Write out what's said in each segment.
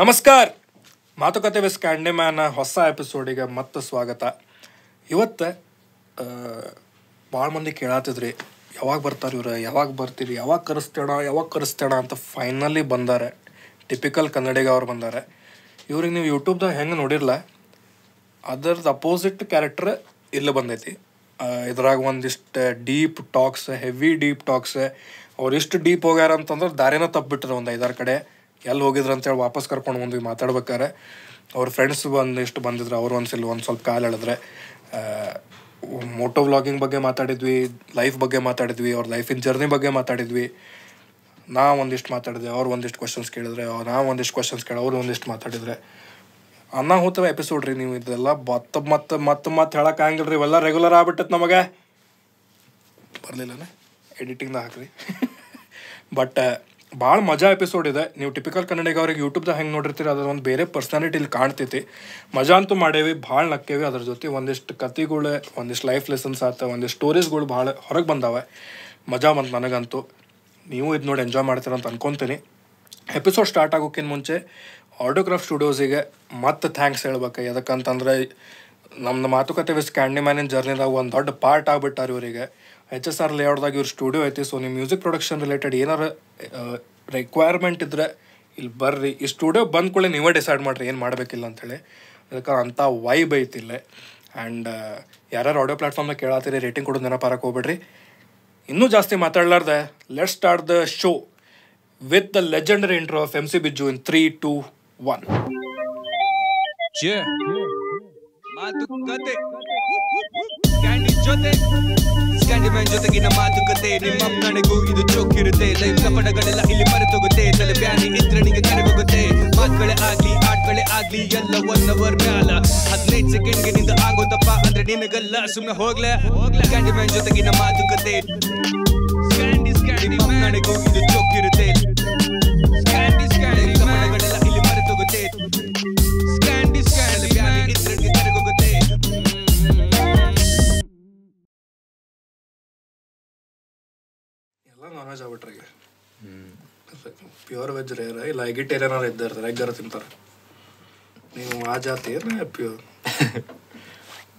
ನಮಸ್ಕಾರ ಮಾತುಕತೆ ವಿಸ್ ಕ್ಯಾಂಡಿಮ್ಯಾನ ಹೊಸ ಎಪಿಸೋಡಿಗೆ ಮತ್ತೆ ಸ್ವಾಗತ ಇವತ್ತು ಭಾಳ ಮಂದಿ ಕೇಳಾತಿದ್ರಿ ಯಾವಾಗ ಬರ್ತಾರೆ ಇವ್ರು ಯಾವಾಗ ಬರ್ತೀರಿ ಯಾವಾಗ ಕರೆಸ್ತೇಣ ಯಾವಾಗ ಕರೆಸ್ತೇಣ ಅಂತ ಫೈನಲಿ ಬಂದಾರೆ ಟಿಪಿಕಲ್ ಕನ್ನಡಿಗ ಅವ್ರು ಬಂದಾರೆ ಇವ್ರಿಗೆ ನೀವು ಯೂಟ್ಯೂಬ್ದಾಗ ಹೆಂಗೆ ನೋಡಿರಲ್ಲ ಅದರದ್ದು ಅಪೋಸಿಟ್ ಕ್ಯಾರೆಕ್ಟ್ರ್ ಇಲ್ಲಿ ಬಂದೈತಿ ಇದ್ರಾಗ ಒಂದಿಷ್ಟು deep talks heavy deep talks ಅವ್ರು ಎಷ್ಟು ಡೀಪ್ ಹೋಗ್ಯಾರ ಅಂತಂದ್ರೆ ದಾರಿನ ತಪ್ಪಿಬಿಟ್ರೆ ಒಂದು ಐದಾರು ಕಡೆ ಎಲ್ಲಿ ಹೋಗಿದ್ರು ಅಂತೇಳಿ ವಾಪಸ್ ಕರ್ಕೊಂಡು ಬಂದ್ವಿ ಮಾತಾಡ್ಬೇಕಾದ್ರೆ ಅವ್ರ ಫ್ರೆಂಡ್ಸ್ ಒಂದಿಷ್ಟು ಬಂದಿದ್ರು ಅವ್ರು ಒಂದ್ಸಲ ಒಂದು ಸ್ವಲ್ಪ ಕಾಲು ಹೇಳಿದ್ರೆ ಮೋಟೋ ವ್ಲಾಗಿಂಗ್ ಬಗ್ಗೆ ಮಾತಾಡಿದ್ವಿ ಲೈಫ್ ಬಗ್ಗೆ ಮಾತಾಡಿದ್ವಿ ಅವ್ರ ಲೈಫಿನ ಜರ್ನಿ ಬಗ್ಗೆ ಮಾತಾಡಿದ್ವಿ ನಾ ಒಂದಿಷ್ಟು ಮಾತಾಡಿದೆ ಅವ್ರು ಒಂದಿಷ್ಟು ಕ್ವಶನ್ಸ್ ಕೇಳಿದ್ರೆ ನಾ ಒಂದಿಷ್ಟು ಕ್ವಶನ್ಸ್ ಕೇಳಿ ಅವ್ರು ಒಂದಿಷ್ಟು ಮಾತಾಡಿದರೆ ಹೋತವ ಎಪಿಸೋಡ್ ರೀ ನೀವು ಇದೆಲ್ಲ ಮತ್ತೆ ಮತ್ತೆ ಮತ್ತೆ ಮತ್ತೆ ಹೇಳಕ್ಕೆ ಆಗಂಗಿಲ್ಲ ರೀ ಇವೆಲ್ಲ ರೆಗ್ಯುಲರ್ ಆಗ್ಬಿಟ್ಟತ್ ನಮಗೆ ಬರಲಿಲ್ಲನೆ ಎಡಿಟಿಂಗ್ನ ಹಾಕ್ರಿ ಬಟ್ ಭಾಳ ಮಜಾ ಎಪಿಸೋಡ್ ಇದೆ ನೀವು ಟಿಪಿಕಲ್ ಕನ್ನಡಿಗ ಅವ್ರಿಗೆ ಯೂಟ್ಯೂಬ್ದಾಗ ಹೆಂಗೆ ನೋಡಿರ್ತೀರಿ ಅದರ ಒಂದು ಬೇರೆ ಪರ್ಸನಾಲಿಟಿ ಇಲ್ಲಿ ಕಾಣ್ತೈತಿ ಮಜಾ ಅಂತೂ ಮಾಡೇವಿ ಭಾಳ ನಕ್ಕೇವಿ ಅದ್ರ ಜೊತೆ ಒಂದಿಷ್ಟು ಕತೆಗಳು ಒಂದಿಷ್ಟು ಲೈಫ್ ಲೆಸನ್ಸ್ ಆತ ಒಂದಿಷ್ಟು ಸ್ಟೋರೀಸ್ಗಳು ಭಾಳ ಹೊರಗೆ ಬಂದಾವೆ ಮಜಾ ಬಂತು ನನಗಂತೂ ನೀವು ಇದು ನೋಡಿ ಎಂಜಾಯ್ ಮಾಡ್ತೀರ ಅಂತ ಅನ್ಕೊತೀನಿ ಎಪಿಸೋಡ್ ಸ್ಟಾರ್ಟ್ ಆಗೋಕ್ಕಿಂತ ಮುಂಚೆ ಆಡಿಯೋಗ್ರಾಫ್ ಸ್ಟುಡಿಯೋಸಿಗೆ ಮತ್ತೆ ಥ್ಯಾಂಕ್ಸ್ ಹೇಳ್ಬೇಕು ಯಾಕಂತಂದ್ರೆ ನಮ್ಮ ಮಾತುಕತೆ ವಿಸ್ ಕ್ಯಾಂಡಿ ಮ್ಯಾನಿನ ಜರ್ನಿದಾಗ ಒಂದು ದೊಡ್ಡ ಪಾರ್ಟ್ ಆಗಿಬಿಟ್ಟಾರೆ ಇವರಿಗೆ ಎಚ್ ಎಸ್ ಆರ್ ಲೇಔಟ್ದಾಗ ಇವ್ರ ಸ್ಟುಡಿಯೋ ಐತಿ ಸೊ ನಿಮ್ಮ ಮ್ಯೂಸಿಕ್ ಪ್ರೊಡಕ್ಷನ್ ರಿಲೇಟೆಡ್ ಏನಾರು ರಿಕ್ವೈರ್ಮೆಂಟ್ ಇದ್ದರೆ ಇಲ್ಲಿ ಬರ್ರಿ ಈ ಸ್ಟುಡಿಯೋ ಬಂದ ಕೂಡಲೇ ನೀವೇ ಡಿಸೈಡ್ ಮಾಡಿರಿ ಏನು ಮಾಡಬೇಕಿಲ್ಲ ಅಂತೇಳಿ ಅದಕ್ಕೆ ಅಂಥ ವೈಬ್ ಇಲ್ಲ ಆ್ಯಂಡ್ ಯಾರ್ಯಾರು ಆಡಿಯೋ ಪ್ಲಾಟ್ಫಾರ್ಮ್ನಾಗ ಕೇಳತ್ತೀರಿ ರೇಟಿಂಗ್ ಕೊಡೋದು ನೆನಪಾರಕ್ಕೆ ಹೋಗ್ಬೇಡ್ರಿ ಇನ್ನೂ ಜಾಸ್ತಿ ಮಾತಾಡ್ಲಾರ್ದೆ let start the show with the legendary intro of M C Bijju in three two one ಮಾತು ಕತೆ ಜೊತೆ ಕ್ಯಾಂಡಿ ಮ್ಯಾನ್ ಜೊತೆಗಿನ ಮಾತುಕತೆ ನಿಮ್ಮ ನನಗೂ ಇದು ಚೋಕಿರುತ್ತೆ ಲೈಫ್ ಕಪಡಗಳೆಲ್ಲ ಇಲ್ಲಿ ಮರೆತೋಗುತ್ತೆ ತಲೆ ಬ್ಯಾನಿ ಕರೆ ಹೋಗುತ್ತೆ ಮಾತುಗಳೇ ಆಗ್ಲಿ ಆಟಗಳೇ ಆಗ್ಲಿ ಎಲ್ಲ ಒನ್ ಅವರ್ ಮ್ಯಾಲ ಹದಿನೈದು ಸೆಕೆಂಡ್ಗೆ ನಿಂದ ಆಗೋದಪ್ಪ ಅಂದ್ರೆ ನಿಮಗೆಲ್ಲ ಸುಮ್ಮನೆ ಹೋಗ್ಲೆ ಹೋಗ್ಲೆ ಕ್ಯಾಂಡಿ ಮ್ಯಾನ್ ಜೊತೆಗಿನ ಮಾತುಕತೆ ನಿಮ್ಮ ನನಗೂ ಇದು ಚೋಕಿರುತ್ತೆ ಇಲ್ಲಿ ಮರೆತೋಗುತ್ತೆ ನಾನ್ ವೆಜ್ ಹ್ಞೂ ಪ್ಯೂರ್ ವೆಜ್ ರೇರ್ ಇಲ್ಲ ವೆಜಿಟೇರಿಯನ್ ಅವ್ರು ಇದ್ದ ಇರ್ತಾರೆ ಎಗ್ಗರ ತಿಂತಾರೆ ನೀವು ಆ ಜಾತಿ ಪ್ಯೂರ್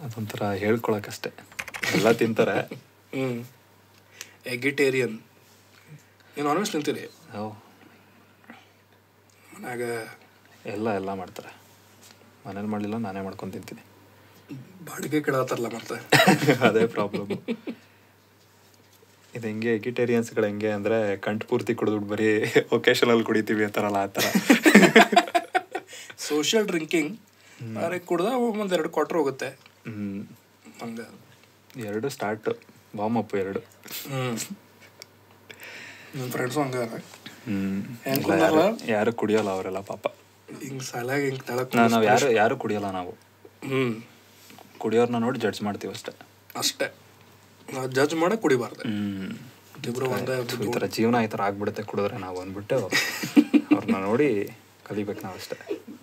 ಅದೊಂಥರ ಹೇಳ್ಕೊಳಕಷ್ಟೆ ಎಲ್ಲ ತಿಂತಾರೆ ಹ್ಞೂ ಎಗಿಟೇರಿಯನ್ ನೀನು ನಾನ್ ವೆಜ್ ತಿಂತೀರಿ ಮನೆಯಾಗ ಮನ್ಯಾಗ ಎಲ್ಲ ಎಲ್ಲ ಮಾಡ್ತಾರೆ ಮನೇಲಿ ಮಾಡಲಿಲ್ಲ ನಾನೇ ಮಾಡ್ಕೊಂಡು ತಿಂತೀನಿ ಬಾಡಿಗೆ ಕೆಡತ್ತಾರಲ್ಲ ಮತ್ತೆ ಅದೇ ಪ್ರಾಬ್ಲಮ್ ಇದು ಹೆಂಗೆ ಎಗಿಟೇರಿಯನ್ಸ್ಗಳು ಹೆಂಗೆ ಅಂದರೆ ಕಂಠ ಪೂರ್ತಿ ಕುಡಿದ್ಬಿಟ್ಟು ಬರೀ ಒಕೇಶನಲ್ಲಿ ಕುಡಿತೀವಿ ಅಂತಾರಲ್ಲ ಆ ಥರ ಸೋಷಿಯಲ್ ಡ್ರಿಂಕಿಂಗ್ ಆದರೆ ಕುಡ್ದ ಒಂದು ಎರಡು ಕ್ವಾರ್ಟರ್ ಹೋಗುತ್ತೆ ಹ್ಞೂ ಹಂಗೆ ಎರಡು ಸ್ಟಾರ್ಟ್ ವಾಮ್ ಅಪ್ ಎರಡು ನನ್ನ ಫ್ರೆಂಡ್ಸು ಹಂಗಾರೆ ಯಾರು ಕುಡಿಯೋಲ್ಲ ಅವರೆಲ್ಲ ಪಾಪ ಹಿಂಗೆ ಸಾಲಾಗಿ ಹಿಂಗೆ ತಳಕ್ ನಾವು ಯಾರು ಯಾರು ಕುಡಿಯೋಲ್ಲ ನಾವು ಹ್ಞೂ ಕುಡಿಯೋರನ್ನ ನೋಡಿ ಜಡ್ಜ್ ಮಾಡ್ತೀವಿ ಅಷ್ಟೇ ಅಷ್ಟೇ ಜಡ್ಜ್ ಮಾಡಕ್ ಕುಡಿಬಾರ್ದು ಇಬ್ರು ಒಂದೇ ಈ ಥರ ಜೀವನ ಈ ಥರ ಆಗ್ಬಿಡುತ್ತೆ ಕುಡಿದ್ರೆ ನಾವು ಅಂದ್ಬಿಟ್ಟು ಅವ್ರನ್ನ ನೋಡಿ ಕಲಿಬೇಕು ನಾವು ಅಷ್ಟೇ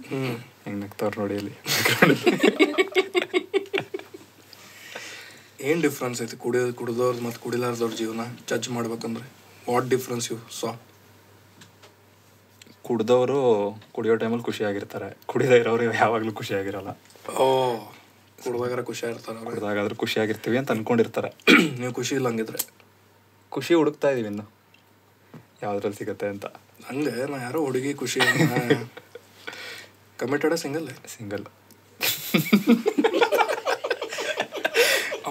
ಹೆಂಗ್ ಹೆಂಗೆ ನಗ್ತವ್ರು ನೋಡಿ ಅಲ್ಲಿ ಏನು ಡಿಫ್ರೆನ್ಸ್ ಐತಿ ಕುಡಿಯೋದು ಕುಡಿದವ್ರ ಮತ್ತೆ ಕುಡಿಲಾರ್ದವ್ರ ಜೀವನ ಜಡ್ಜ್ ಮಾಡ್ಬೇಕಂದ್ರೆ ವಾಟ್ ಡಿಫ್ರೆನ್ಸ್ ಯು ಸಾ ಕುಡ್ದವರು ಕುಡಿಯೋ ಟೈಮಲ್ಲಿ ಖುಷಿಯಾಗಿರ್ತಾರೆ ಕುಡಿದೇ ಇರೋರು ಯಾವಾಗಲೂ ಖುಷಿಯಾಗಿರಲ್ಲ ಓ ಇರ್ತಾರೆ ಖುಷಿಯಾಗಿರ್ತಾರೆ ಕುಡ್ದಾಗಾದ್ರೆ ಖುಷಿಯಾಗಿರ್ತೀವಿ ಅಂತ ಅನ್ಕೊಂಡಿರ್ತಾರೆ ನೀವು ಖುಷಿ ಇಲ್ಲ ಹಂಗಿದ್ರೆ ಖುಷಿ ಹುಡುಕ್ತಾ ಇದೀವಿ ಇನ್ನು ಯಾವ್ದ್ರಲ್ಲಿ ಸಿಗುತ್ತೆ ಅಂತ ಹಂಗೆ ನಾ ಯಾರೋ ಹುಡುಗಿ ಖುಷಿ ಕಮಿಟೆಡ ಸಿಂಗಲ್ ಸಿಂಗಲ್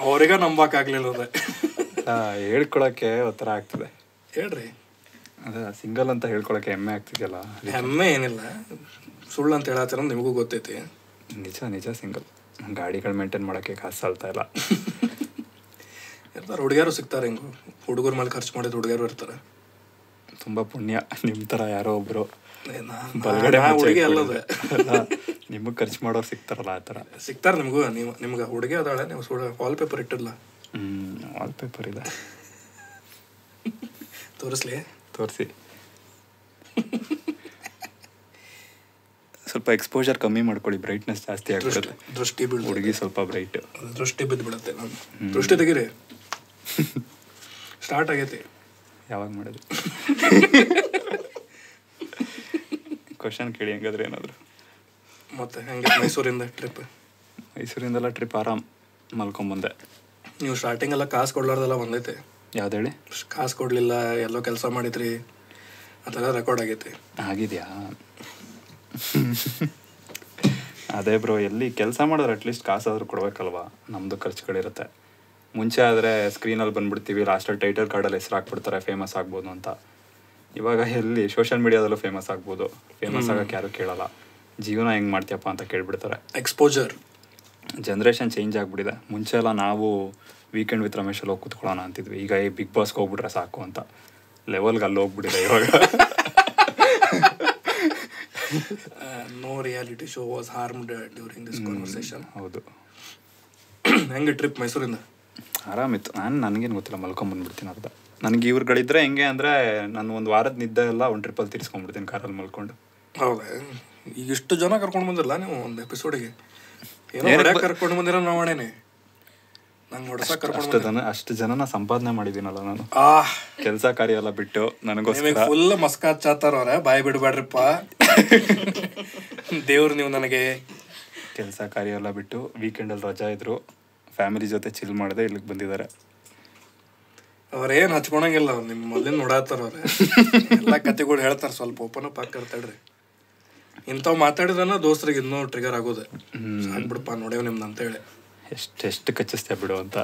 ಅವ್ರಿಗ ಆಗ್ಲಿಲ್ಲ ಅದೇ ಹೇಳ್ಕೊಳಕ್ಕೆ ಒತ್ತರ ಆಗ್ತದೆ ಹೇಳ್ರಿ ಅದ ಸಿಂಗಲ್ ಅಂತ ಹೇಳ್ಕೊಳಕ್ಕೆ ಹೆಮ್ಮೆ ಆಗ್ತಿದೆಯಲ್ಲ ಹೆಮ್ಮೆ ಏನಿಲ್ಲ ಸುಳ್ಳು ಅಂತ ಹೇಳತ್ತೀರ ನಿಮಗೂ ಗೊತ್ತೈತಿ ನಿಜ ನಿಜ ಸಿಂಗಲ್ ಗಾಡಿಗಳು ಮೇಂಟೈನ್ ಮಾಡೋಕ್ಕೆ ಕಾಸು ಸಾಲ್ತಾ ಇಲ್ಲ ಇರ್ತಾರೆ ಹುಡುಗಿಯರು ಸಿಗ್ತಾರೆ ಹಿಂಗು ಹುಡುಗರ ಮೇಲೆ ಖರ್ಚು ಮಾಡಿದ ಹುಡುಗಿಯರು ಇರ್ತಾರೆ ತುಂಬ ಪುಣ್ಯ ನಿಮ್ಮ ಥರ ಯಾರೋ ಒಬ್ಬರು ಹುಡುಗಿ ಅಲ್ಲದೆ ನಿಮಗೆ ಖರ್ಚು ಮಾಡೋರು ಸಿಗ್ತಾರಲ್ಲ ಆ ಥರ ಸಿಗ್ತಾರೆ ನಿಮಗೂ ನೀವು ನಿಮ್ಗೆ ಹುಡುಗಿ ಅದಾಳೆ ನೀವು ಸುಳ ವಾಲ್ ಪೇಪರ್ ಇಟ್ಟಿಲ್ಲ ಹ್ಞೂ ವಾಲ್ ಪೇಪರ್ ಇಲ್ಲ ತೋರಿಸ್ಲಿ ತೋರಿಸಿ ಸ್ವಲ್ಪ ಎಕ್ಸ್ಪೋಜರ್ ಕಮ್ಮಿ ಮಾಡ್ಕೊಳ್ಳಿ ಬ್ರೈಟ್ನೆಸ್ ಜಾಸ್ತಿ ಆಗುತ್ತೆ ದೃಷ್ಟಿ ಬಿಡುತ್ತೆ ಹುಡುಗಿ ಸ್ವಲ್ಪ ಬ್ರೈಟ್ ದೃಷ್ಟಿ ಬಿದ್ದು ಬಿಡುತ್ತೆ ದೃಷ್ಟಿ ತೆಗಿರಿ ಸ್ಟಾರ್ಟ್ ಆಗೈತೆ ಯಾವಾಗ ಮಾಡಿದ್ರು ಕ್ವಶನ್ ಕೇಳಿ ಹೆಂಗಾದ್ರೆ ಏನಾದರೂ ಮತ್ತೆ ಹೆಂಗೆ ಮೈಸೂರಿಂದ ಟ್ರಿಪ್ ಮೈಸೂರಿಂದೆಲ್ಲ ಟ್ರಿಪ್ ಆರಾಮ್ ಮಲ್ಕೊಂಬಂದೆ ನೀವು ಸ್ಟಾರ್ಟಿಂಗೆಲ್ಲ ಕಾಸು ಕೊಡ್ಲಾರ್ದೆಲ್ಲ ಬಂದೈತೆ ಯಾವ್ದು ಹೇಳಿ ಕಾಸು ಕೊಡಲಿಲ್ಲ ಎಲ್ಲೋ ಕೆಲಸ ಮಾಡಿದ್ರಿ ಅದೆಲ್ಲ ರೆಕಾರ್ಡ್ ಆಗೈತೆ ಆಗಿದೆಯಾ ಅದೇ ಬ್ರೋ ಎಲ್ಲಿ ಕೆಲಸ ಮಾಡಿದ್ರೆ ಅಟ್ಲೀಸ್ಟ್ ಕಾಸಾದರೂ ಕೊಡಬೇಕಲ್ವಾ ನಮ್ಮದು ಖರ್ಚುಗಳಿರುತ್ತೆ ಮುಂಚೆ ಆದರೆ ಸ್ಕ್ರೀನಲ್ಲಿ ಬಂದುಬಿಡ್ತೀವಿ ಲಾಸ್ಟಲ್ಲಿ ಟೈಟಲ್ ಕಾರ್ಡಲ್ಲಿ ಹೆಸರು ಹಾಕ್ಬಿಡ್ತಾರೆ ಫೇಮಸ್ ಆಗ್ಬೋದು ಅಂತ ಇವಾಗ ಎಲ್ಲಿ ಸೋಷಿಯಲ್ ಮೀಡಿಯಾದಲ್ಲೂ ಫೇಮಸ್ ಆಗ್ಬೋದು ಫೇಮಸ್ ಆಗೋಕ್ಕೆ ಯಾರೂ ಕೇಳಲ್ಲ ಜೀವನ ಹೆಂಗೆ ಮಾಡ್ತೀಯಪ್ಪ ಅಂತ ಕೇಳಿಬಿಡ್ತಾರೆ ಎಕ್ಸ್ಪೋಜರ್ ಜನ್ರೇಷನ್ ಚೇಂಜ್ ಆಗಿಬಿಟ್ಟಿದೆ ಮುಂಚೆ ಎಲ್ಲ ನಾವು ವೀಕೆಂಡ್ ವಿತ್ ರಮೇಶಲ್ಲಿ ಹೋಗಿ ಕುತ್ಕೊಳ್ಳೋಣ ಅಂತಿದ್ವಿ ಈಗ ಈ ಬಿಗ್ ಬಾಸ್ಗೆ ಹೋಗ್ಬಿಟ್ರೆ ಸಾಕು ಅಂತ ಲೆವೆಲ್ಗೆ ಅಲ್ಲಿ ಹೋಗ್ಬಿಟ್ಟಿದೆ ಇವಾಗ no reality show was harmed during this conversation ಹೌದು ಹೆಂಗೆ ಟ್ರಿಪ್ ಮೈಸೂರಿಂದ ಆರಾಮಿತ್ತು ನಾನು ನನಗೇನು ಗೊತ್ತಿಲ್ಲ ಮಲ್ಕೊಂಡ್ಬಂದ್ಬಿಡ್ತೀನಿ ಅರ್ಧ ನನಗೆ ಇವ್ರುಗಳಿದ್ರೆ ಹೆಂಗೆ ಅಂದರೆ ನಾನು ಒಂದು ವಾರದ ನಿದ್ದೆ ಎಲ್ಲ ಒಂದು ಟ್ರಿಪ್ಪಲ್ಲಿ ತೀರಿಸ್ಕೊಂಡ್ಬಿಡ್ತೀನಿ ಕಾರಲ್ಲಿ ಮಲ್ಕೊಂಡು ಹೌದಾ ಈಗ ಇಷ್ಟು ಜನ ಕರ್ಕೊಂಡು ಬಂದಿರಲ್ಲ ನೀವು ಒಂದು ಎಪಿಸೋಡಿಗೆ ಏನೋ ಕರ್ಕೊಂಡು ಬಂದಿರೋ ನಾವೇನೆ ಅಷ್ಟು ಜನ ಅಷ್ಟು ಜನನ ಸಂಪಾದನೆ ಮಾಡಿದೀನಲ್ಲ ನಾನು ಕೆಲಸ ಕಾರ್ಯ ಎಲ್ಲ ಬಿಟ್ಟು ನನಗೋಸ್ಕರ ಫುಲ್ ಹಚ್ಚಾತಾರ ಬಾಯ್ ಬಾಯಿ ಬಿಡಬೇಡ್ರಪ್ಪ ದೇವ್ರು ನೀವು ನನಗೆ ಕೆಲಸ ಕಾರ್ಯ ಎಲ್ಲ ಬಿಟ್ಟು ವೀಕೆಂಡ್ ಅಲ್ಲಿ ರಜಾ ಇದ್ರು ಫ್ಯಾಮಿಲಿ ಜೊತೆ ಚಿಲ್ ಮಾಡದೆ ಇಲ್ಲಿಗೆ ಬಂದಿದ್ದಾರೆ ಅವ್ರೇನು ಹಚ್ಕೊಳಂಗಿಲ್ಲ ಅವ್ರು ನಿಮ್ಮ ಮೊದಲಿನ ನೋಡತ್ತಾರ ಎಲ್ಲ ಕತೆಗಳು ಹೇಳ್ತಾರೆ ಸ್ವಲ್ಪ ಓಪನ್ ಅಪ್ ಹಾಕಿರ್ತಾಳ್ರಿ ಇಂಥವು ಮಾತಾಡಿದ್ರೆ ದೋಸ್ತರಿಗೆ ಇನ್ನೂ ಟ್ರಿಗರ್ ಆಗೋದೆ ಸಾಕ್ಬಿಡಪ್ಪ ನೋಡೇವ್ ನಿಮ್ದು ಅಂತೇಳಿ ಎಷ್ಟು ಎಷ್ಟು ಕಚ್ಚಿಸ್ತೇ ಬಿಡು ಅಂತ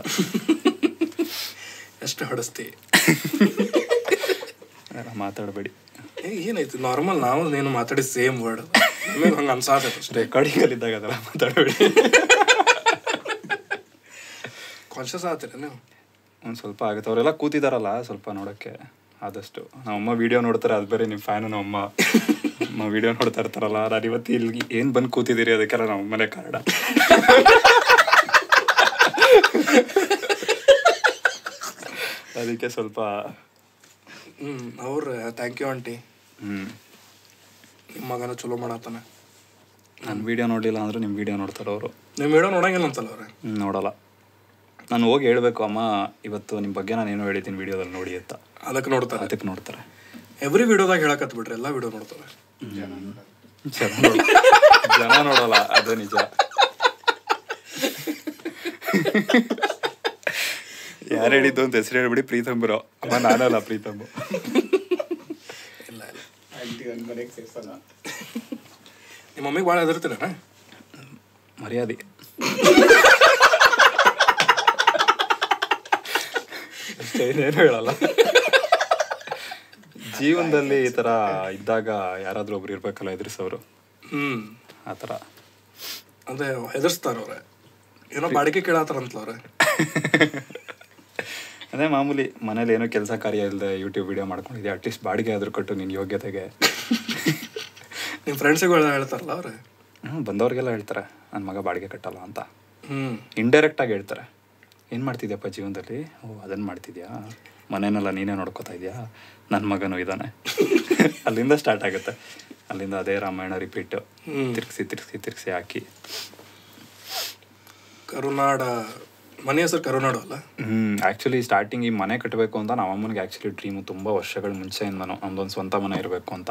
ಎಷ್ಟು ಹೊಡಿಸ್ತಿ ಮಾತಾಡಬೇಡಿ ಏನಾಯ್ತು ನಾರ್ಮಲ್ ನಾವು ನೀನು ಮಾತಾಡಿ ಸೇಮ್ ವರ್ಡ್ ಹಂಗೆ ರೆಕಾರ್ಡಿಂಗ್ ಅಲ್ಲಿ ಇದ್ದಾಗ ಅದೆಲ್ಲ ಮಾತಾಡಬೇಡಿ ಕಾನ್ಶಿಯಸ್ ಆಗ್ತೀರ ನೀವು ಒಂದು ಸ್ವಲ್ಪ ಆಗುತ್ತೆ ಅವರೆಲ್ಲ ಕೂತಿದಾರಲ್ಲ ಸ್ವಲ್ಪ ನೋಡೋಕ್ಕೆ ಆದಷ್ಟು ನಮ್ಮಮ್ಮ ವೀಡಿಯೋ ನೋಡ್ತಾರೆ ಅದು ಬೇರೆ ನಿಮ್ಮ ಫ್ಯಾನು ನಮ್ಮಅಮ್ಮ ಅಮ್ಮ ವೀಡಿಯೋ ನೋಡ್ತಾ ಇರ್ತಾರಲ್ಲ ನಾನು ಇವತ್ತು ಇಲ್ಲಿ ಏನು ಬಂದು ಕೂತಿದ್ದೀರಿ ಅದಕ್ಕೆಲ್ಲ ಮನೆ ಕಾರಣ ಅದಕ್ಕೆ ಸ್ವಲ್ಪ ಹ್ಞೂ ಅವ್ರು ಥ್ಯಾಂಕ್ ಯು ಆಂಟಿ ನಿಮ್ಮ ಮಗನ ಚಲೋ ಮಾಡತ್ತಾನೆ ನಾನು ವೀಡಿಯೋ ನೋಡಿಲ್ಲ ಅಂದ್ರೆ ನಿಮ್ಮ ವೀಡಿಯೋ ನೋಡ್ತಾರೆ ಅವರು ನಿಮ್ಮ ವೀಡಿಯೋ ನೋಡಂಗಿಲ್ಲ ಅಂತಲ್ಲ ಅವ್ರೆ ನೋಡಲ್ಲ ನಾನು ಹೋಗಿ ಹೇಳಬೇಕು ಅಮ್ಮ ಇವತ್ತು ನಿಮ್ಮ ಬಗ್ಗೆ ನಾನು ಏನೋ ಹೇಳಿದ್ದೀನಿ ವೀಡಿಯೋದಲ್ಲಿ ನೋಡಿ ಅಂತ ಅದಕ್ಕೆ ನೋಡ್ತಾರೆ ಅದಕ್ಕೆ ನೋಡ್ತಾರೆ ಎವ್ರಿ ವೀಡಿಯೋದಾಗ ಹೇಳಕತ್ ಬಿಡ್ರಿ ಎಲ್ಲ ವೀಡಿಯೋ ನೋಡ್ತಾರೆ ಜನ ನೋಡಲ್ಲ ಅದೇ ನಿಜ ಯಾರು ಹೇಳಿದ್ದು ಅಂತ ಹೆಸರು ಹೇಳ್ಬಿಡಿ ಪ್ರೀತಮ್ ಬರೋ ಅಮ್ಮ ನಾನಲ್ಲ ಪ್ರೀತಮ್ ಇಲ್ಲ ನಿಮ್ಮ ಮಮ್ಮಿಗೆ ಭಾಳ ಅದಿರ್ತೀರ ಮರ್ಯಾದೆ ಹೇಳಲ್ಲ ಜೀವನದಲ್ಲಿ ಈ ಥರ ಇದ್ದಾಗ ಯಾರಾದರೂ ಒಬ್ರು ಇರ್ಬೇಕಲ್ಲ ಎದುರಿಸೋರು ಹ್ಞೂ ಆ ಥರ ಅದೇ ಹೆದರ್ಸ್ತಾರವ್ರೆ ಏನೋ ಬಾಡಿಗೆ ಕೇಳತ್ತಾರಂತಲವ್ರೆ ಅದೇ ಮಾಮೂಲಿ ಮನೇಲಿ ಏನೋ ಕೆಲಸ ಕಾರ್ಯ ಇಲ್ಲದೆ ಯೂಟ್ಯೂಬ್ ವಿಡಿಯೋ ಮಾಡ್ಕೊಂಡಿದ್ದೆ ಅಟ್ಲೀಸ್ಟ್ ಬಾಡಿಗೆ ಆದರೂ ಕೊಟ್ಟು ನಿನ್ನ ಯೋಗ್ಯತೆಗೆ ನಿಮ್ಮ ಫ್ರೆಂಡ್ಸ್ಗಳು ಹೇಳ್ತಾರಲ್ಲ ಅವ್ರೆ ಹ್ಞೂ ಬಂದವ್ರಿಗೆಲ್ಲ ಹೇಳ್ತಾರೆ ನನ್ನ ಮಗ ಬಾಡಿಗೆ ಕಟ್ಟಲ್ಲ ಅಂತ ಹ್ಞೂ ಇಂಡೈರೆಕ್ಟಾಗಿ ಹೇಳ್ತಾರೆ ಏನು ಮಾಡ್ತಿದ್ಯಪ್ಪ ಜೀವನದಲ್ಲಿ ಓ ಅದನ್ನು ಮಾಡ್ತಿದ್ಯಾ ಮನೇನೆಲ್ಲ ನೀನೇ ನೋಡ್ಕೋತಾ ಇದೆಯಾ ನನ್ನ ಮಗನೂ ಇದ್ದಾನೆ ಅಲ್ಲಿಂದ ಸ್ಟಾರ್ಟ್ ಆಗುತ್ತೆ ಅಲ್ಲಿಂದ ಅದೇ ರಾಮಾಯಣ ರಿಪೀಟು ತಿರ್ಗಿಸಿ ತಿರ್ಗಿಸಿ ತಿರ್ಗಿಸಿ ಹಾಕಿ ಕರುನಾಡ ಮನೆ ಹೆಸರು ಕರುನಾಡು ಅಲ್ಲ ಹ್ಮ್ ಆಕ್ಚುಲಿ ಸ್ಟಾರ್ಟಿಂಗ್ ಈ ಮನೆ ಕಟ್ಟಬೇಕು ಅಂತ ನಮ್ಮ ಅಮ್ಮನಿಗೆ ಆಕ್ಚುಲಿ ಡ್ರೀಮು ತುಂಬ ವರ್ಷಗಳ ಮುಂಚೆಯಿಂದ ಒಂದೊಂದು ಸ್ವಂತ ಮನೆ ಇರಬೇಕು ಅಂತ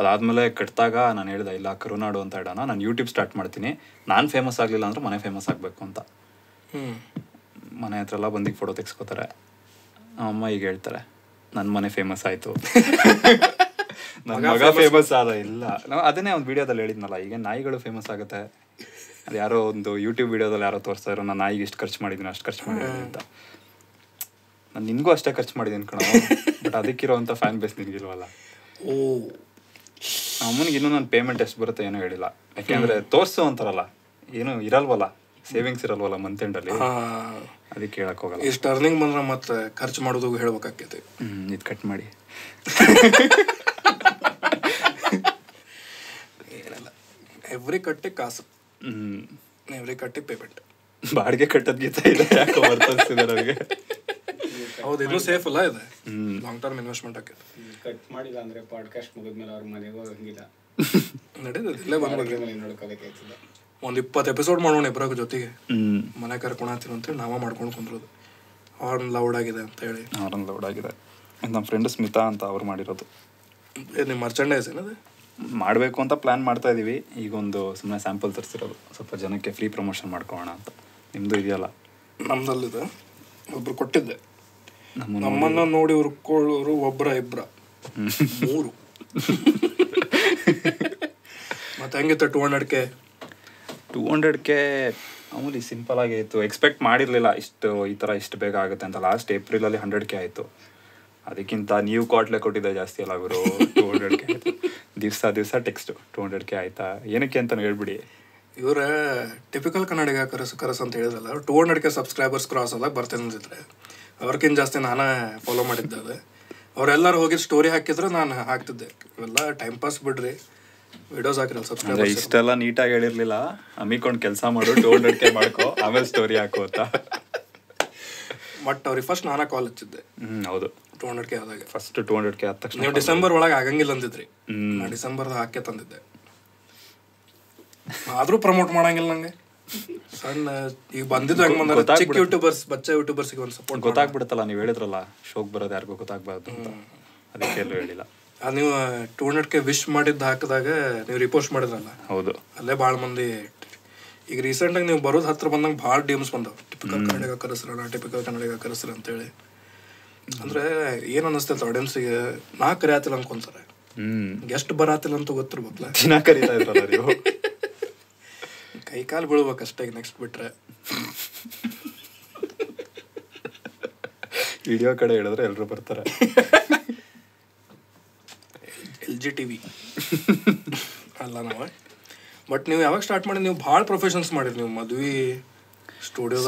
ಅದಾದ್ಮೇಲೆ ಕಟ್ಟಿದಾಗ ನಾನು ಹೇಳಿದೆ ಇಲ್ಲ ಕರುನಾಡು ಅಂತ ಹೇಳೋಣ ನಾನು ಯೂಟ್ಯೂಬ್ ಸ್ಟಾರ್ಟ್ ಮಾಡ್ತೀನಿ ನಾನು ಫೇಮಸ್ ಆಗಲಿಲ್ಲ ಅಂದ್ರೆ ಮನೆ ಫೇಮಸ್ ಆಗಬೇಕು ಅಂತ ಮನೆ ಹತ್ರ ಎಲ್ಲ ಬಂದಿಗೆ ಫೋಟೋ ತೆಗೆಸ್ಕೋತಾರೆ ಅಮ್ಮ ಈಗ ಹೇಳ್ತಾರೆ ನನ್ನ ಮನೆ ಫೇಮಸ್ ಆಯಿತು ನನ್ನ ಫೇಮಸ್ ಆದ ಇಲ್ಲ ಅದನ್ನೇ ಒಂದು ವಿಡಿಯೋದಲ್ಲಿ ಹೇಳಿದ್ನಲ್ಲ ಈಗ ನಾಯಿಗಳು ಫೇಮಸ್ ಆಗುತ್ತೆ ಅದು ಯಾರೋ ಒಂದು ಯೂಟ್ಯೂಬ್ ವಿಡಿಯೋದಲ್ಲಿ ಯಾರೋ ಇರೋ ನಾನು ನಾಯಿಗೆ ಇಷ್ಟು ಖರ್ಚು ಮಾಡಿದ್ದೀನಿ ಅಷ್ಟು ಖರ್ಚು ಮಾಡಿದ್ದೀನಿ ಅಂತ ನಾನು ನಿನಗೂ ಅಷ್ಟೇ ಖರ್ಚು ಮಾಡಿದ್ದೀನಿ ಕಣ ಬಟ್ ಅದಕ್ಕಿರೋವಂಥ ಫ್ಯಾನ್ ಬೇಸ್ ನಿನಗಿಲ್ವಲ್ಲ ಓ ಅಮ್ಮನಿಗೆ ಇನ್ನೂ ನಾನು ಪೇಮೆಂಟ್ ಎಷ್ಟು ಬರುತ್ತೆ ಏನೂ ಹೇಳಿಲ್ಲ ಯಾಕೆಂದ್ರೆ ತೋರಿಸು ಅಂತಾರಲ್ಲ ಏನು ಇರಲ್ವಲ್ಲ ಸೇವಿಂಗ್ಸ್ ಇರಲ್ವಲ್ಲ ಮಂತ್ ಎಂಡಲ್ಲಿ ಅದಕ್ಕೆ ಹೇಳಕ್ ಹೋಗಲ್ಲ ಎಷ್ಟು ಅರ್ನಿಂಗ್ ಬಂದ್ರೆ ಮತ್ತೆ ಖರ್ಚು ಮಾಡೋದು ಹೇಳ್ಬೇಕಾಕೈತಿ ಹ್ಞೂ ಇದು ಕಟ್ ಮಾಡಿ ಎವ್ರಿ ಕಟ್ಟೆ ಕಾಸು ಹ್ಞೂ ಕಟ್ಟಿ ಪೇಮೆಂಟ್ ಬಾಡಿಗೆ ಗೀತ ಇದೆ ಯಾಕೆ ವರ್ತಿಸ್ತಿದ್ದಾರೆ ಅವ್ರಿಗೆ ಹೌದು ಇದು ಸೇಫ್ ಅಲ್ಲ ಇದೆ ಲಾಂಗ್ ಟರ್ಮ್ ಇನ್ವೆಸ್ಟ್ಮೆಂಟ್ ಹಾಕಿ ಕಟ್ ಮಾಡಿಲ್ಲ ಅಂದ್ರೆ ಪಾಡ್ಕಾಸ್ಟ್ ಮುಗಿದ್ಮೇಲೆ ಅವ್ರ ಮನೆಗೆ ಹೋಗಂಗಿಲ್ಲ ನಡೀತದೆ ಇಲ್ಲೇ ಬಂದ್ಬಿಡ್ಲಿ ಮನೆ ನೋಡ್ಕೊಳಕ್ಕಾಯ್ತದೆ ಒಂದು ಇಪ್ಪತ್ತು ಎಪಿಸೋಡ್ ಮಾಡೋಣ ಇಬ್ಬರಾಗ ಜೊತೆಗೆ ಮನೆ ಕರ್ಕೊಂಡು ಹಾಕ್ತೀನಿ ಅಂತೇಳಿ ನಾವೇ ಮಾಡ್ಕೊಂಡು ಕುಂದ್ರದು ಹಾರ್ನ್ ಲೌಡ್ ಆಗಿದೆ ಅಂತ ಹೇಳಿ ಹಾರ್ನ್ ಲೌಡ್ ಆಗಿದೆ ನಮ್ಮ ಫ್ರೆಂಡ್ ಸ್ಮಿತಾ ಅಂತ ಅವ್ರು ಮಾಡಿರೋದು ನಿಮ್ಮ ಮರ್ಚಂಡೈಸ್ ಏನದು ಮಾಡಬೇಕು ಅಂತ ಪ್ಲ್ಯಾನ್ ಮಾಡ್ತಾ ಇದ್ದೀವಿ ಈಗೊಂದು ಸುಮ್ಮನೆ ಸ್ಯಾಂಪಲ್ ತರಿಸಿರೋದು ಸ್ವಲ್ಪ ಜನಕ್ಕೆ ಫ್ರೀ ಪ್ರಮೋಷನ್ ಮಾಡ್ಕೋಣ ಅಂತ ನಿಮ್ಮದು ಇದೆಯಲ್ಲ ನಮ್ಮದಲ್ಲಿದೆ ಒಬ್ರು ಕೊಟ್ಟಿದ್ದೆ ನಮ್ಮನ್ನು ನೋಡಿ ಹುರ್ಕೊಳ್ಳೋರು ಒಬ್ಬರ ಇಬ್ಬರ ಮೂರು ಮತ್ತು ಹೆಂಗಿತ್ತು two hundred K two hundred K ಅಮೂಲಿ ಸಿಂಪಲ್ ಆಗಿ ಇತ್ತು ಎಕ್ಸ್ಪೆಕ್ಟ್ ಮಾಡಿರಲಿಲ್ಲ ಇಷ್ಟು ಈ ಥರ ಇಷ್ಟು ಬೇಗ ಆಗುತ್ತೆ ಅಂತ ಲಾಸ್ಟ್ ಏಪ್ರಿಲಲ್ಲಿ ಹಂಡ್ರೆಡ್ ಕೆ ಆಯಿತು ಅದಕ್ಕಿಂತ ನೀವು ಕಾಟ್ಲೆ ಕೊಟ್ಟಿದ್ದೆ ಜಾಸ್ತಿ ಅಲ್ಲ ಗುರು ಟೂ ಹಂಡ್ರೆಡ್ ಕೆ ಆಯಿತು ದಿವಸ ದಿವಸ ಟೆಕ್ಸ್ಟು ಟೂ ಹಂಡ್ರೆಡ್ ಕೆ ಆಯ್ತಾ ಏನಕ್ಕೆ ಅಂತ ಹೇಳ್ಬಿಡಿ ಇವರ ಟಿಪಿಕಲ್ ಕನ್ನಡಿಗ ಕರಸು ಕರಸು ಅಂತ ಹೇಳಿದಲ್ಲ two hundred K subscribers cross ಆದಾಗ ಬರ್ತೇನೆ ಅವ್ರಕ್ಕಿಂತ ಜಾಸ್ತಿ ನಾನೇ ಫಾಲೋ ಮಾಡಿದ್ದೆ ಅದು ಅವರೆಲ್ಲರೂ ಹೋಗಿ ಸ್ಟೋರಿ ಹಾಕಿದ್ರೆ ನಾನು ಹಾಕ್ತಿದ್ದೆ ಇವೆಲ್ಲ ಟೈಮ್ ಪಾಸ್ ಬಿಡ್ರಿ ವಿಡಿಯೋಸ್ ಹಾಕಿರಲ್ಲ ಸಬ್ಸ್ಕ್ರೈಬರ್ ಇಷ್ಟೆಲ್ಲ ನೀಟಾಗಿ ಹೇಳಿರಲಿಲ್ಲ ಅಮ್ಮಿಕೊಂಡು ಕೆಲಸ ಮಾಡು ಟೂ ಹಂಡ್ರೆಡ್ ಕೆ ಮಾಡ್ಕೋ ಆಮೇಲೆ ಸ್ಟೋರಿ ಹಾಕು ಅಂತ ಬಟ್ ಅವ್ರಿಗೆ ಫಸ್ಟ್ ನಾನು ಕಾಲ್ ಹಚ್ಚಿದ್ದೆ ಹೌದು ಟೂ ಹಂಡ್ರೆಡ್ ಕೆ ಆದಾಗ ಫಸ್ಟ್ ಟೂ ಹಂಡ್ರೆಡ್ ಕೆ ಆದ ತಕ್ಷಣ ನೀವು ಡಿಸೆಂಬರ್ ಒಳಗೆ ಆಗಂಗಿಲ್ಲ ಅಂದಿದ್ರಿ ನಾನು ಡಿಸೆಂಬರ್ದ ಹಾಕಿ ತಂದಿದ್ದೆ ಆದರೂ ಪ್ರಮೋಟ್ ಮಾಡಂಗಿಲ್ಲ ನಂಗೆ ಸಣ್ಣ ಈಗ ಬಂದಿದ್ದು ಹೆಂಗ್ ಚಿಕ್ಕ ಯೂಟ್ಯೂಬರ್ಸ್ ಬಚ್ಚ ಯೂಟ್ಯೂಬರ್ಸ್ಗೆ ಒಂದು ಸಪೋರ್ಟ್ ಗೊತ್ತಾಗ್ಬಿಡುತ್ತಲ್ಲ ನೀವು ಹೇಳಿದ್ರಲ್ಲ ಶೋಕ್ ಬರೋದು ಯಾರಿಗೂ ಗೊತ್ತಾಗ್ಬಾರ್ದು ಅಂತ ಅದಕ್ಕೆ ಎಲ್ಲೂ ಹೇಳಿಲ್ಲ ಅದು ನೀವು ಟೂ ಹಂಡ್ರೆಡ್ ಕೆ ವಿಶ್ ಮಾಡಿದ್ದು ಹಾಕಿದಾಗ ನೀವು ರಿಪೋಸ್ಟ್ ಮಾಡಿದ್ರಲ್ಲ ಹೌದು ಅಲ್ಲೇ ಭಾಳ ಮಂದಿ ಈಗ ರೀಸೆಂಟಾಗಿ ನೀವು ಬರೋದ್ ಹತ್ರ ಬಂದಂಗೆ ಭಾಳ ಡಿಮ್ಸ್ ಬಂದವು ಟಿಪಿಕಲ್ ಕನ್ನಡಿಗ ನಾ ಟಿಪಿಕಲ್ ಕನ್ನಡಿಗ ಕರೆಸ್ರ ಅಂತೇಳಿ ಅಂದ್ರೆ ಏನು ಅನ್ನಿಸ್ತೈತೆ ಆಡಿಯನ್ಸಿಗೆ ನಾ ಕರೆಯತಿಲ್ಲ ಅನ್ಕೊಂತಾರೆ ಎಷ್ಟು ಬರಾತಿಲ್ಲ ಅಂತ ಗೊತ್ತಿರ್ಬೇಕಲ್ಲ ದಿನ ಕರೀತಾ ಇರಲ್ಲ ಕೈ ಕಾಲು ಬೀಳ್ಬೇಕು ಅಷ್ಟೇ ನೆಕ್ಸ್ಟ್ ಬಿಟ್ರೆ ವಿಡಿಯೋ ಕಡೆ ಹೇಳಿದ್ರೆ ಎಲ್ಲರೂ ಬರ್ತಾರೆ ಎಲ್ ಜಿ ಟಿ ವಿ ಅಲ್ಲ ನಾವು ಬಟ್ ನೀವು ಯಾವಾಗ ಸ್ಟಾರ್ಟ್ ಮಾಡಿ ನೀವು ಭಾಳ ಪ್ರೊಫೆಷನ್ಸ್ ಮಾಡಿರಿ ನೀವು ಮದುವೆ ಸ್ಟುಡಿಯೋ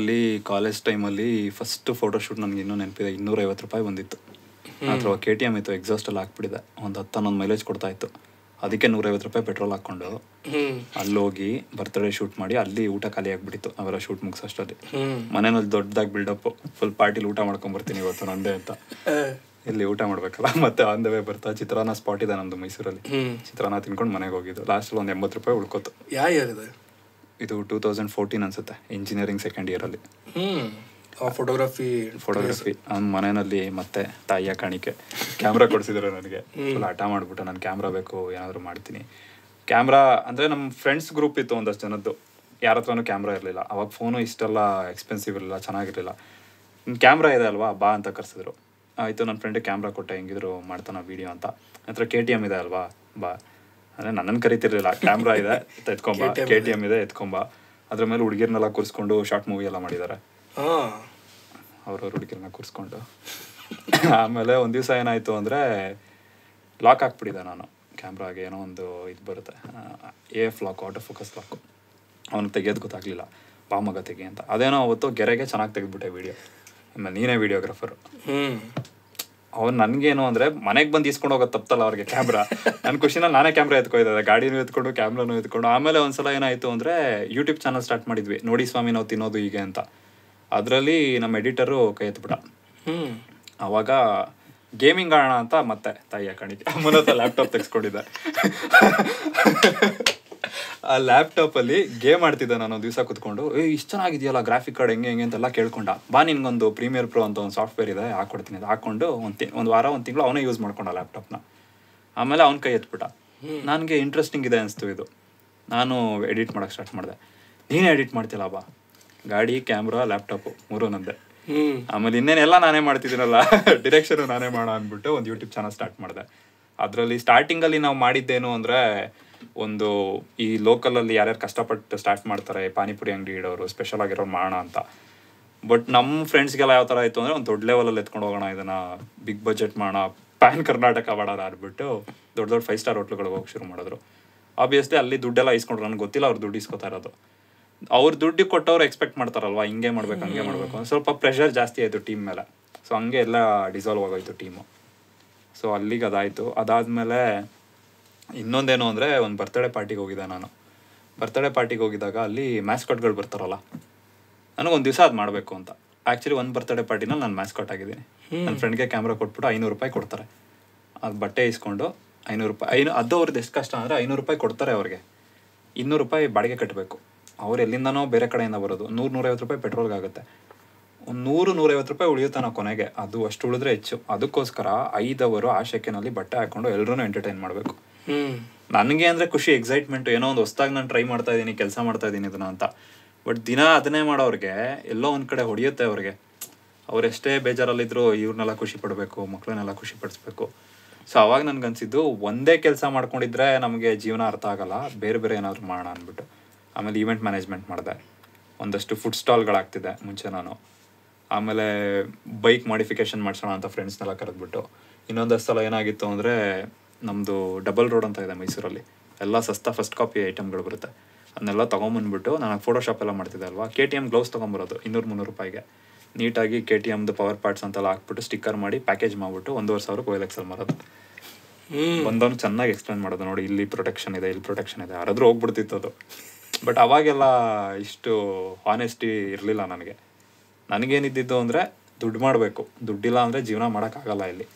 ಅಲ್ಲಿ ಕಾಲೇಜ್ ಟೈಮ್ ಅಲ್ಲಿ ಫಸ್ಟ್ ಫೋಟೋಶೂಟ್ ನನಗೆ ಇನ್ನೂ ನೆನಪಿದೆ ಇನ್ನೂರೈವತ್ತು ರೂಪಾಯಿ ಬಂದಿತ್ತು ಅಥವಾ ಕೆ ಟಿ ಎಮ್ ಇತ್ತು ಎಕ್ಸಾಸ್ಟಲ್ಲಿ ಹಾಕ್ಬಿಟ್ಟಿದೆ ಒಂದು ಹತ್ತು ಹನ್ನೊಂದು ಮೈಲೇಜ್ ಕೊಡ್ತಾ ಇತ್ತು ಅದಕ್ಕೆ ನೂರೈವತ್ತು ರೂಪಾಯಿ ಪೆಟ್ರೋಲ್ ಹಾಕ್ಕೊಂಡು ಅಲ್ಲೋಗಿ ಬರ್ತ್ಡೇ ಶೂಟ್ ಮಾಡಿ ಅಲ್ಲಿ ಊಟ ಖಾಲಿ ಆಗ್ಬಿಟ್ಟಿತ್ತು ಅವರ ಶೂಟ್ ಮುಗಿಸೋಷ್ಟಲ್ಲಿ ಮನೇನಲ್ಲಿ ದೊಡ್ಡದಾಗಿ ಬಿಲ್ಡಪ್ ಫುಲ್ ಪಾರ್ಟಿಲಿ ಊಟ ಬರ್ತೀನಿ ಇವತ್ತು ನಂದೇ ಅಂತ ಇಲ್ಲಿ ಊಟ ಮಾಡ್ಬೇಕಲ್ಲ ಮತ್ತೆ ಆನ್ ದ ವೇ ಬರ್ತಾ ಚಿತ್ರಾನ್ನ ಸ್ಪಾಟ್ ಇದೆ ನಮ್ದು ಮೈಸೂರಲ್ಲಿ ಚಿತ್ರಾನ್ನ ತಿನ್ಕೊಂಡು ಮನೆಗೆ ಹೋಗಿದ್ದು ಲಾಸ್ಟ್ ಒಂದು ಎಂಬತ್ತು ರೂಪಾಯಿ ಉಳ್ಕೋತು ಯಾವ ಇದೆ ಇದು ಟೂ ತೌಸಂಡ್ ಫೋರ್ಟೀನ್ ಅನ್ಸುತ್ತೆ ಇಂಜಿನಿಯರಿಂಗ್ ಸೆಕೆಂಡ್ ಇಯರ್ ಅಲ್ಲಿ ಫೋಟೋಗ್ರಫಿ ಫೋಟೋಗ್ರಫಿ ನನ್ನ ಮನೆಯಲ್ಲಿ ಮತ್ತೆ ತಾಯಿಯ ಕಾಣಿಕೆ ಕ್ಯಾಮ್ರಾ ಕೊಡಿಸಿದ್ರು ನನಗೆ ಫುಲ್ ಹಠ ಮಾಡಿಬಿಟ್ಟು ನಾನು ಕ್ಯಾಮ್ರಾ ಬೇಕು ಏನಾದರೂ ಮಾಡ್ತೀನಿ ಕ್ಯಾಮ್ರಾ ಅಂದರೆ ನಮ್ಮ ಫ್ರೆಂಡ್ಸ್ ಗ್ರೂಪ್ ಇತ್ತು ಒಂದಷ್ಟು ಜನದ್ದು ಯಾರ ಹತ್ರನೂ ಕ್ಯಾಮ್ರಾ ಇರಲಿಲ್ಲ ಅವಾಗ ಫೋನು ಇಷ್ಟೆಲ್ಲ ಎಕ್ಸ್ಪೆನ್ಸಿವ್ ಇರಲಿಲ್ಲ ಚೆನ್ನಾಗಿರಲಿಲ್ಲ ಕ್ಯಾಮ್ರಾ ಇದೆ ಅಲ್ವಾ ಬಾ ಅಂತ ಕರ್ಸಿದ್ರು ಆಯಿತು ನನ್ನ ಫ್ರೆಂಡ್ ಕ್ಯಾಮ್ರಾ ಕೊಟ್ಟೆ ಹೆಂಗಿದ್ರು ಮಾಡ್ತಾನೆ ವಿಡಿಯೋ ಅಂತ ನಂತರ ಕೆ ಟಿ ಎಮ್ ಇದೆ ಅಲ್ವಾ ಬಾ ಅಂದರೆ ನನ್ನನ್ನು ಕರಿತಿರ್ಲಿಲ್ಲ ಕ್ಯಾಮ್ರಾ ಇದೆ ಎತ್ಕೊಂಬ ಕೆ ಟಿ ಎಮ್ ಇದೆ ಎತ್ಕೊಂಬ ಅದ್ರ ಮೇಲೆ ಹುಡುಗಿರ್ನೆಲ್ಲ ಕೂರಿಸ್ಕೊಂಡು ಶಾರ್ಟ್ ಮೂವಿ ಎಲ್ಲ ಮಾಡಿದ್ದಾರೆ ಅವ್ರವ್ರ ಹುಡುಗಿರನ್ನ ಕೂರಿಸ್ಕೊಂಡು ಆಮೇಲೆ ಒಂದು ದಿವಸ ಏನಾಯಿತು ಅಂದರೆ ಲಾಕ್ ಹಾಕ್ಬಿಟ್ಟಿದೆ ನಾನು ಕ್ಯಾಮ್ರಾಗೆ ಏನೋ ಒಂದು ಇದು ಬರುತ್ತೆ A F lock auto focus lock ಅವನು ತೆಗಿಯೋದು ಗೊತ್ತಾಗಲಿಲ್ಲ ಬಾ ತೆಗಿ ಅಂತ ಅದೇನೋ ಅವತ್ತು ಗೆರೆಗೆ ಚೆನ್ನಾಗಿ ತೆಗೆದ್ಬಿಟ್ಟೆ ವೀಡಿಯೋ ಆಮೇಲೆ ನೀನೇ ವಿಡಿಯೋಗ್ರಾಫರು ಅವ್ರು ನನಗೇನು ಅಂದರೆ ಮನೆಗೆ ಬಂದು ಇಸ್ಕೊಂಡು ಹೋಗೋದು ತಪ್ಪಲ್ಲ ಅವ್ರಿಗೆ ಕ್ಯಾಮ್ರಾ ನನ್ನ ಖುಷಿನಲ್ಲಿ ನಾನೇ ಕ್ಯಾಮ್ರಾ ಎತ್ಕೊಯ್ದೆ ಗಾಡಿನೂ ಎತ್ಕೊಂಡು ಕ್ಯಾಮ್ರಾನು ಎತ್ಕೊಂಡು ಆಮೇಲೆ ಒಂದ್ಸಲ ಏನಾಯಿತು ಅಂದರೆ ಯೂಟ್ಯೂಬ್ ಚಾನಲ್ ಸ್ಟಾರ್ಟ್ ಮಾಡಿದ್ವಿ ನೋಡಿ ಸ್ವಾಮಿ ನಾವು ತಿನ್ನೋದು ಹೀಗೆ ಅಂತ ಅದರಲ್ಲಿ ನಮ್ಮ ಎಡಿಟರು ಕೈ ಎತ್ಬಿಡ ಆವಾಗ ಗೇಮಿಂಗ್ ಆಡೋಣ ಅಂತ ಮತ್ತೆ ತಾಯಿ ಕಣಿಗೆ ಅಮ್ಮನ ಲ್ಯಾಪ್ಟಾಪ್ ತೆಗೆಸ್ಕೊಂಡಿದ್ದೆ ಆ ಲ್ಯಾಪ್ಟಾಪಲ್ಲಿ ಗೇಮ್ ಆಡ್ತಿದ್ದೆ ನಾನು ದಿವಸ ಕುತ್ಕೊಂಡು ಏ ಇಷ್ಟು ಚೆನ್ನಾಗಿದೆಯಲ್ಲ ಗ್ರಾಫಿಕ್ ಕಾರ್ಡ್ ಹೆಂಗೆ ಹೆಂಗೆ ಅಂತೆಲ್ಲ ಕೇಳ್ಕೊಂಡ ಬಾ ನಿನ್ಗೊಂದು ಪ್ರೀಮಿಯರ್ ಪ್ರೋ ಅಂತ ಒಂದು ಸಾಫ್ಟ್ವೇರ್ ಇದೆ ಹಾಕೊಡ್ತೀನಿ ಅದು ಹಾಕ್ಕೊಂಡು ಒಂದು ವಾರ ಒಂದು ತಿಂಗಳು ಅವನೇ ಯೂಸ್ ಮಾಡ್ಕೊಂಡ ಲ್ಯಾಪ್ಟಾಪ್ನ ಆಮೇಲೆ ಅವ್ನ ಕೈ ಎತ್ಬಿಟ್ಟ ನನಗೆ ಇಂಟ್ರೆಸ್ಟಿಂಗ್ ಇದೆ ಅನಿಸ್ತು ಇದು ನಾನು ಎಡಿಟ್ ಮಾಡೋಕೆ ಸ್ಟಾರ್ಟ್ ಮಾಡಿದೆ ನೀನೇ ಎಡಿಟ್ ಮಾಡ್ತಿಲ್ಲ ಬಾ ಗಾಡಿ ಕ್ಯಾಮ್ರಾ ಲ್ಯಾಪ್ಟಾಪ್ ಮೂರು ನಂದೆ ಆಮೇಲೆ ಇನ್ನೇನೆಲ್ಲ ನಾನೇ ಮಾಡ್ತಿದ್ದೀನಲ್ಲ ಡಿರೆಕ್ಷನ್ ನಾನೇ ಮಾಡೋ ಅಂದ್ಬಿಟ್ಟು ಒಂದು ಯೂಟ್ಯೂಬ್ ಚಾನಲ್ ಸ್ಟಾರ್ಟ್ ಮಾಡಿದೆ ಅದರಲ್ಲಿ ಸ್ಟಾರ್ಟಿಂಗಲ್ಲಿ ನಾವು ಮಾಡಿದ್ದೇನು ಅಂದರೆ ಒಂದು ಈ ಲೋಕಲಲ್ಲಿ ಯಾರ್ಯಾರು ಕಷ್ಟಪಟ್ಟು ಸ್ಟಾರ್ಟ್ ಮಾಡ್ತಾರೆ ಪಾನಿಪುರಿ ಅಂಗಡಿ ಇಡೋರು ಸ್ಪೆಷಲ್ ಆಗಿರೋರು ಮಾಡೋಣ ಅಂತ ಬಟ್ ನಮ್ಮ ಫ್ರೆಂಡ್ಸ್ಗೆಲ್ಲ ಯಾವ ಥರ ಆಯಿತು ಅಂದರೆ ಒಂದು ದೊಡ್ಡ ಲೆವೆಲಲ್ಲಿ ಎತ್ಕೊಂಡು ಹೋಗೋಣ ಇದನ್ನು ಬಿಗ್ ಬಜೆಟ್ ಮಾಡೋಣ ಪ್ಯಾನ್ ಕರ್ನಾಟಕ ಮಾಡೋಣ ಅಂದ್ಬಿಟ್ಟು ದೊಡ್ಡ ದೊಡ್ಡ ಫೈವ್ ಸ್ಟಾರ್ ಹೋಟ್ಲುಗಳಿಗೆ ಹೋಗಿ ಶುರು ಮಾಡಿದ್ರು ಆಬ್ವಿಯಸ್ಲಿ ಅಲ್ಲಿ ದುಡ್ಡೆಲ್ಲ ಇಸ್ಕೊಂಡ್ರು ನನಗೆ ಗೊತ್ತಿಲ್ಲ ಅವ್ರು ದುಡ್ಡು ಇಸ್ಕೋತಾ ಇರೋದು ಅವ್ರು ದುಡ್ಡು ಕೊಟ್ಟವ್ರು ಎಕ್ಸ್ಪೆಕ್ಟ್ ಮಾಡ್ತಾರಲ್ವಾ ಹಿಂಗೆ ಮಾಡ್ಬೇಕು ಹಂಗೆ ಮಾಡಬೇಕು ಸ್ವಲ್ಪ ಪ್ರೆಷರ್ ಜಾಸ್ತಿ ಆಯಿತು ಟೀಮ್ ಮೇಲೆ ಸೊ ಹಂಗೆ ಎಲ್ಲ ಡಿಸಾಲ್ವ್ ಆಗೋಯ್ತು ಟೀಮು ಸೊ ಅಲ್ಲಿಗೆ ಅದಾಯಿತು ಅದಾದಮೇಲೆ ಇನ್ನೊಂದೇನು ಅಂದರೆ ಒಂದು ಬರ್ತ್ಡೇ ಪಾರ್ಟಿಗೆ ಹೋಗಿದ್ದೆ ನಾನು ಬರ್ತ್ಡೇ ಪಾರ್ಟಿಗೆ ಹೋಗಿದ್ದಾಗ ಅಲ್ಲಿ ಮ್ಯಾಸ್ಕಟ್ಗಳು ಬರ್ತಾರಲ್ಲ ನನಗೊಂದು ದಿವಸ ಅದು ಮಾಡಬೇಕು ಅಂತ ಆ್ಯಕ್ಚುಲಿ ಒಂದು ಬರ್ತ್ಡೇ ಪಾರ್ಟಿನಲ್ಲಿ ನಾನು ಮ್ಯಾಸ್ಕಟ್ ಆಗಿದ್ದೀನಿ ನನ್ನ ಫ್ರೆಂಡ್ಗೆ ಕ್ಯಾಮ್ರಾ ಕೊಟ್ಬಿಟ್ಟು ಐನೂರು ರೂಪಾಯಿ ಕೊಡ್ತಾರೆ ಅದು ಬಟ್ಟೆ ಇಸ್ಕೊಂಡು ಐನೂರು ರೂಪಾಯಿ ಐನೂ ಅದು ಅವ್ರದ್ದು ಎಷ್ಟು ಕಷ್ಟ ಅಂದರೆ ಐನೂರು ರೂಪಾಯಿ ಕೊಡ್ತಾರೆ ಅವ್ರಿಗೆ ಇನ್ನೂರು ರೂಪಾಯಿ ಬಾಡಿಗೆ ಕಟ್ಟಬೇಕು ಅವ್ರು ಎಲ್ಲಿಂದನೋ ಬೇರೆ ಕಡೆಯಿಂದ ಬರೋದು ನೂರು ನೂರೈವತ್ತು ರೂಪಾಯಿ ಪೆಟ್ರೋಲ್ಗೆ ಆಗುತ್ತೆ ಒಂದು ನೂರು ನೂರೈವತ್ತು ರೂಪಾಯಿ ಉಳಿಯುತ್ತೆ ಕೊನೆಗೆ ಅದು ಅಷ್ಟು ಉಳಿದ್ರೆ ಹೆಚ್ಚು ಅದಕ್ಕೋಸ್ಕರ ಐದವರು ಆ ಶೆಕೆನಲ್ಲಿ ಬಟ್ಟೆ ಹಾಕ್ಕೊಂಡು ಎಲ್ಲರೂ ಎಂಟರ್ಟೈನ್ ಮಾಡಬೇಕು ನನಗೆ ಅಂದರೆ ಖುಷಿ ಎಕ್ಸೈಟ್ಮೆಂಟ್ ಏನೋ ಒಂದು ಹೊಸ್ದಾಗಿ ನಾನು ಟ್ರೈ ಮಾಡ್ತಾ ಇದ್ದೀನಿ ಕೆಲಸ ಮಾಡ್ತಾ ಇದ್ದೀನಿ ಇದನ್ನ ಅಂತ ಬಟ್ ದಿನ ಅದನ್ನೇ ಮಾಡೋರಿಗೆ ಎಲ್ಲೋ ಒಂದು ಕಡೆ ಹೊಡೆಯುತ್ತೆ ಅವ್ರಿಗೆ ಅವರೆಷ್ಟೇ ಬೇಜಾರಲ್ಲಿದ್ದರೂ ಇವ್ರನ್ನೆಲ್ಲ ಖುಷಿ ಪಡಬೇಕು ಮಕ್ಕಳನ್ನೆಲ್ಲ ಖುಷಿ ಪಡಿಸ್ಬೇಕು ಸೊ ಅವಾಗ ಅನ್ಸಿದ್ದು ಒಂದೇ ಕೆಲಸ ಮಾಡ್ಕೊಂಡಿದ್ರೆ ನಮಗೆ ಜೀವನ ಅರ್ಥ ಆಗಲ್ಲ ಬೇರೆ ಬೇರೆ ಏನಾದರೂ ಮಾಡೋಣ ಅಂದ್ಬಿಟ್ಟು ಆಮೇಲೆ ಈವೆಂಟ್ ಮ್ಯಾನೇಜ್ಮೆಂಟ್ ಮಾಡಿದೆ ಒಂದಷ್ಟು ಫುಡ್ ಸ್ಟಾಲ್ಗಳಾಗ್ತಿದೆ ಮುಂಚೆ ನಾನು ಆಮೇಲೆ ಬೈಕ್ ಮಾಡಿಫಿಕೇಶನ್ ಮಾಡಿಸೋಣ ಅಂತ ಫ್ರೆಂಡ್ಸ್ನೆಲ್ಲ ಕರೆದ್ಬಿಟ್ಟು ಇನ್ನೊಂದಷ್ಟು ಸಲ ಏನಾಗಿತ್ತು ಅಂದರೆ ನಮ್ಮದು ಡಬಲ್ ರೋಡ್ ಅಂತ ಇದೆ ಮೈಸೂರಲ್ಲಿ ಎಲ್ಲ ಸಸ್ತಾ ಫಸ್ಟ್ ಕಾಪಿ ಐಟಮ್ಗಳು ಬರುತ್ತೆ ಅದನ್ನೆಲ್ಲ ತೊಗೊಂಬಂದ್ಬಿಟ್ಟು ನಾನು ಫೋಟೋಶಾಪ್ ಎಲ್ಲ ಮಾಡ್ತಿದ್ದೆ ಅಲ್ವಾ ಕೆ ಟಿ ಎಮ್ ಗ್ಲೌಸ್ ತೊಗೊಂಬರೋದು ಇನ್ನೂರು ಮುನ್ನೂರು ರೂಪಾಯಿಗೆ ನೀಟಾಗಿ ಕೆ ಟಿ ಎಮ್ದು ಪವರ್ ಪಾರ್ಟ್ಸ್ ಅಂತೆಲ್ಲ ಹಾಕ್ಬಿಟ್ಟು ಸ್ಟಿಕ್ಕರ್ ಮಾಡಿ ಪ್ಯಾಕೇಜ್ ಮಾಡಿಬಿಟ್ಟು ಒಂದೂವರೆ ಸಾವಿರ ಕೊಯ್ಲೆಕ್ಸಲ್ಲಿ ಮಾರೋದು ಬಂದವನು ಚೆನ್ನಾಗಿ ಎಕ್ಸ್ಪ್ಲೇನ್ ಮಾಡೋದು ನೋಡಿ ಇಲ್ಲಿ ಪ್ರೊಟೆಕ್ಷನ್ ಇದೆ ಇಲ್ಲಿ ಪ್ರೊಟೆಕ್ಷನ್ ಇದೆ ಯಾರಾದರೂ ಹೋಗ್ಬಿಡ್ತಿತ್ತು ಅದು ಬಟ್ ಅವಾಗೆಲ್ಲ ಇಷ್ಟು ಆನೆಸ್ಟಿ ಇರಲಿಲ್ಲ ನನಗೆ ನನಗೇನಿದ್ದಿದ್ದು ಅಂದರೆ ದುಡ್ಡು ಮಾಡಬೇಕು ದುಡ್ಡಿಲ್ಲ ಅಂದರೆ ಜೀವನ ಮಾಡೋಕ್ಕಾಗಲ್ಲ ಇಲ್ಲಿ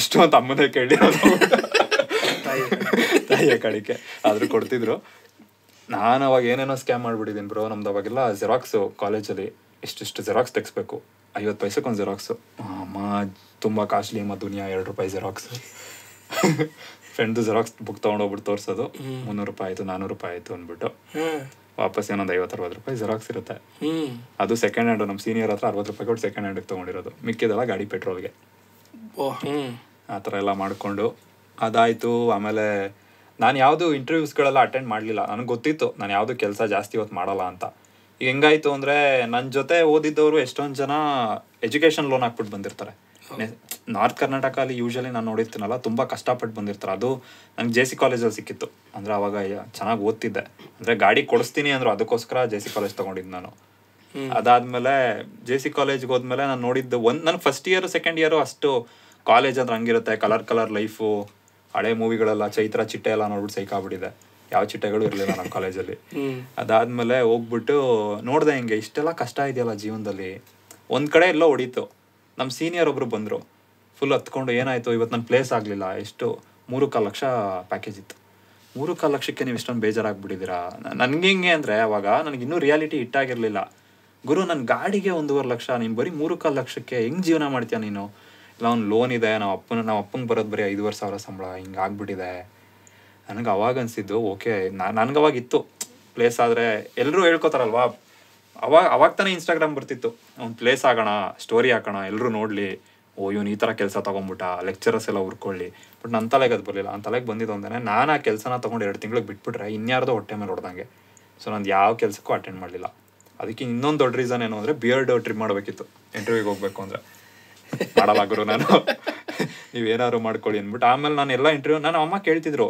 ಎಷ್ಟು ಅಂತ ಅಮ್ಮನೇ ಕೇಳಿ ತಾಯಿಯ ಕಳಿಕೆ ಆದ್ರೂ ಕೊಡ್ತಿದ್ರು ನಾನು ಅವಾಗ ಏನೇನೋ ಸ್ಕ್ಯಾಮ್ ಮಾಡಿಬಿಟ್ಟಿದ್ದೀನಿ ಬ್ರೋ ನಮ್ದು ಅವಾಗೆಲ್ಲ ಜೆರಾಕ್ಸು ಕಾಲೇಜಲ್ಲಿ ಇಷ್ಟಿಷ್ಟು ಜೆರಾಕ್ಸ್ ತೆಗಿಸ್ಬೇಕು ಐವತ್ತು ಪೈಸಕ್ಕೆ ಒಂದು ಜೆರಾಕ್ಸು ಅಮ್ಮ ತುಂಬ ಕಾಸ್ಟ್ಲಿ ಅಮ್ಮ ದುನಿಯಾ ಎರಡು ರೂಪಾಯಿ ಜೆರಾಕ್ಸ್ ಫ್ರೆಂಡ್ದು ಜೆರಾಕ್ಸ್ ಬುಕ್ ತೊಗೊಂಡೋಗ್ಬಿಟ್ಟು ತೋರಿಸೋದು ಮುನ್ನೂರು ರೂಪಾಯಿ ಆಯಿತು ನಾನ್ನೂರು ರೂಪಾಯಿ ಆಯಿತು ಅಂದ್ಬಿಟ್ಟು ವಾಪಸ್ ಏನೊಂದು ಐವತ್ತು ಅರವತ್ತು ರೂಪಾಯಿ ಜೆರಾಕ್ಸ್ ಇರುತ್ತೆ ಅದು ಸೆಕೆಂಡ್ ಹ್ಯಾಂಡು ನಮ್ಮ ಸೀನಿಯರ್ ಹತ್ರ ಅರವತ್ತು ರೂಪಾಯಿ ಕೊಟ್ಟು ಸೆಕೆಂಡ್ ಹ್ಯಾಂಡಿಗೆ ತೊಗೊಂಡಿರೋದು ಮಿಕ್ಕಿದೆಲ್ಲ ಗಾಡಿ ಪೆಟ್ರೋಲ್ಗೆ ಆ ಥರ ಎಲ್ಲ ಮಾಡಿಕೊಂಡು ಅದಾಯಿತು ಆಮೇಲೆ ನಾನು ಯಾವುದು ಇಂಟರ್ವ್ಯೂಸ್ಗಳೆಲ್ಲ ಅಟೆಂಡ್ ಮಾಡಲಿಲ್ಲ ನನಗೆ ಗೊತ್ತಿತ್ತು ನಾನು ಯಾವುದು ಕೆಲಸ ಜಾಸ್ತಿ ಇವತ್ತು ಮಾಡಲ್ಲ ಅಂತ ಈಗ ಹೆಂಗಾಯಿತು ಅಂದರೆ ನನ್ನ ಜೊತೆ ಓದಿದ್ದವರು ಎಷ್ಟೊಂದು ಜನ ಎಜುಕೇಷನ್ ಲೋನ್ ಹಾಕ್ಬಿಟ್ಟು ಬಂದಿರ್ತಾರೆ ನಾರ್ತ್ ಕರ್ನಾಟಕ ಅಲ್ಲಿ ಯೂಶಲಿ ನಾನು ನೋಡಿರ್ತೀನಲ್ಲ ತುಂಬ ಕಷ್ಟಪಟ್ಟು ಬಂದಿರ್ತಾರೆ ಅದು ನನಗೆ ಜೆ ಸಿ ಕಾಲೇಜಲ್ಲಿ ಸಿಕ್ಕಿತ್ತು ಅಂದರೆ ಅವಾಗ ಚೆನ್ನಾಗಿ ಓದ್ತಿದ್ದೆ ಅಂದರೆ ಗಾಡಿ ಕೊಡಿಸ್ತೀನಿ ಅಂದರು ಅದಕ್ಕೋಸ್ಕರ ಜೆ ಸಿ ಕಾಲೇಜ್ ತೊಗೊಂಡಿದ್ದು ನಾನು ಅದಾದಮೇಲೆ ಜೆ ಸಿ ಕಾಲೇಜ್ಗೆ ಹೋದ್ಮೇಲೆ ನಾನು ನೋಡಿದ್ದು ಒಂದು ನನಗೆ ಫಸ್ಟ್ ಇಯರು ಸೆಕೆಂಡ್ ಇಯರು ಅಷ್ಟು ಕಾಲೇಜ್ ಅಂದ್ರೆ ಹಂಗಿರುತ್ತೆ ಕಲರ್ ಕಲರ್ ಲೈಫು ಹಳೆ ಮೂವಿಗಳೆಲ್ಲ ಚೈತ್ರ ಚಿಟ್ಟೆ ಎಲ್ಲ ನೋಡ್ಬಿಟ್ಟು ಸೈಕಾಗ್ಬಿಟ್ಟಿದೆ ಯಾವ ಚಿಟ್ಟೆಗಳು ಇರಲಿಲ್ಲ ನಮ್ಮ ಕಾಲೇಜಲ್ಲಿ ಅದಾದ್ಮೇಲೆ ಹೋಗ್ಬಿಟ್ಟು ನೋಡಿದೆ ಹಿಂಗೆ ಇಷ್ಟೆಲ್ಲ ಕಷ್ಟ ಇದೆಯಲ್ಲ ಜೀವನದಲ್ಲಿ ಒಂದ್ ಕಡೆ ಎಲ್ಲ ಹೊಡೀತು ನಮ್ಮ ಸೀನಿಯರ್ ಒಬ್ರು ಬಂದ್ರು ಫುಲ್ ಹತ್ಕೊಂಡು ಏನಾಯ್ತು ಇವತ್ತು ನನ್ನ ಪ್ಲೇಸ್ ಆಗಲಿಲ್ಲ ಎಷ್ಟು ಮೂರು ಕಾಲು ಲಕ್ಷ ಪ್ಯಾಕೇಜ್ ಇತ್ತು ಮೂರು ಕಾಲು ಲಕ್ಷಕ್ಕೆ ನೀವು ಇಷ್ಟೊಂದು ಬೇಜಾರಾಗ್ಬಿಟ್ಟಿದ್ದೀರಾ ನನಗೆ ಹಿಂಗೆ ಅಂದರೆ ಅವಾಗ ನನಗೆ ಇನ್ನೂ ರಿಯಾಲಿಟಿ ಇಟ್ಟಾಗಿರಲಿಲ್ಲ ಗುರು ನನ್ನ ಗಾಡಿಗೆ ಒಂದೂವರೆ ಲಕ್ಷ ನೀನು ಬರೀ ಮೂರು ಕಾಲು ಲಕ್ಷಕ್ಕೆ ಹೆಂಗ್ ಜೀವನ ಮಾಡ್ತೀಯ ನೀನು ಇಲ್ಲ ಅವ್ನು ಲೋನ್ ಇದೆ ನಮ್ಮ ಅಪ್ಪನ ನಮ್ಮ ಅಪ್ಪಂಗೆ ಬರೋದು ಬರೀ ವರ್ಷ ಸಾವಿರ ಸಂಬಳ ಹಿಂಗೆ ಆಗ್ಬಿಟ್ಟಿದೆ ನನಗೆ ಅವಾಗ ಅನಿಸಿದ್ದು ಓಕೆ ನನಗೆ ಅವಾಗ ಇತ್ತು ಪ್ಲೇಸ್ ಆದರೆ ಎಲ್ಲರೂ ಹೇಳ್ಕೊತಾರಲ್ವಾ ಅವಾಗ ಅವಾಗ ತಾನೇ ಇನ್ಸ್ಟಾಗ್ರಾಮ್ ಬರ್ತಿತ್ತು ಅವ್ನು ಪ್ಲೇಸ್ ಆಗೋಣ ಸ್ಟೋರಿ ಹಾಕೋಣ ಎಲ್ಲರೂ ನೋಡಲಿ ಓ ಇವ್ನು ಈ ಥರ ಕೆಲಸ ತೊಗೊಂಬಿಟ್ಟ ಲೆಕ್ಚರರ್ಸ್ ಎಲ್ಲ ಹುರ್ಕೊಳ್ಳಿ ಬಟ್ ನನ್ನ ತಲೆಗೆ ಅದು ಬರಲಿಲ್ಲ ನನ್ನ ತಲೆಗೆ ಬಂದಿದ್ದು ಅಂದೇ ನಾನು ಆ ಕೆಲಸನ ತೊಗೊಂಡು ಎರಡು ತಿಂಗಳಿಗೆ ಬಿಟ್ಬಿಟ್ರೆ ಇನ್ಯಾರ್ದೋ ಹೊಟ್ಟೆ ಮೇಲೆ ಹೊಡೆದಂಗೆ ಸೊ ನಾನು ಯಾವ ಕೆಲಸಕ್ಕೂ ಅಟೆಂಡ್ ಮಾಡಲಿಲ್ಲ ಅದಕ್ಕೆ ಇನ್ನೊಂದು ದೊಡ್ಡ ರೀಸನ್ ಏನು ಅಂದರೆ ಬಿಯರ್ಡ್ ಟ್ರಿಪ್ ಮಾಡಬೇಕಿತ್ತು ಇಂಟರ್ವ್ಯೂಗೆ ಹೋಗಬೇಕು ಅಂದರೆ ಮಾಡಲಾಗ್ರು ನಾನು ನೀವೇನಾದ್ರು ಮಾಡ್ಕೊಳ್ಳಿ ಅಂದ್ಬಿಟ್ಟು ಆಮೇಲೆ ನಾನು ಎಲ್ಲ ಇಂಟರ್ವ್ಯೂ ನಾನು ಅಮ್ಮ ಕೇಳ್ತಿದ್ರು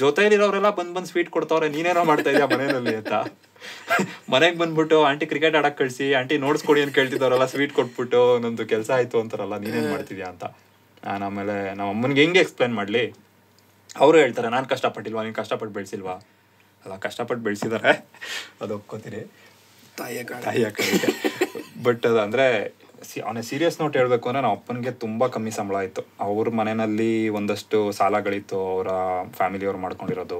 ಜೊತೆಯಲ್ಲಿರೋರೆಲ್ಲ ಬಂದು ಬಂದು ಸ್ವೀಟ್ ಕೊಡ್ತಾವ್ರೆ ನೀನೇನೋ ಮಾಡ್ತಾ ಇದೆಯಾ ಮನೆಯಲ್ಲಿ ಅಂತ ಮನೆಗೆ ಬಂದ್ಬಿಟ್ಟು ಆಂಟಿ ಕ್ರಿಕೆಟ್ ಆಡಕ್ ಕಳ್ಸಿ ಆಂಟಿ ನೋಡ್ಸ್ಕೊಡಿ ಅಂತ ಕೇಳ್ತಿದ್ದವರೆಲ್ಲ ಸ್ವೀಟ್ ಕೊಟ್ಬಿಟ್ಟು ನಂದು ಕೆಲಸ ಆಯ್ತು ಅಂತಾರಲ್ಲ ನೀನೇನ್ ಮಾಡ್ತಿದ್ಯಾ ಅಂತ ನಾನು ಆಮೇಲೆ ನಮ್ಮ ಅಮ್ಮನಿಗೆ ಹೆಂಗೆ ಎಕ್ಸ್ಪ್ಲೇನ್ ಮಾಡಲಿ ಅವರು ಹೇಳ್ತಾರೆ ನಾನು ಕಷ್ಟಪಟ್ಟಿಲ್ವಾ ನೀನು ಕಷ್ಟಪಟ್ಟು ಬೆಳೆಸಿಲ್ವಾ ಅಲ್ಲ ಕಷ್ಟಪಟ್ಟು ಬೆಳ್ಸಿದಾರೆ ಅದು ಒಪ್ಕೋತೀರಿ ತಾಯಿಯ ಬಟ್ ಅದು see on a serious note ಹೇಳಬೇಕು ಅಂದರೆ ನಮ್ಮ ಅಪ್ಪನಿಗೆ ತುಂಬ ಕಮ್ಮಿ ಸಂಬಳ ಇತ್ತು ಅವ್ರ ಮನೆಯಲ್ಲಿ ಒಂದಷ್ಟು ಸಾಲಗಳಿತ್ತು ಅವರ ಫ್ಯಾಮಿಲಿಯವ್ರು ಮಾಡ್ಕೊಂಡಿರೋದು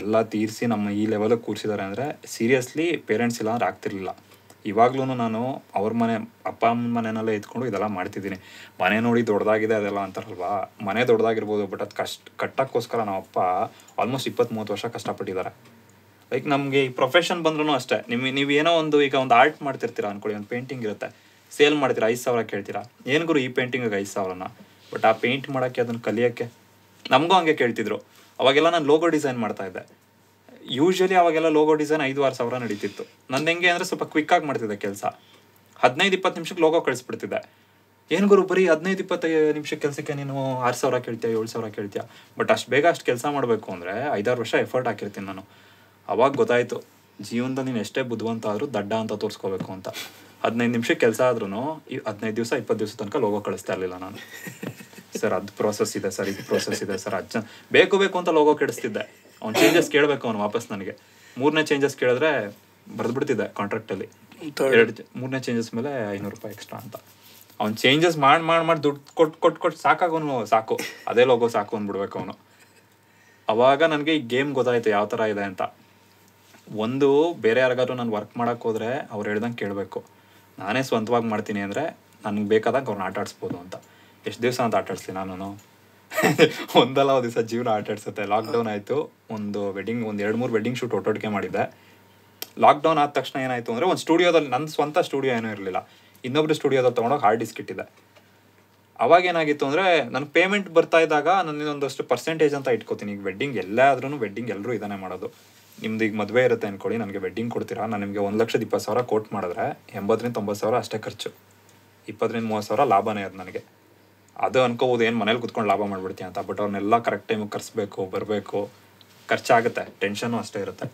ಎಲ್ಲ ತೀರಿಸಿ ನಮ್ಮ ಈ ಲೆವೆಲಿಗೆ ಕೂರಿಸಿದ್ದಾರೆ ಅಂದರೆ ಸೀರಿಯಸ್ಲಿ ಪೇರೆಂಟ್ಸ್ ಇಲ್ಲ ಅಂದರೆ ಆಗ್ತಿರ್ಲಿಲ್ಲ ಇವಾಗ್ಲೂ ನಾನು ಅವ್ರ ಮನೆ ಅಪ್ಪ ಅಮ್ಮ ಮನೆಯಲ್ಲೇ ಇದ್ಕೊಂಡು ಇದೆಲ್ಲ ಮಾಡ್ತಿದ್ದೀನಿ ಮನೆ ನೋಡಿ ದೊಡ್ಡದಾಗಿದೆ ಅದೆಲ್ಲ ಅಂತಾರಲ್ವಾ ಮನೆ ದೊಡ್ಡದಾಗಿರ್ಬೋದು ಬಟ್ ಅದು ಕಷ್ಟ ಕಟ್ಟೋಕ್ಕೋಸ್ಕರ ನಮ್ಮ ಅಪ್ಪ ಆಲ್ಮೋಸ್ಟ್ ಇಪ್ಪತ್ತ್ ಮೂವತ್ತು ವರ್ಷ ಕಷ್ಟಪಟ್ಟಿದ್ದಾರೆ ಲೈಕ್ ನಮಗೆ ಈ ಪ್ರೊಫೆಷನ್ ಬಂದ್ರೂ ಅಷ್ಟೇ ನಿಮ್ಮ ನೀವು ಏನೋ ಒಂದು ಈಗ ಒಂದು ಆರ್ಟ್ ಮಾಡ್ತಿರ್ತೀರ ಅಂದ್ಕೊಳ್ಳಿ ಒಂದು ಪೇಂಟಿಂಗ್ ಇರುತ್ತೆ ಸೇಲ್ ಮಾಡ್ತೀರಾ ಐದು ಸಾವಿರ ಕೇಳ್ತೀರಾ ಏನು ಗುರು ಈ ಪೇಂಟಿಂಗಿಗೆ ಐದು ಸಾವಿರನ ಬಟ್ ಆ ಪೇಂಟ್ ಮಾಡೋಕ್ಕೆ ಅದನ್ನು ಕಲಿಯೋಕ್ಕೆ ನಮಗೂ ಹಂಗೆ ಕೇಳ್ತಿದ್ರು ಅವಾಗೆಲ್ಲ ನಾನು ಲೋಗೋ ಡಿಸೈನ್ ಮಾಡ್ತಾ ಇದ್ದೆ ಯೂಶ್ವಲಿ ಅವಾಗೆಲ್ಲ ಲೋಗೋ ಡಿಸೈನ್ ಐದು ಆರು ಸಾವಿರ ನಡೀತಿತ್ತು ನಂದು ಹೆಂಗೆ ಅಂದರೆ ಸ್ವಲ್ಪ ಕ್ವಿಕ್ಕಾಗಿ ಮಾಡ್ತಿದ್ದೆ ಕೆಲಸ ಹದಿನೈದು ಇಪ್ಪತ್ತು ನಿಮಿಷಕ್ಕೆ ಲೋಗೋ ಕಳಿಸ್ಬಿಡ್ತಿದ್ದೆ ಏನು ಗುರು ಬರೀ ಹದಿನೈದು ಇಪ್ಪತ್ತು ನಿಮಿಷ ಕೆಲಸಕ್ಕೆ ನೀನು ಆರು ಸಾವಿರ ಕೇಳ್ತೀಯ ಏಳು ಸಾವಿರ ಕೇಳ್ತೀಯ ಬಟ್ ಅಷ್ಟು ಬೇಗ ಅಷ್ಟು ಕೆಲಸ ಮಾಡಬೇಕು ಅಂದರೆ ಐದಾರು ವರ್ಷ ಎಫರ್ಟ್ ಹಾಕಿರ್ತೀನಿ ನಾನು ಅವಾಗ ಗೊತ್ತಾಯಿತು ಜೀವನದಲ್ಲಿ ನೀನು ಎಷ್ಟೇ ಬುದ್ಧಿವಂತ ಆದರೂ ದಡ್ಡ ಅಂತ ತೋರಿಸ್ಕೋಬೇಕು ಅಂತ ಹದಿನೈದು ನಿಮಿಷ ಕೆಲಸ ಆದ್ರೂ ಈ ಹದಿನೈದು ದಿವಸ ಇಪ್ಪತ್ತು ದಿವಸ ತನಕ ಲೋಗೋ ಕಳಿಸ್ತಾ ಇರಲಿಲ್ಲ ನಾನು ಸರ್ ಅದು ಪ್ರೋಸೆಸ್ ಇದೆ ಸರ್ ಇದು ಪ್ರೋಸೆಸ್ ಇದೆ ಸರ್ ಅಜ್ಜ ಬೇಕು ಬೇಕು ಅಂತ ಲೋಗೋ ಕೆಡಿಸ್ತಿದ್ದೆ ಅವ್ನು ಚೇಂಜಸ್ ಕೇಳಬೇಕು ಅವ್ನು ವಾಪಸ್ ನನಗೆ ಮೂರನೇ ಚೇಂಜಸ್ ಕೇಳಿದ್ರೆ ಬರೆದ್ಬಿಡ್ತಿದ್ದೆ ಕಾಂಟ್ರಾಕ್ಟಲ್ಲಿ ಎರಡು ಮೂರನೇ ಚೇಂಜಸ್ ಮೇಲೆ ಐನೂರು ರೂಪಾಯಿ ಎಕ್ಸ್ಟ್ರಾ ಅಂತ ಅವ್ನು ಚೇಂಜಸ್ ಮಾಡಿ ಮಾಡಿ ಮಾಡಿ ದುಡ್ಡು ಕೊಟ್ಟು ಕೊಟ್ಟು ಕೊಟ್ಟು ಸಾಕಾಗೋನು ಸಾಕು ಅದೇ ಲೋಗೋ ಸಾಕು ಅಂದ್ಬಿಡ್ಬೇಕು ಅವನು ಅವಾಗ ನನಗೆ ಈ ಗೇಮ್ ಗೊತ್ತಾಯ್ತು ಯಾವ ಥರ ಇದೆ ಅಂತ ಒಂದು ಬೇರೆ ಯಾರಿಗಾದ್ರೂ ನಾನು ವರ್ಕ್ ಮಾಡೋಕ್ಕೆ ಹೋದರೆ ಅವ್ರು ಹೇಳ್ದಂಗೆ ಕೇಳಬೇಕು ನಾನೇ ಸ್ವಂತವಾಗಿ ಮಾಡ್ತೀನಿ ಅಂದರೆ ನನಗೆ ಬೇಕಾದಾಗ ಅವ್ರನ್ನ ಆಟ ಅಂತ ಎಷ್ಟು ದಿವಸ ಅಂತ ಆಟ ನಾನು ಒಂದಲ್ಲ ಒಂದು ದಿವಸ ಜೀವನ ಆಟ ಲಾಕ್ಡೌನ್ ಆಯಿತು ಒಂದು ವೆಡ್ಡಿಂಗ್ ಒಂದು ಎರಡು ಮೂರು ವೆಡ್ಡಿಂಗ್ ಶೂಟ್ ಒಟ್ಟೊಟ್ಟಿಗೆ ಮಾಡಿದ್ದೆ ಲಾಕ್ಡೌನ್ ಆದ ತಕ್ಷಣ ಏನಾಯಿತು ಅಂದರೆ ಒಂದು ಸ್ಟುಡಿಯೋದಲ್ಲಿ ನನ್ನ ಸ್ವಂತ ಸ್ಟುಡಿಯೋ ಏನೂ ಇರಲಿಲ್ಲ ಇನ್ನೊಬ್ರು ಸ್ಟುಡಿಯೋದಲ್ಲಿ ತೊಗೊಂಡೋಗಿ ಹಾರ್ಡ್ ಡಿಸ್ಕ್ ಇಟ್ಟಿದ್ದೆ ಅವಾಗ ಏನಾಗಿತ್ತು ಅಂದರೆ ನನಗೆ ಪೇಮೆಂಟ್ ಬರ್ತಾ ಇದ್ದಾಗ ನಾನು ಇನ್ನೊಂದಷ್ಟು ಪರ್ಸೆಂಟೇಜ್ ಅಂತ ಇಟ್ಕೋತೀನಿ ಈಗ ವೆಡ್ಡಿಂಗ್ ಎಲ್ಲಾದ್ರೂ ವೆಡ್ಡಿಂಗ್ ಎಲ್ಲರೂ ಇದನ್ನೇ ಮಾಡೋದು ನಿಮ್ದು ಈಗ ಮದುವೆ ಇರುತ್ತೆ ಅನ್ಕೊಳ್ಳಿ ನನಗೆ ವೆಡ್ಡಿಂಗ್ ಕೊಡ್ತೀರಾ ನಾನು ನಿಮಗೆ ಒಂದು ಲಕ್ಷದ ಇಪ್ಪತ್ತು ಸಾವಿರ ಕೋಟ್ ಮಾಡಿದ್ರೆ ಎಂಬತ್ತರಿಂದ ತೊಂಬತ್ತು ಸಾವಿರ ಅಷ್ಟೇ ಖರ್ಚು ಇಪ್ಪತ್ತರಿಂದ ಮೂವತ್ತು ಸಾವಿರ ಲಾಭನೇ ಅದು ನನಗೆ ಅದು ಅನ್ಕೋಬೋದು ಏನು ಮನೇಲಿ ಕುತ್ಕೊಂಡು ಲಾಭ ಮಾಡಿಬಿಡ್ತೀನಿ ಅಂತ ಬಟ್ ಅವ್ರನ್ನೆಲ್ಲ ಕರೆಕ್ಟ್ ಟೈಮಿಗೆ ಕರೆಸ್ಬೇಕು ಬರಬೇಕು ಖರ್ಚಾಗುತ್ತೆ ಟೆನ್ಷನು ಅಷ್ಟೇ ಇರುತ್ತೆ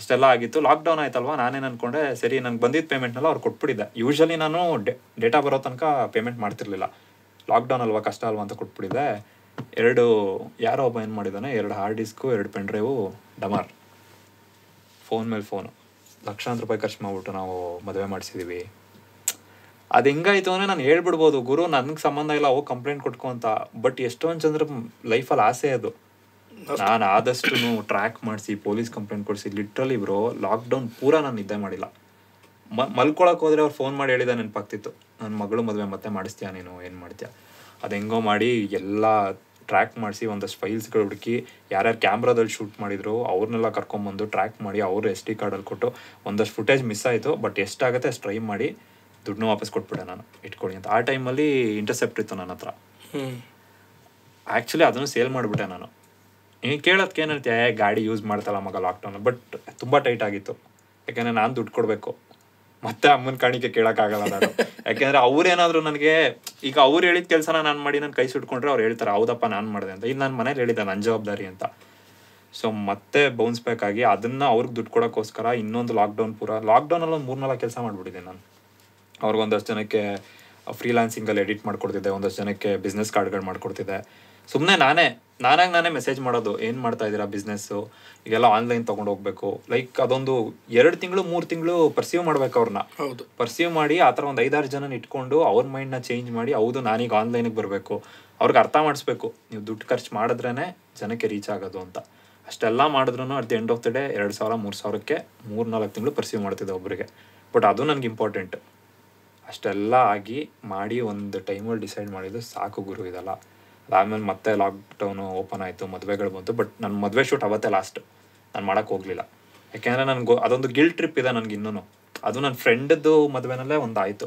ಅಷ್ಟೆಲ್ಲ ಆಗಿತ್ತು ಲಾಕ್ಡೌನ್ ಆಯ್ತಲ್ವಾ ನಾನೇನು ಅಂದ್ಕೊಂಡೆ ಸರಿ ನನಗೆ ಬಂದಿದ್ದ ಪೇಮೆಂಟ್ನೆಲ್ಲ ಅವ್ರು ಕೊಟ್ಬಿಟ್ಟಿದ್ದೆ ಯೂಶ್ವಲಿ ನಾನು ಡೇ ಡೇಟಾ ಬರೋ ತನಕ ಪೇಮೆಂಟ್ ಮಾಡ್ತಿರ್ಲಿಲ್ಲ ಲಾಕ್ಡೌನ್ ಅಲ್ವಾ ಕಷ್ಟ ಅಲ್ವಾ ಅಂತ ಕೊಟ್ಬಿಟ್ಟಿದ್ದೆ ಎರಡು ಯಾರೋ ಒಬ್ಬ ಏನು ಮಾಡಿದ್ದಾನೆ ಎರಡು ಹಾರ್ಡ್ ಡಿಸ್ಕು ಎರಡು ಪೆನ್ ಡ್ರೈವು ಡಮಾರ್ ಫೋನ್ ಮೇಲೆ ಫೋನು ಲಕ್ಷಾಂತರ ರೂಪಾಯಿ ಖರ್ಚು ಮಾಡಿಬಿಟ್ಟು ನಾವು ಮದುವೆ ಮಾಡಿಸಿದ್ದೀವಿ ಅದು ಹೆಂಗಾಯ್ತು ಅಂದರೆ ನಾನು ಹೇಳ್ಬಿಡ್ಬೋದು ಗುರು ನನಗೆ ಸಂಬಂಧ ಇಲ್ಲ ಅವು ಕಂಪ್ಲೇಂಟ್ ಕೊಟ್ಕೊ ಅಂತ ಬಟ್ ಎಷ್ಟೊಂದು ಜನರ ಲೈಫಲ್ಲಿ ಆಸೆ ಅದು ನಾನು ಆದಷ್ಟು ಟ್ರ್ಯಾಕ್ ಮಾಡಿಸಿ ಪೊಲೀಸ್ ಕಂಪ್ಲೇಂಟ್ ಕೊಡಿಸಿ ಲಿಟ್ರಲ್ಲಿ ಬ್ರೋ ಲಾಕ್ಡೌನ್ ಪೂರ ನಾನು ನಿದ್ದೆ ಮಾಡಿಲ್ಲ ಮ ಮಲ್ಕೊಳಕ್ಕೆ ಹೋದರೆ ಅವ್ರು ಫೋನ್ ಮಾಡಿ ಹೇಳಿದ ನೆನಪಾಗ್ತಿತ್ತು ನನ್ನ ಮಗಳು ಮದುವೆ ಮತ್ತೆ ಮಾಡಿಸ್ತೀಯಾ ನೀನು ಏನು ಮಾಡ್ತೀಯ ಅದು ಹೆಂಗೋ ಮಾಡಿ ಎಲ್ಲ ಟ್ರ್ಯಾಕ್ ಮಾಡಿಸಿ ಒಂದಷ್ಟು ಫೈಲ್ಸ್ಗಳು ಹುಡುಕಿ ಯಾರ್ಯಾರು ಕ್ಯಾಮ್ರಾದಲ್ಲಿ ಶೂಟ್ ಮಾಡಿದ್ರು ಅವ್ರನ್ನೆಲ್ಲ ಕರ್ಕೊಂಬಂದು ಟ್ರ್ಯಾಕ್ ಮಾಡಿ ಅವ್ರ ಎಸ್ ಡಿ ಕಾರ್ಡಲ್ಲಿ ಕೊಟ್ಟು ಒಂದಷ್ಟು ಫುಟೇಜ್ ಮಿಸ್ ಆಯಿತು ಬಟ್ ಎಷ್ಟಾಗುತ್ತೆ ಅಷ್ಟು ಟ್ರೈ ಮಾಡಿ ದುಡ್ಡನ್ನೂ ವಾಪಸ್ ಕೊಟ್ಬಿಟ್ಟೆ ನಾನು ಇಟ್ಕೊಳ್ಳಿ ಅಂತ ಆ ಟೈಮಲ್ಲಿ ಇಂಟರ್ಸೆಪ್ಟ್ ಇತ್ತು ನನ್ನ ಹತ್ರ ಆ್ಯಕ್ಚುಲಿ ಅದನ್ನು ಸೇಲ್ ಮಾಡಿಬಿಟ್ಟೆ ನಾನು ನೀನು ಕೇಳೋದಕ್ಕೆ ಏನಂತೆ ಗಾಡಿ ಯೂಸ್ ಮಾಡ್ತಲ್ಲ ಮಗ ಲಾಕ್ಡೌನ್ ಬಟ್ ತುಂಬ ಟೈಟ್ ಆಗಿತ್ತು ಯಾಕೆಂದರೆ ನಾನು ದುಡ್ಡು ಕೊಡಬೇಕು ಮತ್ತೆ ಅಮ್ಮನ ಕಾಣಿಕೆ ಕೇಳಕ್ಕಾಗಲ್ಲ ನಾನು ಯಾಕೆಂದ್ರೆ ಅವ್ರೇನಾದ್ರು ನನಗೆ ಈಗ ಅವ್ರು ಹೇಳಿದ ಕೆಲಸನ ನಾನು ಮಾಡಿ ನನ್ನ ಕೈ ಸುಟ್ಕೊಂಡ್ರೆ ಅವ್ರು ಹೇಳ್ತಾರೆ ಹೌದಪ್ಪ ನಾನು ಮಾಡಿದೆ ಅಂತ ಇದು ನನ್ನ ಮನೇಲಿ ಹೇಳಿದ್ದೆ ನನ್ನ ಜವಾಬ್ದಾರಿ ಅಂತ ಸೊ ಮತ್ತೆ ಬೌನ್ಸ್ ಬ್ಯಾಕ್ ಆಗಿ ಅದನ್ನ ಅವ್ರಿಗೆ ದುಡ್ಡು ಕೊಡೋಕ್ಕೋಸ್ಕರ ಇನ್ನೊಂದು ಲಾಕ್ಡೌನ್ ಪೂರ ಲಾಕ್ಡೌನಲ್ಲಿ ಒಂದು ಮೂರ್ನಾಲ್ಕು ಕೆಲಸ ಮಾಡಿಬಿಟ್ಟಿದ್ದೆ ನಾನು ಒಂದಷ್ಟು ಜನಕ್ಕೆ ಫ್ರೀಲಾನ್ಸಿಂಗಲ್ಲಿ ಎಡಿಟ್ ಮಾಡಿಕೊಡ್ತಿದ್ದೆ ಒಂದಷ್ಟು ಜನಕ್ಕೆ ಬಿಸ್ನೆಸ್ ಕಾರ್ಡ್ಗಳು ಮಾಡಿಕೊಡ್ತಿದ್ದೆ ಸುಮ್ಮನೆ ನಾನೇ ನಾನಾಗ ನಾನೇ ಮೆಸೇಜ್ ಮಾಡೋದು ಏನು ಮಾಡ್ತಾ ಇದ್ದೀರಾ ಬಿಸ್ನೆಸ್ಸು ಈಗೆಲ್ಲ ಆನ್ಲೈನ್ ತೊಗೊಂಡು ಹೋಗ್ಬೇಕು ಲೈಕ್ ಅದೊಂದು ಎರಡು ತಿಂಗಳು ಮೂರು ತಿಂಗಳು ಪರ್ಸೀವ್ ಮಾಡ್ಬೇಕು ಅವ್ರನ್ನ ಪರ್ಸೀವ್ ಮಾಡಿ ಆ ಥರ ಒಂದು ಐದಾರು ಜನ ಇಟ್ಕೊಂಡು ಅವ್ರ ಮೈಂಡ್ನ ಚೇಂಜ್ ಮಾಡಿ ಹೌದು ನಾನೀಗ ಆನ್ಲೈನಿಗೆ ಬರಬೇಕು ಅವ್ರಿಗೆ ಅರ್ಥ ಮಾಡಿಸ್ಬೇಕು ನೀವು ದುಡ್ಡು ಖರ್ಚು ಮಾಡಿದ್ರೇ ಜನಕ್ಕೆ ರೀಚ್ ಆಗೋದು ಅಂತ ಅಷ್ಟೆಲ್ಲ ಮಾಡಿದ್ರು at the end of the day ಎರಡು ಸಾವಿರ ಮೂರು ಸಾವಿರಕ್ಕೆ ಮೂರು ನಾಲ್ಕು ತಿಂಗಳು ಪರ್ಸೀವ್ ಮಾಡ್ತಿದ್ದೆ ಒಬ್ಬರಿಗೆ ಬಟ್ ಅದು ನನಗೆ ಇಂಪಾರ್ಟೆಂಟ್ ಅಷ್ಟೆಲ್ಲ ಆಗಿ ಮಾಡಿ ಒಂದು ಟೈಮಲ್ಲಿ ಡಿಸೈಡ್ ಮಾಡಿದ್ದು ಸಾಕು ಗುರು ಇದೆಲ್ಲ ಆಮೇಲೆ ಮತ್ತೆ ಲಾಕ್ಡೌನ್ ಓಪನ್ ಆಯಿತು ಮದುವೆಗಳು ಬಂತು ಬಟ್ ನನ್ನ ಮದುವೆ ಶೂಟ್ ಅವತ್ತೇ ಲಾಸ್ಟ್ ನಾನು ಮಾಡೋಕ್ಕೆ ಹೋಗಲಿಲ್ಲ ಯಾಕೆಂದರೆ ನನಗೆ ಅದೊಂದು ಗಿಲ್ ಟ್ರಿಪ್ ಇದೆ ನನಗೆ ಇನ್ನೂ ಅದು ನನ್ನ ಫ್ರೆಂಡದ್ದು ಮದುವೆನಲ್ಲೇ ಒಂದು ಆಯಿತು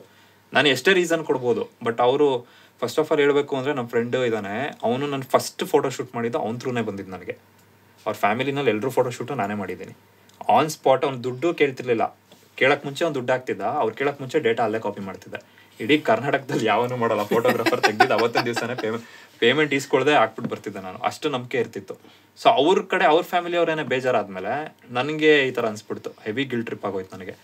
ನಾನು ಎಷ್ಟೇ ರೀಸನ್ ಕೊಡ್ಬೋದು ಬಟ್ ಅವರು ಫಸ್ಟ್ ಆಫ್ ಆಲ್ ಹೇಳಬೇಕು ಅಂದರೆ ನಮ್ಮ ಫ್ರೆಂಡು ಇದ್ದಾನೆ ಅವನು ನಾನು ಫಸ್ಟ್ ಫೋಟೋ ಶೂಟ್ ಮಾಡಿದ್ದು ಅವ್ನ ಥ್ರೂನೇ ಬಂದಿದ್ದು ನನಗೆ ಅವ್ರ ಫ್ಯಾಮಿಲಿನಲ್ಲಿ ಎಲ್ಲರೂ ಫೋಟೋ ಶೂಟು ನಾನೇ ಮಾಡಿದ್ದೀನಿ ಆನ್ ಸ್ಪಾಟ್ ಅವ್ನು ದುಡ್ಡು ಕೇಳ್ತಿರ್ಲಿಲ್ಲ ಕೇಳೋಕ್ಕೆ ಮುಂಚೆ ಅವ್ನು ದುಡ್ಡು ಹಾಕ್ತಿದ್ದ ಅವ್ರು ಕೇಳೋಕ್ಕೆ ಮುಂಚೆ ಡೇಟಾ ಅಲ್ಲೇ ಕಾಪಿ ಮಾಡ್ತಿದ್ದೆ ಇಡೀ ಕರ್ನಾಟಕದಲ್ಲಿ ಯಾವನು ಮಾಡಲ್ಲ ಫೋಟೋಗ್ರಾಫರ್ ತೆಗ್ದಿದ್ದು ಅವತ್ತಿನ ದಿವಸನೇ ಪೇಮೆಂಟ್ ಪೇಮೆಂಟ್ ಇಸ್ಕೊಳ್ದೆ ಹಾಕ್ಬಿಟ್ಟು ಬರ್ತಿದ್ದೆ ನಾನು ಅಷ್ಟು ನಂಬಿಕೆ ಇರ್ತಿತ್ತು ಸೊ ಅವ್ರ ಕಡೆ ಅವ್ರ ಫ್ಯಾಮಿಲಿ ಅವ್ರೇನೇ ಬೇಜಾರಾದ್ಮೇಲೆ ನನಗೆ ಈ ಥರ ಅನಿಸ್ಬಿಡ್ತು ಹೆವಿ ಗಿಲ್ ಟ್ರಿಪ್ ಆಗೋಯ್ತು ನನಗೆ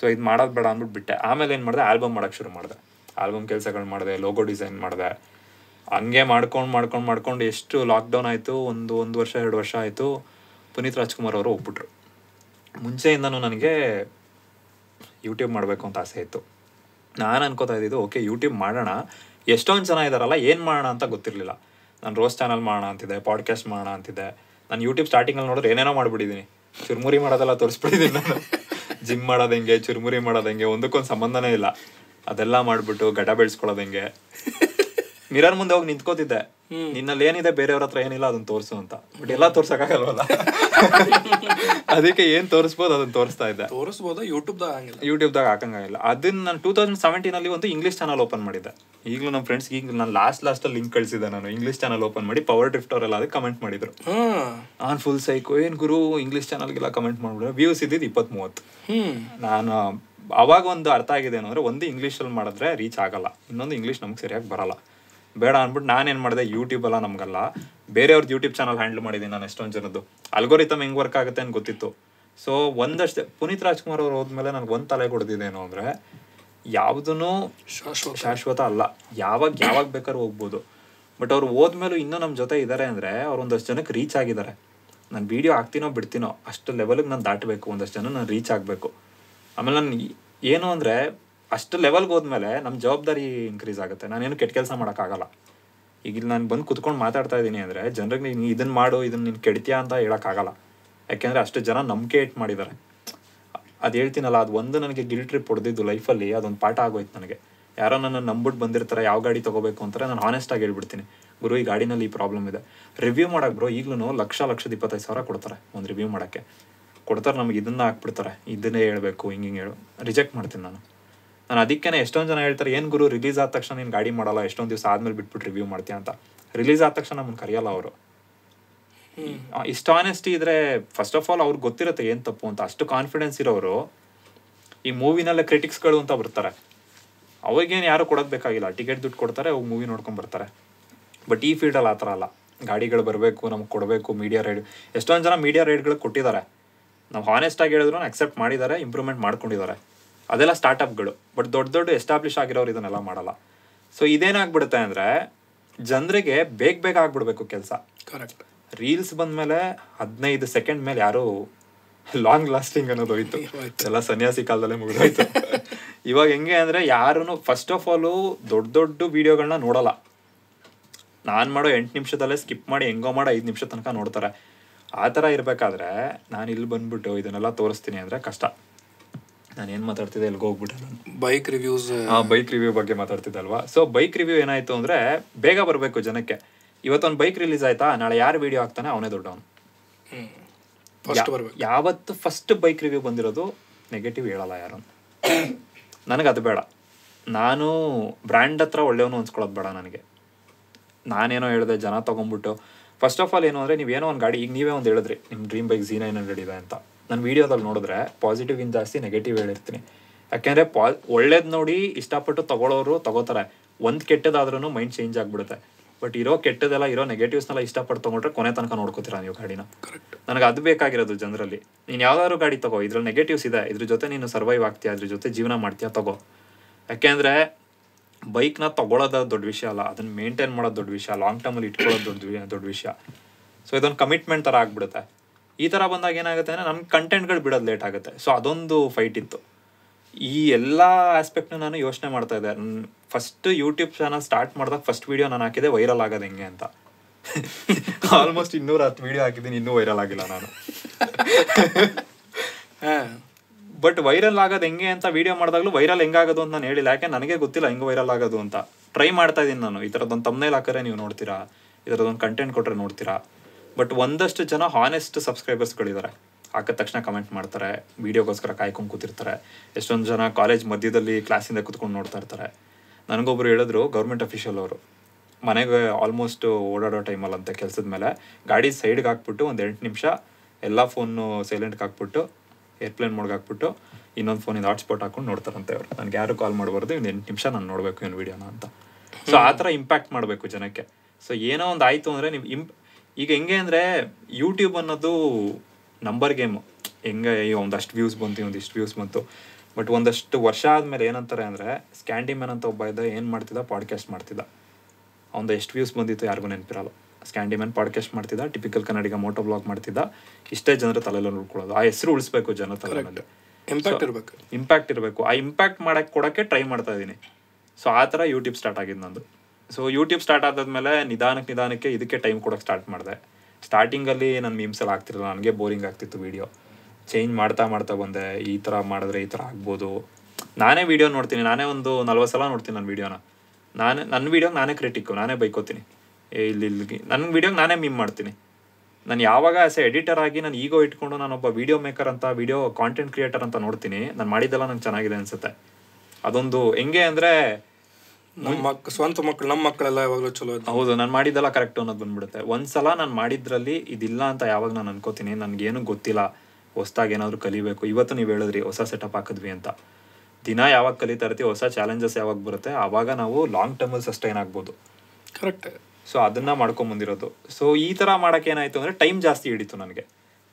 ಸೊ ಇದು ಮಾಡೋದು ಬೇಡ ಅಂದ್ಬಿಟ್ಟು ಬಿಟ್ಟೆ ಆಮೇಲೆ ಏನು ಮಾಡಿದೆ ಆಲ್ಬಮ್ ಮಾಡೋಕ್ಕೆ ಶುರು ಮಾಡಿದೆ ಆಲ್ಬಮ್ ಕೆಲಸಗಳು ಮಾಡಿದೆ ಲೋಗೋ ಡಿಸೈನ್ ಮಾಡಿದೆ ಹಂಗೆ ಮಾಡ್ಕೊಂಡು ಮಾಡ್ಕೊಂಡು ಮಾಡ್ಕೊಂಡು ಎಷ್ಟು ಲಾಕ್ಡೌನ್ ಆಯಿತು ಒಂದು ಒಂದು ವರ್ಷ ಎರಡು ವರ್ಷ ಆಯಿತು ಪುನೀತ್ ರಾಜ್ಕುಮಾರ್ ಅವರು ಒಪ್ಬಿಟ್ರು ಮುಂಚೆಯಿಂದನೂ ನನಗೆ ಯೂಟ್ಯೂಬ್ ಮಾಡಬೇಕು ಅಂತ ಆಸೆ ಇತ್ತು ನಾನು ಅನ್ಕೋತಾ ಇದ್ದಿದ್ದು ಓಕೆ ಯೂಟ್ಯೂಬ್ ಮಾಡೋಣ ಎಷ್ಟೊಂದು ಜನ ಇದ್ದಾರಲ್ಲ ಏನು ಮಾಡೋಣ ಅಂತ ಗೊತ್ತಿರಲಿಲ್ಲ ನಾನು ರೋಸ್ ಚಾನಲ್ ಮಾಡೋಣ ಅಂತಿದ್ದೆ ಪಾಡ್ಕಾಸ್ಟ್ ಮಾಡೋಣ ಅಂತಿದ್ದೆ ನಾನು ಯೂಟ್ಯೂಬ್ ಸ್ಟಾರ್ಟಿಂಗಲ್ಲಿ ನೋಡಿದ್ರೆ ಏನೇನೋ ಮಾಡಿಬಿಟ್ಟಿದ್ದೀನಿ ಚುರುಮುರಿ ಮಾಡೋದೆಲ್ಲ ತೋರಿಸ್ಬಿಟ್ಟಿದ್ದೀನಿ ನಾನು ಜಿಮ್ ಮಾಡೋದು ಹೆಂಗೆ ಚುರುಮುರಿ ಮಾಡೋದು ಹೆಂಗೆ ಒಂದಕ್ಕೊಂದು ಸಂಬಂಧನೇ ಇಲ್ಲ ಅದೆಲ್ಲ ಮಾಡಿಬಿಟ್ಟು ಗಡ ಬೆಳೆಸ್ಕೊಳ್ಳೋದು ಹೆಂಗೆ ಮಿರರ್ ಮುಂದೆ ಹೋಗಿ ನಿಂತ್ಕೋತಿದ್ದೆ ನಿನ್ನಲ್ಲಿ ಏನಿದೆ ಬೇರೆಯವ್ರ ಹತ್ರ ಏನಿಲ್ಲ ಅದನ್ನ ತೋರಿಸು ಅಂತ ಬಟ್ ಎಲ್ಲ ತೋರ್ಸಕ್ಕಾಗಲ್ವಲ್ಲ ಅದಕ್ಕೆ ಏನ್ ತೋರಿಸಬಹುದು ಅದನ್ನ ತೋರಿಸ್ತಾ ಇದ್ದೆ ತೋರಿಸ್ಬೋದು ಯೂಟ್ಯೂಬ್ ದಾಗ ಹಾಕಂಗಿಲ್ಲ ಅದನ್ನ ನಾನು ಟೂ ತೌಸಂಡ್ ಅಲ್ಲಿ ಒಂದು ಇಂಗ್ಲೀಷ್ ಚಾನಲ್ ಓಪನ್ ಮಾಡಿದ್ದೆ ಈಗಲೂ ನಮ್ಮ ಫ್ರೆಂಡ್ಸ್ ಈಗ ನಾನು ಲಾಸ್ಟ್ ಲಾಸ್ಟ್ ಅಲ್ಲಿ ಲಿಂಕ್ ಕಳಿಸಿದೆ ನಾನು ಇಂಗ್ಲೀಷ್ ಚಾನಲ್ ಓಪನ್ ಮಾಡಿ ಪವರ್ ಡ್ರಿಫ್ಟ್ ಅವರೆಲ್ಲ ಅದಕ್ಕೆ ಕಮೆಂಟ್ ಮಾಡಿದ್ರು ಆನ್ ಫುಲ್ ಸೈಕೋ ಏನ್ ಗುರು ಇಂಗ್ಲೀಷ್ ಚಾನಲ್ಗೆಲ್ಲ ಕಮೆಂಟ್ ಮಾಡ್ಬಿಟ್ರೆ ವ್ಯೂಸ್ ಇದ್ದಿದ್ದು ಇಪ್ಪತ್ ಮೂವತ್ತು ನಾನು ಅವಾಗ ಒಂದು ಅರ್ಥ ಆಗಿದೆ ಏನಂದ್ರೆ ಒಂದು ಅಲ್ಲಿ ಮಾಡಿದ್ರೆ ರೀಚ್ ಆಗಲ್ಲ ಇನ್ನೊಂದು ಇಂಗ್ಲೀಷ್ ನಮ್ಗೆ ಸರಿಯಾಗಿ ಬರಲ್ಲ ಬೇಡ ಅಂದ್ಬಿಟ್ಟು ನಾನೇನು ಮಾಡಿದೆ ಯೂಟ್ಯೂಬ್ ಅಲ್ಲ ನಮಗಲ್ಲ ಬೇರೆಯವ್ರದ್ದು ಯೂಟ್ಯೂಬ್ ಚಾನಲ್ ಹ್ಯಾಂಡಲ್ ಮಾಡಿದ್ದೀನಿ ನಾನು ಎಷ್ಟೊಂದು ಜನದ್ದು ಅಲ್ಗೋರಿತಮ್ ಹೆಂಗೆ ವರ್ಕ್ ಆಗುತ್ತೆ ಅಂತ ಗೊತ್ತಿತ್ತು ಸೊ ಒಂದಷ್ಟೇ ಪುನೀತ್ ರಾಜ್ಕುಮಾರ್ ಅವ್ರು ಹೋದ್ಮೇಲೆ ನನಗೆ ಒಂದು ತಲೆ ಕೊಡ್ದಿದ್ದೇನು ಅಂದರೆ ಯಾವುದೂ ಶಾಶ್ವತ ಶಾಶ್ವತ ಅಲ್ಲ ಯಾವಾಗ ಯಾವಾಗ ಬೇಕಾದ್ರೂ ಹೋಗ್ಬೋದು ಬಟ್ ಅವ್ರು ಹೋದ್ಮೇಲೂ ಇನ್ನೂ ನಮ್ಮ ಜೊತೆ ಇದ್ದಾರೆ ಅಂದರೆ ಅವ್ರು ಒಂದಷ್ಟು ಜನಕ್ಕೆ ರೀಚ್ ಆಗಿದ್ದಾರೆ ನಾನು ವೀಡಿಯೋ ಹಾಕ್ತೀನೋ ಬಿಡ್ತೀನೋ ಅಷ್ಟು ಲೆವೆಲ್ಗೆ ನಾನು ದಾಟಬೇಕು ಒಂದಷ್ಟು ಜನ ನಾನು ರೀಚ್ ಆಗಬೇಕು ಆಮೇಲೆ ನಾನು ಏನು ಅಂದರೆ ಅಷ್ಟು ಲೆವೆಲ್ಗೆ ಹೋದ್ಮೇಲೆ ನಮ್ಮ ಜವಾಬ್ದಾರಿ ಇನ್ಕ್ರೀಸ್ ಆಗುತ್ತೆ ನಾನೇನು ಕೆಟ್ಟ ಕೆಲಸ ಮಾಡೋಕ್ಕಾಗಲ್ಲ ಈಗ ಇಲ್ಲಿ ನಾನು ಬಂದು ಕುತ್ಕೊಂಡು ಮಾತಾಡ್ತಾ ಇದ್ದೀನಿ ಅಂದರೆ ಜನರಿಗೆ ನೀನು ಇದನ್ನು ಮಾಡು ಇದನ್ನು ನೀನು ಕೆಡ್ತೀಯಾ ಅಂತ ಹೇಳೋಕ್ಕಾಗಲ್ಲ ಯಾಕೆಂದರೆ ಅಷ್ಟು ಜನ ನಂಬಿಕೆ ಇಟ್ಟು ಮಾಡಿದ್ದಾರೆ ಅದು ಹೇಳ್ತೀನಲ್ಲ ಅದು ಒಂದು ನನಗೆ ಗಿಲ್ ಟ್ರಿಪ್ ಹೊಡೆದಿದ್ದು ಲೈಫಲ್ಲಿ ಅದೊಂದು ಪಾಠ ಆಗೋಯ್ತು ನನಗೆ ಯಾರೋ ನನ್ನ ನಂಬಿಟ್ಟು ಬಂದಿರ್ತಾರೆ ಯಾವ ಗಾಡಿ ತೊಗೋಬೇಕು ಅಂತಾರೆ ನಾನು ಆನೆಸ್ಟಾಗಿ ಹೇಳ್ಬಿಡ್ತೀನಿ ಗುರು ಈ ಗಾಡಿನಲ್ಲಿ ಈ ಪ್ರಾಬ್ಲಮ್ ಇದೆ ರಿವ್ಯೂ ಮಾಡೋಕೆ ಬ್ರೋ ಈಗಲೂ ಲಕ್ಷ ಲಕ್ಷದ ಇಪ್ಪತ್ತೈದು ಸಾವಿರ ಕೊಡ್ತಾರೆ ಒಂದು ರಿವ್ಯೂ ಮಾಡೋಕ್ಕೆ ಕೊಡ್ತಾರೆ ನಮಗೆ ಇದನ್ನು ಹಾಕ್ಬಿಡ್ತಾರೆ ಇದನ್ನೇ ಹೇಳಬೇಕು ಹಿಂಗೆ ಹಿಂಗೆ ಹೇಳು ರಿಜೆಕ್ಟ್ ಮಾಡ್ತೀನಿ ನಾನು ನಾನು ಅದಕ್ಕೇನೆ ಎಷ್ಟೊಂದು ಜನ ಹೇಳ್ತಾರೆ ಏನು ಗುರು ರಿಲೀಸ್ ಆದ ತಕ್ಷಣ ನೀನು ಗಾಡಿ ಮಾಡಲ್ಲ ಎಷ್ಟೊಂದು ದಿವಸ ಆದಮೇಲೆ ಬಿಟ್ಬಿಟ್ಟು ರಿವ್ಯೂ ಮಾಡ್ತೀಯ ಅಂತ ರಿಲೀಸ್ ಆದ ತಕ್ಷಣ ನಮ್ಮನ್ನು ಕರೆಯಲ್ಲ ಅವರು ಇಷ್ಟು ಆನೆಸ್ಟಿ ಇದ್ರೆ ಫಸ್ಟ್ ಆಫ್ ಆಲ್ ಅವ್ರಿಗೆ ಗೊತ್ತಿರುತ್ತೆ ಏನು ತಪ್ಪು ಅಂತ ಅಷ್ಟು ಕಾನ್ಫಿಡೆನ್ಸ್ ಇರೋರು ಈ ಮೂವಿನಲ್ಲೇ ಕ್ರಿಟಿಕ್ಸ್ಗಳು ಅಂತ ಬರ್ತಾರೆ ಅವಾಗೇನು ಯಾರು ಕೊಡೋದು ಬೇಕಾಗಿಲ್ಲ ಟಿಕೆಟ್ ದುಡ್ಡು ಕೊಡ್ತಾರೆ ಅವ್ರು ಮೂವಿ ನೋಡ್ಕೊಂಡು ಬರ್ತಾರೆ ಬಟ್ ಈ ಫೀಲ್ಡಲ್ಲಿ ಆ ಥರ ಅಲ್ಲ ಗಾಡಿಗಳು ಬರಬೇಕು ನಮ್ಗೆ ಕೊಡಬೇಕು ಮೀಡಿಯಾ ರೈಡ್ ಎಷ್ಟೊಂದು ಜನ ಮೀಡಿಯಾ ರೈಡ್ಗಳು ಕೊಟ್ಟಿದ್ದಾರೆ ನಾವು ಹಾನೆಸ್ಟಾಗಿ ಹೇಳಿದ್ರು ಅಕ್ಸೆಪ್ಟ್ ಮಾಡಿದ್ದಾರೆ ಇಂಪ್ರೂವ್ಮೆಂಟ್ ಮಾಡ್ಕೊಂಡಿದ್ದಾರೆ ಅದೆಲ್ಲ ಸ್ಟಾರ್ಟಪ್ಗಳು ಬಟ್ ದೊಡ್ಡ ದೊಡ್ಡ ಎಸ್ಟಾಬ್ಲಿಷ್ ಆಗಿರೋರು ಇದನ್ನೆಲ್ಲ ಮಾಡಲ್ಲ ಸೊ ಇದೇನಾಗ್ಬಿಡುತ್ತೆ ಅಂದರೆ ಜನರಿಗೆ ಬೇಗ ಬೇಗ ಆಗ್ಬಿಡ್ಬೇಕು ಕೆಲಸ ಕರೆಕ್ಟ್ ರೀಲ್ಸ್ ಮೇಲೆ ಹದಿನೈದು ಸೆಕೆಂಡ್ ಮೇಲೆ ಯಾರು ಲಾಂಗ್ ಲಾಸ್ಟಿಂಗ್ ಅನ್ನೋದು ಹೋಯ್ತು ಎಲ್ಲ ಸನ್ಯಾಸಿ ಕಾಲದಲ್ಲೇ ಮುಗಿದೋಯ್ತು ಇವಾಗ ಹೆಂಗೆ ಅಂದರೆ ಯಾರೂ ಫಸ್ಟ್ ಆಫ್ ಆಲು ದೊಡ್ಡ ದೊಡ್ಡ ವೀಡಿಯೋಗಳನ್ನ ನೋಡಲ್ಲ ನಾನು ಮಾಡೋ ಎಂಟು ನಿಮಿಷದಲ್ಲೇ ಸ್ಕಿಪ್ ಮಾಡಿ ಹೆಂಗೋ ಮಾಡೋ ಐದು ನಿಮಿಷ ತನಕ ನೋಡ್ತಾರೆ ಆ ಥರ ಇರಬೇಕಾದ್ರೆ ನಾನು ಇಲ್ಲಿ ಬಂದ್ಬಿಟ್ಟು ಇದನ್ನೆಲ್ಲ ತೋರಿಸ್ತೀನಿ ಅಂದರೆ ಕಷ್ಟ ನಾನು ಏನು ಮಾತಾಡ್ತಿದ್ದೆ ಎಲ್ಲಿಗೆ ಹೋಗ್ಬಿಟ್ಟೆ ಬೈಕ್ ರಿವ್ಯೂಸ್ ಹಾಂ ಬೈಕ್ ರಿವ್ಯೂ ಬಗ್ಗೆ ಮಾತಾಡ್ತಿದ್ದಲ್ವಾ ಸೊ ಬೈಕ್ ರಿವ್ಯೂ ಏನಾಯಿತು ಅಂದರೆ ಬೇಗ ಬರಬೇಕು ಜನಕ್ಕೆ ಇವತ್ತೊಂದು ಬೈಕ್ ರಿಲೀಸ್ ಆಯ್ತಾ ನಾಳೆ ಯಾರು ವೀಡಿಯೋ ಹಾಕ್ತಾನೆ ಅವನೇ ದೊಡ್ಡವನು ಯಾವತ್ತು ಫಸ್ಟ್ ಬೈಕ್ ರಿವ್ಯೂ ಬಂದಿರೋದು ನೆಗೆಟಿವ್ ಹೇಳಲ್ಲ ಯಾರು ನನಗೆ ಅದು ಬೇಡ ನಾನು ಬ್ರ್ಯಾಂಡ್ ಹತ್ರ ಒಳ್ಳೆಯವನು ಅನ್ಸ್ಕೊಳ್ಳೋದು ಬೇಡ ನನಗೆ ನಾನೇನೋ ಹೇಳಿದೆ ಜನ ತೊಗೊಂಬಿಟ್ಟು ಫಸ್ಟ್ ಆಫ್ ಆಲ್ ಏನು ಅಂದರೆ ನೀವೇನೋ ಒಂದು ಗಾಡಿ ಈಗ ನೀವೇ ಒಂದು ಹೇಳಿದ್ರಿ ನಿಮ್ಮ ಡ್ರೀಮ್ ಬೈಕ್ ಝೀ ಏನೋ ಹಂಡ್ರೆಡ್ ಇದೆ ಅಂತ ನಾನು ವೀಡಿಯೋದಲ್ಲಿ ನೋಡಿದ್ರೆ ಪಾಸಿಟಿವ್ ಇನ್ ಜಾಸ್ತಿ ನೆಗೆಟಿವ್ ಹೇಳಿರ್ತೀನಿ ಯಾಕೆಂದರೆ ಪಾ ಒಳ್ಳೇದು ನೋಡಿ ಇಷ್ಟಪಟ್ಟು ತೊಗೊಳೋರು ತೊಗೋತಾರೆ ಒಂದು ಕೆಟ್ಟದಾದ್ರೂ ಮೈಂಡ್ ಚೇಂಜ್ ಆಗಿಬಿಡುತ್ತೆ ಬಟ್ ಇರೋ ಕೆಟ್ಟದೆಲ್ಲ ಇರೋ ನೆಗೆಟಿವ್ಸ್ನೆಲ್ಲ ಇಷ್ಟಪಟ್ಟು ತೊಗೊಂಡ್ರೆ ಕೊನೆ ತನಕ ನೋಡ್ಕೋತೀರಾ ನೀವು ಗಾಡಿನ ನನಗೆ ಅದು ಬೇಕಾಗಿರೋದು ಜನರಲ್ಲಿ ನೀನು ಯಾವ್ದಾದ್ರು ಗಾಡಿ ತಗೋ ಇದ್ರಲ್ಲಿ ನೆಗೆಟಿವ್ಸ್ ಇದೆ ಇದ್ರ ಜೊತೆ ನೀನು ಸರ್ವೈವ್ ಆಗ್ತೀಯಾ ಅದ್ರ ಜೊತೆ ಜೀವನ ಮಾಡ್ತೀಯಾ ತಗೋ ಯಾಕೆಂದರೆ ಬೈಕ್ನ ತೊಗೊಳೋದ ದೊಡ್ಡ ವಿಷಯ ಅಲ್ಲ ಅದನ್ನು ಮೇಂಟೈನ್ ಮಾಡೋದು ದೊಡ್ಡ ವಿಷಯ ಲಾಂಗ್ ಟರ್ಮಲ್ಲಿ ಇಟ್ಕೊಳ್ಳೋದು ದೊಡ್ಡ ದೊಡ್ಡ ವಿಷಯ ಸೊ ಇದೊಂದು ಕಮಿಟ್ಮೆಂಟ್ ಥರ ಆಗ್ಬಿಡುತ್ತೆ ಈ ಥರ ಬಂದಾಗ ಏನಾಗುತ್ತೆ ಅಂದರೆ ನಮ್ಮ ಕಂಟೆಂಟ್ಗಳು ಬಿಡೋದು ಲೇಟ್ ಆಗುತ್ತೆ ಸೊ ಅದೊಂದು ಫೈಟ್ ಇತ್ತು ಈ ಎಲ್ಲ ಆಸ್ಪೆಕ್ಟ್ನ ನಾನು ಯೋಚನೆ ಮಾಡ್ತಾ ಇದ್ದೆ ಫಸ್ಟ್ ಯೂಟ್ಯೂಬ್ ಚಾನಲ್ ಸ್ಟಾರ್ಟ್ ಮಾಡಿದಾಗ ಫಸ್ಟ್ ವೀಡಿಯೋ ನಾನು ಹಾಕಿದೆ ವೈರಲ್ ಆಗೋದು ಹೆಂಗೆ ಅಂತ ಆಲ್ಮೋಸ್ಟ್ ಇನ್ನೂರ ಹತ್ತು ವೀಡಿಯೋ ಹಾಕಿದ್ದೀನಿ ಇನ್ನೂ ವೈರಲ್ ಆಗಿಲ್ಲ ನಾನು ಬಟ್ ವೈರಲ್ ಆಗೋದು ಹೆಂಗೆ ಅಂತ ವೀಡಿಯೋ ಮಾಡಿದಾಗಲೂ ವೈರಲ್ ಹೆಂಗಾಗೋದು ಅಂತ ನಾನು ಹೇಳಿಲ್ಲ ಯಾಕೆ ನನಗೆ ಗೊತ್ತಿಲ್ಲ ಹೆಂಗೆ ವೈರಲ್ ಆಗೋದು ಅಂತ ಟ್ರೈ ಮಾಡ್ತಾ ಇದ್ದೀನಿ ನಾನು ಈ ಥರದ್ದೊಂದು ತಮ್ಮನೇಲಿ ಹಾಕಿದ್ರೆ ನೀವು ನೋಡ್ತೀರಾ ಈ ಥರದ್ದೊಂದು ಕಂಟೆಂಟ್ ಕೊಟ್ಟರೆ ನೋಡ್ತೀರಾ ಬಟ್ ಒಂದಷ್ಟು ಜನ ಹಾನೆಸ್ಟ್ ಸಬ್ಸ್ಕ್ರೈಬರ್ಸ್ಗಳಿದ್ದಾರೆ ಹಾಕಿದ ತಕ್ಷಣ ಕಮೆಂಟ್ ಮಾಡ್ತಾರೆ ವಿಡಿಯೋಗೋಸ್ಕರ ಕಾಯ್ಕೊಂಡು ಕೂತಿರ್ತಾರೆ ಎಷ್ಟೊಂದು ಜನ ಕಾಲೇಜ್ ಮಧ್ಯದಲ್ಲಿ ಕ್ಲಾಸಿಂದ ಕೂತ್ಕೊಂಡು ನೋಡ್ತಾ ಇರ್ತಾರೆ ನನಗೊಬ್ರು ಹೇಳಿದ್ರು ಗೌರ್ಮೆಂಟ್ ಅಫಿಷಿಯಲ್ ಅವರು ಮನೆಗೆ ಆಲ್ಮೋಸ್ಟ್ ಓಡಾಡೋ ಟೈಮಲ್ಲಂತೆ ಅಂತ ಕೆಲಸದ ಮೇಲೆ ಗಾಡಿ ಸೈಡ್ಗೆ ಹಾಕ್ಬಿಟ್ಟು ಒಂದು ಎಂಟು ನಿಮಿಷ ಎಲ್ಲ ಫೋನು ಸೈಲೆಂಟ್ಗೆ ಹಾಕ್ಬಿಟ್ಟು ಏರ್ಪ್ಲೇನ್ ಮೋಡ್ಗೆ ಹಾಕ್ಬಿಟ್ಟು ಇನ್ನೊಂದು ಫೋನಿಂದ ಹಾಟ್ಸ್ಪಾಟ್ ಹಾಕೊಂಡು ನೋಡ್ತಾರಂತೆ ಅವರು ನನಗೆ ಯಾರು ಕಾಲ್ ಮಾಡಬಾರ್ದು ಇನ್ನು ಎಂಟು ನಿಮಿಷ ನಾನು ನೋಡಬೇಕು ಇನ್ನು ವೀಡಿಯೋನ ಅಂತ ಸೊ ಆ ಥರ ಇಂಪ್ಯಾಕ್ಟ್ ಮಾಡಬೇಕು ಜನಕ್ಕೆ ಸೊ ಏನೋ ಒಂದು ಆಯಿತು ಅಂದರೆ ನೀವು ಇಂಪ್ ಈಗ ಹೆಂಗೆ ಅಂದರೆ ಯೂಟ್ಯೂಬ್ ಅನ್ನೋದು ನಂಬರ್ ಗೇಮು ಹೆಂಗೆ ಒಂದಷ್ಟು ವ್ಯೂಸ್ ಬಂತು ಒಂದಿಷ್ಟು ವ್ಯೂಸ್ ಬಂತು ಬಟ್ ಒಂದಷ್ಟು ವರ್ಷ ಆದಮೇಲೆ ಏನಂತಾರೆ ಅಂದರೆ ಸ್ಕ್ಯಾಂಡಿ ಮ್ಯಾನ್ ಅಂತ ಒಬ್ಬ ಇದ್ದ ಏನು ಮಾಡ್ತಿದ್ದ ಪಾಡ್ಕಾಸ್ಟ್ ಮಾಡ್ತಿದ್ದ ಅವನು ಎಷ್ಟು ವ್ಯೂಸ್ ಬಂದಿತ್ತು ಯಾರಿಗೂ ನೆನಪಿರಲ್ಲ ಸ್ಕ್ಯಾಂಡಿ ಮ್ಯಾನ್ ಪಾಡ್ಕಾಸ್ಟ್ ಮಾಡ್ತಿದ್ದ ಟಿಪಿಕಲ್ ಕನ್ನಡಿಗ ಮೋಟೋ ಬ್ಲಾಗ್ ಮಾಡ್ತಿದ್ದ ಇಷ್ಟೇ ಜನರ ತಲೆಯಲ್ಲಿ ಉಳ್ಕೊಳ್ಳೋದು ಆ ಹೆಸರು ಉಳಿಸ್ಬೇಕು ಜನ ತಲೆಯಲ್ಲಿ ಇಂಪ್ಯಾಕ್ಟ್ ಇರಬೇಕು ಇಂಪ್ಯಾಕ್ಟ್ ಇರಬೇಕು ಆ ಇಂಪ್ಯಾಕ್ಟ್ ಮಾಡೋಕ್ಕೆ ಕೊಡೋಕ್ಕೆ ಟ್ರೈ ಮಾಡ್ತಾ ಇದ್ದೀನಿ ಸೊ ಆ ಥರ ಯೂಟ್ಯೂಬ್ ಸ್ಟಾರ್ಟ್ ಆಗಿದ್ದು ನಂದು ಸೊ ಯೂಟ್ಯೂಬ್ ಸ್ಟಾರ್ಟ್ ಆದಾದ್ಮೇಲೆ ನಿಧಾನಕ್ಕೆ ನಿಧಾನಕ್ಕೆ ಇದಕ್ಕೆ ಟೈಮ್ ಕೊಡೋಕ್ಕೆ ಸ್ಟಾರ್ಟ್ ಮಾಡಿದೆ ಸ್ಟಾರ್ಟಿಂಗಲ್ಲಿ ನನ್ನ ಎಲ್ಲ ಆಗ್ತಿರಲ್ಲ ನನಗೆ ಬೋರಿಂಗ್ ಆಗ್ತಿತ್ತು ವೀಡಿಯೋ ಚೇಂಜ್ ಮಾಡ್ತಾ ಮಾಡ್ತಾ ಬಂದೆ ಈ ಥರ ಮಾಡಿದ್ರೆ ಈ ಥರ ಆಗ್ಬೋದು ನಾನೇ ವೀಡಿಯೋ ನೋಡ್ತೀನಿ ನಾನೇ ಒಂದು ನಲ್ವತ್ತು ಸಲ ನೋಡ್ತೀನಿ ನನ್ನ ವೀಡಿಯೋನ ನಾನು ನನ್ನ ವೀಡಿಯೋಗೆ ನಾನೇ ಕ್ರಿಟಿಕ್ಕು ನಾನೇ ಬೈಕೋತೀನಿ ಇಲ್ಲಿ ಇಲ್ಲಿಗೆ ನನ್ನ ವೀಡಿಯೋಗೆ ನಾನೇ ಮೀಮ್ ಮಾಡ್ತೀನಿ ನಾನು ಯಾವಾಗ ಆಸ್ ಎಡಿಟರ್ ಆಗಿ ನಾನು ಈಗೋ ಇಟ್ಕೊಂಡು ಒಬ್ಬ ವೀಡಿಯೋ ಮೇಕರ್ ಅಂತ ವೀಡಿಯೋ ಕಾಂಟೆಂಟ್ ಕ್ರಿಯೇಟರ್ ಅಂತ ನೋಡ್ತೀನಿ ನಾನು ಮಾಡಿದ್ದೆಲ್ಲ ನಂಗೆ ಚೆನ್ನಾಗಿದೆ ಅನಿಸುತ್ತೆ ಅದೊಂದು ಹೆಂಗೆ ಅಂದರೆ ನಮ್ಮ ಸ್ವಂತ ಮಕ್ಕಳು ನಮ್ಮ ಮಕ್ಕಳೆಲ್ಲ ಯಾವಾಗಲೂ ಚಲೋ ಹೌದು ನಾನು ಮಾಡಿದ್ದೆಲ್ಲ ಕರೆಕ್ಟ್ ಅನ್ನೋದು ಬಂದ್ಬಿಡುತ್ತೆ ಒಂದ್ಸಲ ನಾನು ಮಾಡಿದ್ರಲ್ಲಿ ಇದಿಲ್ಲ ಅಂತ ಯಾವಾಗ ನಾನು ಅನ್ಕೋತೀನಿ ನನಗೇನು ಗೊತ್ತಿಲ್ಲ ಹೊಸ್ದಾಗಿ ಏನಾದರೂ ಕಲಿಬೇಕು ಇವತ್ತು ನೀವು ಹೇಳಿದ್ರಿ ಹೊಸ ಸೆಟಪ್ ಹಾಕಿದ್ವಿ ಅಂತ ದಿನ ಯಾವಾಗ ಕಲಿತಾ ಇರ್ತೀವಿ ಹೊಸ ಚಾಲೆಂಜಸ್ ಯಾವಾಗ ಬರುತ್ತೆ ಆವಾಗ ನಾವು ಲಾಂಗ್ ಟರ್ಮಲ್ಲಿ ಸಸ್ಟೈನ್ ಆಗ್ಬೋದು ಕರೆಕ್ಟ್ ಸೊ ಅದನ್ನು ಮಾಡ್ಕೊಂಬಂದಿರೋದು ಸೊ ಈ ಥರ ಮಾಡೋಕೆ ಏನಾಯಿತು ಅಂದರೆ ಟೈಮ್ ಜಾಸ್ತಿ ಹಿಡಿತು ನನಗೆ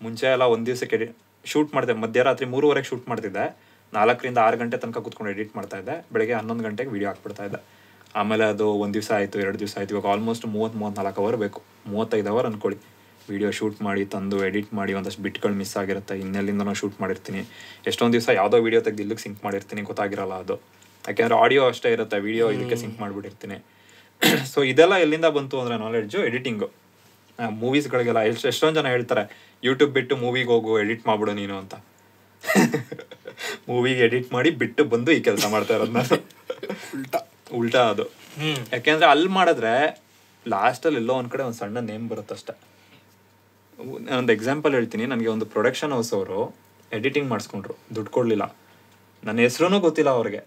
ಮುಂಚೆ ಎಲ್ಲ ಒಂದು ದಿವಸಕ್ಕೆ ಶೂಟ್ ಮಾಡಿದೆ ಮಧ್ಯರಾತ್ರಿ ಮೂರುವರೆಗೆ ಶೂಟ್ ಮಾಡ್ತಿದ್ದೆ ನಾಲ್ಕರಿಂದ ಆರು ಗಂಟೆ ತನಕ ಕೂತ್ಕೊಂಡು ಎಡಿಟ್ ಮಾಡ್ತಾ ಇದ್ದೆ ಬೆಳಗ್ಗೆ ಹನ್ನೊಂದು ಗಂಟೆಗೆ ವೀಡಿಯೋ ಹಾಕ್ಬಿಡ್ತಾ ಇದ್ದೆ ಆಮೇಲೆ ಅದು ಒಂದು ದಿವಸ ಆಯಿತು ಎರಡು ದಿವಸ ಆಯಿತು ಇವಾಗ ಆಲ್ಮೋಸ್ಟ್ ಮೂವತ್ತು ನಾಲ್ಕು ಅವರ್ ಬೇಕು ಮೂವತ್ತೈದು ಅವರ್ ಅಂದ್ಕೊಳ್ಳಿ ವೀಡಿಯೋ ಶೂಟ್ ಮಾಡಿ ತಂದು ಎಡಿಟ್ ಮಾಡಿ ಒಂದಷ್ಟು ಬಿಟ್ಗಳು ಮಿಸ್ ಆಗಿರುತ್ತೆ ಇನ್ನೆಲ್ಲಿಂದ ನಾನು ಶೂಟ್ ಮಾಡಿರ್ತೀನಿ ಎಷ್ಟೊಂದು ದಿವಸ ಯಾವುದೋ ವೀಡಿಯೋ ತೆಗೆದು ಇಲ್ಲಿಗೆ ಸಿಂಕ್ ಮಾಡಿರ್ತೀನಿ ಗೊತ್ತಾಗಿರಲ್ಲ ಅದು ಯಾಕೆಂದರೆ ಆಡಿಯೋ ಅಷ್ಟೇ ಇರುತ್ತೆ ವೀಡಿಯೋ ಇದಕ್ಕೆ ಸಿಂಕ್ ಮಾಡಿಬಿಟ್ಟಿರ್ತೀನಿ ಸೊ ಇದೆಲ್ಲ ಎಲ್ಲಿಂದ ಬಂತು ಅಂದರೆ ನಾಲೆಡ್ಜು ಎಡಿಟಿಂಗು ಮೂವೀಸ್ಗಳಿಗೆಲ್ಲ ಎಷ್ಟು ಎಷ್ಟೊಂದು ಜನ ಹೇಳ್ತಾರೆ ಯೂಟ್ಯೂಬ್ ಬಿಟ್ಟು ಮೂವಿಗೆ ಹೋಗು ಎಡಿಟ್ ಮಾಡ್ಬಿಡು ನೀನು ಅಂತ ಮೂವಿಗೆ ಎಡಿಟ್ ಮಾಡಿ ಬಿಟ್ಟು ಬಂದು ಈ ಕೆಲಸ ಮಾಡ್ತಾ ಇರೋದು ನಾನು ಉಲ್ಟಾ ಉಲ್ಟಾ ಅದು ಯಾಕೆಂದ್ರೆ ಅಲ್ಲಿ ಮಾಡಿದ್ರೆ ಲಾಸ್ಟಲ್ಲಿ ಎಲ್ಲೋ ಒಂದು ಕಡೆ ಒಂದು ಸಣ್ಣ ನೇಮ್ ಬರುತ್ತಷ್ಟೆ ಒಂದು ಎಕ್ಸಾಂಪಲ್ ಹೇಳ್ತೀನಿ ನನಗೆ ಒಂದು ಪ್ರೊಡಕ್ಷನ್ ಹೌಸ್ ಅವರು ಎಡಿಟಿಂಗ್ ಮಾಡಿಸ್ಕೊಂಡ್ರು ದುಡ್ಡು ಕೊಡಲಿಲ್ಲ ನನ್ನ ಹೆಸ್ರೂ ಗೊತ್ತಿಲ್ಲ ಅವ್ರಿಗೆ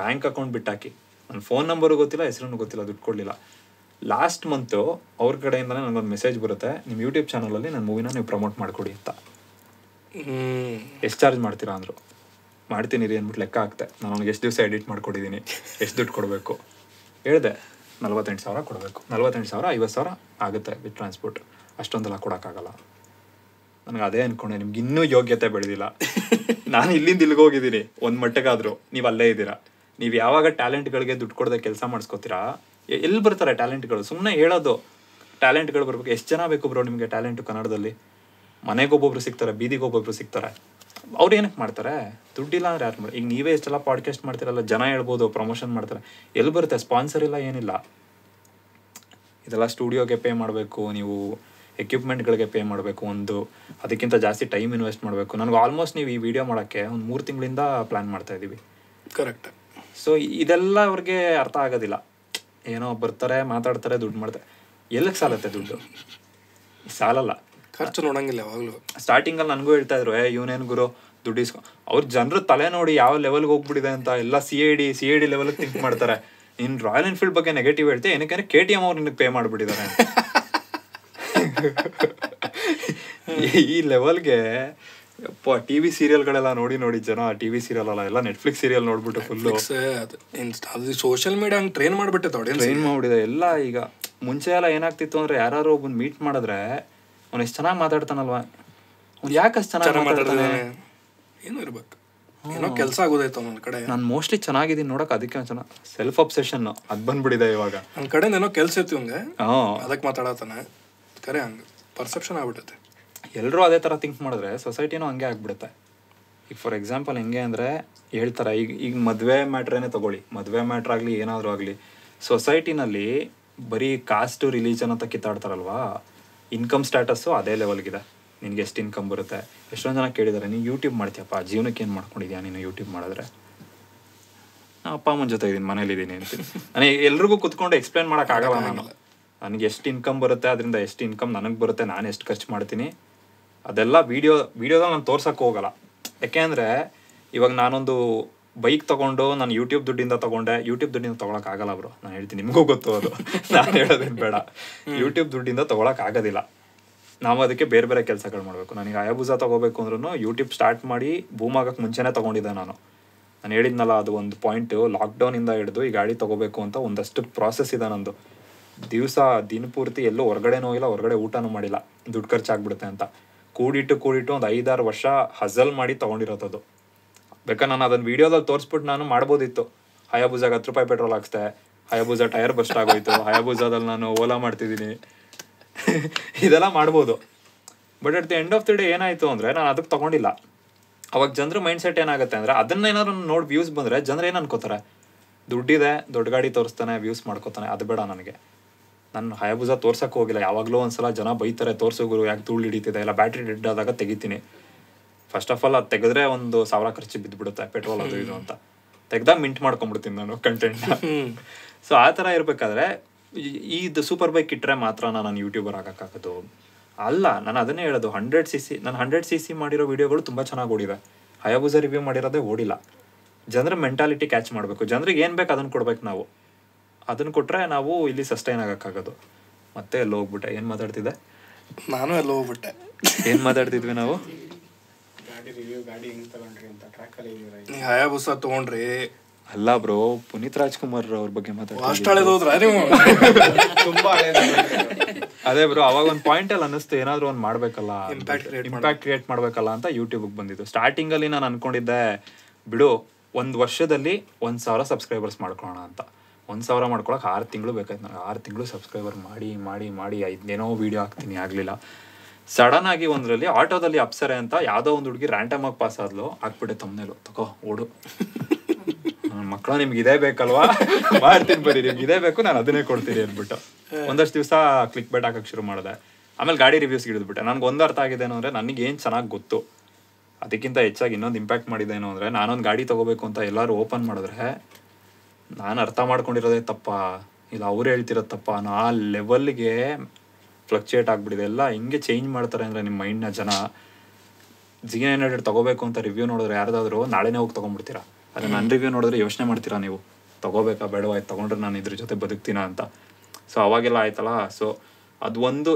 ಬ್ಯಾಂಕ್ ಅಕೌಂಟ್ ಬಿಟ್ಟಾಕಿ ನನ್ನ ಫೋನ್ ನಂಬರು ಗೊತ್ತಿಲ್ಲ ಹೆಸ್ರೂ ಗೊತ್ತಿಲ್ಲ ದುಡ್ಡು ಕೊಡಲಿಲ್ಲ ಲಾಸ್ಟ್ ಮಂತು ಅವ್ರ ಕಡೆಯಿಂದಲೇ ನನಗೊಂದು ಮೆಸೇಜ್ ಬರುತ್ತೆ ನಿಮ್ಮ ಯೂಟ್ಯೂಬ್ ಚಾನಲಲ್ಲಿ ನನ್ನ ಮೂವಿನ ನೀವು ಪ್ರಮೋಟ್ ಮಾಡಿಕೊಡಿ ಅಂತ ಎಷ್ಟು ಚಾರ್ಜ್ ಮಾಡ್ತೀರಾ ಅಂದರು ಮಾಡ್ತೀನಿ ರೀ ಅಂದ್ಬಿಟ್ಟು ಲೆಕ್ಕ ಆಗುತ್ತೆ ನಾನು ಅವ್ನಿಗೆ ಎಷ್ಟು ದಿವಸ ಎಡಿಟ್ ಮಾಡ್ಕೊಟ್ಟಿದ್ದೀನಿ ಎಷ್ಟು ದುಡ್ಡು ಕೊಡಬೇಕು ಹೇಳಿದೆ ನಲ್ವತ್ತೆಂಟು ಸಾವಿರ ಕೊಡಬೇಕು ನಲ್ವತ್ತೆಂಟು ಸಾವಿರ ಐವತ್ತು ಸಾವಿರ ಆಗುತ್ತೆ ವಿತ್ ಟ್ರಾನ್ಸ್ಪೋರ್ಟ್ ಅಷ್ಟೊಂದೆಲ್ಲ ಕೊಡೋಕ್ಕಾಗಲ್ಲ ನನಗೆ ಅದೇ ಅಂದ್ಕೊಂಡೆ ನಿಮ್ಗೆ ಇನ್ನೂ ಯೋಗ್ಯತೆ ಬೆಳೆದಿಲ್ಲ ನಾನು ಇಲ್ಲಿಂದ ಇಲ್ಲಿಗೆ ಹೋಗಿದ್ದೀನಿ ಒಂದು ಮಟ್ಟಗಾದರೂ ನೀವು ಅಲ್ಲೇ ಇದ್ದೀರಾ ನೀವು ಯಾವಾಗ ಟ್ಯಾಲೆಂಟ್ಗಳಿಗೆ ದುಡ್ಡು ಕೊಡದೆ ಕೆಲಸ ಮಾಡಿಸ್ಕೊತೀರಾ ಎಲ್ಲಿ ಬರ್ತಾರೆ ಟ್ಯಾಲೆಂಟ್ಗಳು ಸುಮ್ಮನೆ ಹೇಳೋದು ಟ್ಯಾಲೆಂಟ್ಗಳು ಬರಬೇಕು ಎಷ್ಟು ಜನ ಬೇಕು ಬ್ರೋ ನಿಮಗೆ ಟ್ಯಾಲೆಂಟು ಕನ್ನಡದಲ್ಲಿ ಮನೆಗೊಬ್ಬೊಬ್ರು ಸಿಗ್ತಾರೆ ಬೀದಿಗೊಬ್ಬೊಬ್ರು ಸಿಗ್ತಾರೆ ಅವ್ರು ಏನಕ್ಕೆ ಮಾಡ್ತಾರೆ ದುಡ್ಡಿಲ್ಲ ಅಂದರೆ ಯಾರು ಮಾಡಿ ಈಗ ನೀವೇ ಎಷ್ಟೆಲ್ಲ ಪಾಡ್ಕಾಸ್ಟ್ ಮಾಡ್ತೀರಲ್ಲ ಜನ ಹೇಳ್ಬೋದು ಪ್ರಮೋಷನ್ ಮಾಡ್ತಾರೆ ಎಲ್ಲಿ ಬರುತ್ತೆ ಸ್ಪಾನ್ಸರ್ ಇಲ್ಲ ಏನಿಲ್ಲ ಇದೆಲ್ಲ ಸ್ಟುಡಿಯೋಗೆ ಪೇ ಮಾಡಬೇಕು ನೀವು ಎಕ್ವಿಪ್ಮೆಂಟ್ಗಳಿಗೆ ಪೇ ಮಾಡಬೇಕು ಒಂದು ಅದಕ್ಕಿಂತ ಜಾಸ್ತಿ ಟೈಮ್ ಇನ್ವೆಸ್ಟ್ ಮಾಡಬೇಕು ನನಗೆ ಆಲ್ಮೋಸ್ಟ್ ನೀವು ಈ ವಿಡಿಯೋ ಮಾಡೋಕ್ಕೆ ಒಂದು ಮೂರು ತಿಂಗಳಿಂದ ಪ್ಲ್ಯಾನ್ ಮಾಡ್ತಾ ಇದ್ದೀವಿ ಕರೆಕ್ಟ್ ಸೊ ಇದೆಲ್ಲ ಅವ್ರಿಗೆ ಅರ್ಥ ಆಗೋದಿಲ್ಲ ಏನೋ ಬರ್ತಾರೆ ಮಾತಾಡ್ತಾರೆ ದುಡ್ಡು ಮಾಡ್ತಾರೆ ಎಲ್ಲಿಗೆ ಸಾಲತ್ತೆ ದುಡ್ಡು ಸಾಲಲ್ಲ ಖರ್ಚು ನೋಡಂಗಿಲ್ಲ ಯಾವಾಗಲೂ ಅಲ್ಲಿ ನನಗೂ ಹೇಳ್ತಾ ಇದ್ರು ಏ ಇವನೇನು ಗುರು ದುಡ್ಡು ಇಸ್ಕೊ ಅವ್ರ ಜನರು ತಲೆ ನೋಡಿ ಯಾವ ಲೆವೆಲ್ಗೆ ಹೋಗ್ಬಿಟ್ಟಿದೆ ಅಂತ ಎಲ್ಲ C I D C I D level think ಮಾಡ್ತಾರೆ ಇನ್ನು ರಾಯಲ್ ಎನ್ಫೀಲ್ಡ್ ಬಗ್ಗೆ ನೆಗೆಟಿವ್ ಹೇಳ್ತೀಯ ಏನಕ್ಕೆ ಕೆ ಟಿ ಎಮ್ ಅವ್ರು ನಿನಗೆ ಪೇ ಮಾಡಿಬಿಟ್ಟಿದ್ದಾರೆ ಈ ಲೆವೆಲ್ಗೆ ಅಪ್ಪ ಟಿ ವಿ ಸೀರಿಯಲ್ಗಳೆಲ್ಲ ನೋಡಿ ನೋಡಿ ಜನ ಟಿ ವಿ ಸೀರಿಯಲ್ ಅಲ್ಲ ಎಲ್ಲ ನೆಟ್ಫ್ಲಿಕ್ಸ್ ಸೀರಿಯಲ್ ನೋಡ್ಬಿಟ್ಟು ಫುಲ್ ಅದು ಸೋಷಿಯಲ್ ಮೀಡಿಯಾ ಹಂಗೆ ಟ್ರೈನ್ ಮಾಡಿಬಿಟ್ಟೆ ಟ್ರೈನ್ ಮಾಡಿಬಿಟ್ಟಿದೆ ಎಲ್ಲ ಈಗ ಮುಂಚೆ ಎಲ್ಲ ಏನಾಗ್ತಿತ್ತು ಅಂದ್ರೆ ಯಾರು ಒಬ್ಬನು ಮೀಟ್ ಮಾಡಿದ್ರೆ ಅವ್ನು ಎಷ್ಟು ಚೆನ್ನಾಗಿ ಮಾತಾಡ್ತಾನಲ್ವಾ ಅವ್ನು ಯಾಕೆ ಅಷ್ಟು ಚೆನ್ನಾಗಿ ಮಾತಾಡ್ತಾನೆ ಏನು ಇರ್ಬೇಕು ಏನೋ ಕೆಲಸ ಆಗೋದೈತೆ ನನ್ನ ಕಡೆ ನಾನು ಮೋಸ್ಟ್ಲಿ ಚೆನ್ನಾಗಿದ್ದೀನಿ ನೋಡೋಕೆ ಅದಕ್ಕೆ ಒಂದ್ ಸೆಲ್ಫ್ ಅಬ್ಸೆಷನ್ ಅದು ಬಂದ್ಬಿಡಿದೆ ಇವಾಗ ನನ್ನ ಕಡೆ ಏನೋ ಕೆಲಸ ಇತ್ತು ಹಂಗೆ ಅದಕ್ಕೆ ಮಾತಾಡತಾನೆ ಕರೆ ಹಂಗೆ ಪರ್ಸೆಪ್ಷನ್ ಆಗ್ಬಿಡುತ್ತೆ ಎಲ್ಲರೂ ಅದೇ ಥರ ಥಿಂಕ್ ಮಾಡಿದ್ರೆ ಸೊಸೈಟಿನೂ ಹಂಗೆ ಆಗ್ಬಿಡುತ್ತೆ ಈಗ ಫಾರ್ ಎಕ್ಸಾಂಪಲ್ ಹೆಂಗೆ ಅಂದರೆ ಹೇಳ್ತಾರೆ ಈಗ ಈಗ ಮದುವೆ ಮ್ಯಾಟ್ರೇ ತಗೊಳ್ಳಿ ಮದುವೆ ಮ್ಯಾಟ್ರ್ ಆಗಲಿ ಏನಾದರೂ ಆಗಲಿ ಸೊಸೈಟಿನಲ್ಲಿ ಬರೀ ಕಾಸ್ಟು ರಿಲೀಜನ್ ಅಂತ ಕಿತ್ತಾಡ್ತಾರಲ್ವಾ ಇನ್ಕಮ್ ಸ್ಟಾಟಸ್ಸು ಅದೇ ಲೆವೆಲ್ಗಿದೆ ನಿನಗೆ ಎಷ್ಟು ಇನ್ಕಮ್ ಬರುತ್ತೆ ಎಷ್ಟೊಂದು ಜನ ಕೇಳಿದ್ದಾರೆ ನೀನು ಯೂಟ್ಯೂಬ್ ಮಾಡ್ತೀಯಪ್ಪ ಜೀವನಕ್ಕೆ ಏನು ಮಾಡ್ಕೊಂಡಿದ್ಯಾ ನೀನು ಯೂಟ್ಯೂಬ್ ಮಾಡಿದ್ರೆ ನಾನು ಅಪ್ಪ ಅಮ್ಮನ ಜೊತೆ ಇದ್ದೀನಿ ಇದ್ದೀನಿ ಅಂತೀನಿ ನನಗೆ ಎಲ್ರಿಗೂ ಕುತ್ಕೊಂಡು ಎಕ್ಸ್ಪ್ಲೇನ್ ಮಾಡೋಕ್ಕಾಗಲ್ಲ ನಾನು ನನಗೆ ಎಷ್ಟು ಇನ್ಕಮ್ ಬರುತ್ತೆ ಅದರಿಂದ ಎಷ್ಟು ಇನ್ಕಮ್ ನನಗೆ ಬರುತ್ತೆ ನಾನು ಎಷ್ಟು ಖರ್ಚು ಮಾಡ್ತೀನಿ ಅದೆಲ್ಲ ವೀಡಿಯೋ ವೀಡಿಯೋದಾಗ ನಾನು ತೋರ್ಸೋಕ್ಕೆ ಹೋಗಲ್ಲ ಯಾಕೆಂದರೆ ಇವಾಗ ನಾನೊಂದು ಬೈಕ್ ತಗೊಂಡು ನಾನು ಯೂಟ್ಯೂಬ್ ದುಡ್ಡಿಂದ ತೊಗೊಂಡೆ ಯೂಟ್ಯೂಬ್ ದುಡ್ಡಿಂದ ಆಗಲ್ಲ ಬ್ರೋ ನಾನು ಹೇಳ್ತೀನಿ ನಿಮಗೂ ಗೊತ್ತು ಅದು ನಾನು ಹೇಳೋದೇನು ಬೇಡ ಯೂಟ್ಯೂಬ್ ದುಡ್ಡಿಂದ ಆಗೋದಿಲ್ಲ ನಾವು ಅದಕ್ಕೆ ಬೇರೆ ಬೇರೆ ಕೆಲಸಗಳು ಮಾಡಬೇಕು ನನಗೆ ಅಯಬುಜಾ ತಗೋಬೇಕು ಅಂದ್ರೂ ಯೂಟ್ಯೂಬ್ ಸ್ಟಾರ್ಟ್ ಮಾಡಿ ಬೂಮ್ ಆಗೋಕೆ ಮುಂಚೆನೇ ತೊಗೊಂಡಿದ್ದೆ ನಾನು ನಾನು ಹೇಳಿದ್ನಲ್ಲ ಅದು ಒಂದು ಪಾಯಿಂಟು ಲಾಕ್ಡೌನಿಂದ ಹಿಡಿದು ಈ ಗಾಡಿ ತಗೋಬೇಕು ಅಂತ ಒಂದಷ್ಟು ಪ್ರಾಸೆಸ್ ಇದೆ ನಂದು ದಿವಸ ದಿನಪೂರ್ತಿ ಎಲ್ಲೂ ಹೊರಗಡೆನೂ ಇಲ್ಲ ಹೊರಗಡೆ ಊಟನೂ ಮಾಡಿಲ್ಲ ದುಡ್ಡು ಖರ್ಚಾಗ್ಬಿಡುತ್ತೆ ಅಂತ ಕೂಡಿಟ್ಟು ಕೂಡಿಟ್ಟು ಒಂದು ಐದಾರು ವರ್ಷ ಹಸಲ್ ಮಾಡಿ ತೊಗೊಂಡಿರೋದು ಬೇಕಾ ನಾನು ಅದನ್ನ ವಿಡಿಯೋದಲ್ಲಿ ತೋರಿಸ್ಬಿಟ್ಟು ನಾನು ಮಾಡ್ಬೋದಿತ್ತು ಹಯಾಬೂಜಾಗ ಹತ್ತು ರೂಪಾಯಿ ಪೆಟ್ರೋಲ್ ಹಾಕ್ಸ್ದೆ ಹಯಾಬೂಜಾ ಟೈರ್ ಬಸ್ಟ್ ಆಗೋಯ್ತು ಹಯಾಬೂಜಾದಲ್ಲಿ ನಾನು ಓಲಾ ಮಾಡ್ತಿದ್ದೀನಿ ಇದೆಲ್ಲ ಮಾಡ್ಬೋದು but at the end of the day ಏನಾಯಿತು ಅಂದರೆ ನಾನು ಅದಕ್ಕೆ ತೊಗೊಂಡಿಲ್ಲ ಅವಾಗ ಜನರ ಮೈಂಡ್ಸೆಟ್ ಏನಾಗುತ್ತೆ ಅಂದರೆ ಏನಾದ್ರು ನೋಡಿ ವ್ಯೂಸ್ ಬಂದರೆ ಜನರು ಏನು ಅನ್ಕೋತಾರೆ ದುಡ್ಡಿದೆ ದೊಡ್ಡ ಗಾಡಿ ತೋರಿಸ್ತಾನೆ ವ್ಯೂಸ್ ಮಾಡ್ಕೋತಾನೆ ಅದು ಬೇಡ ನನಗೆ ನಾನು ಹಯಾಬೂಜಾ ತೋರ್ಸೋಕೆ ಹೋಗಿಲ್ಲ ಯಾವಾಗಲೂ ಒಂದ್ಸಲ ಜನ ಬೈತಾರೆ ತೋರಿಸೋ ಗುರು ಯಾಕೆ ಧೂಳು ಹಿಡಿತಿದೆ ಇಲ್ಲ ಬ್ಯಾಟ್ರಿ ಡೆಡ್ ಆದಾಗ ತೆಗಿತೀನಿ ಫಸ್ಟ್ ಆಫ್ ಆಲ್ ಅದು ತೆಗೆದ್ರೆ ಒಂದು ಸಾವಿರ ಖರ್ಚು ಬಿಡುತ್ತೆ ಪೆಟ್ರೋಲ್ ಅದು ಇದು ಅಂತ ತೆಗ್ದಾಗ ಮಿಂಟ್ ಮಾಡ್ಕೊಂಡ್ಬಿಡ್ತೀನಿ ನಾನು ಕಂಟೆಂಟ್ ಸೊ ಆ ಥರ ಇರಬೇಕಾದ್ರೆ ಇದು ಸೂಪರ್ ಬೈಕ್ ಇಟ್ಟರೆ ಮಾತ್ರ ನಾನು ಯೂಟ್ಯೂಬರ್ ಆಗೋಕ್ಕಾಗೋದು ಅಲ್ಲ ನಾನು ಅದನ್ನೇ ಹೇಳೋದು ಹಂಡ್ರೆಡ್ ಸಿ ಸಿ ನಾನು ಹಂಡ್ರೆಡ್ ಸಿ ಸಿ ಮಾಡಿರೋ ವೀಡಿಯೋಗಳು ತುಂಬ ಚೆನ್ನಾಗಿ ಓಡಿವೆ ಹಯಾಬೂಸ ರಿವ್ಯೂ ಮಾಡಿರೋದೇ ಓಡಿಲ್ಲ ಜನರ ಮೆಂಟಾಲಿಟಿ ಕ್ಯಾಚ್ ಮಾಡಬೇಕು ಜನರಿಗೆ ಏನು ಬೇಕು ಅದನ್ನು ಕೊಡ್ಬೇಕು ನಾವು ಅದನ್ನು ಕೊಟ್ಟರೆ ನಾವು ಇಲ್ಲಿ ಸಸ್ಟೈನ್ ಆಗೋಕ್ಕಾಗೋದು ಮತ್ತೆ ಎಲ್ಲ ಹೋಗ್ಬಿಟ್ಟೆ ಏನು ಮಾತಾಡ್ತಿದ್ದೆ ನಾನು ಎಲ್ಲ ಹೋಗ್ಬಿಟ್ಟೆ ಏನು ಮಾತಾಡ್ತಿದ್ವಿ ನಾವು ತಗೊಂಡ್ರಿ ನೀವು ಅಲ್ಲ ಬ್ರೋ ಪುನೀತ್ ರಾಜ್ಕುಮಾರ್ ಅವ್ರ ಬಗ್ಗೆ ಮಾತಾಡ್ತಾರೆ ತುಂಬಾ ಅದೇ ಬ್ರೋ ಅವಾಗ ಒಂದ್ ಪಾಯಿಂಟ್ ಅಲ್ಲಿ ಅನಿಸ್ತು ಏನಾದ್ರು ಒಂದ್ ಮಾಡ್ಬೇಕಲ್ಲ ಇಂಪ್ಯಾಕ್ಟ್ ಕ್ರಿಯೇಟ್ ಮಾಡ್ಬೇಕಲ್ಲ ಅಂತ ಯೂಟ್ಯೂಬ್ ಬಂದಿದ್ದು ಸ್ಟಾರ್ಟಿಂಗ್ ಅಲ್ಲಿ ನಾನು ಅನ್ಕೊಂಡಿದ್ದೆ ಬಿಡು ಒಂದ್ ವರ್ಷದಲ್ಲಿ ಒಂದ್ ಸಾವಿರ ಸಬ್ಸ್ಕ್ರೈಬರ್ಸ್ ಮಾಡ್ಕೊಳ್ಳೋಣ ಅಂತ ಒಂದ್ ಸಾವಿರ ಮಾಡ್ಕೊಳಕ್ಕೆ ಆರು ತಿಂಗಳು ಬೇಕಾಯ್ತು ನಾನು ಆರು ತಿಂಗಳು ಸಬ್ಸ್ಕ್ರೈಬರ್ ಮಾಡಿ ಮಾಡಿ ಮಾಡಿ ಐದೇನೋ ವಿಡಿಯೋ ಹಾಕ್ತೀನಿ ಆಗ್ಲಿಲ್ಲ ಸಡನ್ ಆಗಿ ಒಂದ್ರಲ್ಲಿ ಆಟೋದಲ್ಲಿ ಅಪ್ಸರೆ ಅಂತ ಯಾವ್ದೋ ಒಂದು ಹುಡುಗಿ ರ್ಯಾಂಡಮ್ ಆಗಿ ಪಾಸ್ ಆದ್ಲು ಹಾಕ್ಬಿಟ್ಟೆ ತಮ್ಮನೇಲು ತಕೋ ಓಡು ಮಕ್ಕಳು ನಿಮ್ಗೆ ಇದೇ ಬೇಕಲ್ವಾ ಮಾಡ್ತೀನಿ ಬರೀ ನಿಮ್ಗೆ ಇದೇ ಬೇಕು ನಾನು ಅದನ್ನೇ ಕೊಡ್ತೀನಿ ಅಂದ್ಬಿಟ್ಟು ಒಂದಷ್ಟು ದಿವಸ ಕ್ಲಿಕ್ ಬೇಟ್ ಹಾಕಕ್ಕೆ ಶುರು ಮಾಡಿದೆ ಆಮೇಲೆ ಗಾಡಿ ರಿವ್ಯೂಸ್ ಹಿಡಿದ್ಬಿಟ್ಟೆ ನನ್ಗೆ ಒಂದು ಅರ್ಥ ಆಗಿದೆ ಅಂದರೆ ನನಗೆ ಏನು ಚೆನ್ನಾಗಿ ಗೊತ್ತು ಅದಕ್ಕಿಂತ ಹೆಚ್ಚಾಗಿ ಇನ್ನೊಂದು ಇಂಪ್ಯಾಕ್ಟ್ ಮಾಡಿದೆ ಏನು ಅಂದರೆ ನಾನೊಂದು ಗಾಡಿ ತೊಗೋಬೇಕು ಅಂತ ಎಲ್ಲರೂ ಓಪನ್ ಮಾಡಿದ್ರೆ ನಾನು ಅರ್ಥ ಮಾಡ್ಕೊಂಡಿರೋದೇ ತಪ್ಪ ಇಲ್ಲ ಅವ್ರು ಹೇಳ್ತಿರೋ ತಪ್ಪ ಆ ಲೆವೆಲ್ಗೆ ಫ್ಲಕ್ಚುಯೇಟ್ ಆಗಿಬಿಟ್ಟಿದೆ ಎಲ್ಲ ಹಿಂಗೆ ಚೇಂಜ್ ಮಾಡ್ತಾರೆ ಅಂದರೆ ನಿಮ್ಮ ಮೈಂಡ್ನ ಜನ ಜಿ ಎನ್ ಹಂಡ್ರೆಡ್ ತೊಗೋಬೇಕು ಅಂತ ರಿವ್ಯೂ ನೋಡಿದ್ರೆ ಯಾರ್ದಾದ್ರೂ ನಾಳೆನೇ ಹೋಗಿ ತೊಗೊಂಡ್ಬಿಡ್ತೀರಾ ಅದು ನನ್ನ ರಿವ್ಯೂ ನೋಡಿದ್ರೆ ಯೋಚನೆ ಮಾಡ್ತೀರಾ ನೀವು ತೊಗೋಬೇಕಾ ಬೇಡವಾ ಇದು ತೊಗೊಂಡ್ರೆ ನಾನು ಇದ್ರ ಜೊತೆ ಬದುಕ್ತೀನ ಅಂತ ಸೊ ಅವಾಗೆಲ್ಲ ಆಯ್ತಲ್ಲ ಸೊ ಅದು ಒಂದು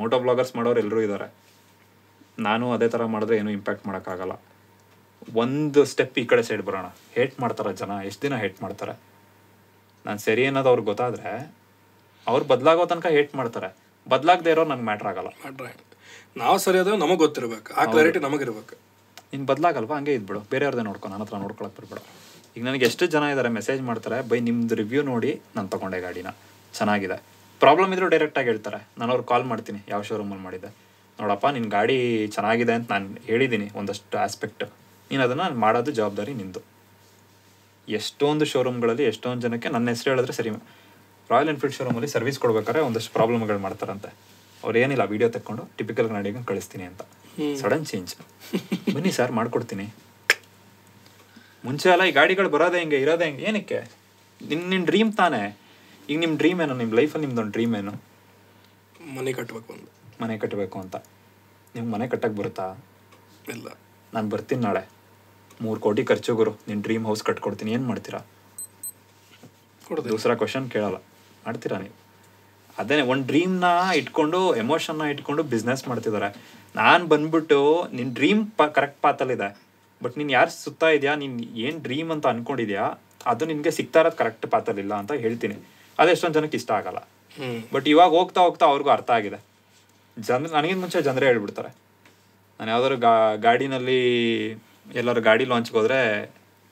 ಮೋಟೋ ಬ್ಲಾಗರ್ಸ್ ಮಾಡೋರು ಎಲ್ಲರೂ ಇದ್ದಾರೆ ನಾನು ಅದೇ ಥರ ಮಾಡಿದ್ರೆ ಏನೂ ಇಂಪ್ಯಾಕ್ಟ್ ಮಾಡೋಕ್ಕಾಗಲ್ಲ ಒಂದು ಸ್ಟೆಪ್ ಈ ಕಡೆ ಸೈಡ್ ಬರೋಣ ಹೇಟ್ ಮಾಡ್ತಾರೆ ಜನ ಎಷ್ಟು ದಿನ ಹೇಟ್ ಮಾಡ್ತಾರೆ ನಾನು ಸರಿ ಅನ್ನೋದು ಅವ್ರಿಗೆ ಗೊತ್ತಾದರೆ ಅವ್ರು ಬದಲಾಗೋ ತನಕ ಹೇಟ್ ಮಾಡ್ತಾರೆ ಬದಲಾಗದೆ ಇರೋ ನಂಗೆ ಮ್ಯಾಟ್ರ್ ಆಗಲ್ಲ ನಾವು ಸರಿ ಅದ ನಮಗೆ ಗೊತ್ತಿರಬೇಕು ಆ ಕ್ಲಾರಿಟಿ ನಮಗಿರ್ಬೇಕು ನೀನು ಬದಲಾಗಲ್ವಾ ಹಂಗೆ ಇದ್ಬಿಡು ಬೇರೆಯವ್ರದ್ದೇ ನೋಡ್ಕೊಂಡು ನನ್ನ ಹತ್ರ ನೋಡ್ಕೊಳಕ್ಕೆ ಬರ್ಬೇಡ ಈಗ ನನಗೆ ಎಷ್ಟು ಜನ ಇದ್ದಾರೆ ಮೆಸೇಜ್ ಮಾಡ್ತಾರೆ ಬೈ ನಿಮ್ದು ರಿವ್ಯೂ ನೋಡಿ ನಾನು ತೊಗೊಂಡೆ ಗಾಡಿನ ಚೆನ್ನಾಗಿದೆ ಪ್ರಾಬ್ಲಮ್ ಇದ್ರೂ ಡೈರೆಕ್ಟಾಗಿ ಹೇಳ್ತಾರೆ ನಾನು ಅವ್ರು ಕಾಲ್ ಮಾಡ್ತೀನಿ ಯಾವ ಶೋರೂಮಲ್ಲಿ ಮಾಡಿದ್ದೆ ನೋಡಪ್ಪ ನಿನ್ನ ಗಾಡಿ ಚೆನ್ನಾಗಿದೆ ಅಂತ ನಾನು ಹೇಳಿದ್ದೀನಿ ಒಂದಷ್ಟು ಆಸ್ಪೆಕ್ಟ್ ನೀನು ಅದನ್ನು ಮಾಡೋದು ಜವಾಬ್ದಾರಿ ನಿಂದು ಎಷ್ಟೊಂದು ಶೋರೂಮ್ಗಳಲ್ಲಿ ಎಷ್ಟೊಂದು ಜನಕ್ಕೆ ನನ್ನ ಹೆಸರು ಹೇಳಿದ್ರೆ ಸರಿ ರಾಯಲ್ ಎನ್ಫೀಲ್ಡ್ ಶೋರೂಮಲ್ಲಿ ಸರ್ವಿಸ್ ಕೊಡ್ಬೇಕಾದ್ರೆ ಒಂದಷ್ಟು ಪ್ರಾಬ್ಲಮ್ಗಳು ಮಾಡ್ತಾರಂತೆ ಅವ್ರು ಏನಿಲ್ಲ ವೀಡಿಯೋ ತಕ್ಕೊಂಡು ಟಿಪಿಕಲ್ ಕನ್ನಡಿಗೆ ಕಳಿಸ್ತೀನಿ ಅಂತ ಸಡನ್ ಚೇಂಜ್ ಬನ್ನಿ ಸರ್ ಮಾಡ್ಕೊಡ್ತೀನಿ ಮುಂಚೆ ಅಲ್ಲ ಈ ಗಾಡಿಗಳು ಬರೋದೇ ಹಿಂಗೆ ಇರೋದೇ ಹಿಂಗೆ ಏನಕ್ಕೆ ನಿನ್ನ ನಿನ್ನ ಡ್ರೀಮ್ ತಾನೇ ಈಗ ನಿಮ್ಮ ಡ್ರೀಮ್ ಏನು ನಿಮ್ಮ ಲೈಫಲ್ಲಿ ನಿಮ್ದೊಂದು ಡ್ರೀಮ್ ಏನು ಮನೆ ಕಟ್ಟಬೇಕು ಅಂತ ಮನೆ ಕಟ್ಟಬೇಕು ಅಂತ ನಿಮ್ಗೆ ಮನೆ ಕಟ್ಟಕ್ಕೆ ಬರುತ್ತಾ ಇಲ್ಲ ನಾನು ಬರ್ತೀನಿ ನಾಳೆ ಮೂರು ಕೋಟಿ ಖರ್ಚು ಗುರು ನಿನ್ನ ಡ್ರೀಮ್ ಹೌಸ್ ಕಟ್ಕೊಡ್ತೀನಿ ಏನು ಮಾಡ್ತೀರಾ ದೂಸರಾ ಕ್ವಶನ್ ಕೇಳಲ್ಲ ಮಾಡ್ತೀರಾ ನೀವು ಅದೇ ಒಂದು ಡ್ರೀಮ್ನ ಇಟ್ಕೊಂಡು ಎಮೋಷನ್ನ ಇಟ್ಕೊಂಡು ಬಿಸ್ನೆಸ್ ಮಾಡ್ತಿದ್ದಾರೆ ನಾನು ಬಂದ್ಬಿಟ್ಟು ನಿನ್ನ ಡ್ರೀಮ್ ಪ ಕರೆಕ್ಟ್ ಪಾತಲ್ಲಿದೆ ಬಟ್ ನೀನು ಯಾರು ಸುತ್ತಾ ಇದೆಯಾ ನೀನು ಏನು ಡ್ರೀಮ್ ಅಂತ ಅಂದ್ಕೊಂಡಿದ್ಯಾ ಅದು ನಿನಗೆ ಸಿಗ್ತಾ ಇರೋದು ಕರೆಕ್ಟ್ ಪಾತಲ್ಲಿಲ್ಲ ಅಂತ ಹೇಳ್ತೀನಿ ಎಷ್ಟೊಂದು ಜನಕ್ಕೆ ಇಷ್ಟ ಆಗಲ್ಲ ಬಟ್ ಇವಾಗ ಹೋಗ್ತಾ ಹೋಗ್ತಾ ಅವ್ರಿಗೂ ಅರ್ಥ ಆಗಿದೆ ಜನ ನನಗಿಂತ ಮುಂಚೆ ಜನರೇ ಹೇಳ್ಬಿಡ್ತಾರೆ ನಾನು ಯಾವ್ದಾದ್ರು ಗಾ ಗಾಡಿನಲ್ಲಿ ಎಲ್ಲರೂ ಗಾಡಿ ಲಾಂಚ್ಗೆ ಹೋದ್ರೆ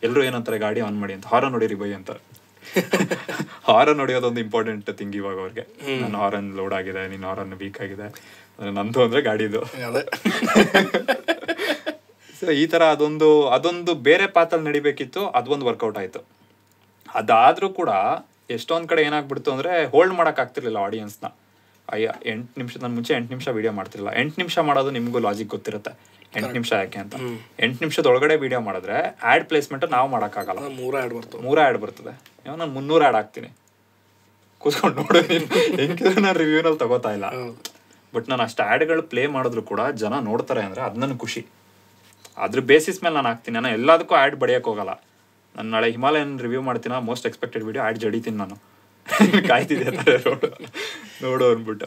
ಎಲ್ಲರೂ ಏನಂತಾರೆ ಗಾಡಿ ಆನ್ ಮಾಡಿ ಅಂತ ಹಾರ ನೋಡಿರಿ ಬೈ ಅಂತಾರೆ ಹಾರನ್ ಹೊಡೆಯೋದೊಂದು ಇಂಪಾರ್ಟೆಂಟ್ ಥಿಂಗ್ ಇವಾಗ ಅವ್ರಿಗೆ ನನ್ನ ಹಾರನ್ ಲೋಡ್ ಆಗಿದೆ ನಿನ್ನ ಹಾರನ್ ವೀಕ್ ಆಗಿದೆ ನಂದು ಅಂದ್ರೆ ಗಾಡಿದು ಸೊ ಈ ತರ ಅದೊಂದು ಅದೊಂದು ಬೇರೆ ಪಾತ್ರ ನಡಿಬೇಕಿತ್ತು ಅದೊಂದು ವರ್ಕೌಟ್ ಆಯ್ತು ಅದಾದ್ರೂ ಕೂಡ ಎಷ್ಟೊಂದ್ ಕಡೆ ಏನಾಗ್ಬಿಡ್ತು ಅಂದ್ರೆ ಹೋಲ್ಡ್ ಆಗ್ತಿರ್ಲಿಲ್ಲ ಆಡಿಯನ್ಸ್ನ ಅಯ್ಯ ಎಂಟು ನಿಮಿಷ ನನ್ನ ಮುಂಚೆ ಎಂಟು ನಿಮಿಷ ವೀಡಿಯೋ ಮಾಡ್ತಿರಲಿಲ್ಲ ಎಂಟು ನಿಮಿಷ ಮಾಡೋದು ನಿಮ್ಗೂ ಲಾಜಿಕ್ ಗೊತ್ತಿರುತ್ತೆ ಎಂಟು ನಿಮಿಷ ಯಾಕೆ ಅಂತ ಎಂಟು ಒಳಗಡೆ ವಿಡಿಯೋ ಮಾಡಿದ್ರೆ ಆ್ಯಡ್ ಪ್ಲೇಸ್ಮೆಂಟ್ ನಾವು ಮಾಡೋಕ್ಕಾಗಲ್ಲ ಮೂರ ಆ್ಯಡ್ ಬರ್ತದೆ ಮೂರ ಆ್ಯಡ್ ಬರ್ತದೆ ಇವಾಗ ನಾನು ಮುನ್ನೂರು ಆ್ಯಡ್ ಹಾಕ್ತೀನಿ ಕೂತ್ಕೊಂಡು ನೋಡಿ ಹೆಂಗಿದ್ರೆ ನಾನು ರಿವ್ಯೂನಲ್ಲಿ ತಗೋತಾ ಇಲ್ಲ ಬಟ್ ನಾನು ಅಷ್ಟು ಆ್ಯಡ್ಗಳು ಪ್ಲೇ ಮಾಡಿದ್ರು ಕೂಡ ಜನ ನೋಡ್ತಾರೆ ಅಂದರೆ ಅದು ನನ್ನ ಖುಷಿ ಅದ್ರ ಬೇಸಿಸ್ ಮೇಲೆ ನಾನು ಹಾಕ್ತೀನಿ ನಾನು ಎಲ್ಲದಕ್ಕೂ ಆ್ಯಡ್ ಹೋಗಲ್ಲ ನಾನು ನಾಳೆ ಹಿಮಾಲಯನ್ ರಿವ್ಯೂ ಮಾಡ್ತೀನಿ ಮೋಸ್ಟ್ ಎಕ್ಸ್ಪೆಕ್ಟೆಡ್ ವಿಡಿಯೋ ಆ್ಯಡ್ ಜಡಿತೀನಿ ನಾನು ಕಾಯ್ತಿದೆ ನೋಡು ಅನ್ಬಿಟ್ಟು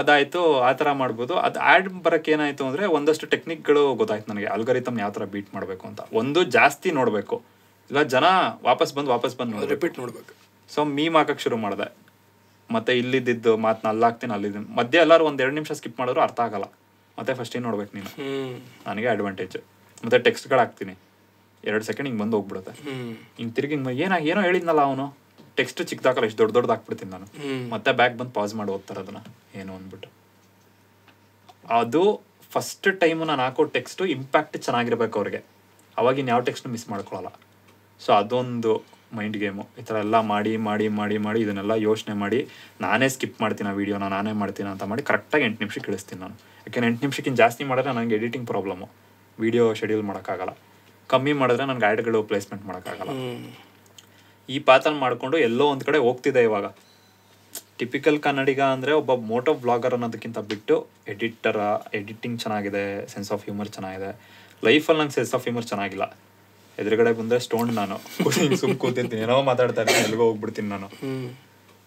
ಅದಾಯ್ತು ಆ ತರ ಮಾಡ್ಬೋದು ಅದು ಆ್ಯಡ್ ಬರಕ್ಕೆ ಏನಾಯ್ತು ಅಂದ್ರೆ ಒಂದಷ್ಟು ಟೆಕ್ನಿಕ್ಗಳು ಗೊತ್ತಾಯ್ತು ನನಗೆ ಅಲ್ಗರಿತಮ್ ಯಾವ ತರ ಬೀಟ್ ಮಾಡಬೇಕು ಅಂತ ಒಂದು ಜಾಸ್ತಿ ನೋಡ್ಬೇಕು ಇಲ್ಲ ಜನ ವಾಪಸ್ ಬಂದು ವಾಪಸ್ ಬಂದು ರಿಪೀಟ್ ನೋಡ್ಬೇಕು ಸೊ ಮೀಮ್ ಹಾಕಕ್ ಶುರು ಮಾಡಿದೆ ಮತ್ತೆ ಇಲ್ಲಿದ್ದು ಅಲ್ಲಿ ಹಾಕ್ತೀನಿ ಅಲ್ಲಿದ್ದೀನಿ ಮಧ್ಯೆ ಎಲ್ಲಾರು ಒಂದ್ ಎರಡು ನಿಮಿಷ ಸ್ಕಿಪ್ ಮಾಡಿದ್ರು ಅರ್ಥ ಆಗಲ್ಲ ಮತ್ತೆ ಫಸ್ಟ್ ಏನ್ ನೋಡ್ಬೇಕು ನೀನು ನನಗೆ ಅಡ್ವಾಂಟೇಜ್ ಮತ್ತೆ ಟೆಕ್ಸ್ಟ್ಗಳು ಹಾಕ್ತೀನಿ ಎರಡು ಸೆಕೆಂಡ್ ಹಿಂಗ್ ಬಂದು ಹೋಗ್ಬಿಡುತ್ತೆ ಹಿಂಗೆ ತಿರುಗಿ ಹಿಂಗೆ ಏನೋ ಹೇಳಿದ್ನಲ್ಲ ಅವನು ಟೆಕ್ಸ್ಟ್ ಚಿಕ್ಕದಾಗಲ್ಲ ಎಷ್ಟು ದೊಡ್ಡ ದೊಡ್ಡ ಹಾಕ್ಬಿಡ್ತೀನಿ ನಾನು ಮತ್ತೆ ಬ್ಯಾಗ್ ಬಂದು ಪಾಸ್ ಮಾಡಿ ಓದ್ತಾರೆ ಅದನ್ನ ಏನು ಅಂದ್ಬಿಟ್ಟು ಅದು ಫಸ್ಟ್ ಟೈಮ್ ನಾನು ಹಾಕೋ ಟೆಕ್ಸ್ಟು ಇಂಪ್ಯಾಕ್ಟ್ ಚೆನ್ನಾಗಿರ್ಬೇಕು ಅವ್ರಿಗೆ ಅವಾಗಿನ ಯಾವ ಟೆಕ್ಸ್ಟ್ ಮಿಸ್ ಮಾಡ್ಕೊಳ್ಳಲ್ಲ ಸೊ ಅದೊಂದು ಮೈಂಡ್ ಗೇಮು ಈ ಥರ ಎಲ್ಲ ಮಾಡಿ ಮಾಡಿ ಮಾಡಿ ಮಾಡಿ ಇದನ್ನೆಲ್ಲ ಯೋಚನೆ ಮಾಡಿ ನಾನೇ ಸ್ಕಿಪ್ ಮಾಡ್ತೀನಿ ಆ ವೀಡಿಯೋನ ನಾನೇ ಮಾಡ್ತೀನಿ ಅಂತ ಮಾಡಿ ಕರೆಕ್ಟಾಗಿ ಎಂಟು ನಿಮಿಷಕ್ಕೆ ಇಳಿಸ್ತೀನಿ ನಾನು ಯಾಕೆಂದ್ರೆ ಎಂಟು ನಿಮಿಷಕ್ಕಿಂತ ಜಾಸ್ತಿ ಮಾಡಿದ್ರೆ ನನಗೆ ಎಡಿಟಿಂಗ್ ಪ್ರಾಬ್ಲಮ್ಮು ವೀಡಿಯೋ ಶೆಡ್ಯೂಲ್ ಮಾಡೋಕ್ಕಾಗಲ್ಲ ಕಮ್ಮಿ ಮಾಡಿದ್ರೆ ನನಗೆ ಆ್ಯಡ್ಗಳು ಪ್ಲೇಸ್ಮೆಂಟ್ ಮಾಡೋಕ್ಕಾಗಲ್ಲ ಈ ಪಾತಲ್ಲಿ ಮಾಡಿಕೊಂಡು ಎಲ್ಲೋ ಒಂದು ಕಡೆ ಹೋಗ್ತಿದೆ ಇವಾಗ ಟಿಪಿಕಲ್ ಕನ್ನಡಿಗ ಅಂದರೆ ಒಬ್ಬ ಮೋಟೋ ಬ್ಲಾಗರ್ ಅನ್ನೋದಕ್ಕಿಂತ ಬಿಟ್ಟು ಎಡಿಟರ ಎಡಿಟಿಂಗ್ ಚೆನ್ನಾಗಿದೆ ಸೆನ್ಸ್ ಆಫ್ ಹ್ಯೂಮರ್ ಚೆನ್ನಾಗಿದೆ ಲೈಫಲ್ಲಿ ನಂಗೆ ಸೆನ್ಸ್ ಆಫ್ ಹ್ಯೂಮರ್ ಚೆನ್ನಾಗಿಲ್ಲ ಎದುರುಗಡೆ ಬಂದರೆ ಸ್ಟೋನ್ ನಾನು ಸುಮ್ ಕೂತಿರ್ತೀನಿ ಏನೋ ಮಾತಾಡ್ತಾ ಇರ್ತೀನಿ ಎಲ್ಲಿಗೋ ಹೋಗ್ಬಿಡ್ತೀನಿ ನಾನು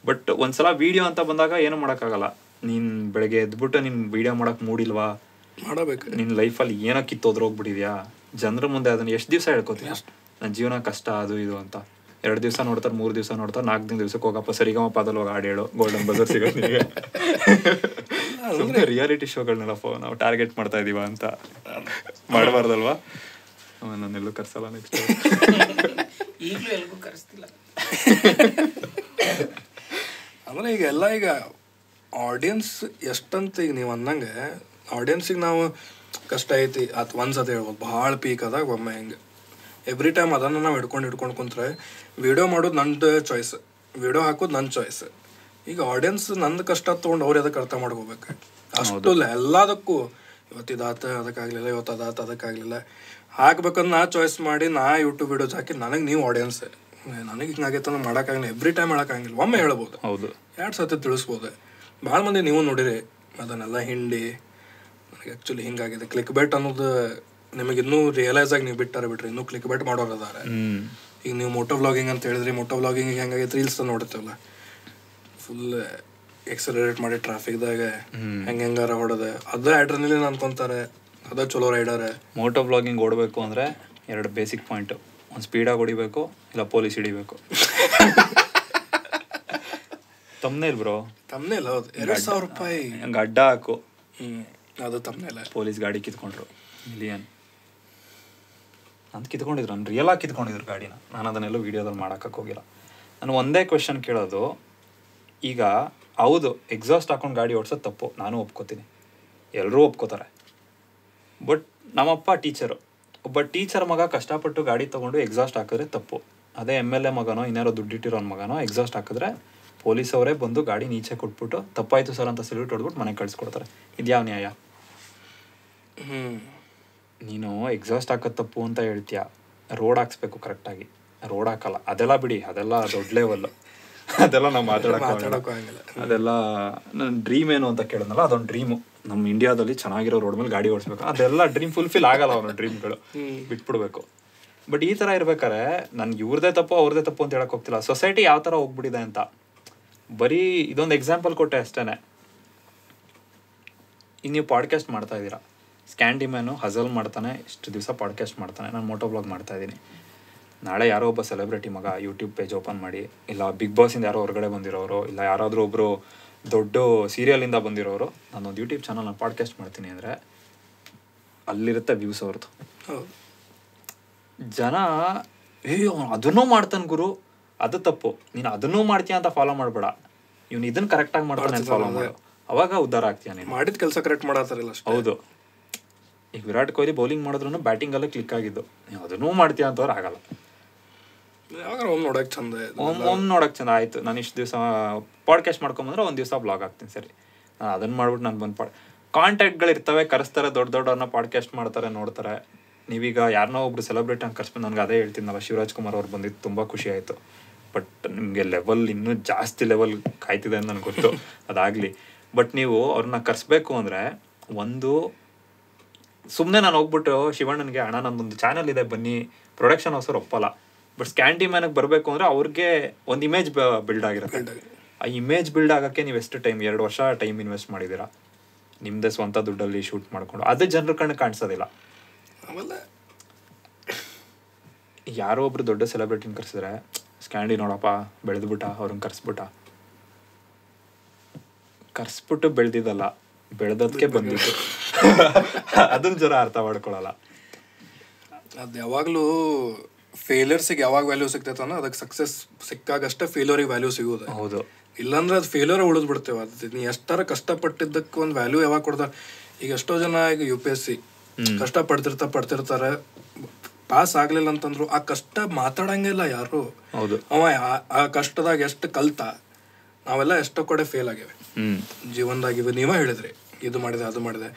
ಬಟ್ ಒಂದ್ಸಲ ವೀಡಿಯೋ ಅಂತ ಬಂದಾಗ ಏನು ಮಾಡೋಕ್ಕಾಗಲ್ಲ ನೀನ್ ಬೆಳಗ್ಗೆ ಎದ್ಬಿಟ್ಟು ನಿನ್ ವೀಡಿಯೋ ಮಾಡೋಕೆ ಮೂಡಿಲ್ವಾ ಮಾಡಬೇಕು ನಿನ್ನ ಲೈಫಲ್ಲಿ ಏನೋ ಕಿತ್ತೋದ್ರೋಗ್ಬಿಟ್ಟಿದ್ಯಾ ಜನರ ಮುಂದೆ ಅದನ್ನ ಎಷ್ಟು ದಿವಸ ಹೇಳ್ಕೊತೀನಿ ನನ್ನ ಜೀವನ ಕಷ್ಟ ಅದು ಇದು ಅಂತ ಎರಡು ದಿವಸ ನೋಡ್ತಾರೆ ಮೂರು ದಿವಸ ನೋಡ್ತಾರೆ ನಾಲ್ಕು ದಿನ ದಿವಸಕ್ಕೆ ಹೋಗಪ್ಪ ಸರಿಗಮ ಪಾದಲ್ಲಿ ಹೋಗಿ ಹಾಡು ಹೇಳು ಗೋಲ್ಡನ್ ಬಜರ್ ಸಿಗೋದು ನಿಮಗೆ ಸುಮ್ಮನೆ ರಿಯಾಲಿಟಿ ಶೋಗಳನ್ನೆಲ್ಲಪ್ಪ ನಾವು ಟಾರ್ಗೆಟ್ ಮಾಡ್ತಾ ಇದೀವ ಅಂತ ಮಾಡಬಾರ್ದಲ್ವಾ ನಾನು ಎಲ್ಲೂ ಕರ್ಸಲ್ಲ ನೆಕ್ಸ್ಟ್ ಈಗಲೂ ಆಮೇಲೆ ಈಗ ಎಲ್ಲ ಈಗ ಆಡಿಯನ್ಸ್ ಎಷ್ಟಂತ ಈಗ ನೀವು ಅಂದಂಗೆ ಆಡಿಯನ್ಸಿಗೆ ನಾವು ಕಷ್ಟ ಐತಿ ಅದು ಒಂದ್ಸತಿ ಹೇಳ್ಬೋದು ಭಾಳ ಪೀಕ್ ಅದಾಗ ಒಮ್ಮೆ ಹಿಂಗೆ ಎವ್ರಿ ಟೈಮ್ ಅದನ್ನು ನಾವು ಹಿಡ್ಕೊಂಡು ಹಿಡ್ಕೊಂಡು ಕುಂತ್ರೆ ವೀಡಿಯೋ ಮಾಡೋದು ನಂದು ಚಾಯ್ಸ್ ವೀಡಿಯೋ ಹಾಕೋದು ನನ್ನ ಚಾಯ್ಸ್ ಈಗ ಆಡಿಯನ್ಸ್ ನಂದು ಕಷ್ಟ ತೊಗೊಂಡು ಅವ್ರು ಅದಕ್ಕೆ ಅರ್ಥ ಮಾಡ್ಕೋಬೇಕು ಅಷ್ಟು ಎಲ್ಲದಕ್ಕೂ ಇವತ್ತು ಇದಾತ ಅದಕ್ಕಾಗಲಿಲ್ಲ ಇವತ್ತು ಅದಾತ ಅದಕ್ಕಾಗಲಿಲ್ಲ ಹಾಕ್ಬೇಕಂದ್ ನಾ ಚಾಯ್ಸ್ ಮಾಡಿ ನಾ ಯೂಟ್ಯೂಬ್ ವೀಡಿಯೋಸ್ ಹಾಕಿ ನನಗೆ ನೀವು ಆಡಿಯನ್ಸ್ ನನಗೆ ಆಗೈತೆ ಅಂದ್ರೆ ಮಾಡೋಕ್ಕಾಗಿಲ್ಲ ಎವ್ರಿ ಟೈಮ್ ಹೇಳೋಕ್ಕಾಗಿಲ್ಲ ಒಮ್ಮೆ ಹೇಳ್ಬೋದು ಹೌದು ಎರಡು ಸತಿ ತಿಳಿಸ್ಬೋದು ಭಾಳ ಮಂದಿ ನೀವು ನೋಡಿರಿ ಅದನ್ನೆಲ್ಲ ಹಿಂಡಿ ನನಗೆ ಆ್ಯಕ್ಚುಲಿ ಹಿಂಗಾಗಿದೆ ಕ್ಲಿಕ್ ಬೆಟ್ ಅನ್ನೋದು ನಿಮಗೆ ಇನ್ನೂ ರಿಯಲೈಸ್ ಆಗಿ ನೀವು ಬಿಟ್ಟಾರೆ ಬಿಟ್ರಿ ಇನ್ನೂ ಕ್ಲಿಕ್ ಬೈಟ್ ಮಾಡೋರು ಅದಾರೆ ಈಗ ನೀವು ಮೋಟೋ ವ್ಲಾಗಿಂಗ್ ಅಂತ ಹೇಳಿದ್ರಿ ಮೋಟೋ ವ್ಲಾಗಿಂಗ್ ಹೆಂಗಾಗೈತೆ ರೀಲ್ಸ್ ನೋಡ್ತೇವಲ್ಲ ಫುಲ್ ಎಕ್ಸಲರೇಟ್ ಮಾಡಿ ಟ್ರಾಫಿಕ್ದಾಗ ಹೆಂಗೆ ಹೆಂಗಾರ ಹೊಡೆದ ಅದ ಆಡ್ರನಲ್ಲಿ ಅನ್ಕೊಂತಾರೆ ಅದ ಚಲೋ ರೈಡರ್ ಮೋಟೋ ವ್ಲಾಗಿಂಗ್ ಓಡಬೇಕು ಅಂದರೆ ಎರಡು ಬೇಸಿಕ್ ಪಾಯಿಂಟ್ ಒಂದು ಸ್ಪೀಡಾಗಿ ಹೊಡಿಬೇಕು ಇಲ್ಲ ಪೊಲೀಸ್ ಹಿಡಿಬೇಕು ಇಲ್ಲ ಬ್ರೋ ಇಲ್ಲ ಹೌದು ಎರಡು ಸಾವಿರ ರೂಪಾಯಿ ಹಂಗೆ ಅಡ್ಡ ಹಾಕು ಅದು ಇಲ್ಲ ಪೊಲೀಸ್ ಗಾಡಿ ಕಿತ್ಕೊಂಡ್ರು ಮಿಲಿಯನ್ ಅಂತ ಕಿತ್ಕೊಂಡಿದ್ರು ನಾನು ರಿಯಲಾಗಿ ಕಿತ್ಕೊಂಡಿದ್ರು ಗಾಡಿನ ನಾನು ಅದನ್ನೆಲ್ಲ ವೀಡಿಯೋದಲ್ಲಿ ಮಾಡೋಕ್ಕೆ ಹೋಗಿಲ್ಲ ನಾನು ಒಂದೇ ಕ್ವೆಶನ್ ಕೇಳೋದು ಈಗ ಹೌದು ಎಕ್ಸಾಸ್ಟ್ ಹಾಕೊಂಡು ಗಾಡಿ ಓಡಿಸೋದು ತಪ್ಪು ನಾನು ಒಪ್ಕೋತೀನಿ ಎಲ್ಲರೂ ಒಪ್ಕೋತಾರೆ ಬಟ್ ನಮ್ಮಪ್ಪ ಟೀಚರು ಒಬ್ಬ ಟೀಚರ್ ಮಗ ಕಷ್ಟಪಟ್ಟು ಗಾಡಿ ತೊಗೊಂಡು ಎಕ್ಸಾಸ್ಟ್ ಹಾಕಿದ್ರೆ ತಪ್ಪು ಅದೇ ಎಮ್ ಎಲ್ ಎ ಮಗನೋ ಇನ್ಯಾರೋ ದುಡ್ಡಿಟ್ಟಿರೋನ್ ಮಗನೋ ಎಕ್ಸಾಸ್ಟ್ ಹಾಕಿದ್ರೆ ಪೊಲೀಸವರೇ ಬಂದು ಗಾಡಿ ನೀಚೆ ಕೊಟ್ಬಿಟ್ಟು ತಪ್ಪಾಯಿತು ಸರ್ ಅಂತ ಸಲ್ಯೂಟ್ ಹೊಡ್ಬಿಟ್ಟು ಮನೆಗೆ ಕಳಿಸ್ಕೊಡ್ತಾರೆ ಇದ್ಯಾವ ನ್ಯಾಯ ಹ್ಞೂ ನೀನು ಎಕ್ಸಾಸ್ಟ್ ತಪ್ಪು ಅಂತ ಹೇಳ್ತೀಯ ರೋಡ್ ಹಾಕ್ಸ್ಬೇಕು ಕರೆಕ್ಟಾಗಿ ರೋಡ್ ಹಾಕಲ್ಲ ಅದೆಲ್ಲ ಬಿಡಿ ಅದೆಲ್ಲ ದೊಡ್ಡ ಲೆವೆಲ್ಲು ಅದೆಲ್ಲ ನಾವು ಮಾತಾಡೋಕ್ಕಾಗಲ್ಲ ಅದೆಲ್ಲ ನನ್ನ ಡ್ರೀಮ್ ಏನು ಅಂತ ಕೇಳಿದ್ನಲ್ಲ ಅದೊಂದು ಡ್ರೀಮು ನಮ್ಮ ಇಂಡಿಯಾದಲ್ಲಿ ಚೆನ್ನಾಗಿರೋ ರೋಡ್ ಮೇಲೆ ಗಾಡಿ ಓಡಿಸ್ಬೇಕು ಅದೆಲ್ಲ ಡ್ರೀಮ್ ಫುಲ್ಫಿಲ್ ಆಗಲ್ಲ ಅವನ ಡ್ರೀಮ್ಗಳು ಬಿಟ್ಬಿಡ್ಬೇಕು ಬಟ್ ಈ ಥರ ಇರ್ಬೇಕಾದ್ರೆ ನನ್ಗೆ ಇವ್ರದೇ ತಪ್ಪು ಅವ್ರದೇ ತಪ್ಪು ಅಂತ ಹೇಳಕ್ ಹೋಗ್ತಿಲ್ಲ ಸೊಸೈಟಿ ಯಾವ ಥರ ಹೋಗ್ಬಿಟ್ಟಿದೆ ಅಂತ ಬರೀ ಇದೊಂದು ಎಕ್ಸಾಂಪಲ್ ಕೊಟ್ಟೆ ಅಷ್ಟೇ ಇನ್ನು ನೀವು ಪಾಡ್ಕಾಸ್ಟ್ ಮಾಡ್ತಾ ಇದ್ದೀರಾ ಸ್ಕ್ಯಾಂಡಿಮ್ಯಾನು ಹಜಲ್ ಮಾಡ್ತಾನೆ ಇಷ್ಟು ದಿವಸ ಪಾಡ್ಕಾಸ್ಟ್ ಮಾಡ್ತಾನೆ ನಾನು ಮೋಟೋ ಬ್ಲಾಗ್ ಇದ್ದೀನಿ ನಾಳೆ ಯಾರೋ ಒಬ್ಬ ಸೆಲೆಬ್ರಿಟಿ ಮಗ ಯೂಟ್ಯೂಬ್ ಪೇಜ್ ಓಪನ್ ಮಾಡಿ ಇಲ್ಲ ಬಿಗ್ ಬಾಸಿಂದ ಯಾರೋ ಹೊರಗಡೆ ಬಂದಿರೋರು ಇಲ್ಲ ಯಾರಾದರೂ ಒಬ್ಬರು ದೊಡ್ಡ ಸೀರಿಯಲಿಂದ ಬಂದಿರೋರು ನಾನೊಂದು ಯೂಟ್ಯೂಬ್ ಚಾನಲ್ನ ಪಾಡ್ಕಾಸ್ಟ್ ಮಾಡ್ತೀನಿ ಅಂದರೆ ಅಲ್ಲಿರುತ್ತೆ ವ್ಯೂಸ್ ಅವ್ರದ್ದು ಜನ ಅಯ್ಯೋ ಅದನ್ನೂ ಮಾಡ್ತಾನೆ ಗುರು ಅದು ತಪ್ಪು ನೀನು ಅದನ್ನೂ ಮಾಡ್ತೀಯ ಅಂತ ಫಾಲೋ ಮಾಡಬೇಡ ಇವನು ಇದನ್ನು ಕರೆಕ್ಟಾಗಿ ಮಾಡ್ತಾನೆ ಫಾಲೋ ಮಾಡು ಅವಾಗ ಉದ್ಧಾರ ಆಗ್ತೀಯ ನೀನು ಮಾಡಿದ ಕೆಲಸ ಕರೆಕ್ಟ್ ಮಾಡತ್ತಾರಲ್ಲ ಹೌದು ಈಗ ವಿರಾಟ್ ಕೊಹ್ಲಿ ಬೌಲಿಂಗ್ ಮಾಡಿದ್ರು ಅಲ್ಲೇ ಕ್ಲಿಕ್ ಆಗಿದ್ದು ನೀವು ಅದನ್ನೂ ಮಾಡ್ತೀಯ ಅಂತವ್ರು ಆಗಲ್ಲ ಒಂದು ನೋಡೋಕೆ ಚಂದ ನೋಡೋಕೆ ಚಂದ ಆಯಿತು ನಾನು ಇಷ್ಟು ದಿವಸ ಪಾಡ್ಕಾಸ್ಟ್ ಮಾಡ್ಕೊಂಬಂದ್ರೆ ಒಂದು ದಿವಸ ಬ್ಲಾಗ್ ಆಗ್ತೀನಿ ಸರಿ ನಾನು ಅದನ್ನು ಮಾಡ್ಬಿಟ್ಟು ನಾನು ಬಂದು ಪಾಡ್ ಇರ್ತವೆ ಕರೆಸ್ತಾರೆ ದೊಡ್ಡ ದೊಡ್ಡವ್ರನ್ನ ಪಾಡ್ಕಾಸ್ಟ್ ಮಾಡ್ತಾರೆ ನೋಡ್ತಾರೆ ನೀವೀಗ ಯಾರನ್ನೋ ಒಬ್ರು ಸೆಲೆಬ್ರಿಟಿ ಅಂತ ಕರ್ಸ್ಬಿಟ್ಟು ನನಗೆ ಅದೇ ಹೇಳ್ತೀನಲ್ಲ ಶಿವರಾಜ್ ಕುಮಾರ್ ಅವ್ರು ಬಂದಿದ್ದು ತುಂಬ ಖುಷಿ ಆಯಿತು ಬಟ್ ನಿಮಗೆ ಲೆವೆಲ್ ಇನ್ನೂ ಜಾಸ್ತಿ ಲೆವೆಲ್ ಕಾಯ್ತಿದೆ ಅಂತ ನನಗೆ ಗೊತ್ತು ಅದಾಗಲಿ ಬಟ್ ನೀವು ಅವ್ರನ್ನ ಕರೆಸ್ಬೇಕು ಅಂದರೆ ಒಂದು ಸುಮ್ಮನೆ ನಾನು ಹೋಗ್ಬಿಟ್ಟು ಶಿವಣ್ಣನಿಗೆ ಹಣ ನನ್ನೊಂದು ಚಾನಲ್ ಇದೆ ಬನ್ನಿ ಪ್ರೊಡಕ್ಷನ್ ಹೌಸರ್ ಒಪ್ಪಲ್ಲ ಬಟ್ ಸ್ಕ್ಯಾಂಡಿ ಮ್ಯಾನಿಗೆ ಬರಬೇಕು ಅಂದರೆ ಅವ್ರಿಗೆ ಒಂದು ಇಮೇಜ್ ಬಿಲ್ಡ್ ಆಗಿರುತ್ತೆ ಆ ಇಮೇಜ್ ಬಿಲ್ಡ್ ಆಗೋಕ್ಕೆ ನೀವು ಎಷ್ಟು ಟೈಮ್ ಎರಡು ವರ್ಷ ಟೈಮ್ ಇನ್ವೆಸ್ಟ್ ಮಾಡಿದ್ದೀರಾ ನಿಮ್ಮದೇ ಸ್ವಂತ ದುಡ್ಡಲ್ಲಿ ಶೂಟ್ ಮಾಡಿಕೊಂಡು ಅದೇ ಜನರ ಕಣ್ಣು ಕಾಣಿಸೋದಿಲ್ಲ ಆಮೇಲೆ ಯಾರೋ ಒಬ್ರು ದೊಡ್ಡ ಸೆಲೆಬ್ರಿಟಿನ ಕರೆಸಿದ್ರೆ ಸ್ಕ್ಯಾಂಡಿ ನೋಡಪ್ಪ ಬೆಳೆದ್ಬಿಟ್ಟ ಅವ್ರನ್ನ ಕರೆಸ್ಬಿಟ್ಟ ಕರೆಸ್ಬಿಟ್ಟು ಬೆಳೆದಿದ್ದಲ್ಲ ಬೆಳೆದದಕ್ಕೆ ಬಂದಿತ್ತು ಅದನ್ನ ಜನ ಅರ್ಥ ಮಾಡ್ಕೊಳಲ್ಲ ಅದು ಯಾವಾಗಲೂ ಗೆ ಯಾವಾಗ ವ್ಯಾಲ್ಯೂ ಸಿಗ್ತೈತನ ಅದಕ್ಕೆ ಸಕ್ಸಸ್ ಸಿಕ್ಕಾಗಷ್ಟೇ ಫೇಲಿಯರಿಗೆ ವ್ಯಾಲ್ಯೂ ಸಿಗೋದು ಹೌದು ಇಲ್ಲಾಂದ್ರೆ ಅದು ಫೇಲಿಯರ್ ಉಳಿದು ಬಿಡ್ತೇವೆ ಅದು ನೀ ಎಷ್ಟಾರ ಕಷ್ಟಪಟ್ಟಿದ್ದಕ್ಕೆ ಒಂದು ವ್ಯಾಲ್ಯೂ ಯಾವಾಗ ಕೊಡ್ತಾರೆ ಈಗ ಎಷ್ಟೋ ಜನ ಈಗ ಯು ಪಿ ಎಸ್ ಸಿ ಕಷ್ಟ ಪಡ್ತಿರ್ತಾ ಪಡ್ತಿರ್ತಾರೆ ಪಾಸ್ ಆಗ್ಲಿಲ್ಲ ಅಂತಂದ್ರು ಆ ಕಷ್ಟ ಮಾತಾಡಂಗಿಲ್ಲ ಯಾರು ಹೌದು ಅವ ಆ ಕಷ್ಟದಾಗ ಎಷ್ಟು ಕಲ್ತ ನಾವೆಲ್ಲ ಎಷ್ಟೋ ಕಡೆ ಫೇಲ್ ಆಗಿವೆ ಜೀವನದಾಗಿವೆ ಇವ ಹೇಳಿದ್ರಿ ಇದು ಮಾಡಿದೆ ಅದು ಮಾಡಿದೆ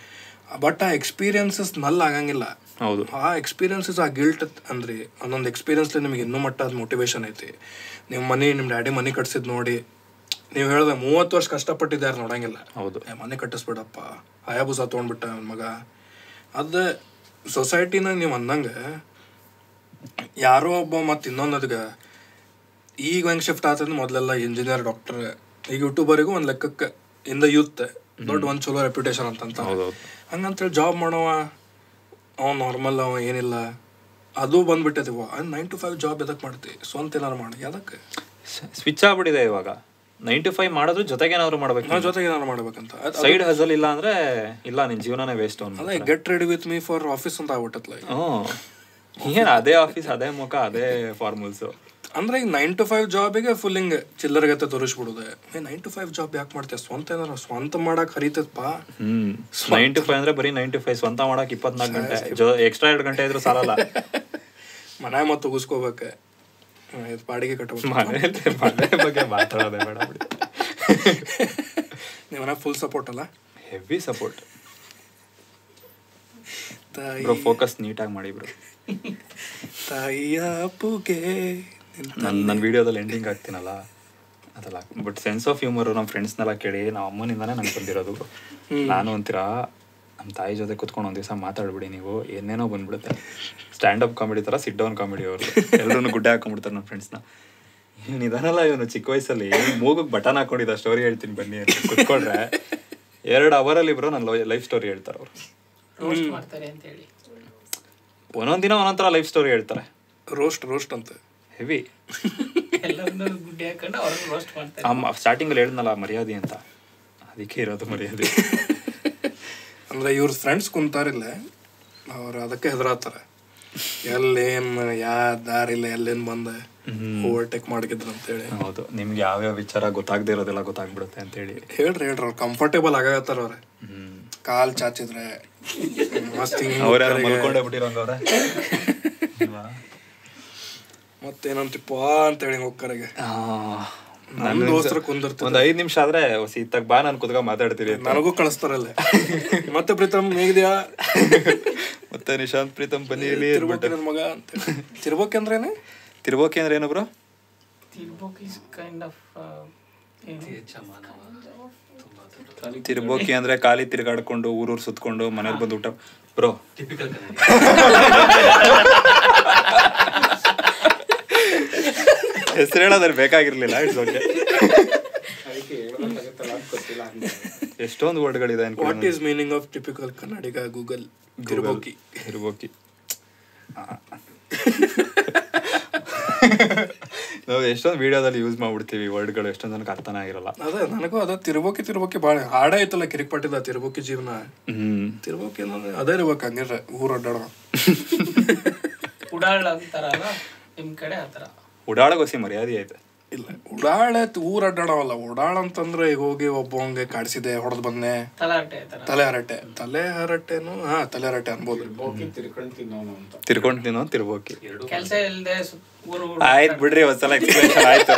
ಬಟ್ ಆ ಎಕ್ಸ್ಪೀರಿಯನ್ಸಸ್ ನಲ್ ಆಗಂಗಿಲ್ಲ ಹೌದು ಆ ಎಕ್ಸ್ಪೀರಿಯನ್ಸಸ್ ಆ ಗಿಲ್ಟ್ ಅಂದ್ರೆ ಒಂದೊಂದು ಎಕ್ಸ್ಪೀರಿಯನ್ಸ್ ನಿಮಗೆ ಇನ್ನೂ ಮಟ್ಟ ಅದು ಮೋಟಿವೇಶನ್ ಐತಿ ನಿಮ್ಮ ಮನೆ ನಿಮ್ಮ ಡ್ಯಾಡಿ ಮನೆ ಕಟ್ಸಿದ್ ನೋಡಿ ನೀವು ಹೇಳ್ದೆ ಮೂವತ್ತು ವರ್ಷ ಕಷ್ಟಪಟ್ಟಿದ್ದಾರೆ ನೋಡಂಗಿಲ್ಲ ಹೌದು ಮನೆ ಕಟ್ಟಿಸ್ಬಿಡಪ್ಪ ಹಯಾಬುಸ ತೊಗೊಂಡ್ಬಿಟ್ಟ ನನ್ನ ಮಗ ಅದು ಸೊಸೈಟಿನ ನೀವು ಅಂದಂಗೆ ಯಾರೋ ಒಬ್ಬ ಮತ್ತು ಇನ್ನೊಂದದ್ಗೆ ಈಗ ಹೆಂಗೆ ಶಿಫ್ಟ್ ಆಗ್ತದೆ ಮೊದಲೆಲ್ಲ ಇಂಜಿನಿಯರ್ ಡಾಕ್ಟರ್ ಈಗ ಯೂಟ್ಯೂಬರಿಗೂ ಒಂದು ಲೆಕ್ಕಕ್ಕೆ ಇಂದ ಯೂತ್ ದೊಡ್ಡ ಒಂದು ಚಲೋ ರೆಪ್ಯುಟೇಷನ್ ಅಂತಂತ ಹೌದು ಹಂಗಂತೇಳಿ ಜಾಬ್ ಮಾಡೋವ ಅವ ನಾರ್ಮಲ್ ಅವ ಏನಿಲ್ಲ ಅದು ಬಂದುಬಿಟ್ಟದಿವ ಅದು ನೈನ್ ಟು ಫೈವ್ ಜಾಬ್ ಎದಕ್ಕೆ ಮಾಡ್ತಿ ಸ್ವಂತ ಏನಾರು ಮಾಡಿ ಅದಕ್ಕೆ ಸ್ವಿಚ್ ಆಗ್ಬಿಟ್ಟಿದೆ ಇವಾಗ ನೈನ್ ಟು ಫೈವ್ ಮಾಡಿದ್ರು ಜೊತೆಗೆ ಏನಾದ್ರು ಮಾಡ್ಬೇಕು ನಾವು ಜೊತೆಗೆ ಏನಾದ್ರು ಮಾಡ್ಬೇಕಂತ ಸೈಡ್ ಹಸಲ್ ಇಲ್ಲ ಅಂದ್ರೆ ಇಲ್ಲ ನಿನ್ ಜೀವನನೇ ವೇಸ್ಟ್ ಅಲ್ಲ get ready with me for office ಅಂತ ಆಗ್ಬಿಟ್ಟತ್ಲ ಏನು ಅದೇ ಆಫೀಸ್ ಅದೇ ಮುಖ ಅದೇ ಫಾರ್ಮುಲ್ಸು ಅಂದ್ರೆ ಈಗ ನೈನ್ ಟು ಫೈವ್ ಜಾಬಿಗೆ ಫುಲ್ ಹಿಂಗೆ ಚಿಲ್ಲರ್ಗತ್ತೆ ತೋರಿಸ್ಬಿಡುದೆ ಏ ನೈನ್ ಟು ಫೈವ್ ಜಾಬ್ ಯಾಕೆ ಮಾಡ್ತೀಯ ಸ್ವಂತ ಏನಾರ ಸ್ವಂತ ಮಾಡಕ್ ಹರಿತದಪ್ಪ ನೈನ್ ಟು ಫೈವ್ ಅಂದ್ರೆ ಬರೀ ನೈನ್ ಟು ಫೈವ್ ಸ್ವಂತ ಮಾಡಕ್ ಇಪ್ಪತ್ನಾಲ್ಕು ಗಂಟೆ ಎಕ್ಸ್ಟ್ರಾ ಎರಡು ಗಂಟೆ ಇದ್ರೂ ಸಾಲಲ್ಲ ಮನೆ ಮತ್ತು ಉಗಿಸ್ಕೋಬೇಕು ಬಾಡಿಗೆ ಕಟ್ಟಬೇಕು ಬಗ್ಗೆ ಮಾತಾಡೋದೆ ಬೇಡ ಫುಲ್ ಸಪೋರ್ಟ್ ಅಲ್ಲ ಹೆವಿ ಸಪೋರ್ಟ್ ಬ್ರೋ ಫೋಕಸ್ ನೀಟಾಗಿ ಮಾಡಿ ಬ್ರೋ ತಾಯಿಯ ಪುಗೆ ನಾನು ನನ್ನ ವಿಡಿಯೋದಲ್ಲಿ ಎಂಡಿಂಗ್ ಆಗ್ತೀನಲ್ಲ ಅದಲ್ಲ ಬಟ್ ಸೆನ್ಸ್ ಆಫ್ ಹ್ಯೂಮರ್ ನಮ್ಮ ಫ್ರೆಂಡ್ಸ್ನೆಲ್ಲ ಕೇಳಿ ನಮ್ಮ ಅಮ್ಮನಿಂದನೇ ನಂಗೆ ಬಂದಿರೋದು ನಾನು ಅಂತೀರಾ ನಮ್ಮ ತಾಯಿ ಜೊತೆ ಕುತ್ಕೊಂಡು ಒಂದು ದಿವಸ ಮಾತಾಡ್ಬಿಡಿ ನೀವು ಏನೇನೋ ಬಂದ್ಬಿಡುತ್ತೆ ಸ್ಟ್ಯಾಂಡ್ ಅಪ್ ಕಾಮಿಡಿ ಥರ ಸಿಟ್ ಡೌನ್ ಕಾಮಿಡಿ ಅವರು ಎಲ್ಲರೂ ಗುಡ್ಡೆ ಹಾಕೊಂಡ್ಬಿಡ್ತಾರೆ ನಮ್ಮ ಫ್ರೆಂಡ್ಸ್ನ ಇವನು ಇದಾನಲ್ಲ ಇವನು ಚಿಕ್ಕ ವಯಸ್ಸಲ್ಲಿ ಮೂಗಿಗೆ ಬಟನ್ ಹಾಕೊಂಡಿದ್ದ ಸ್ಟೋರಿ ಹೇಳ್ತೀನಿ ಬನ್ನಿ ಅಂತ ಕುತ್ಕೊಂಡ್ರೆ ಎರಡು ಅವರಲ್ಲಿ ಇಬ್ಬರು ನನ್ನ ಲೈಫ್ ಸ್ಟೋರಿ ಹೇಳ್ತಾರೆ ಅವರು ಒಂದೊಂದು ದಿನ ಒಂದೊಂಥರ ಲೈಫ್ ಸ್ಟೋರಿ ಹೇಳ್ತಾರೆ ರೋಸ್ಟ್ ರೋಸ್ಟ್ ಅಂತ ಹೆವಿ ಅಮ್ಮ ಸ್ಟಾರ್ಟಿಂಗಲ್ಲಿ ಹೇಳಿದ್ನಲ್ಲ ಮರ್ಯಾದೆ ಅಂತ ಅದಕ್ಕೆ ಇರೋದು ಮರ್ಯಾದೆ ಅಂದ್ರೆ ಇವ್ರ ಫ್ರೆಂಡ್ಸ್ ಕುಂತಾರಿಲ್ಲ ಅವ್ರು ಅದಕ್ಕೆ ಹೆದರಾತಾರೆ ಎಲ್ಲೇನ್ ಯಾ ದಾರಿಲ್ಲ ಎಲ್ಲೇನ್ ಬಂದೆ ಓವರ್ಟೇಕ್ ಮಾಡಿದ್ರು ಅಂತೇಳಿ ಹೌದು ನಿಮ್ಗೆ ಯಾವ ವಿಚಾರ ಗೊತ್ತಾಗದೆ ಇರೋದಿಲ್ಲ ಗೊತ್ತಾಗ್ಬಿಡುತ್ತೆ ಅಂತೇಳಿ ಹೇಳ್ರಿ ಹೇಳ್ರಿ ಅವ್ರು ಕಂಫರ್ಟೇಬಲ್ ಆಗತ್ತಾರ ಅವ್ರೆ ಕಾಲ್ ಚಾಚಿದ್ರೆ ಮಸ್ತ್ ಮಲ್ಕೊಂಡೇ ಬಿಟ್ಟಿರೋ ಅವ್ರೆ ಮತ್ತೇನಂತಿಪ್ಪ ಅಂತೇಳಿ ಆ ನನ್ನ ದೋಸ್ತರ ಕುಂದಿರ್ತಾರೆ ಒಂದು ಐದು ನಿಮಿಷ ಆದ್ರೆ ಸೀತಾಗ ಬಾ ನಾನು ಕುದ್ಕ ಮಾತಾಡ್ತೀರಿ ನನಗೂ ಕಳಿಸ್ತಾರಲ್ಲ ಮತ್ತೆ ಪ್ರೀತಮ್ ಹೇಗಿದ್ಯಾ ಮತ್ತೆ ನಿಶಾಂತ್ ಪ್ರೀತಮ್ ಬನ್ನಿ ಇಲ್ಲಿ ನನ್ನ ಮಗ ಅಂತ ತಿರ್ಬೋಕೆ ಏನು ತಿರ್ಬೋಕೆ ಅಂದ್ರೆ ಏನು ಬ್ರೋ ತಿರ್ಬೋಕೆ ಅಂದ್ರೆ ಖಾಲಿ ತಿರ್ಗಾಡ್ಕೊಂಡು ಊರೂರು ಸುತ್ಕೊಂಡು ಮನೇಲಿ ಬಂದು ಊಟ ಬ್ರೋ ಟಿಪಿಕಲ್ ಹೆಸರು ಹೇಳೋದ್ರೆ ಬೇಕಾಗಿರ್ಲಿಲ್ಲ ಇಟ್ಸ್ ಓಕೆ ಎಷ್ಟೊಂದು ವರ್ಡ್ಗಳಿದೆ what is meaning of typical Kannadiga Google ಗಿರ್ಬೋಕಿ ಗಿರ್ಬೋಕಿ ನಾವು ಎಷ್ಟೊಂದು ವಿಡಿಯೋದಲ್ಲಿ ಯೂಸ್ ಮಾಡ್ಬಿಡ್ತೀವಿ ವರ್ಡ್ಗಳು ಎಷ್ಟೊಂದು ನನಗೆ ಅರ್ಥನ ಆಗಿರಲ್ಲ ಅದೇ ನನಗೂ ಅದ ತಿರುಬೋಕಿ ತಿರುಬೋಕಿ ಭಾಳ ಹಾಡ ಐತಲ್ಲ ಕಿರಿಕ್ಪಟ್ಟಿದ ತಿರುಬೋಕಿ ಜೀವನ ತಿರುಬೋಕಿ ಅನ್ನೋದು ಅದೇ ಇರ್ಬೇಕು ಹಂಗಿರ್ರೆ ಊರು ಅಡ್ಡಾಡೋ ಉಡಾಳ ಅಂತಾರಲ್ಲ ನಿಮ್ಮ ಕಡೆ ಆ ಥರ ಓಡಾಡಗೋಸಿ ಮರ್ಯಾದೆ ಆಯ್ತು ಇಲ್ಲ ಉಡಾಳೆ ಊರ್ ಅಡ್ಡಾಡವಲ್ಲ ಉಡಾಳ ಅಂತಂದ್ರೆ ಈಗ ಹೋಗಿ ಒಬ್ಬ ಹಂಗೆ ಕಾಡ್ಸಿದೆ ಹೊಡೆದ್ ಬಂದೆ ತಲೆ ಹರಟೆ ತಲೆ ಹರಟೆನು ಹಾ ತಲೆ ಹರಟೆ ಅನ್ಬೋದು ತಿರ್ಕೊಂಡ್ ತಿನ್ನೋ ತಿರ್ಬೋಕಿ ಆಯ್ತು ಬಿಡ್ರಿ ಒಂದ್ಸಲ ಎಕ್ಸ್ಪ್ಲೇಷನ್ ಆಯ್ತು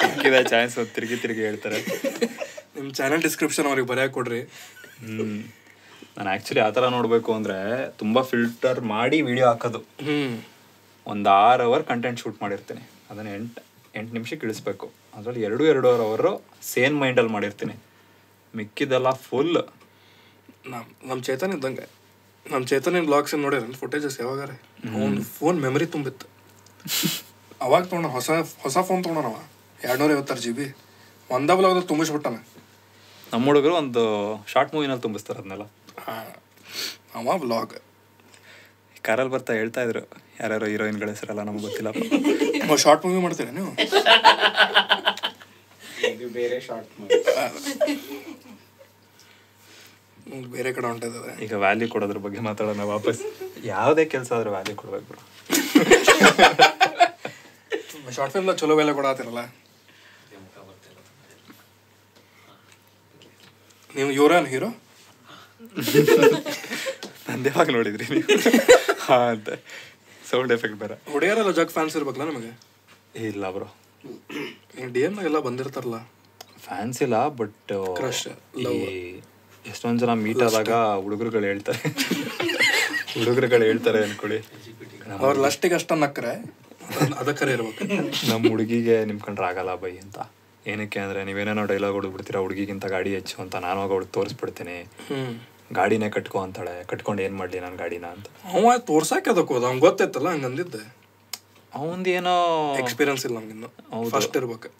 ಸಿಕ್ಕಿದ ಚಾನ್ಸ್ ತಿರುಗಿ ತಿರುಗಿ ಹೇಳ್ತಾರೆ ನಿಮ್ ಚಾನೆಲ್ ಡಿಸ್ಕ್ರಿಪ್ಷನ್ ಅವ್ರಿಗೆ ಬರೆಯಕ್ ಕೊಡ್ರಿ ಹ್ಮ್ ನಾನು ಆಕ್ಚುಲಿ ಆ ಥರ ನೋಡಬೇಕು ಅಂದ್ರೆ ತುಂಬಾ ಫಿಲ್ಟರ್ ಮಾಡಿ ವಿಡಿಯೋ ಹಾಕೋದು ಹ್ಮ್ ಒಂದು ಆರು ಅವರ್ ಕಂಟೆಂಟ್ ಶೂಟ್ ಮಾಡಿರ್ತೀನಿ ಅದನ್ನು ಎಂಟು ಎಂಟು ನಿಮಿಷಕ್ಕೆ ಇಳಿಸ್ಬೇಕು ಅದರಲ್ಲಿ ಎರಡು ಎರಡೂವರೆ ಅವರು ಸೇಮ್ ಮೈಂಡಲ್ಲಿ ಮಾಡಿರ್ತೀನಿ ಮಿಕ್ಕಿದೆಲ್ಲ ಫುಲ್ ನಮ್ಮ ನಮ್ಮ ಚೇತನ್ ಇದ್ದಂಗೆ ನಮ್ಮ ಚೇತನ ಬ್ಲಾಗ್ಸ್ ನೋಡಿದ್ರೆ ಫುಟೇಜಸ್ ಯಾವಾಗಾರೆ ಒಂದು ಫೋನ್ ಮೆಮರಿ ತುಂಬಿತ್ತು ಅವಾಗ ತೊಗೊಂಡ ಹೊಸ ಹೊಸ ಫೋನ್ ತೊಗೊಂಡವ ನೂರ ಐವತ್ತಾರು ಜಿ ಬಿ ಒಂದ ಬ್ಲಾಗ್ ತುಂಬಿಸ್ಬಿಟ್ಟಾನೆ ನಮ್ಮ ಹುಡುಗರು ಒಂದು ಶಾರ್ಟ್ ಮೂವಿನಲ್ಲಿ ತುಂಬಿಸ್ತಾರೆ ಅದನ್ನೆಲ್ಲ ಅವ ಬ್ಲಾಗ್ ಕಾರಲ್ಲಿ ಬರ್ತಾ ಹೇಳ್ತಾ ಇದ್ರು ಯಾರ್ಯಾರು ಹೀರೋಯಿನ್ಗಳ ಹೆಸರಲ್ಲ ನಮ್ಗೆ ಗೊತ್ತಿಲ್ಲ ಶಾರ್ಟ್ ಮೂವಿ ಮಾಡ್ತೀರಾ ನೀವು ಬೇರೆ ಶಾರ್ಟ್ ಬೇರೆ ಕಡೆ ಹೊಂಟದ ಈಗ ವ್ಯಾಲ್ಯೂ ಕೊಡೋದ್ರ ಬಗ್ಗೆ ಮಾತಾಡೋಣ ವಾಪಸ್ ಯಾವುದೇ ಕೆಲಸ ಆದ್ರೂ ವ್ಯಾಲ್ಯೂ ಕೊಡ್ಬೇಕು ಶಾರ್ಟ್ ಫಿಲ್ಮ್ ಚಲೋ ಬೆಲೆ ಕೊಡತ್ತಿರಲ್ಲ ನೀವು ಇವರೇನು ಹೀರೋ ನಂದು ಯಾವಾಗ ನೋಡಿದ್ರಿ ನೀವು ಸೌಂಡ್ ಎಫೆಕ್ಟ್ ಬೇರೆ ಒಡೆಯರಲ್ಲ ಜಗ್ ಫ್ಯಾನ್ಸ್ ಇರ್ಬೇಕಲ್ಲ ನಮಗೆ ಇಲ್ಲ ಬ್ರೋ ಡಿ ಎಮ್ ಎಲ್ಲ ಬಂದಿರ್ತಾರಲ್ಲ ಫ್ಯಾನ್ಸ್ ಇಲ್ಲ ಬಟ್ uh, ಎಷ್ಟೊಂದು ಜನ ಮೀಟ್ ಆದಾಗ ಹುಡುಗರುಗಳು ಹೇಳ್ತಾರೆ ಹುಡುಗರುಗಳು ಹೇಳ್ತಾರೆ ಅನ್ಕೊಳ್ಳಿ ಅವ್ರ ಲಸ್ಟಿಗೆ ಅಷ್ಟೊಂದು ನಕ್ಕರೆ ಅದಕ್ಕರೆ ಇರ್ಬೇಕು ನಮ್ಮ ಹುಡುಗಿಗೆ ನಿಮ್ಮ ಕಂಡ್ರೆ ಆಗಲ್ಲ ಬೈ ಅಂತ ಏನಕ್ಕೆ ಅಂದರೆ ನೀವೇನೇನೋ ಡೈಲಾಗ್ ಹೊಡ್ಬಿಡ್ತೀರಾ ಹುಡುಗಿಗಿಂತ ಗಾಡಿ ಹೆಚ್ಚು ಅಂತ ನಾನು ಹೋಗಿ ಅವ್ಳಿಗೆ ತೋರಿಸ್ಬಿಡ್ತೀನಿ ಗಾಡಿನೇ ಕಟ್ಕೊ ಅಂತಾಳೆ ಕಟ್ಕೊಂಡು ಏನು ಮಾಡಲಿ ನಾನು ಗಾಡಿನ ಅಂತ ಅವ ತೋರ್ಸಕ್ಕೆ ಅದಕ್ಕೆ ಹೋದ ಅವ್ನು ಗೊತ್ತೈತಲ್ಲ ಹಂಗಂದಿದ್ದೆ ಅವಂದೇನೋ ಎಕ್ಸ್ಪೀರಿಯನ್ಸ್ ಇಲ್ಲ ಅವ್ನು ಫಸ್ಟ್ ಇರ್ಬೇಕು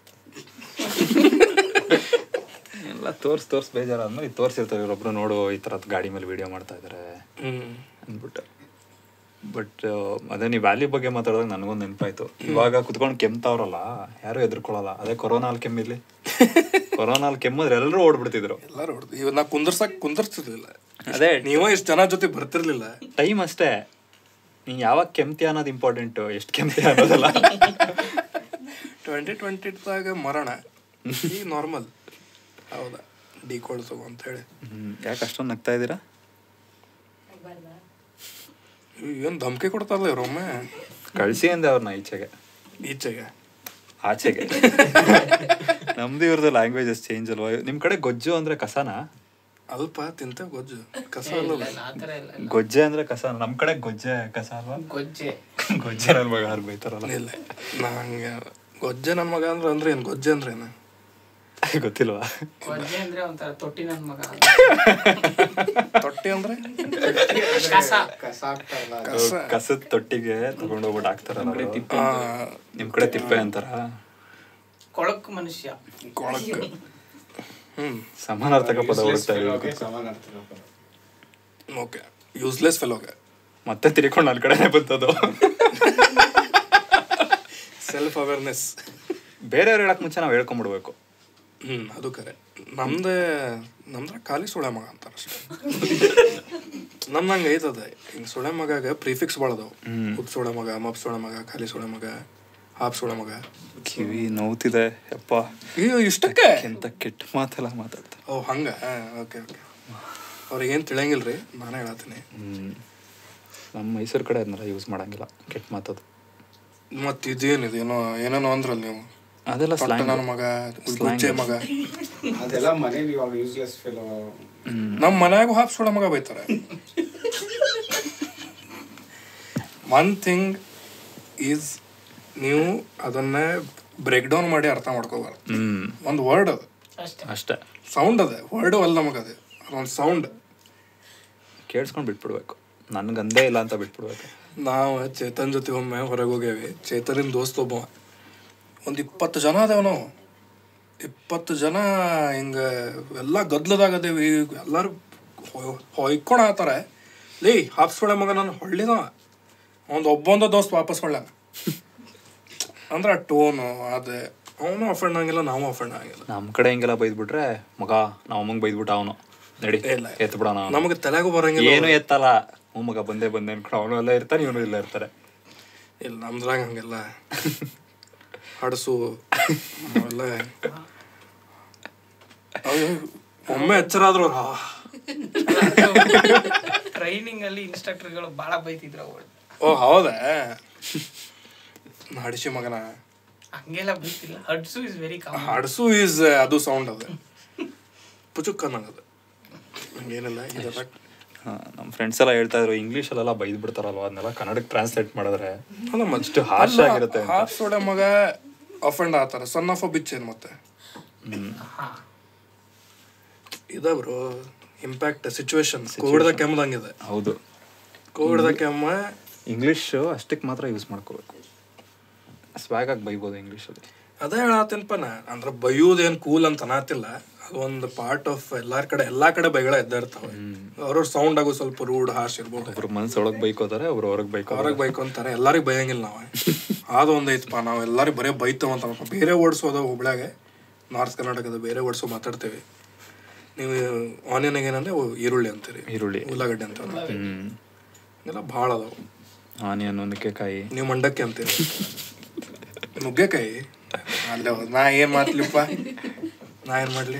ಎಲ್ಲ ತೋರ್ಸ್ ತೋರ್ಸ್ ಬೇಜಾರಾದ್ಮೇಲೆ ತೋರಿಸಿರ್ತಾರೆ ಇವರೊಬ್ರು ನೋಡು ಈ ಥರದ್ದು ಗಾಡಿ ಮೇಲೆ ವಿಡಿಯೋ ಮಾಡ್ತಾ ಇದ್ದಾರೆ ಅಂದ್ಬಿಟ್ಟು ಬಟ್ uh, ಅದೇ ನೀವು ವ್ಯಾಲ್ಯೂ ಬಗ್ಗೆ ಮಾತಾಡಿದಾಗ ನನಗೊಂದು ನೆನಪಾಯ್ತು ಇವಾಗ ಕುತ್ಕೊಂಡು ಕೆಮ್ತಾವ್ರಲ್ಲ ಯಾರು ಎದುರ್ಕೊಳ್ಳಲ್ಲ ಅದೇ ಕೊರೋನಾಲ್ ಕೆಮ್ಮಿರ್ಲಿ ಕೊರೋನಾಲ್ ಕೆಮ್ಮಿದ್ರೆ ಎಲ್ಲರೂ ಓಡ್ಬಿಡ್ತಿದ್ರು ಎಲ್ಲರೂ ಓಡ್ ಇವನ್ನ ನಾ ಕುಂದರ್ಸಕ್ ಕುಂದರ್ಸಿರ್ಲಿಲ್ಲ ಅದೇ ನೀವೇ ಇಷ್ಟು ಜನ ಜೊತೆ ಬರ್ತಿರ್ಲಿಲ್ಲ ಟೈಮ್ ಅಷ್ಟೇ ನೀ ಯಾವಾಗ ಕೆಮ್ತಿ ಅನ್ನೋದು ಇಂಪಾರ್ಟೆಂಟ್ ಎಷ್ಟು ಕೆಮ್ತಿ ಅನ್ನೋದಲ್ಲ ಟ್ವೆಂಟಿ ದಾಗ ಮರಣ ನಾರ್ಮಲ್ ಹೌದಾ ಡಿ ಕೊಡ್ಸೋ ಅಂತ ಹೇಳಿ ಯಾಕೆ ಅಷ್ಟೊಂದು ನಗ್ತಾ ಇದ್ದೀರಾ ಏನು ಧಮಕಿ ಕೊಡ್ತಾರಲ್ಲ ಇವ್ರೊಮ್ಮೆ ಕಳಿಸಿ ಅಂದೆ ಅವ್ರನ್ನ ಈಚೆಗೆ ಈಚೆಗೆ ಆಚೆಗೆ ನಮ್ದು ಇವ್ರದ್ದು ಲ್ಯಾಂಗ್ವೇಜಸ್ ಚೇಂಜ್ ಅಲ್ವಾ ನಿಮ್ ಕಡೆ ಗೊಜ್ಜು ಅಂದ್ರೆ ಕಸನಾ ಅಲ್ಪ ತಿಂತ ಗೊಜ್ಜು ಕಸ ಅಲ್ಲ ಗೊಜ್ಜೆ ಅಂದ್ರೆ ಕಸ ನಮ್ ಕಡೆ ಗೊಜ್ಜೆ ಕಸ ಅಲ್ವಾ ಗೊಜ್ಜೆ ಗೊಜ್ಜೆ ಮಗ ಯಾರು ಬೈತಾರಲ್ಲ ಇಲ್ಲ ನಂಗೆ ಗೊಜ್ಜೆ ನನ್ ಮಗ ಅಂದ್ರೆ ಅಂದ್ರೆ ಏನ್ ಗೊಜ್ಜೆ ಅಂದ್ರೆ ಗೊತ್ತಿಲ್ವಾ ಅಂದ್ರೆ ಒಂಥರ ತೊಟ್ಟಿ ನನ್ ಮಗ ತೊಟ್ಟಿ ಅಂದ್ರೆ ಕಸದ ತೊಟ್ಟಿಗೆ ತಗೊಂಡೋಗ್ಬಿಟ್ಟು ಹಾಕ್ತಾರ ನಿಮ್ ಕಡೆ ತಿಪ್ಪೆ ಅಂತಾರ ಕೊಳಕ್ ಮನುಷ್ಯ ಕೊಳಕ್ ಹ್ಮ್ ಸಮಾನಾರ್ಥಕ ಪದ ಓಕೆ ಯೂಸ್ಲೆಸ್ ಫೆಲೋಗೆ ಮತ್ತೆ ತಿರ್ಕೊಂಡು ನನ್ನ ಕಡೆನೇ ಬಂತದು ಸೆಲ್ಫ್ ಅವೇರ್ನೆಸ್ ಬೇರೆಯವ್ರು ಹೇಳಕ್ ಮುಂಚೆ ನಾವು ಹೇಳ್ಕೊಂಬಿಡ್ಬೇಕು ಹ್ಞೂ ಅದು ಕರೆ ನಮ್ದೆ ನಮ್ದ್ರ ಖಾಲಿ ಸುಳೆ ಮಗ ಅಂತಾರ ಅಷ್ಟೇ ನಮ್ದಂಗೆ ಐತದ ಹಿಂಗೆ ಸುಳೆ ಮಗಾಗ ಪ್ರಿಫಿಕ್ಸ್ ಭಾಳದವು ಉಪ್ ಸುಳೆ ಮಗ ಮಪ್ ಸುಳೆ ಮಗ ಖಾಲಿ ಸುಳೆ ಮಗ ಹಾಪ್ ಸುಳೆ ಮಗ ಕಿವಿ ನೋತಿದೆ ಅಪ್ಪ ಅಯ್ಯೋ ಇಷ್ಟಕ್ಕೆ ಎಂತ ಕೆಟ್ಟ ಮಾತೆಲ್ಲ ಮಾತಾಡ್ತ ಓ ಹಂಗ ಓಕೆ ಓಕೆ ಅವ್ರಿಗೆ ಏನು ತಿಳಿಯಂಗಿಲ್ಲ ರೀ ನಾನು ಹೇಳತ್ತೀನಿ ನಮ್ಮ ಮೈಸೂರು ಕಡೆ ಅದನ್ನೆಲ್ಲ ಯೂಸ್ ಮಾಡಂಗಿಲ್ಲ ಕೆಟ್ಟ ಮಾತದು ಮತ್ತೆ ಇದೇನಿದೆ ಏನೋ ಏನೇನೋ ಅಂದ್ರಲ್ಲ ನೀವು ಅದೆಲ್ಲ ಸ್ಲ್ಯಾಂಗ್ ಮಗ ಗುಜ್ಜೆ ಮಗ ಅದೆಲ್ಲ ಮನೆ ಇವಾಗ ಯೂಸ್ಲೆಸ್ ಫಿಲೋ ನಮ್ಮ ಮನ್ಯಾಗೂ ಹಾಪ್ಸೋಡ ಮಗ ಬೈತಾರೆ ಒನ್ ಥಿಂಗ್ ಈಸ್ ನೀವು ಅದನ್ನೇ ಬ್ರೇಕ್ ಡೌನ್ ಮಾಡಿ ಅರ್ಥ ಮಾಡ್ಕೋಬಾರ್ದು ಒಂದು ವರ್ಡ್ ಅದು ಅಷ್ಟೇ ಸೌಂಡ್ ಅದೇ ವರ್ಡ್ ಅಲ್ಲ ನಮಗದೆ ಅದೊಂದು ಸೌಂಡ್ ಕೇಳಿಸ್ಕೊಂಡು ಬಿಟ್ಬಿಡ್ಬೇಕು ನನ್ಗಂದೇ ಇಲ್ಲ ಅಂತ ಬಿಟ್ಬಿಡ್ಬೇಕು ನಾವು ಚೇತನ್ ಜೊತೆ ಒಮ್ಮೆ ಹೊರಗೆ ಹೋಗೇವಿ ಚೇತನಿನ ದೋಸ್ತ ಒಬ್ಬ ಒಂದು ಇಪ್ಪತ್ತು ಜನ ಅದೇವ ನಾವು ಇಪ್ಪತ್ತು ಜನ ಹಿಂಗೆ ಎಲ್ಲ ಗದ್ಲದಾಗದೇವು ಅದೇವಿ ಎಲ್ಲರೂ ಹೊಯ್ಕೊಂಡು ಆತಾರೆ ಲೇ ಹಾಪ್ಸ್ಕೊಳ್ಳೆ ಮಗ ನಾನು ಹೊಳ್ಳಿದ ಒಂದು ಒಬ್ಬೊಂದ ದೋಸ್ತ್ ವಾಪಸ್ ಹೊಳ್ಳ ಅಂದ್ರೆ ಆ ಟೋನು ಅದೇ ಅವನು ಅಫೆಂಡ್ ಆಗಿಲ್ಲ ನಾವು ಅಫೆಂಡ್ ಆಗಿಲ್ಲ ನಮ್ಮ ಕಡೆ ಹಿಂಗೆಲ್ಲ ಬೈದ್ಬಿಟ್ರೆ ಮಗ ನಾವು ಅಮ್ಮಂಗೆ ಬೈದ್ಬಿಟ್ಟ ಅವನು ನಡಿ ಎತ್ಬಿಡ ಬಿಡೋಣ ನಮಗೆ ತಲೆಗೂ ಬರಂಗಿಲ್ಲ ಏನು ಎತ್ತಲ್ಲ ಮಗ ಬಂದೇ ಬಂದೆ ಅನ್ಕೊಂಡು ಅವನು ಎಲ್ಲ ಇರ್ತಾನೆ ಇವನು ಇಲ್ಲ ಇರ್ತಾರೆ ಇಲ್ಲ ನಮ್ದ್ರಾಗ ಹಂಗೆಲ್ಲ ಹಡಸು ಅವೆಲ್ಲ ಒಮ್ಮೆ ಎಚ್ಚರ ಆದ್ರು ಟ್ರೈನಿಂಗ್ ಅಲ್ಲಿ ಇನ್ಸ್ಟ್ರಕ್ಟರ್ಗಳು ಬಹಳ ಬೈತಿದ್ರು ಅವಳು ಓ ಹೌದಾ ಹಡಿಸಿ ಮಗನ ಹಂಗೆಲ್ಲ ಬೈತಿಲ್ಲ ಹಡ್ಸು ಇಸ್ ವೆರಿ ಕಾಮನ್ ಹಡ್ಸು ಇಸ್ ಅದು ಸೌಂಡ್ ಅದು ಪುಚುಕ್ ಅನ್ನೋದು ಹಂಗೇನಿಲ್ಲ ಇದೆಲ್ಲ ನಮ್ಮ ಫ್ರೆಂಡ್ಸ್ ಎಲ್ಲ ಹೇಳ್ತಾ ಇದ್ರು ಇಂಗ್ಲೀಷ್ ಅಲ್ಲೆಲ್ಲ ಬೈದ್ ಬಿಡ್ತಾರಲ್ವಾ ಅದನ್ನೆಲ್ಲ ಕನ್ನಡಕ್ಕೆ ಟ್ರಾನ್ಸ್ಲೇಟ್ ಮಾಡಿದ್ರೆ ಅಲ್ಲ ಮಸ್ಟ್ ಹಾರ್ಶ್ ಆಗಿರುತ್ತೆ ಮಗ ಅಫೆಂಡ್ ಆತಾರೆ ಸನ್ ಆಫ್ ಅ ಬಿಚ್ ಏನು ಮತ್ತೆ ಇದ ಬ್ರೋ ಇಂಪ್ಯಾಕ್ಟ್ ಸಿಚುವೇಶನ್ ಕೋವಿಡ್ದ ಇದೆ ಹೌದು ಕೋವಿಡ್ದ ಕೆಮ್ಮ ಇಂಗ್ಲೀಷ್ ಅಷ್ಟಕ್ಕೆ ಮಾತ್ರ ಯೂಸ್ ಮಾಡ್ಕೋಬೇಕು ಸ್ವಾಗಾಗಿ ಬೈಬೋದು ಇಂಗ್ಲೀಷಲ್ಲಿ ಅದೇ ಹೇಳತ್ತೇನಪ್ಪ ನಾ ಅಂದ್ರೆ ಬೈಯೋದೇನು ಕೂಲ್ ಅಂತ ಅನ್ನಾತಿಲ್ಲ ಒಂದು ಪಾರ್ಟ್ ಆಫ್ ಎಲ್ಲಾರ ಕಡೆ ಎಲ್ಲಾ ಕಡೆ ಬೈಗಳ ಎದ್ದ ಇರ್ತಾವೆ ಅವ್ರವ್ರ ಸೌಂಡ್ ಆಗೋ ಸ್ವಲ್ಪ ರೂಡ್ ಹಾರ್ಶ್ ಇರ್ಬೋದು ಒಬ್ರು ಮನ್ಸ ಒಳಗ್ ಬೈಕೋತಾರೆ ಅವ್ರು ಹೊರಗ್ ಬೈಕ್ ಹೊರಗ್ ಬೈಕ್ ಅಂತಾರೆ ಎಲ್ಲಾರಿಗೂ ಬೈಯಂಗಿಲ್ಲ ಅದು ಅದೊಂದು ಐತಪ್ಪ ನಾವು ಎಲ್ಲಾರಿಗೂ ಬರೇ ಬೈತಾವ ಅಂತ ಬೇರೆ ವರ್ಡ್ಸ್ ಅದಾವ ಹುಬ್ಳ್ಯಾಗ ನಾರ್ತ್ ಕರ್ನಾಟಕದ ಬೇರೆ ಓಡ್ಸು ಮಾತಾಡ್ತೇವೆ ನೀವು ಆನಿಯನ್ಗೆ ಏನಂದ್ರೆ ಈರುಳ್ಳಿ ಅಂತೀರಿ ಈರುಳ್ಳಿ ಉಳ್ಳಾಗಡ್ಡೆ ಅಂತ ಎಲ್ಲ ಭಾಳ ಅದಾವ ಆನಿಯನ್ ನುಗ್ಗೆಕಾಯಿ ನೀವು ಮಂಡಕ್ಕಿ ಅಂತೀರಿ ನುಗ್ಗೆಕಾಯಿ ಅಲ್ಲೇ ನಾ ಏನು ಮಾಡ್ಲಿಪ್ಪ ನಾ ಏನು ಮಾಡಲಿ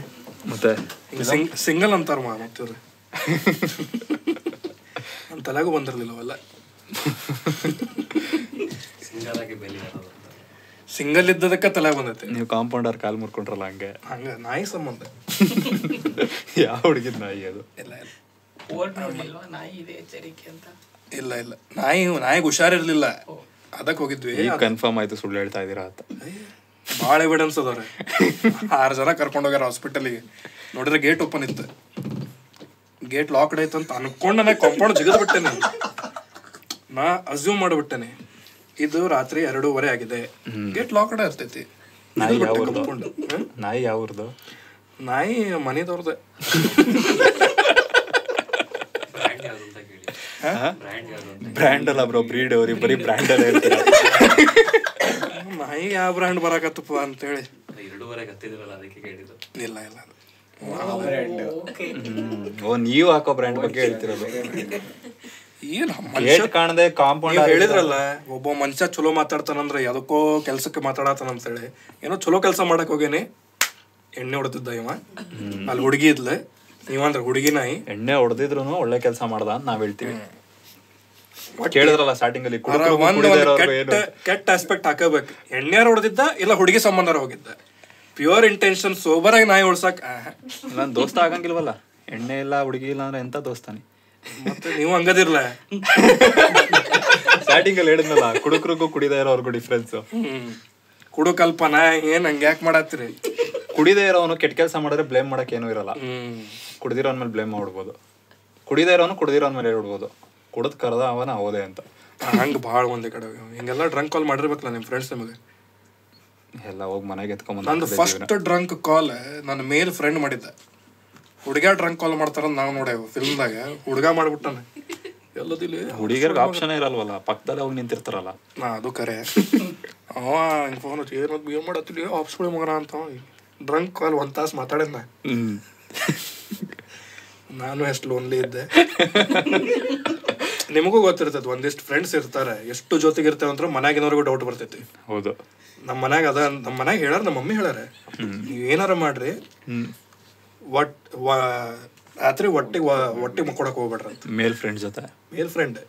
ಮತ್ತೆ ಸಿಂಗಲ್ ಅಂತಾರ ಮತ್ತೆ ನನ್ನ ತಲೆಗೂ ಬಂದಿರಲಿಲ್ಲ ಅವೆಲ್ಲ ಸಿಂಗಲ್ ಇದ್ದದಕ್ಕ ತಲೆ ಬಂದೈತಿ ನೀವು ಕಾಂಪೌಂಡರ್ ಕಾಲ್ ಮುರ್ಕೊಂಡ್ರಲ್ಲ ಹಂಗೆ ಹಂಗೆ ನಾಯಿ ಸಂಬಂಧ ಯಾವ ಹುಡುಗಿದ ನಾಯಿ ಅದು ಇಲ್ಲ ಇಲ್ಲ ಇಲ್ಲ ನಾಯಿ ನಾಯಿಗೆ ಹುಷಾರಿರ್ಲಿಲ್ಲ ಅದಕ್ಕೆ ಹೋಗಿದ್ವಿ ಕನ್ಫರ್ಮ್ ಆಯ್ತು ಸುಳ್ಳು ಹೇಳ್ತಾ ಇದ್ದೀರಾ ಅಂತ ಭಾಳ ಎವಿಡೆನ್ಸ್ ಅದಾವ್ರಿ ಆರು ಜನ ಕರ್ಕೊಂಡು ಕರ್ಕೊಂಡೋಗ್ಯಾರ ಹಾಸ್ಪಿಟಲಿಗೆ ನೋಡಿದ್ರೆ ಗೇಟ್ ಓಪನ್ ಇತ್ತು ಗೇಟ್ ಲಾಕ್ಡ್ ಆಯ್ತು ಅಂತ ಅನ್ಕೊಂಡು ನನಗೆ ಕಾಂಪೌಂಡ್ ಜಿಗಿದ್ಬಿಟ್ಟೆ ನಾನು ನಾ ಅಸ್ಯೂಮ್ ಮಾಡಿಬಿಟ್ಟೇನೆ ಇದು ರಾತ್ರಿ ಎರಡೂವರೆ ಆಗಿದೆ ಗೇಟ್ ಲಾಕ್ಡ್ ಇರ್ತೈತಿ ನಾಯಿ ಯಾವ್ದು ನಾಯಿ ಮನೆದವ್ರದ್ದು ಬ್ರ್ಯಾಂಡ್ ಅಲ್ಲ ಬ್ರೋ ಬ್ರೀಡ್ ಅವ್ರಿ ಬರೀ ಬ್ರ್ಯಾಂಡ್ ಅಲ್ಲ ನಾಯಿಗೆ ಯಾವ ಬ್ರ್ಯಾಂಡ್ ಬರಾಕತ್ತಪ್ಪ ಅಂತ ಹೇಳಿ ಎರಡೂವರೆಗೆ ಹತ್ತಿದಿರಲ್ಲ ಅದಕ್ಕೆ ಕೇಳಿದ್ದು ಇಲ್ಲ ಇಲ್ಲ ಓ ನೀವು ಹಾಕೋ ಬ್ರ್ಯಾಂಡ್ ಬಗ್ಗೆ ಹೇಳ್ತಿರೋದು ಏನು ಕಾಣದೆ ಕಾಂಪೌಂಡ್ ಹೇಳಿದ್ರಲ್ಲ ಒಬ್ಬ ಮನುಷ್ಯ ಚಲೋ ಮಾತಾಡ್ತಾನಂದ್ರೆ ಯಾವುದಕ್ಕೋ ಕೆಲಸಕ್ಕೆ ಮಾತಾಡತಾನ ಅಂತೇಳಿ ಏನೋ ಚಲೋ ಕೆಲಸ ಮಾಡಕ್ ಹೋಗೇನಿ ಎಣ್ಣೆ ಹೊಡೆದಿದ್ದ ಇವ ಅಲ್ಲಿ ಹುಡುಗಿ ಇದ್ಲೆ ನೀವಂದ್ರೆ ಹುಡುಗಿ ನಾಯಿ ಎಣ್ಣೆ ಹೊಡೆದಿದ್ರು ಒಳ್ಳೆ ಕೆಲಸ ಮಾಡ್ದ ಅಂತ ನಾವ್ ಹೇಳ್ತೀವಿ ಕೇಳಿದ್ರಲ್ಲ ಸ್ಟಾರ್ಟಿಂಗ್ ಅಲ್ಲಿ ಕೆಟ್ಟ ಆಸ್ಪೆಕ್ಟ್ ಹಾಕಬೇಕು ಎಣ್ಣೆಯಾರ ಹೊಡೆದಿದ್ದ ಇಲ್ಲ ಹುಡುಗಿ ಸಂಬಂಧರ ಹೋಗಿದ್ದ ಪ್ಯೂರ್ ಇಂಟೆನ್ಷನ್ ಸೋಬರ್ ಆಗಿ ನಾಯಿ ಉಳ್ಸಕ್ ನನ್ ದೋಸ್ತ ಆಗಂಗಿಲ್ವಲ್ಲ ಎಣ್ಣೆ ಇಲ್ಲ ಹುಡುಗಿ ಇಲ್ಲ ಅಂದ್ರೆ ಎಂತ ದೋಸ್ತಾನೆ ಮತ್ತೆ ನೀವು ಹಂಗದಿರ್ಲ ಸ್ಟಾರ್ಟಿಂಗ್ ಅಲ್ಲಿ ಹೇಳಿದ್ನಲ್ಲ ಕುಡುಕರಿಗೂ ಕುಡಿದ ಇರೋರ್ಗೂ ಡಿಫ್ರೆನ್ಸ್ ಕುಡುಕಲ್ಪನ ಏನ್ ಹಂಗ ಯಾಕೆ ಮಾಡತ್ರಿ ಕುಡಿದೇ ಇರೋನು ಕೆಟ್ಟ ಕೆಲಸ ಮಾಡಿದ್ರೆ ಬ್ಲೇಮ್ ಮಾಡಕ್ ಏನೂ ಇರಲ್ಲ ಕುಡಿದಿರೋ ಮೇಲೆ ಬ್ಲೇಮ್ ಮಾಡ್ಬೋದು ಕುಡಿದೇ ಇರೋನು ಕುಡಿದಿರೋನ್ ಮೇಲೆ ಹೇಳ್ಬೋದು ಕೊಡದ್ ಕರೆದ ಅವನ ಅವದೇ ಅಂತ ಹಂಗೆ ಭಾಳ ಒಂದೇ ಕಡೆ ಹಿಂಗೆಲ್ಲ ಡ್ರಂಕ್ ಕಾಲ್ ಮಾಡಿರ್ಬೇಕಲ್ಲ ನಿಮ್ಮ ಫ್ರೆಂಡ್ಸ್ ನಿಮಗೆ ಎಲ್ಲ ಹೋಗಿ ಮನೆಗೆ ಎತ್ಕೊಂಬಂದು ನಂದು ಫಸ್ಟ್ ಡ್ರಂಕ್ ಕಾಲ್ ನನ್ನ ಮೇಲ್ ಫ್ರೆಂಡ್ ಮಾಡಿದ್ದೆ ಹುಡುಗ ಡ್ರಂಕ್ ಕಾಲ್ ಮಾಡ್ತಾರಂತ ನಾವು ನೋಡೇವು ಫಿಲ್ಮ್ದಾಗ ಹುಡುಗ ಮಾಡಿಬಿಟ್ಟಾನೆ ಎಲ್ಲದಿಲ್ಲ ಹುಡುಗಿಯರ್ಗೆ ಆಪ್ಷನ್ ಇರಲ್ವಲ್ಲ ಪಕ್ಕದಲ್ಲೇ ಹೋಗಿ ನಿಂತಿರ್ತಾರಲ್ಲ ನಾ ಅದು ಕರೆ ಅವ ಹಿಂಗೆ ಫೋನ್ ಹಚ್ಚಿ ಏನು ಏನು ಮಾಡತ್ತಿಲ್ಲ ಆಪ್ಸ್ಗಳು ಮಗನ ಅಂತ ಡ್ರಂಕ್ ಕಾಲ್ ಒಂದು ತಾಸು ಮಾತಾಡಿದ ನಾನು ಎಷ್ಟು ಲೋನ್ಲಿ ಇದ್ದೆ ನಿಮಗೂ ಗೊತ್ತಿರ್ತದೆ ಒಂದಿಷ್ಟು ಫ್ರೆಂಡ್ಸ್ ಇರ್ತಾರೆ ಎಷ್ಟು ಜೊತೆಗಿರ್ತೇವೆ ಅಂದ್ರೆ ಮನ್ಯಾಗಿನವ್ರಿಗೂ ಡೌಟ್ ಬರ್ತೈತಿ ಹೌದು ನಮ್ಮ ಮನ್ಯಾಗ ಅದ ನಮ್ಮ ಮನ್ಯಾಗ ಹೇಳಾರ ನಮ್ಮ ಮಮ್ಮಿ ಹೇಳಾರೆ ನೀವು ಏನಾರ ಮಾಡ್ರಿ ಒಟ್ ರಾತ್ರಿ ಒಟ್ಟಿಗೆ ಒಟ್ಟಿಗೆ ಮಕ್ಕೊಡಕ್ ಹೋಗ್ಬೇಡ್ರಿ ಅಂತ ಮೇಲ್ ಫ್ರೆಂಡ್ ಜೊತೆ ಮೇಲ್ ಫ್ರೆಂಡ್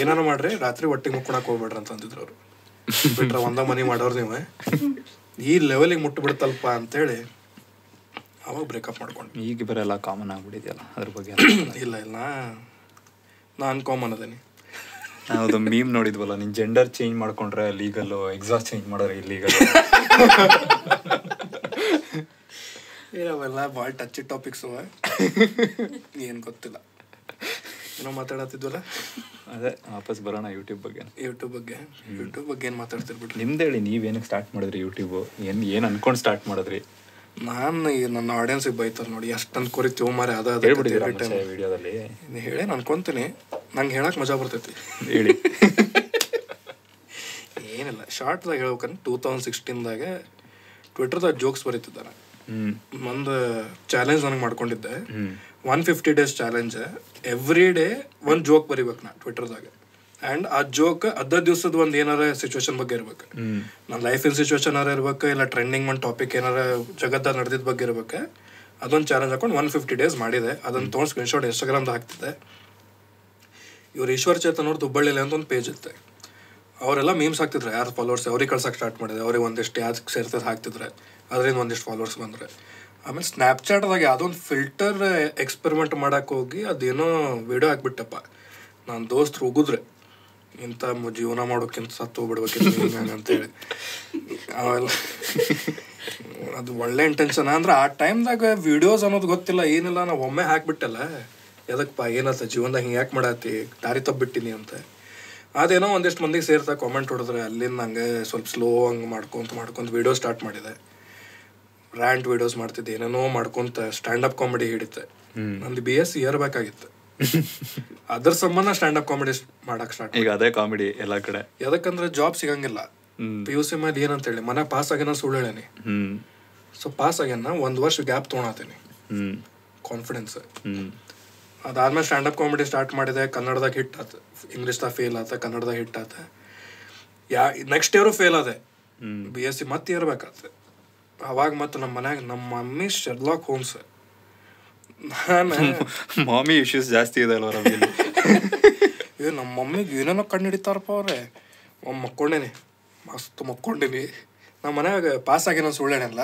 ಏನಾರ ಮಾಡ್ರಿ ರಾತ್ರಿ ಒಟ್ಟಿಗೆ ಮಕ್ಕೊಡಕ್ ಹೋಗ್ಬೇಡ್ರಿ ಅಂತ ಅಂದಿದ್ರು ಅವರು ಬಿಟ್ರೆ ಒಂದ ಮನೆ ಮಾಡೋರು ನೀವು ಈ ಲೆವೆಲಿಗೆ ಮುಟ್ಟು ಅಂತೇಳಿ ಅವಾಗ ಬ್ರೇಕಪ್ ಮಾಡ್ಕೊಂಡು ಈಗ ಬರೆಲ್ಲ ಕಾಮನ್ ಆಗ್ಬಿಟ್ಟಿದೆಯಲ್ಲ ಅದ್ರ ಬಗ್ಗೆ ಇಲ್ಲ ಇಲ್ಲ ನಾನು ಕಾಮನ್ ಅದೇನೆ ನಾವೊಂದು ಮೀಮ್ ನೋಡಿದ್ವಲ್ಲ ನೀನು ಜೆಂಡರ್ ಚೇಂಜ್ ಮಾಡ್ಕೊಂಡ್ರೆ ಲೀಗಲ್ ಎಕ್ಸಾಸ್ಟ್ ಚೇಂಜ್ ಮಾಡಿದ್ರೆ ಇಲ್ಲೀಗಲ್ ಇರವೆಲ್ಲ ಭಾಳ ಟಚ್ ಟಾಪಿಕ್ಸು ಏನು ಗೊತ್ತಿಲ್ಲ ಏನೋ ಮಾತಾಡತ್ತಿದ್ವಲ್ಲ ಅದೇ ವಾಪಸ್ ಬರೋಣ ಯೂಟ್ಯೂಬ್ ಬಗ್ಗೆ ಯೂಟ್ಯೂಬ್ ಬಗ್ಗೆ ಯೂಟ್ಯೂಬ್ ಬಗ್ಗೆ ಏನು ಮಾತಾಡ್ತಿರ್ಬಿಟ್ಟು ನಿಮ್ದು ಹೇಳಿ ನೀವೇನಕ್ಕೆ ಸ್ಟಾರ್ಟ್ ಮಾಡಿದ್ರಿ ಯೂಟ್ಯೂಬು ಏನು ಏನು ಅನ್ಕೊಂಡು ಸ್ಟಾರ್ಟ್ ಮಾಡಿದ್ರಿ ನಾನು ನನ್ನ ಆಡಿಯನ್ಸ್ ಬೈತಾರೆ ನೋಡಿ ಎಷ್ಟು ಅನ್ಕೋರಿ ತಿವ್ ಮಾರಿ ಅದ ವಿಡಿಯೋದಲ್ಲಿ ಹೇಳಿ ಅನ್ಕೊಂತೀನಿ ನಂಗೆ ಹೇಳಕ್ ಮಜಾ ಬರ್ತೈತಿ ಹೇಳಿ ಏನಿಲ್ಲ ಶಾರ್ಟ್ದಾಗ ಹೇಳ್ಬೇಕಂದ್ರೆ ಟೂ ತೌಸಂಡ್ ಸಿಕ್ಸ್ಟೀನ್ದಾಗ ಟ್ವಿಟರ್ದಾಗ ಜೋಕ್ಸ್ ಬರೀತಿದ್ದಾರೆ ಒಂದು ಚಾಲೆಂಜ್ ನನಗೆ ಮಾಡ್ಕೊಂಡಿದ್ದೆ one fifty days challenge every day ಒಂದು ಜೋಕ್ ಬರಿಬೇಕು ನಾ ಟ್ವಿಟರ್ದಾಗ ಆ್ಯಂಡ್ ಆ ಜೋಕ್ ಅದ ದಿವಸದ ಒಂದು ಏನಾರ ಸಿಚುವೇಶನ್ ಬಗ್ಗೆ ಇರ್ಬೇಕು ನನ್ನ ಲೈಫಿನ ಸಿಚುವೇಶನ್ ಅರ ಇರ್ಬೇಕು ಇಲ್ಲ ಟ್ರೆಂಡಿಂಗ್ ಒಂದು ಟಾಪಿಕ್ ಏನಾರ ಜಗತ್ತಾಗ ನಡೆದಿದ್ ಬಗ್ಗೆ ಇರ್ಬೇಕು ಅದೊಂದು ಚಾಲೆಂಜ್ ಹಾಕೊಂಡು ಒನ್ ಫಿಫ್ಟಿ ಡೇಸ್ ಮಾಡಿದೆ ಅದನ್ನು ಸ್ಕ್ರೀನ್ ಸ್ಕ್ರೀನ್ಶಾಟ್ ಇನ್ಸ್ಟಾಗ್ರಾಮ್ ಹಾಕ್ತಿದೆ ಇವ್ರು ಈಶ್ವರ್ ಚೇತನ್ ಅವ್ರದ್ದು ಹುಬ್ಬಳ್ಳಿಲಿ ಅಂತ ಒಂದು ಪೇಜ್ ಇತ್ತೆ ಅವರೆಲ್ಲ ಮೀಮ್ಸ್ ಹಾಕ್ತಿದ್ರು ಯಾರು ಫಾಲೋವರ್ಸ್ ಅವ್ರಿಗೆ ಕಳ್ಸಕ್ ಸ್ಟಾರ್ಟ್ ಮಾಡಿದೆ ಅವ್ರಿಗೆ ಒಂದಿಷ್ಟು ಯಾರು ಸೇರ್ತದೆ ಹಾಕ್ತಿದ್ರೆ ಅದರಿಂದ ಒಂದಿಷ್ಟು ಫಾಲೋವರ್ಸ್ ಬಂದರೆ ಆಮೇಲೆ ಸ್ನ್ಯಾಪ್ಚಾಟ್ದಾಗ ಅದೊಂದು ಫಿಲ್ಟರ್ ಎಕ್ಸ್ಪೆರಿಮೆಂಟ್ ಮಾಡೋಕ್ಕೆ ಹೋಗಿ ಅದೇನೋ ವಿಡಿಯೋ ಹಾಕ್ಬಿಟ್ಟಪ್ಪ ನನ್ನ ದೋಸ್ತ್ರು ಹೋಗಿದ್ರೆ ಇಂಥ ಜೀವನ ಮಾಡೋಕ್ಕಿಂತ ಸತ್ತು ಹೋಗ್ಬಿಡ್ಬೇಕಿತ್ತು ಅಂತೇಳಿ ಅವೆಲ್ಲ ಅದು ಒಳ್ಳೆ ಇಂಟೆನ್ಷನ್ ಅಂದ್ರೆ ಆ ಟೈಮ್ದಾಗ ವಿಡಿಯೋಸ್ ಅನ್ನೋದು ಗೊತ್ತಿಲ್ಲ ಏನಿಲ್ಲ ನಾವು ಒಮ್ಮೆ ಹಾಕ್ಬಿಟ್ಟಲ್ಲ ಎದಕ್ಕಪ್ಪ ಏನತ್ತ ಜೀವನದಾಗ ಹಿಂಗೆ ಯಾಕೆ ಮಾಡತ್ತಿ ದಾರಿ ತಬ್ಬಿಟ್ಟಿನಿ ಅಂತ ಅದೇನೋ ಒಂದಿಷ್ಟು ಮಂದಿಗೆ ಸೇರ್ತಾ ಕಾಮೆಂಟ್ ಹೊಡೆದ್ರೆ ಅಲ್ಲಿಂದ ಹಂಗೆ ಸ್ವಲ್ಪ ಸ್ಲೋ ಹಂಗೆ ಮಾಡ್ಕೊಂತ ಮಾಡ್ಕೊಂತ ವಿಡಿಯೋ ಸ್ಟಾರ್ಟ್ ಮಾಡಿದೆ ರ್ಯಾಂಟ್ ವಿಡಿಯೋಸ್ ಮಾಡ್ತಿದ್ದೆ ಏನೇನೋ ಮಾಡ್ಕೊಂತ ಸ್ಟ್ಯಾಂಡಪ್ ಕಾಮಿಡಿ ಹಿಡಿತೆ ನಂದು ಬಿ ಎಸ್ ಇಯರ್ ಬೇಕಾಗಿತ್ತು ಅದ್ರ ಸಂಬಂಧ ಸ್ಟ್ಯಾಂಡ್ ಅಪ್ ಕಾಮಿಡಿ ಮಾಡಕ್ ಸ್ಟಾರ್ಟ್ ಈಗ ಅದೇ ಕಾಮಿಡಿ ಎಲ್ಲ ಕಡೆ ಯಾಕಂದ್ರೆ ಜಾಬ್ ಸಿಗಂಗಿಲ್ಲ ಪಿ ಯು ಸಿ ಮೇಲೆ ಏನಂತ ಹೇಳಿ ಮನೆ ಪಾಸ್ ಆಗ್ಯಾನ ಸುಳ್ಳು ಹೇಳೇನಿ ಸೊ ಪಾಸ್ ಆಗ್ಯಾನ ಒಂದ್ ವರ್ಷ ಗ್ಯಾಪ್ ತೊಗೊಳತೀನಿ ಕಾನ್ಫಿಡೆನ್ಸ್ ಅದಾದ್ಮೇಲೆ ಸ್ಟ್ಯಾಂಡ್ ಅಪ್ ಕಾಮಿಡಿ ಸ್ಟಾರ್ಟ್ ಮಾಡಿದೆ ಕನ್ನಡದಾಗ ಹಿಟ್ ಆತ ಇಂಗ್ಲಿಷ್ ಇಂಗ್ಲೀಷ್ದಾಗ ಫೇಲ್ ಆತ ಕನ್ನಡದಾಗ ಹಿಟ್ ಆತ ಯಾ ನೆಕ್ಸ್ಟ್ ಇಯರ್ ಫೇಲ್ ಆದೆ ಬಿ ಎಸ್ ಸಿ ಮತ್ತೆ ಇರ್ಬೇಕಾತ ಅವಾಗ ಮತ್ತೆ ನಮ್ಮ ಮನ್ಯಾಗ ನಮ್ಮ mummy Sherlock Holmes mommy issues ಜಾಸ್ತಿ ಇದೆ ಅಲ್ವ ಇದು ನಮ್ಮ ಮಮ್ಮಿಗೆ ಏನೇನೋ ಕಣ್ಣು ಹಿಡಿತಾರಪ್ಪ ಅವ್ರೆ ಒಮ್ಮೆ ಮಕ್ಕೊಂಡೇನಿ ಮಸ್ತ್ ಮಕ್ಕೊಂಡೇನಿ ನಮ್ಮ ಮನ್ಯಾಗ ಪಾಸ್ ಆಗಿನ ಸುಳ್ಳೇನಲ್ಲ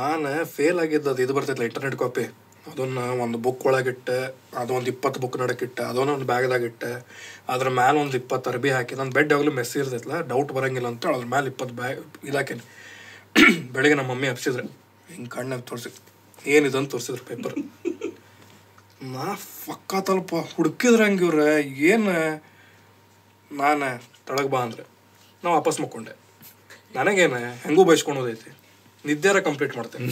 ನಾನು ಫೇಲ್ ಆಗಿದ್ದು ಅದು ಇದು ಬರ್ತೈತಿಲ್ಲ ಇಂಟರ್ನೆಟ್ ಕಾಪಿ ಅದನ್ನು ಒಂದು ಬುಕ್ ಒಳಗಿಟ್ಟೆ ಅದೊಂದು ಇಪ್ಪತ್ತು ಬುಕ್ ನಡಕ್ಕಿಟ್ಟೆ ಅದೊಂದು ಒಂದು ಬ್ಯಾಗ್ದಾಗಿಟ್ಟೆ ಅದ್ರ ಮ್ಯಾಲ ಒಂದು ಇಪ್ಪತ್ತು ಅರ್ಬಿ ಹಾಕಿ ನನ್ನ ಬೆಡ್ ಯಾವಾಗಲೂ ಮೆಸ್ಸಿ ಇರ್ತೈತಲ್ಲ ಡೌಟ್ ಬರಂಗಿಲ್ಲ ಅಂತ ಅದ್ರ ಮೇಲೆ ಇಪ್ಪತ್ತು ಬ್ಯಾಗ್ ಇದಾಕೇನೆ ಬೆಳಿಗ್ಗೆ ನಮ್ಮ ಮಮ್ಮಿ ಹಬ್ಸಿದ್ರೆ ಹಿಂಗೆ ಕಣ್ಣಾಗ ತೋರಿಸಿ ಏನಿದೆ ಅಂತ ತೋರಿಸಿದ್ರು ಪೇಪರ್ ನಾ ಫಕ್ಕಾತಲ್ಪ ಹುಡುಕಿದ್ರೆ ಹಂಗೆ ಇವ್ರೆ ಏನು ನಾನು ತಳಗ ಬಾ ಅಂದ್ರೆ ನಾವು ವಾಪಸ್ ಮಕ್ಕೊಂಡೆ ನನಗೇನು ಹೆಂಗೂ ಬಯಸ್ಕೊಳೋದೈತಿ ನಿದ್ದೆರ ಕಂಪ್ಲೀಟ್ ಮಾಡ್ತೇನೆ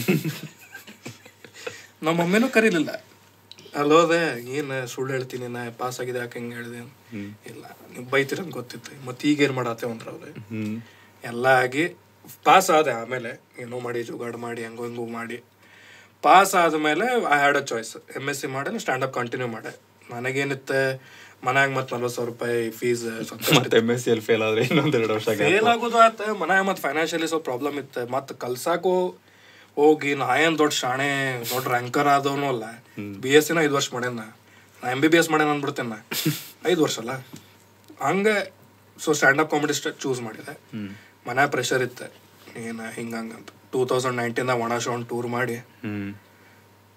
ನಮ್ಮ ಮಮ್ಮಿನೂ ಕರೀಲಿಲ್ಲ ಹೋದೆ ಏನು ಸುಳ್ಳು ಹೇಳ್ತೀನಿ ನಾ ಪಾಸ್ ಆಗಿದೆ ಯಾಕೆ ಹಿಂಗೆ ಹೇಳಿದೆ ಇಲ್ಲ ನೀವು ಅಂತ ಗೊತ್ತಿತ್ತು ಮತ್ತೆ ಈಗೇನು ಮಾಡತ್ತೆ ಅಂದ್ರೆ ಅವ್ರೆ ಎಲ್ಲ ಆಗಿ ಪಾಸ್ ಆದೆ ಆಮೇಲೆ ಏನೋ ಮಾಡಿ ಜುಗಾಡ್ ಮಾಡಿ ಹಂಗೋ ಹಿಂಗೋ ಮಾಡಿ ಪಾಸ್ ಆದ ಮೇಲೆ I had a choice M S C stand stand up continue ಮಾಡೆ ನನಗೇನಿತ್ತೆ ಮನ್ಯಾಗ ಮತ್ತೆ ನಲ್ವತ್ತು ಸಾವಿರ ರೂಪಾಯಿ ಫೀಸ್ ಎಮ್ ಎಸ್ ಸಿ ಅಲ್ಲಿ ಫೇಲ್ ಆದ್ರೆ ಇನ್ನೊಂದು ಎರಡು ವರ್ಷ ಫೇಲ್ ಆಗೋದು ಆಯ್ತು ಮನ್ಯಾಗ ಮತ್ತೆ ಫೈನಾನ್ಷಿಯಲಿ ಸ್ವಲ್ಪ ಪ್ರಾಬ್ಲಮ್ ಇತ್ತು ಮತ್ತೆ ಕಲ್ಸಾಕು ಹೋಗಿ ನಾ ಏನು ದೊಡ್ಡ ಶಾಣೆ ದೊಡ್ಡ ರ್ಯಾಂಕರ್ ಆದವನು ಅಲ್ಲ ಬಿ ಎಸ್ ಸಿನ ಐದು ವರ್ಷ ಮಾಡ್ಯಾನ ನಾ ಎಮ್ ಬಿ ಬಿ ಎಸ್ ಮಾಡ್ಯಾನ ಅಂದ್ಬಿಡ್ತೇನೆ ನಾ ಐದು ವರ್ಷ ಅಲ್ಲ ಹಂಗೆ so stand up comedy choose ಮಾಡಿದೆ ಮನ್ಯಾಗ ಪ್ರೆಷರ್ ಇತ್ತು ಏನು ಹಂಗಂತ ಟೂ ತೌಸಂಡ್ ನೈನ್ಟೀನ್ದಾಗ ಒಣ ಶೋ ಟೂರ್ ಮಾಡಿ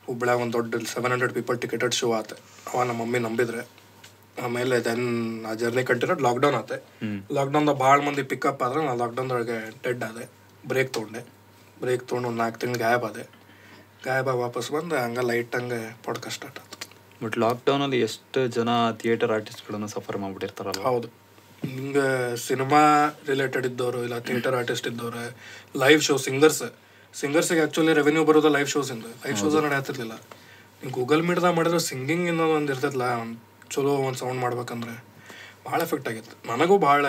ಹುಬ್ಳ್ಯಾಗ ಒಂದು ದೊಡ್ಡ seven hundred people ticketed show ಆತ ಅವ ನಮ್ಮ ಮಮ್ಮಿ ನಂಬಿದ್ರೆ ಆಮೇಲೆ ದೆನ್ ಆ ಜರ್ನಿ ಕಂಟಿನ್ಯೂ ಲಾಕ್ಡೌನ್ ಆತ ಲಾಕ್ಡೌನ್ದಾಗ ಭಾಳ ಮಂದಿ ಪಿಕಪ್ ಆದ್ರೆ ನಾ ಒಳಗೆ ಡೆಡ್ ಆದೆ ಬ್ರೇಕ್ ತೊಗೊಂಡೆ ಬ್ರೇಕ್ ತೊಗೊಂಡು ಒಂದು ನಾಲ್ಕು ತಿಂಗಳು ಗಾಯಬ್ ಆದೆ ಗಾಯಬ ವಾಪಸ್ ಬಂದು ಹಂಗ ಲೈಟ್ ಹಂಗೆ ಪಾಡ್ಕಾಸ್ಟ್ ಸ್ಟಾರ್ಟ್ ಆಯ್ತು ಬಟ್ ಲಾಕ್ಡೌನಲ್ಲಿ ಎಷ್ಟು ಜನ ಥಿಯೇಟರ್ ಆರ್ಟಿಸ್ಟ್ಗಳನ್ನು ಸಫರ್ ಮಾಡಿಬಿಟ್ಟಿರ್ತಾರಲ್ಲ ಹೌದು ಹಿಂಗೆ ಸಿನಿಮಾ ರಿಲೇಟೆಡ್ ಇದ್ದವರು ಇಲ್ಲ ಥಿಯೇಟರ್ ಆರ್ಟಿಸ್ಟ್ ಇದ್ದವರು ಲೈವ್ ಶೋ ಸಿಂಗರ್ಸ್ ಸಿಂಗರ್ಸಿಗೆ ಆ್ಯಕ್ಚುಲಿ ರೆವೆನ್ಯೂ ಬರೋದು ಲೈವ್ ಶೋಸಿಂದ ಲೈವ್ ಶೋಸ್ ನೀವು ಗೂಗಲ್ ಮೀಟ್ದಾಗ ಮಾಡಿದ್ರೆ ಸಿಂಗಿಂಗ್ ಇನ್ನೊಂದು ಒಂದು ಇರ್ತೈತಲ್ಲ ಚಲೋ ಒಂದು ಸೌಂಡ್ ಮಾಡ್ಬೇಕಂದ್ರೆ ಭಾಳ ಎಫೆಕ್ಟ್ ಆಗಿತ್ತು ನನಗೂ ಭಾಳ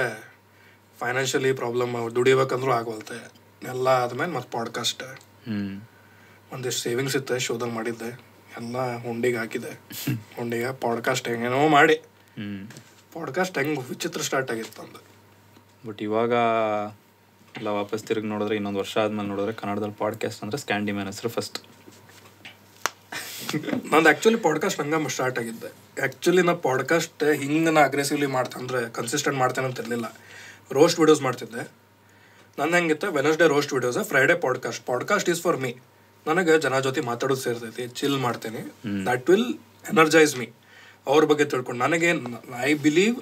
ಫೈನಾನ್ಷಿಯಲಿ ಪ್ರಾಬ್ಲಮ್ ದುಡಿಬೇಕಂದ್ರೂ ಆಗೋಲ್ತೆ ಎಲ್ಲ ಆದ್ಮೇಲೆ ಮತ್ತೆ ಪಾಡ್ಕಾಸ್ಟ್ ಒಂದಿಷ್ಟು ಸೇವಿಂಗ್ಸ್ ಇತ್ತು ಶೋದಲ್ಲಿ ಮಾಡಿದ್ದೆ ಎಲ್ಲ ಹುಂಡಿಗೆ ಹಾಕಿದೆ ಹುಂಡಿಗೆ ಪಾಡ್ಕಾಸ್ಟ್ ಹೆಂಗೇನೋ ಮಾಡಿ ಪಾಡ್ಕಾಸ್ಟ್ ಹೆಂಗೆ ವಿಚಿತ್ರ ಸ್ಟಾರ್ಟ್ ಆಗಿತ್ತು ಅಂದ ಬಟ್ ಇವಾಗ ಎಲ್ಲ ವಾಪಸ್ ತಿರುಗಿ ನೋಡಿದ್ರೆ ಇನ್ನೊಂದು ವರ್ಷ ಆದ್ಮೇಲೆ ನೋಡಿದ್ರೆ ಕನ್ನಡದಲ್ಲಿ ಪಾಡ್ಕಾಸ್ಟ್ ಅಂದರೆ ಸ್ಕ್ಯಾಂಡಿ ಮ್ಯಾನ್ ಹೆಸರು ಫಸ್ಟ್ ನಂದು ಆ್ಯಕ್ಚುಲಿ ಪಾಡ್ಕಾಸ್ಟ್ ಹಂಗಮ್ಮ ಸ್ಟಾರ್ಟ್ ಆಗಿದ್ದೆ ಆ್ಯಕ್ಚುಲಿ ನಾ ಪಾಡ್ಕಾಸ್ಟ್ ಹಿಂಗೆ ನಾ ಅಗ್ರೆಸಿವ್ಲಿ ಮಾಡ್ತೆ ಅಂದರೆ ಕನ್ಸಿಸ್ಟೆಂಟ್ ಮಾಡ್ತೇನೆ ಅಂತ ಇರಲಿಲ್ಲ ರೋಸ್ಟ್ ವಿಡಿಯೋಸ್ ಮಾಡ್ತಿದ್ದೆ ನನ್ನ ಹೆಂಗಿತ್ತು Wednesday roast videos Friday podcast podcast is for me ನನಗೆ ಜನ ಜೊತೆ ಮಾತಾಡೋದು ಸೇರ್ತೈತಿ ಚಿಲ್ ಮಾಡ್ತೇನೆ ದಟ್ ವಿಲ್ ಎನರ್ಜೈಸ್ ಮೀ ಅವ್ರ ಬಗ್ಗೆ ತಿಳ್ಕೊಂಡು ನನಗೆ ಐ ಬಿಲೀವ್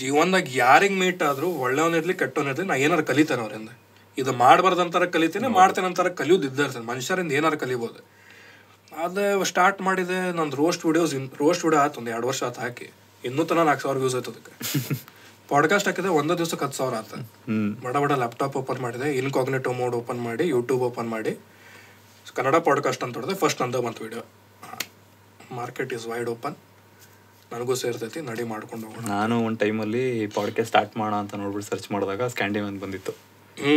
ಜೀವನದಾಗ ಯಾರಿಗೆ ಮೀಟ್ ಆದರೂ ಒಳ್ಳೆಯವನಿರ್ಲಿ ಕೆಟ್ಟವನಿರ್ಲಿ ನಾ ಏನಾರು ಕಲಿತಾನೆ ಅವರಿಂದ ಇದು ಮಾಡಬಾರ್ದಂತಾರ ಕಲಿತೇನೆ ಮಾಡ್ತೇನೆ ಅಂತಾರ ಕಲಿಯೋದು ಇದ್ದಾರೆ ಮನುಷ್ಯರಿಂದ ಏನಾರು ಕಲಿಬೋದು ಅದೇ ಸ್ಟಾರ್ಟ್ ಮಾಡಿದೆ ನಂದು roast videos in roast video ಆಯ್ತು ಒಂದು ಎರಡು ವರ್ಷ ಆಯ್ತು ಹಾಕಿ ಇನ್ನೂ ತನಕ ನಾಲ್ಕು ಸಾವಿರ ವ್ಯೂಸ್ ಆಯ್ತು ಅದಕ್ಕೆ ಪಾಡ್ಕಾಸ್ಟ್ ಹಾಕಿದೆ ಒಂದೇ ದಿವ್ಸಕ್ಕೆ ಹತ್ತು ಸಾವಿರ ಆಯ್ತು ಬಡ ಬಡ ಲ್ಯಾಪ್ಟಾಪ್ ಓಪನ್ ಮಾಡಿದೆ ಇನ್ಕಾಗ್ನೆಟೋ ಮೋಡ್ ಓಪನ್ ಮಾಡಿ ಯೂಟ್ಯೂಬ್ ಓಪನ್ ಮಾಡಿ ಕನ್ನಡ ಪಾಡ್ಕಾಸ್ಟ್ ಅಂತ ಹೊಡೆದೆ ಫಸ್ಟ್ ನಂದು ಬಂತು video market is wide open ನನಗೂ ಸೇರ್ತೈತಿ ನಡಿ ಮಾಡ್ಕೊಂಡು ಹೋಗೋಣ ನಾನು ಒಂದು ಟೈಮಲ್ಲಿ ಪಾಡ್ಕಾಸ್ಟ್ ಸ್ಟಾರ್ಟ್ ಮಾಡೋ ಅಂತ ನೋಡ್ಬಿಟ್ಟು ಸರ್ಚ್ ಮಾಡಿದಾಗ ಸ್ಕ್ಯಾಂಡಿ ಒಂದು ಬಂದಿತ್ತು ಹ್ಞೂ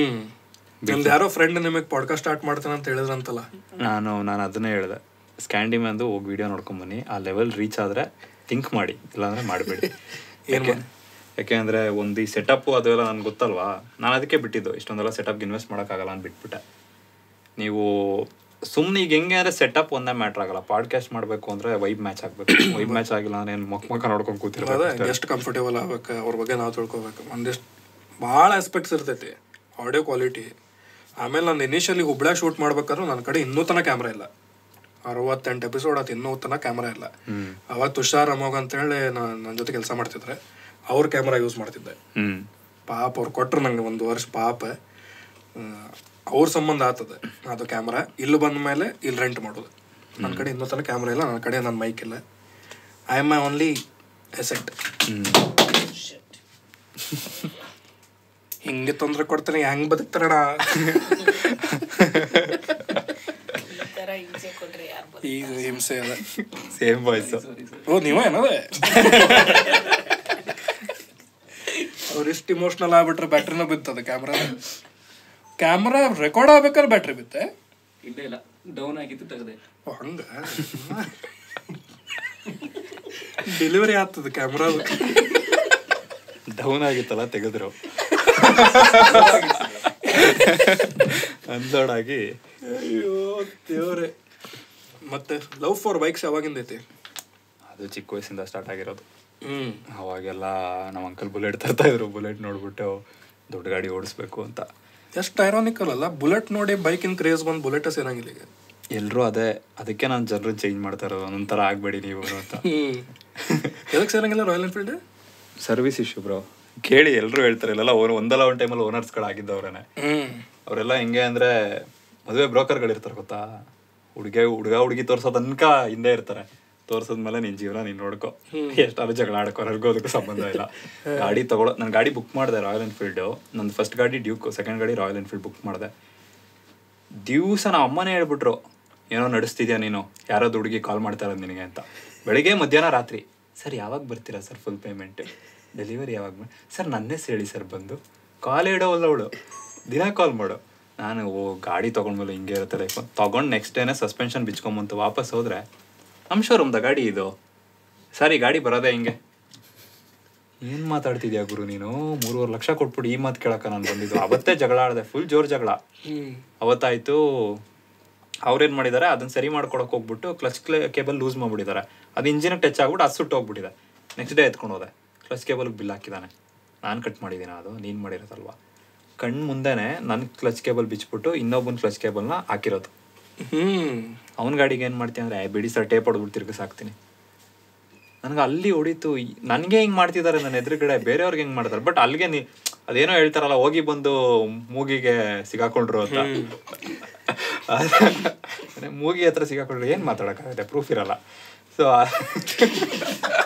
ನಿಮ್ದು ಯಾರೋ ಫ್ರೆಂಡ್ ನಿಮಗೆ ಪಾಡ್ಕಾಸ್ಟ್ ಸ್ಟಾರ್ಟ್ ಮಾಡ್ತಾನೆ ಅಂತ ಹೇಳಿದ್ರಂತಲ್ಲ ನಾನು ನಾನು ಅದನ್ನೇ ಹೇಳಿದೆ ಸ್ಕ್ಯಾಂಡಿಮ್ಯಾಂದು ಹೋಗಿ ವಿಡಿಯೋ ನೋಡ್ಕೊಂಬನ್ನಿ ಆ ಲೆವೆಲ್ ರೀಚ್ ಆದರೆ ಥಿಂಕ್ ಮಾಡಿ ಇಲ್ಲಾಂದರೆ ಮಾಡಬೇಡಿ ಯಾಕೆ ಅಂದರೆ ಒಂದು ಈ ಸೆಟಪ್ಪು ಅದೆಲ್ಲ ನನಗೆ ಗೊತ್ತಲ್ವಾ ನಾನು ಅದಕ್ಕೆ ಬಿಟ್ಟಿದ್ದು ಇಷ್ಟೊಂದೆಲ್ಲ ಸೆಟಪ್ಗೆ ಇನ್ವೆಸ್ಟ್ ಮಾಡೋಕ್ಕಾಗಲ್ಲ ಅಂತ ಬಿಟ್ಬಿಟ್ಟೆ ನೀವು ಸುಮ್ಮನೆ ಈಗ ಹೆಂಗೆ ಅಂದರೆ ಸೆಟಪ್ ಒಂದೇ ಮ್ಯಾಟ್ರ್ ಆಗಲ್ಲ ಪಾಡ್ಕಾಸ್ಟ್ ಮಾಡಬೇಕು ಅಂದರೆ ವೈಬ್ ಮ್ಯಾಚ್ ಆಗಬೇಕು ವೈಬ್ ಮ್ಯಾಚ್ ಆಗಿಲ್ಲ ಅಂದ್ರೆ ಏನು ಮಕ್ಕ ಮಕ್ಕ ನೋಡ್ಕೊಂಡು ಕೂತಿರೋದು ಎಷ್ಟು ಕಂಫರ್ಟೇಬಲ್ ಆಗ್ಬೇಕು ಅವ್ರ ಬಗ್ಗೆ ನಾವು ತಿಳ್ಕೊಬೇಕು ಒಂದಿಷ್ಟು ಭಾಳ ಆಸ್ಪೆಕ್ಟ್ಸ್ ಇರ್ತೈತಿ ಆಡಿಯೋ ಕ್ವಾಲಿಟಿ ಆಮೇಲೆ ನಾನು ಇನಿಷಿಯಲಿ ಹುಬ್ಳ್ಯಾಗ ಶೂಟ್ ಮಾಡ್ಬೇಕಾದ್ರೂ ನನ್ನ ಕಡೆ ಇನ್ನೂ ತನಕ ಕ್ಯಾಮ್ರಾ ಇಲ್ಲ ಅರವತ್ತೆಂಟು ಎಪಿಸೋಡ್ ಆತು ಇನ್ನೂ ತನಕ ಕ್ಯಾಮ್ರಾ ಇಲ್ಲ ಅವಾಗ ತುಷಾರ್ ಅಮೋಗ್ ಅಂತೇಳಿ ನಾನು ನನ್ನ ಜೊತೆ ಕೆಲಸ ಮಾಡ್ತಿದ್ರೆ ಅವ್ರ ಕ್ಯಾಮ್ರಾ ಯೂಸ್ ಮಾಡ್ತಿದ್ದೆ ಪಾಪ ಅವ್ರು ಕೊಟ್ಟರು ನಂಗೆ ಒಂದು ವರ್ಷ ಪಾಪ ಅವ್ರ ಸಂಬಂಧ ಆಗ್ತದೆ ಅದು ಕ್ಯಾಮ್ರಾ ಇಲ್ಲಿ ಬಂದ ಮೇಲೆ ಇಲ್ಲಿ ರೆಂಟ್ ಮಾಡೋದು ನನ್ನ ಕಡೆ ಇನ್ನೊಂದು ತನಕ ಕ್ಯಾಮ್ರಾ ಇಲ್ಲ ನನ್ನ ಕಡೆ ನನ್ನ ಮೈಕ್ ಇಲ್ಲ I am my only asset ಹಿಂಗೆ ತೊಂದರೆ ಕೊಡ್ತಾನೆ ಹೆಂಗೆ ಬದುಕ್ತಾರಣ ಈ ಹಿಂಸೆ ಅದ ಸೇಮ್ ವಾಯ್ಸ್ ಓ ನೀವ ಏನದ ಅವ್ರು ಇಮೋಷ್ನಲ್ ಆಗ್ಬಿಟ್ರೆ ಬ್ಯಾಟ್ರಿನ ಬಿತ್ತದ ಕ್ಯಾಮ್ರಾ ಕ್ಯಾಮ್ರಾ ರೆಕಾರ್ಡ್ ಆಗ್ಬೇಕಾದ್ರೆ ಬ್ಯಾಟ್ರಿ ಬಿತ್ತೆ ಇಲ್ಲೇ ಇಲ್ಲ ಡೌನ್ ಆಗಿತ್ತು ಹಂಗ ಡೆಲಿವರಿ ಆಗ್ತದ ಕ್ಯಾಮ್ರಾ ಡೌನ್ ಆಗಿತ್ತಲ್ಲ ತೆಗೆದ್ರು ಅನ್ಲೋಡ್ ಆಗಿ ಅಯ್ಯೋ ದೇವ್ರೆ ಮತ್ತೆ ಲವ್ ಫಾರ್ ಬೈಕ್ಸ್ ಯಾವಾಗಿಂದ ಐತಿ ಅದು ಚಿಕ್ಕ ವಯಸ್ಸಿಂದ ಸ್ಟಾರ್ಟ್ ಆಗಿರೋದು ಹ್ಮ್ ಅವಾಗೆಲ್ಲ ನಮ್ಮ ಅಂಕಲ್ ಬುಲೆಟ್ ತರ್ತಾ ಇದ್ರು ಬುಲೆಟ್ ನೋಡ್ಬಿಟ್ಟು ದೊಡ್ಡ ಗಾಡಿ ಓಡಿಸ್ಬೇಕು ಅಂತ ಜಸ್ಟ್ ಐರಾನಿಕಲ್ ಅಲ್ಲ ಬುಲೆಟ್ ನೋಡಿ ಬೈಕಿನ ಕ್ರೇಜ್ ಬಂದು ಬುಲೆಟ್ ಸೇರಂಗಿಲ್ಲ ಈಗ ಎಲ್ಲರೂ ಅದೇ ಅದಕ್ಕೆ ನಾನು ಜನರು ಚೇಂಜ್ ಮಾಡ್ತಾ ಇರೋದು ಒಂಥರ ಆಗಬೇಡಿ ನೀವು ಅಂತ ಎದಕ್ಕೆ ಸೇರಂಗಿಲ್ಲ Royal Enfield service issue bro ಕೇಳಿ ಎಲ್ಲರೂ ಹೇಳ್ತಾರೆ ಇಲ್ಲೆಲ್ಲ ಓನ್ ಒಂದಲ್ಲ ಒಂದು ಟೈಮಲ್ಲಿ ಓನರ್ಸ್ಗಳಾಗಿದ್ದವ್ರೇ ಅವರೆಲ್ಲ ಹೆಂಗೆ ಅಂದರೆ ಮದುವೆ ಬ್ರೋಕರ್ಗಳಿರ್ತಾರೆ ಗೊತ್ತಾ ಹುಡುಗ ಹುಡುಗ ಹುಡುಗಿ ತೋರ್ಸೋ ಹಿಂದೆ ಇರ್ತಾರೆ ಮೇಲೆ ನಿನ್ ಜೀವನ ನೀನ್ ನೋಡ್ಕೊ ಎಷ್ಟಾದ್ರೂ ಜಗಳ ಆಡ್ಕೊ ಅವ್ರಿಗೂ ಸಂಬಂಧ ಇಲ್ಲ ಗಾಡಿ ತಗೊಳ ನಾನು ಗಾಡಿ ಬುಕ್ ಮಾಡಿದೆ ರಾಯಲ್ ಎನ್ಫೀಲ್ಡ್ ನನ್ನ ಫಸ್ಟ್ ಗಾಡಿ ಡ್ಯೂಕ್ ಸೆಕೆಂಡ್ ಗಾಡಿ ರಾಯಲ್ ಎನ್ಫೀಲ್ಡ್ ಬುಕ್ ಮಾಡಿದೆ ದಿವಸ ನಮ್ಮ ಅಮ್ಮನೇ ಹೇಳ್ಬಿಟ್ರು ಏನೋ ನಡೆಸ್ತಿದ್ಯಾ ನೀನು ಯಾರೋ ಹುಡುಗಿ ಕಾಲ್ ಮಾಡ್ತಾರ ನಿನಗೆ ಅಂತ ಬೆಳಿಗ್ಗೆ ಮಧ್ಯಾಹ್ನ ರಾತ್ರಿ ಸರ್ ಯಾವಾಗ ಬರ್ತೀರಾ ಸರ್ ಫುಲ್ ಪೇಮೆಂಟ್ ಡೆಲಿವರಿ ಯಾವಾಗ ಸರ್ ನನ್ನೇ ಸೇಳಿ ಸರ್ ಬಂದು ಕಾಲ್ ಇಡೋವಲ್ಲ ಅವಳು ದಿನ ಕಾಲ್ ಮಾಡು ನಾನು ಓ ಗಾಡಿ ತೊಗೊಂಡ್ಮೇಲೆ ಹಿಂಗೆ ಇರುತ್ತೆ ಲೈಫ್ ತೊಗೊಂಡು ನೆಕ್ಸ್ಟ್ ಡೇನೇ ಸಸ್ಪೆನ್ಷನ್ ಬಿಚ್ಕೊಂಬಂತು ವಾಪಸ್ ಹೋದ್ರೆ ನಮ್ಮ ಶೋರೂಮ್ದ ಗಾಡಿ ಇದು ಸರಿ ಗಾಡಿ ಬರೋದೇ ಹಿಂಗೆ ಏನು ಮಾತಾಡ್ತಿದ್ಯಾ ಗುರು ನೀನು ಮೂರುವರೆ ಲಕ್ಷ ಕೊಟ್ಬಿಟ್ಟು ಈ ಮಾತು ಕೇಳೋಕೆ ನಾನು ಬಂದಿದ್ದು ಅವತ್ತೇ ಜಗಳ ಆಡಿದೆ ಫುಲ್ ಜೋರು ಜಗಳ ಅವತ್ತಾಯಿತು ಅವ್ರೇನು ಮಾಡಿದ್ದಾರೆ ಅದನ್ನು ಸರಿ ಮಾಡ್ಕೊಳಕ್ಕೆ ಹೋಗ್ಬಿಟ್ಟು ಕ್ಲಚ್ ಕೇಬಲ್ ಲೂಸ್ ಮಾಡಿಬಿಟ್ಟಿದ್ದಾರೆ ಅದು ಇಂಜಿನ್ ಟಚ್ ಆಗ್ಬಿಟ್ಟು ಅದು ಸುಟ್ಟು ಹೋಗ್ಬಿಟ್ಟಿದೆ ನೆಕ್ಸ್ಟ್ ಡೇ ಎತ್ಕೊಂಡು ಹೋದೆ ಕ್ಲಚ್ ಕೇಬಲ್ಗೆ ಬಿಲ್ ಹಾಕಿದ್ದಾನೆ ನಾನು ಕಟ್ ಮಾಡಿದ್ದೀನಿ ಅದು ನೀನು ಮಾಡಿರೋದಲ್ವ ಕಣ್ಣು ಮುಂದೆನೇ ನನ್ನ ಕ್ಲಚ್ ಕೇಬಲ್ ಬಿಚ್ಬಿಟ್ಟು ಇನ್ನೊಬ್ಬನ ಕ್ಲಚ್ ಕೇಬಲ್ನ ಹಾಕಿರೋದು ಅವನ ಗಾಡಿಗೆ ಏನು ಮಾಡ್ತೀನಿ ಅಂದರೆ ಬಿಡಿ ಸರ್ ಟೇಪ್ ಹೊಡೆದ್ಬಿಟ್ಟು ತಿರ್ಗಿ ಸಾಕ್ತೀನಿ ನನಗೆ ಅಲ್ಲಿ ಹೊಡೀತು ನನಗೆ ಹಿಂಗೆ ಮಾಡ್ತಿದ್ದಾರೆ ನನ್ನ ಎದುರುಗಡೆ ಬೇರೆಯವ್ರಿಗೆ ಹೆಂಗೆ ಮಾಡ್ತಾರೆ ಬಟ್ ಅಲ್ಲಿಗೆ ನೀ ಅದೇನೋ ಹೇಳ್ತಾರಲ್ಲ ಹೋಗಿ ಬಂದು ಮೂಗಿಗೆ ಸಿಗಾಕೊಂಡ್ರು ಅಂತ ಮೂಗಿ ಹತ್ರ ಸಿಗಾಕೊಂಡ್ರು ಏನು ಮಾತಾಡೋಕ್ಕಾಗುತ್ತೆ ಪ್ರೂಫ್ ಇರಲ್ಲ ಸೊ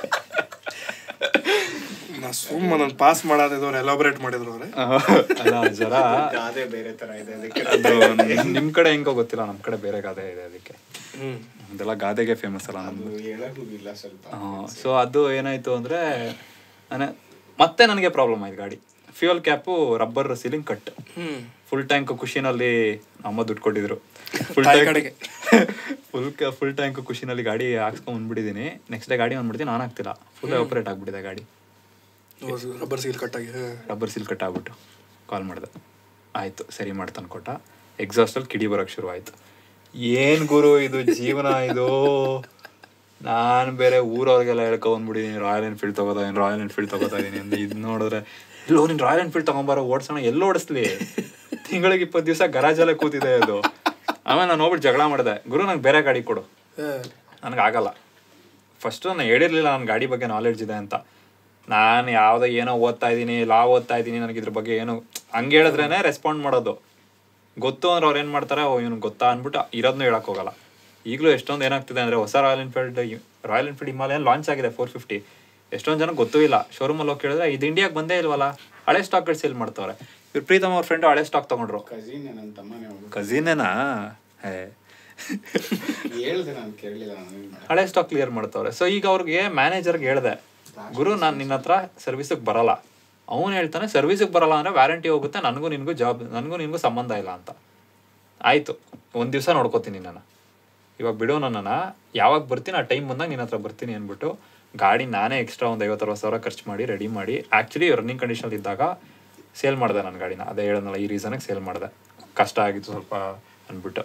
ನಾ ಸುಮ್ಮ ನನ್ನ ಪಾಸ್ ಮಾಡೋದಿದ್ದವ್ರು ಎಲಾಬ್ರೇಟ್ ಮಾಡಿದ್ರು ಅವ್ರೆ ಜರ ಗಾದೆ ಬೇರೆ ತರ ಇದೆ ಅದಕ್ಕೆ ನಿಮ್ ಕಡೆ ಹೆಂಗೋ ಗೊತ್ತಿಲ್ಲ ನಮ್ ಕಡೆ ಬೇರೆ ಗಾದೆ ಇದೆ ಅದಕ್ಕೆ ಅದೆಲ್ಲ ಗಾದೆಗೆ ಫೇಮಸ್ ಅಲ್ಲ ನಮ್ದು ಸ್ವಲ್ಪ ಸೊ ಅದು ಏನಾಯ್ತು ಅಂದ್ರೆ ಮತ್ತೆ ನನಗೆ ಪ್ರಾಬ್ಲಮ್ ಆಯ್ತು ಗಾಡಿ fuel cap rubber sealing cut full tank ಖುಷಿನಲ್ಲಿ ಅಮ್ಮ ದುಡ್ಡು ಕೊಟ್ಟಿದ್ರು full tank full full tank ಖುಷಿನಲ್ಲಿ ಗಾಡಿ ಹಾಕ್ಸ್ಕೊಂಡ್ ನೆಕ್ಸ್ಟ್ ಡೇ ಗಾಡಿ ಬಂದ್ಬಿಡ್ತೀನಿ ನಾನು ಆಗ್ತಿಲ್ಲ ಫುಲ್ ಆಪರೇಟ್ ಆಗ್ಬಿಟ್ಟಿದೆ ಗಾಡಿ ರಬ್ಬರ್ ಸೀಲ್ ಆಗಿ ರಬ್ಬರ್ ಸೀಲ್ ಕಟ್ ಆಗ್ಬಿಟ್ಟು ಕಾಲ್ ಮಾಡಿದೆ ಆಯಿತು ಸರಿ ಮಾಡ್ತಾನೆ ಕೊಟ್ಟ ಎಕ್ಸಾಸ್ಟಲ್ಲಿ ಕಿಡಿ ಬರೋಕ್ಕೆ ಶುರು ಆಯಿತು ಏನು ಗುರು ಇದು ಜೀವನ ಇದು ನಾನು ಬೇರೆ ಊರವ್ರಿಗೆಲ್ಲ ಹೇಳ್ಕೊಂಡ್ಬಿಟ್ಟಿದ್ದೀನಿ ರಾಯಲ್ ಎನ್ಫೀಲ್ಡ್ ತಗೋತಾ ಏನು ರಾಯಲ್ ಎನ್ಫೀಲ್ಡ್ ತಗೋತಾ ಇದ್ದೀನಿ ಅಂತ ಇದು ನೋಡಿದ್ರೆ ಇಲ್ಲೋ ನೀನು ರಾಯಲ್ ಎನ್ಫೀಲ್ಡ್ ತೊಗೊಂಬಾರ ಓಡಿಸೋಣ ಎಲ್ಲಿ ಓಡಿಸ್ಲಿ ತಿಂಗಳಿಗೆ ಇಪ್ಪತ್ತು ದಿವಸ ಗರಾಜಲ್ಲೇ ಕೂತಿದೆ ಅದು ಆಮೇಲೆ ನಾನು ಹೋಗ್ಬಿಟ್ಟು ಜಗಳ ಮಾಡಿದೆ ಗುರು ನಂಗೆ ಬೇರೆ ಗಾಡಿ ಕೊಡು ನನಗೆ ಆಗಲ್ಲ ಫಸ್ಟು ನಾನು ಹೇಳಿರಲಿಲ್ಲ ನನ್ನ ಗಾಡಿ ಬಗ್ಗೆ ನಾಲೆಡ್ಜ್ ಇದೆ ಅಂತ ನಾನು ಯಾವ್ದೋ ಏನೋ ಓದ್ತಾ ಇದ್ದೀನಿ ಲಾ ಓದ್ತಾ ಇದ್ದೀನಿ ನನಗೆ ಇದ್ರ ಬಗ್ಗೆ ಏನೋ ಹಂಗೆ ಹೇಳಿದ್ರೇನೆ ರೆಸ್ಪಾಂಡ್ ಮಾಡೋದು ಗೊತ್ತು ಅಂದ್ರೆ ಅವ್ರು ಏನು ಮಾಡ್ತಾರೆ ಓ ಇವ್ನು ಗೊತ್ತಾ ಅಂದ್ಬಿಟ್ಟು ಇರೋದನ್ನೂ ಹೇಳಕ್ಕೆ ಹೋಗಲ್ಲ ಈಗಲೂ ಎಷ್ಟೊಂದು ಏನಾಗ್ತಿದೆ ಅಂದರೆ ಹೊಸ Royal Enfield Royal Enfield Himalayan launch ಆಗಿದೆ ಫೋರ್ ಫಿಫ್ಟಿ ಎಷ್ಟೊಂದು ಜನ ಗೊತ್ತೂ ಇಲ್ಲ ಶೋರೂಮಲ್ಲಿ ಹೋಗಿ ಕೇಳಿದ್ರೆ ಇದು ಇಂಡಿಯಾಗೆ ಬಂದೇ ಇಲ್ವಲ್ಲ ಹಳೆ ಸ್ಟಾಕ್ಗಳು ಸೇಲ್ ಮಾಡ್ತವ್ರೆ ಇವ್ರ ಪ್ರೀತಮ್ ಅವ್ರ ಫ್ರೆಂಡ್ ಹಳೆ ಸ್ಟಾಕ್ ತೊಗೊಂಡ್ರು ಕಝೀನೇನಾ ಹೇ ಹಳೆ ಸ್ಟಾಕ್ ಕ್ಲಿಯರ್ ಮಾಡ್ತವ್ರೆ ಸೊ ಈಗ ಅವ್ರಿಗೆ ಮ್ಯಾನೇಜರ್ಗೆ ಹೇಳಿದೆ ಗುರು ನಾನು ನಿನ್ನ ಹತ್ರ ಸರ್ವೀಸಿಗೆ ಬರಲ್ಲ ಅವನು ಹೇಳ್ತಾನೆ ಸರ್ವೀಸಿಗೆ ಬರಲ್ಲ ಅಂದರೆ ವ್ಯಾರಂಟಿ ಹೋಗುತ್ತೆ ನನಗೂ ನಿನಗೂ ಜಾಬ್ ನನಗೂ ನಿನಗೂ ಸಂಬಂಧ ಇಲ್ಲ ಅಂತ ಆಯಿತು ಒಂದು ದಿವಸ ನೋಡ್ಕೋತೀನಿ ನಾನು ಇವಾಗ ಬಿಡೋ ನನ್ನನ್ನು ಯಾವಾಗ ಬರ್ತೀನಿ ಆ ಟೈಮ್ ಬಂದಾಗ ನಿನ್ನ ಹತ್ರ ಬರ್ತೀನಿ ಅಂದ್ಬಿಟ್ಟು ಗಾಡಿ ನಾನೇ ಎಕ್ಸ್ಟ್ರಾ ಒಂದು ಐವತ್ತು ಸಾವಿರ ಖರ್ಚು ಮಾಡಿ ರೆಡಿ ಮಾಡಿ ಆ್ಯಕ್ಚುಲಿ ರನ್ನಿಂಗ್ ಕಂಡೀಷನಲ್ಲಿ ಇದ್ದಾಗ ಸೇಲ್ ಮಾಡಿದೆ ನನ್ನ ಗಾಡಿನ ಅದೇ ಹೇಳೋನಲ್ಲ ಈ ರೀಸನಿಗೆ ಸೇಲ್ ಮಾಡಿದೆ ಕಷ್ಟ ಆಗಿತ್ತು ಸ್ವಲ್ಪ ಅಂದ್ಬಿಟ್ಟು